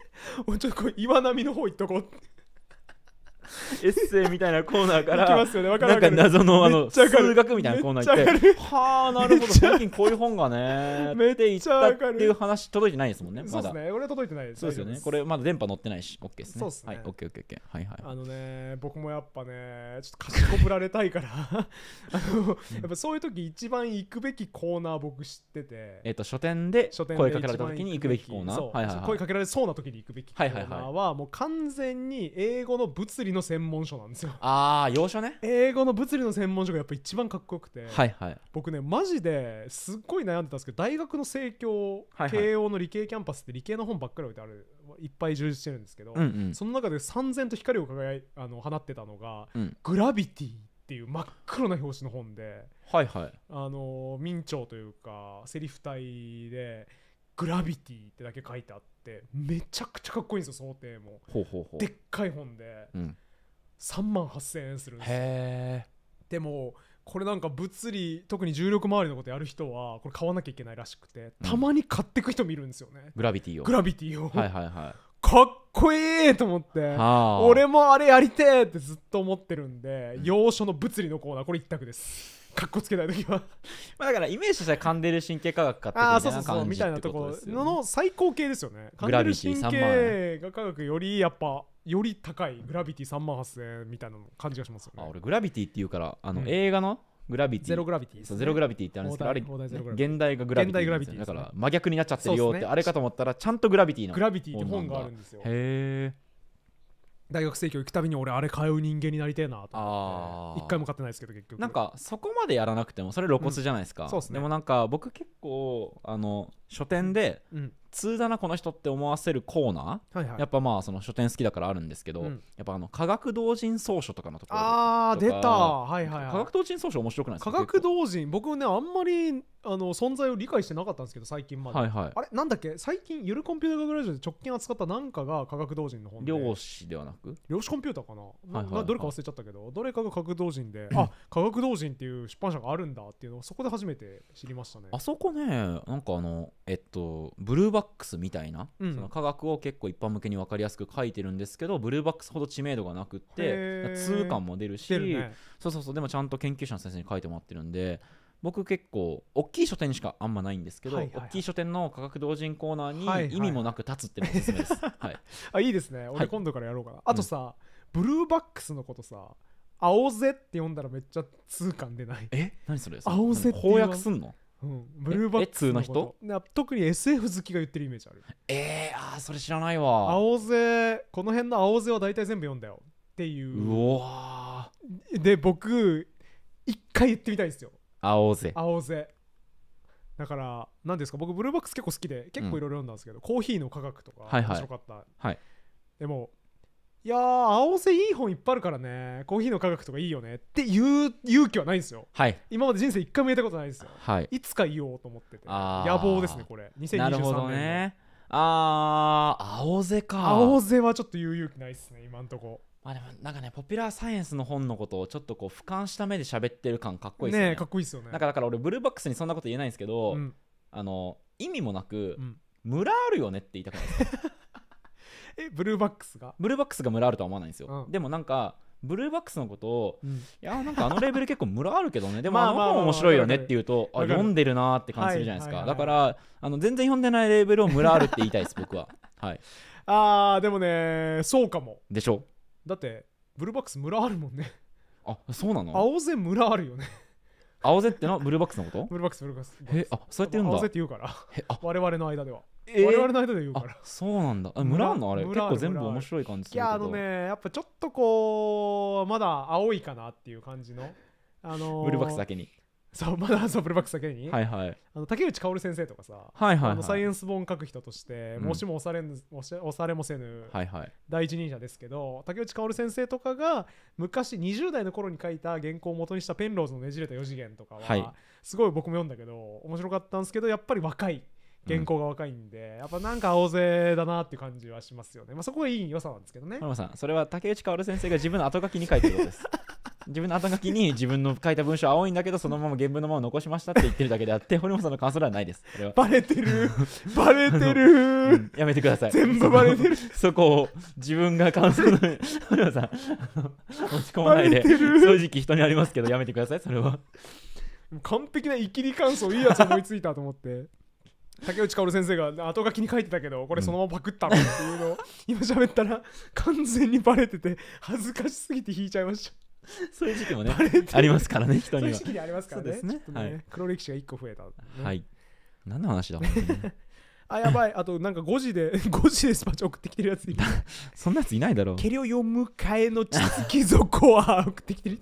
もうちょっと岩波の方行っとこうエッセイみたいなコーナーから、なんか謎のあの数学みたいなコーナー行ってはあなるほど最近こういう本がねめっゃ言ったっていう話届いてないですもんねまだそうですね俺届いてないですそうですよねこれまだ電波乗ってないし OK ですねそうですねはい OKOKOK はいはいあのね僕もやっぱねちょっとかしこぶられたいから あのやっぱそういう時一番行くべきコーナー僕知っててえっと書店で声かけられた時に行くべきコーナーはいはい、はい、声かけられそうな時に行くべきコーナーはもう完全に英語の物理の専門専門書なんですよああ要所ね英語の物理の専門書がやっぱ一番かっこよくて、はいはい、僕ねマジですっごい悩んでたんですけど大学の生協、はいはい、慶応の理系キャンパスって理系の本ばっかり置いてあるいっぱい充実してるんですけど、うんうん、その中で三千と光を輝いあの放ってたのが、うん、グラビティっていう真っ黒な表紙の本で、はいはい、あの明朝というかセリフ体でグラビティってだけ書いてあってめちゃくちゃかっこいいんですよ想定もでっかい本で、うん、3万8000円するんですよでもこれなんか物理特に重力周りのことやる人はこれ買わなきゃいけないらしくてたまに買ってく人見るんですよね、うん、グラビティをグラビティをはいはいはいかっこいいと思って、はあ、俺もあれやりてえってずっと思ってるんで、要所の物理のコーナーこれ一択ですかっこつけたい時は まあだからイメージとしてはカンデル神経科学かってあそうそうそうみたいなところの最高系ですよねカンデル神経科学よりやっぱより高いグラビティ3万8000円みたいな感じがしますよねあ俺グラビティっていうからあの、映画のグラビティゼログラビティ、ね、そうゼログラビティってあるんですけどあれ現代がグラビティ、ね、だから真逆になっちゃってるよって、あれかと思ったらちゃんとグラビティのグラビティって本があるんですよへえ大学生協行くたびに俺あれ通う人間になりてえなと思って一回も買ってないですけど結局なんかそこまでやらなくてもそれ露骨じゃないですか、うん、でもなんか僕結構あの書店で、うん、通だなこの人って思わせるコーナー、はいはい、やっぱまあその書店好きだからあるんですけど、うん、やっぱあの科学同人草書とかのところああ出たはいはい、はい、科学同人草書面白くないですか科学同人僕ねあんまりあの存在を理解してなかったんですけど最近まで、はいはい、あれなんだっけ最近ゆるコンピューター学ラジオで直近扱ったなんかが科学同人の本で量子ではなく量子コンピューターかな、はいはいはい、どれか忘れちゃったけどどれかが科学同人で あ科学同人っていう出版社があるんだっていうのをそこで初めて知りましたねあそこねなんかあのえっとブルーバックスみたいな、うん、その科学を結構一般向けに分かりやすく書いてるんですけどブルーバックスほど知名度がなくって通感も出るし、ね、そうそうそうでもちゃんと研究者の先生に書いてもらってるんで僕結構大きい書店しかあんまないんですけど、はいはいはい、大きい書店の価格同人コーナーに意味もなく立つってのがおすすめです、はい、はいあいいですね俺今度からやろうかな、はい、あとさ、うん、ブルーバックスのことさ「青ぜ」って読んだらめっちゃ痛感出ないえ何それ青ぜって翻訳すんのうん、ブルーバックスの人特に SF 好きが言ってるイメージあるえー、あーそれ知らないわ青ぜこの辺の青ぜは大体全部読んだよっていううわで僕一回言ってみたいんですよ会おうぜ会おうぜだから何ですか僕ブルーボックス結構好きで結構いろいろ読んだんですけど、コーヒーの科学とかはいはい面白かった、はいでもいやー青瀬いい本いっぱいあるからねコーヒーの科学とかいいよねっていう勇気はないんですよはい今まで人生一回もえたことないですよはいいつか言おうと思っててあ野望ですねこれ2023年のなるほどねあー青瀬か青瀬はちょっと言う勇気ないっすね今んとこまあでもなんかねポピュラーサイエンスの本のことをちょっとこう俯瞰した目で喋ってる感かっこいいですよねねかっこいいですよねなんかだから俺ブルーバックスにそんなこと言えないんですけど、うん、あの意味もなく、うん、村あるよねって言いたくないですか えブルーバックスがブルーバックスが村あるとは思わないんですよ、うん、でもなんかブルーバックスのことを、うん、いやなんかあのレベル結構ムラあるけどね でもあの本面白いよねって言うとあ読んでるなーって感じするじゃないですか、はいはいはい、だからあの全然読んでないレベルをムラあるって言いたいです僕ははい あーでもねそうかもでしょだってブルーバックス村あるもんね あそうなの青瀬村あるよね青瀬ってのはブルーバックスのことブルーバックスブルーバックスえあそうやって言うんだ青ぜって言うから我々の間では、えー、我々の間で言うからそうなんだあ村あんのあれ結構全部面白い感じいやあのねやっぱちょっとこうまだ青いかなっていう感じのあのー、ブルーバックスだけにそうまだそうブルバックスだけに、はいはい、あの竹内薫先生とかさ、はいはい、はい、あのサイエンス本書く人として、うん、もしも押されん押されもせぬ、はいはい、第一人者ですけど竹内薫先生とかが昔20代の頃に書いた原稿を元にしたペンローズのねじれた4次元とかは、はい、すごい僕も読んだけど面白かったんですけどやっぱり若い原稿が若いんで、うん、やっぱなんか大勢だなっていう感じはしますよね、まあ、そこがいい良さなんですけどね。さんそれは竹内薫先生が自分の後書きに書いてることです自分の頭書きに自分の書いた文章は青いんだけどそのまま原文のまま残しましたって言ってるだけであって堀本さんの感想ではないですバレてるバレてる、うん、やめてください全部バレてるそこを自分が感想の 堀本さん落ち込まないで正直人にありますけどやめてくださいそれは完璧なイキリ感想いいやつ思いついたと思って竹内薫先生が後書きに書いてたけどこれそのままパクったのっていうのを今喋ったら完全にバレてて恥ずかしすぎて引いちゃいました そういう時期もねありますからね人にはそういう時期にありますからねですねね、はい、黒歴史が1個増えた、ね、はい何の話だね あやばい あとなんか5時で5時でスパチャ送ってきてるやついるそんなやついないだろうケりを読むかえの地図き底は送ってきてる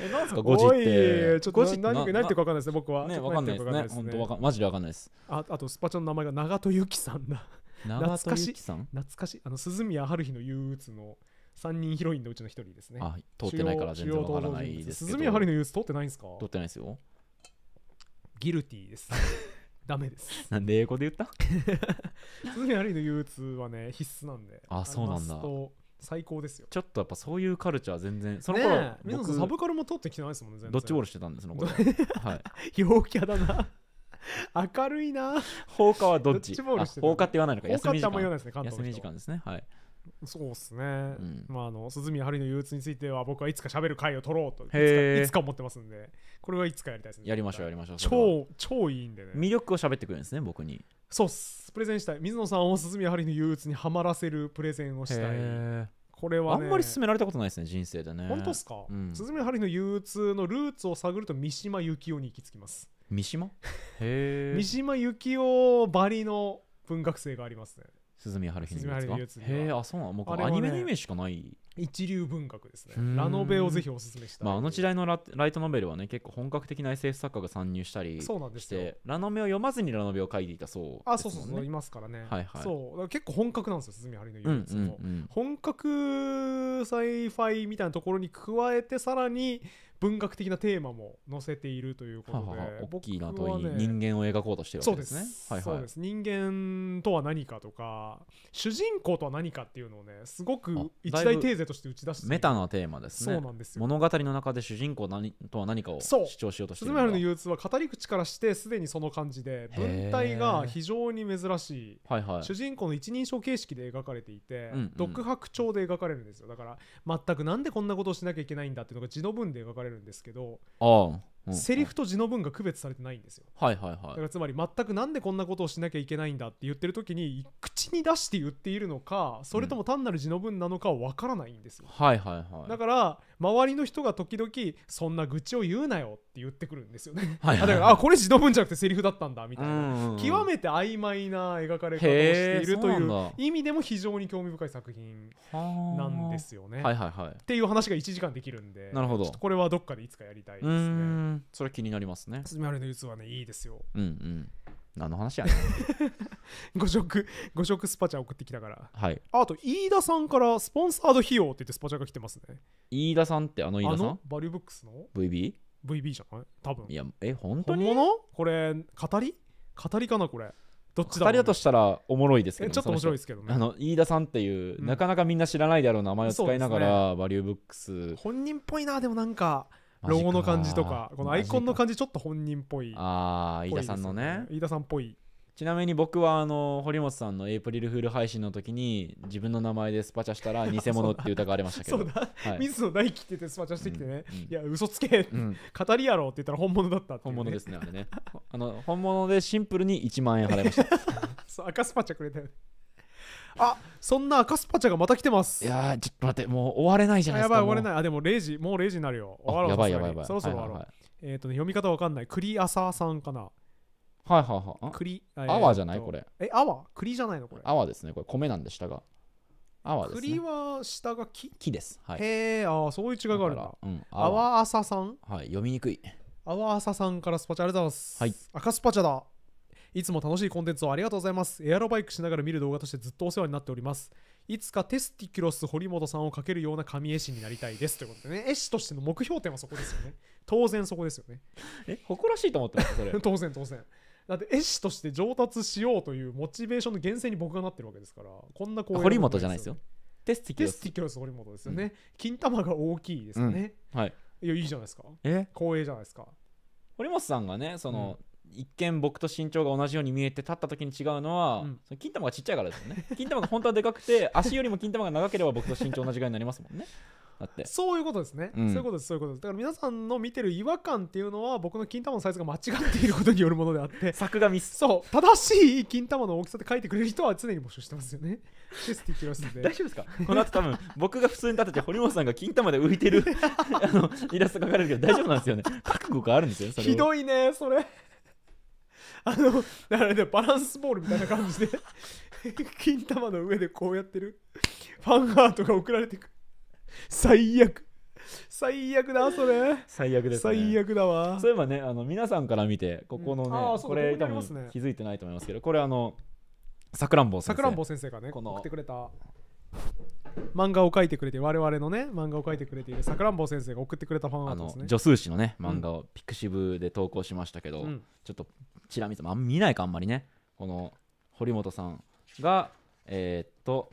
えなんすか5時ってちょっと何何何言うか分かんないですね僕はね分かんないですね本当わかマジで分かんないですああとスパチャの名前が長戸由紀さんだ長かし紀さん懐かしいあの鈴宮春日の憂鬱の3人ヒロインのうちの1人ですね。あ通ってないから全然わからないですけど。鈴宮春のユース通ってないんですか通ってないですよ。ギルティーです。ダメです。なんで英語で言った 鈴宮春の憂鬱はね、必須なんで。あ、そうなんだ。最高ですよちょっとやっぱそういうカルチャー全然その頃、ね、僕サブカルも通ってきてないですもんね全然どっちボールしてたんですのこれはい陽キャだな明るいな放課はどっちどっち放課って言わないのか休み時間んま言わなですね休み時間ですねはいそうですね、うん、まあ、あの鈴宮春の憂鬱については僕はいつか喋る回を取ろうといついつか思ってますんでこれはいつかやりたいですねやりましょうやりましょう超超いいんでね魅力を喋ってくるんですね僕にそうっすプレゼンしたい水野さんを鈴宮春の憂鬱にはまらせるプレゼンをしたいこれは、ね、あんまり勧められたことないですね人生でね本当っすか、うん、鈴宮春の憂鬱のルーツを探ると三島由紀夫に行き着きます三島 三島由紀夫ばりの文学性がありますね鈴宮春日のやつがへえあそうなの僕、ね、アニメのイメージしかない一流文学ですねラノベをぜひおすすめしたい、まあ、あの時代のラライトノベルはね結構本格的な SF 作家が参入したりしてラノベを読まずにラノベを書いていたそう、ね、あそうそうそういますからね、はいはい、そう結構本格なんですよ鈴宮春日のうんうんうん、本格サイファイみたいなところに加えてさらに文学的なテーマも載せているということで、はは大きいな問い、ね、人間を描こうとしてるわけですね。そうです,、はいはい、です人間とは何かとか主人公とは何かっていうのをねすごく一大テーゼとして打ち出してメタなテーマですねそうなんですよ物語の中で主人公何とは何かを主張しようとしているのの憂鬱は語り口からしてすでにその感じで文体が非常に珍しい、はいはい、主人公の一人称形式で描かれていて、うんうん、独白調で描かれるんですよだから全くなんでこんなことをしなきゃいけないんだっていうのが字の文で描かれるれるんですけどセリフと字の文が区別されてないんですよ。はいはいはい、だからつまり全く何でこんなことをしなきゃいけないんだって言ってる時に口に出して言っているのかそれとも単なる字の文なのかは分からないんですよ。はいはいはい、だから周りの人が時々そんな愚痴を言うなよって言ってくるんですよね。はいはいだからあこれ自動文じゃなくてセリフだったんだみたいな、うんうん、極めて曖昧な描かれ方をしているという意味でも非常に興味深い作品なんですよね。はいはいはい、っていう話が1時間できるんでなるほどこれはどっかでいつかやりたいですね。それ気になりますね。スミアルの術はねいいですよ。うんうん何の話やねん5 食ご食スパチャ送ってきたからはいあと飯田さんからスポンサード費用って言ってスパチャが来てますね飯田さんってあの飯田さんのバリューブックスの VB? VB じゃない多分いやえ本当本に物これ語り語りかなこれどっちだ二だとしたらおもろいですけど、ね、ちょっと面白いですけどねあの飯田さんっていう、うんなかなかみんな知らないであろう名前を使いながら、バリューブックス本人っぽいなでもなんかロゴの感じとかこのアイコンの感じちょっと本人っぽいああ飯田さんのね飯田さんっぽいちなみに僕はあの堀本さんのエイプリルフール配信の時に自分の名前でスパチャしたら 偽物って疑われましたけどそうだ、はい、水野大輝って言ってスパチャしてきてね、うんうん、いや嘘つけ、うん、語りやろうって言ったら本物だった、ね、本物ですねあれねあの本物でシンプルに1万円払いました そう赤スパチャくれたよねあそんな赤スパチャがまた来てますいやちょっと待ってもう終われないじゃないですかやばい終われないあでも0時もう0時になるよ終わろうやばいやばいやばいそろそろ終わろう、はいはいはい、えっ、ー、とね読み方わかんないクリアサーさんかなはいはいはいクリ、ー、アワーじゃないこれえアワー栗じゃないのこれアワーですねこれ米なんで下がアワーですね栗は下が木木です、はい、へえああそういう違いがあるな。アワーアサさんはい読みにくいアワーアサさんからスパチャありがとうございます、はい、赤スパチャだいつも楽しいコンテンツをありがとうございます。エアロバイクしながら見る動画としてずっとお世話になっております。いつかテスティキュロス堀本さんをかけるような神絵師になりたいです。ということでね、絵師としての目標点はそこですよね。当然そこですよね。え、誇らしいと思ってますそれ。当然当然。だって絵師として上達しようというモチベーションの源泉に僕がなってるわけですから、こんな光栄な、ね、堀本じゃないですよ。テスティキュロス。テスティキュロス堀本ですよね。うん、金玉が大きいですよね、うん。はい。いや、いいじゃないですか。え光栄じゃないですか。堀本さんがね、その、うん一見僕と身長が同じように見えて立った時に違うのは、うん、その金玉がちっちゃいからですよね 金玉が本当はでかくて 足よりも金玉が長ければ僕と身長同じぐらいになりますもんねだってそういうことですね、うん、そういうことですそういうことですだから皆さんの見てる違和感っていうのは僕の金玉のサイズが間違っていることによるものであって作画ミスそう正しい金玉の大きさって書いてくれる人は常に募集してますよねシスティますんで 大丈夫ですかこの後多分僕が普通に立てて堀本さんが金玉で浮いてるあのイラスト描かれるけど大丈夫なんですよね覚悟があるんですよねひどいねそれあのだからねバランスボールみたいな感じで 金玉の上でこうやってるファンアートが送られてく最悪最悪だそれ最悪です、ね、最悪だわそういえばねあの皆さんから見てここのね、うん、これ多分気づいてないと思いますけどこれあのさくらんぼ先生先生がね送ってくれた漫画を描いてくれて我々のね漫画を描いてくれているさくらんぼ先生が送ってくれたファンアートですね助数詞のね漫画をピクシブで投稿しましたけど、うん、ちょっとチラ見てあ見ないかあんまりねこの堀本さんがえー、っと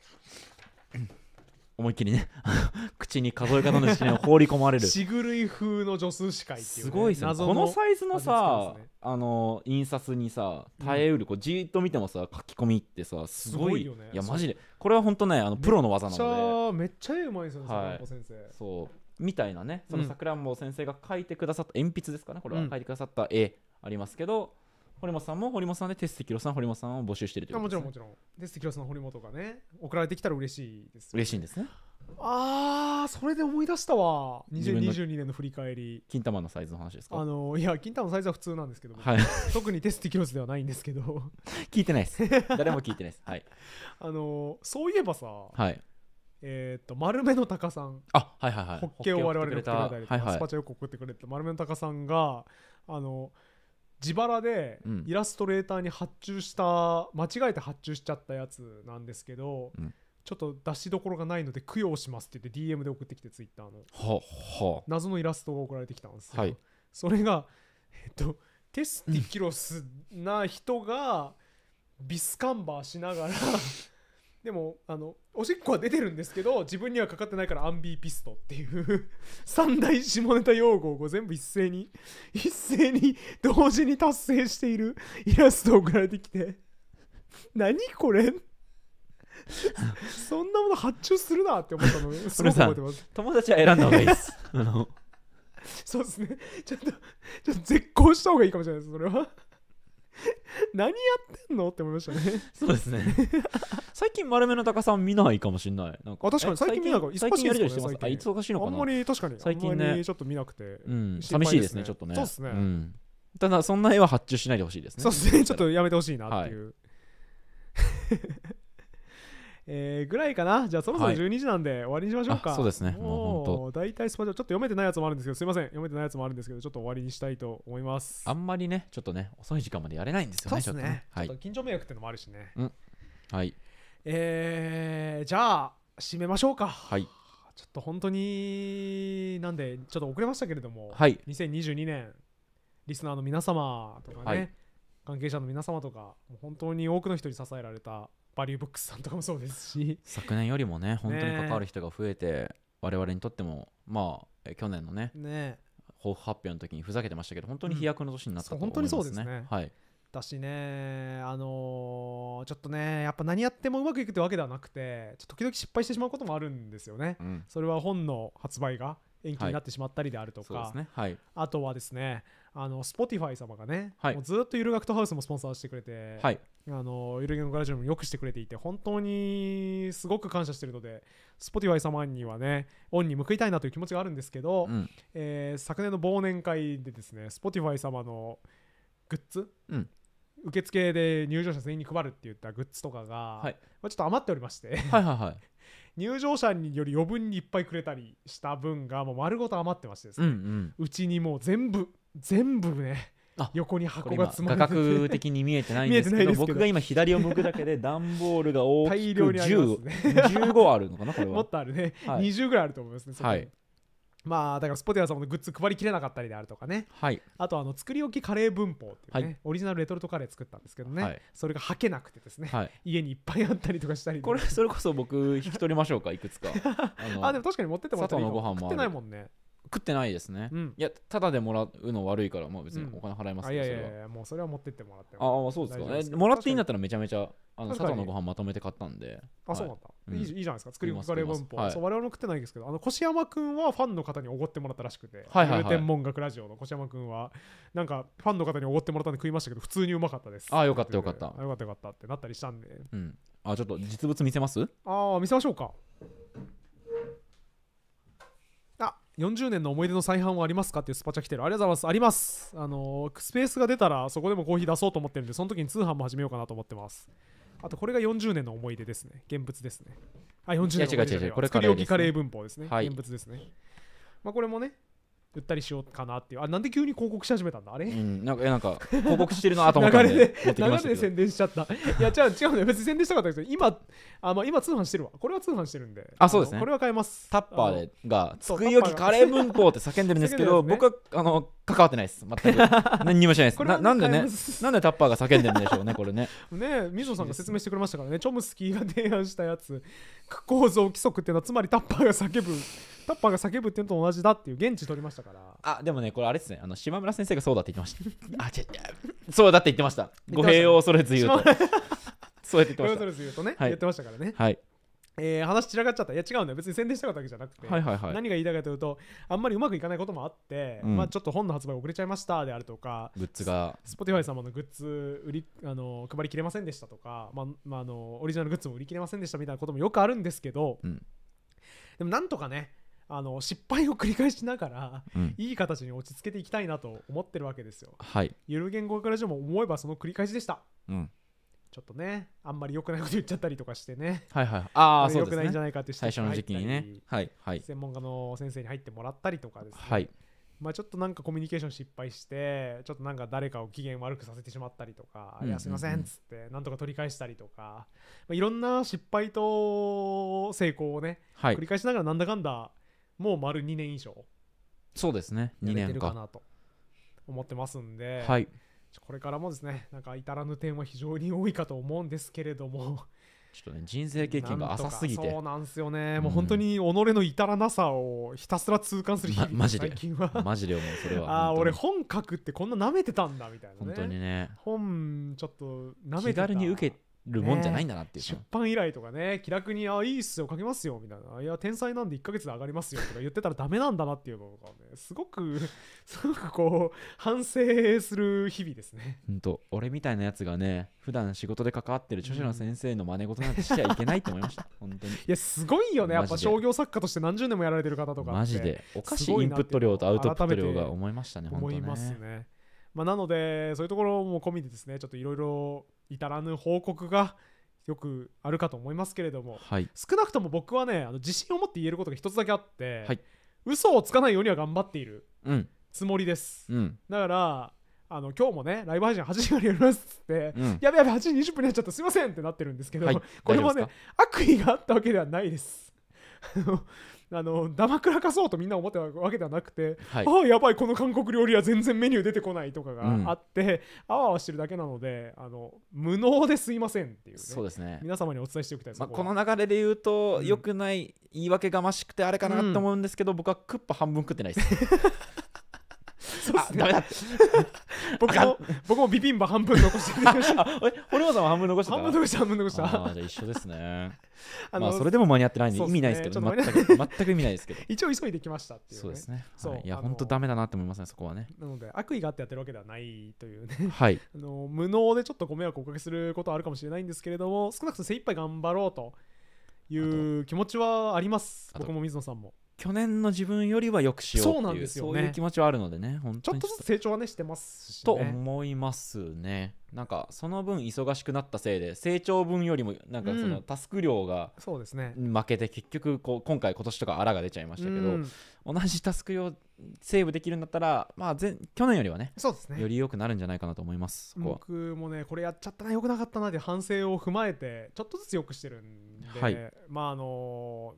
思いっきりね 口に数え方の視練を放り込まれるしぐるい風の助数詞会っていう、ね、すごいねこのサイズのさ、ね、あの印刷にさ耐えうる、うん、こうじっと見てもさ書き込みってさすごいよねいやマジでこれは本当ねあのプロの技なのでめっちゃうまいですよね、はい、先生そうみたいなねそのさくらんぼ先生が書いてくださった、うん、鉛筆ですかねこれは、書いてくださった絵ありますけど、堀本さんも堀本さんでテステキロさん堀本さんを募集してるというもちろんもちろんで関浦さん堀本がね送られてきたら嬉しいですよ嬉しいんですねあーそれで思い出したわ自分の2022年の振り返り金玉のサイズの話ですかあのいや金玉のサイズは普通なんですけど、はい特にテスティキロスではないんですけど聞いてないです 誰も聞いてないですはい、あのそういえばさ、はい、えーっと丸目の高さんあはいはいはいホッケーを我々の送ってくれたりとか、スパチャよく送ってくれた丸目のタさんがあの自腹でイラストレーターに発注した、間違えて発注しちゃったやつなんですけど、うん、ちょっと出しどころがないので供養しますって言って DM で送ってきてツイッターのはは謎のイラストが送られてきたんですよ、はい、それがえっとテスティキロスな人がビスカンバーしながらでもあのおしっこは出てるんですけど自分にはかかってないからアンビーピストっていう 三大下ネタ用語を全部一斉に一斉に同時に達成しているイラストを送られてきて何これそんなもの発注するなって思ったの すごく覚てます友達は選んだ方がいいです そうですねちょっとちょっと絶好した方がいいかもしれないですそれは 何やってんのって思いましたねそうですね 最近丸めの高さん見ないかもしれないなんかあ確かに最近見ないか最近やりりしてますあしいのかなあんまり確かに最近ねちょっと見なくて、うん、寂しいですねちょっとねそうですね、うん、ただそんな絵は発注しないでほしいですねそうですねちょっとやめてほしいなっていう、はいえー、ぐらいかな。じゃあそろそろ12時なんで終わりにしましょうか。はい、そうですね。もう本当。大体スパチャ、ちょっと読めてないやつもあるんですけど、すいません。読めてないやつもあるんですけど、ちょっと終わりにしたいと思います。あんまりね、ちょっとね、遅い時間までやれないんですよね。そうですね。ちょっと、はい、緊張迷惑っていうのもあるしね。うん、はい。えー、じゃあ、締めましょうか。はい。ちょっと本当になんでちょっと遅れましたけれども、はい、2022年リスナーの皆様とかね、はい、関係者の皆様とか本当に多くの人に支えられたバリューブックスさんとかもそうですし昨年よりもね本当に関わる人が増えて我々にとってもまあ去年のねね抱負発表の時にふざけてましたけど本当に飛躍の年になったと思いますね、本当にそうですね、はい、だしねあのー、ちょっとねやっぱ何やってもうまくいくってわけではなくて時々失敗してしまうこともあるんですよね、うん、それは本の発売が延期になってしまったりであるとか、はいねはい、あとはですねあの Spotify 様がね、はい、もうずっとゆる学徒ハウスもスポンサーしてくれて、はい、あのゆるゲのガラジオもよくしてくれていて本当にすごく感謝してるので Spotify 様にはねオンに報いたいなという気持ちがあるんですけど、うん、えー、昨年の忘年会でですね Spotify 様のグッズ、うん、受付で入場者全員に配るって言ったグッズとかが、はい、まあ、ちょっと余っておりましてはいはい、はい、入場者により余分にいっぱいくれたりした分がもう丸ごと余ってましてですね、うんうん、うちにもう全部全部ね横に箱が詰まってて画角的に見えてないんですけど僕が今左を向くだけで段ボールが大きく10、ね、15あるのかなこれはもっとあるね、はい、20ぐらいあると思いますねはいまあだからスポティアさんのグッズ配りきれなかったりであるとかね、はい、あとあの作り置きカレー文法っていうね、はい、オリジナルレトルトカレー作ったんですけどね、はい、それがはけなくてですね、はい、家にいっぱいあったりとかしたりこれそれこそ僕引き取りましょうかいくつか あでも確かに持ってってもらったいいのご飯も食ってないもんね食ってないですね、うん、いやただでもらうの悪いからまあ別にお金払いますけど、うん、いやいやもうそれは持ってってもらってああそうですかですもらっていいんだったらめちゃめちゃあの佐藤のご飯まとめて買ったんであ、はい、そうなんだ、うん、いいじゃないですか作りカレー文法、はい、そう我々も食ってないですけどあの越山君はファンの方におごってもらったらしくて、はいはいはい、天文学ラジオの越山君はなんかファンの方におごってもらったんで食いましたけど普通にうまかったですあよかったよかったよかったよかったってなったりしたんで、うん、あちょっと実物見せますああ見せましょうか40年の思い出の再販はありますかっていうスパチャ来てるありがとうございますありますあのスペースが出たらそこでもコーヒー出そうと思ってるんでその時に通販も始めようかなと思ってますあとこれが40年の思い出ですね現物ですねあ40年の思い出い違う違う違うこれカレー、ね、作り置きカレー文法ですね、はい、現物ですねまあこれもね売ったりしようかなっていうあなんで急に広告し始めたんだあれ、うん、なんかなんか広告してるなと思って流れで流れで宣伝しちゃったいや違う違うね別に宣伝したかったけど今あの今通販してるわこれは通販してるんであそうですねこれは買えますタッパーでが「机置きカレー文法」って叫んでるんですけど、ね、僕はあの関わってないです全く 何にもしないですななんでねなんでタッパーが叫んでるんでしょうねこれねねみぞさんが説明してくれましたからねチョムスキーが提案したやつ構造規則っていうのはつまりタッパーが叫ぶタッパーが叫ぶっていうのと同じだっていう現地取りましたからあでもねこれあれですねあの島村先生がそうだって言ってました あ違うそうだって言ってました語弊を恐れず言うとそうやって言ってました。言うとね、はい、言ってましたからね。はいえー、話散らかっちゃったいや違うんだよ別に宣伝したかったわけじゃなくて、はいはいはい、何が言いたいかというとあんまりうまくいかないこともあって、うん、まあ、ちょっと本の発売遅れちゃいましたであるとかグッズが Spotify 様のグッズ売りあの配りきれませんでしたとか、まあまあ、あのオリジナルグッズも売り切れませんでしたみたいなこともよくあるんですけど、うん、でもなんとかねあの失敗を繰り返しながら、うん、いい形に落ち着けていきたいなと思ってるわけですよ。はい、ゆる言語学ラジオも思えばその繰り返しでした。うんちょっとねあんまり良くないこと言っちゃったりとかしてねはいはいああそう良、ね、くないんじゃないかって最初の時期にねはいはい専門家の先生に入ってもらったりとかですねはいまあちょっとなんかコミュニケーション失敗してちょっとなんか誰かを機嫌悪くさせてしまったりとか「いやすいません」っつってなんとか取り返したりとか、まあ、いろんな失敗と成功をね、はい、繰り返しながらなんだかんだもう丸2年以上そうですね2年かなと思ってますんで、はい、これからもですね、なんか至らぬ点は非常に多いかと思うんですけれどもちょっとね、人生経験が浅すぎて。そうなんですよね、うん、もう本当に己の至らなさをひたすら痛感する日々、ま、マジで最近は。マジで思う、それは。ああ、俺本書くってこんな舐めてたんだみたいな、ね、本当にね。本ちょっと舐めてた。気軽に受けるもんじゃないんだなっていう、ね、出版依頼とかね気楽に「あいいっすよ書けますよ」みたいな「いや天才なんで1か月で上がりますよ」とか言ってたらダメなんだなっていうのがねすごく すごくこう反省する日々ですね。本んと俺みたいなやつがね普段仕事で関わってる著者の先生の真似事なんてしちゃいけないと思いました、うん、本当にいやすごいよねやっぱ商業作家として何十年もやられてる方とかマジでおかしいインプット量とアウトプット量が思いましたね本当ね思いますね。まあ、なのでそういうところも込みでですねちょっといろいろ至らぬ報告がよくあるかと思いますけれども、はい、少なくとも僕はねあの自信を持って言えることが一つだけあって、はい、嘘をつかないようには頑張っているつもりです、うん、だからあの今日もねライブ配信8時からやりますって、うん、やべやべ8時20分になっちゃったすいませんってなってるんですけど、はい、これもね悪意があったわけではないです あの黙くらかそうとみんな思ってたわけではなくて、はい、ああやばいこの韓国料理は全然メニュー出てこないとかがあって、うん、あわあわしてるだけなのであの無能ですいませんっていう、ね、そうですね皆様にお伝えしておきたいです、まあ、この流れで言うと、うん、よくない言い訳がましくてあれかなと思うんですけど、うん、僕はクッパ半分食ってないです そうですねだ 僕も僕もビビンバ半分残してあえ堀本さんは半分残した半分残した半分残したあじゃあ一緒ですね あまあそれでも間に合ってないんで意味ないですけどち全く 全く意味ないですけど一応急いできましたっていう、ね、そうですねはいいや本当ダメだなって思いますねそこはねなので悪意があってやってるわけではないというねはいあの無能でちょっとご迷惑をおかけすることはあるかもしれないんですけれども少なくとも精一杯頑張ろうという気持ちはありますあと僕も水野さんも去年の自分よりはよくしようそうなんですよ、ね、そういう気持ちはあるのでねちょっとずつ成長はねしてますし、ね、と思いますねなんかその分忙しくなったせいで成長分よりもなんかそのタスク量がそうですね。負けて結局こう今回今年とかあらが出ちゃいましたけど、同じタスク量セーブできるんだったら、まあ、前去年よりはねそうですねより良くなるんじゃないかなと思います僕もねこれやっちゃったな良くなかったなって反省を踏まえてちょっとずつ良くしてるんで、はい、まああの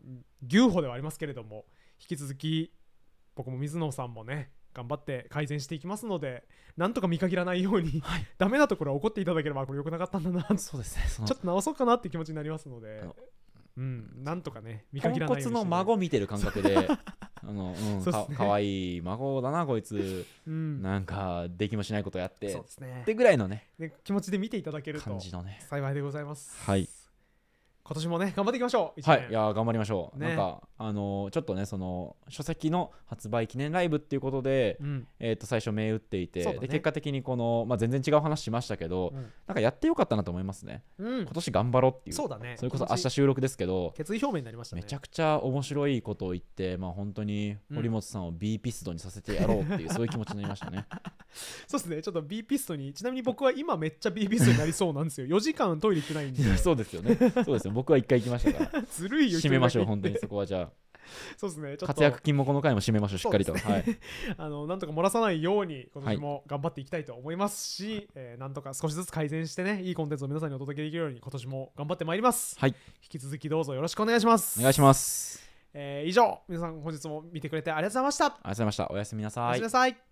牛歩ではありますけれども引き続き僕も水野さんもね頑張って改善していきますのでなんとか見限らないように、はい、ダメなところは怒っていただければこれ良くなかったんだなそうですねちょっと直そうかなって気持ちになりますのでうんなんとかね見限らないようにの孫見てる感覚で あの、うんかかわいい孫だなこいつ、うん、なんかできもしないことやってそうですねってぐらいのね気持ちで見ていただけると感じのね幸いでございます。はい今年もね頑張っていきましょうはいいや頑張りましょう、ね、なんかあのー、ちょっとねその書籍の発売記念ライブっていうことで、うん、えー、と最初銘打っていて、ね、で結果的にこの、まあ、全然違う話しましたけど、うん、なんかやってよかったなと思いますね、うん、今年頑張ろうっていうそうだねそれこそ明日収録ですけど決意表明になりました、ね、めちゃくちゃ面白いことを言って、まあ、本当に堀本さんを B ピストにさせてやろうっていう、そういう気持ちになりましたねそうですねちょっと B ピストにちなみに僕は今めっちゃ B ピストになりそうなんですよ4時間トイレ行ってないんでそうですよねそうですよ僕は一回行きましたから ずるいよ締めましょう本当にそこはじゃあそうですね、活躍金もこの回も締めましょう、しっかりと。ね、はい、あのなんとか漏らさないように、今年も頑張っていきたいと思いますし、はい、えー、なんとか少しずつ改善してね、いいコンテンツを皆さんにお届けできるように、今年も頑張ってまいります。はい、引き続きどうぞよろしくお願いします。お願いします。えー、以上、皆さん、本日も見てくれてありがとうございました。ありがとうございました。おやすみなさい。おやすみなさい。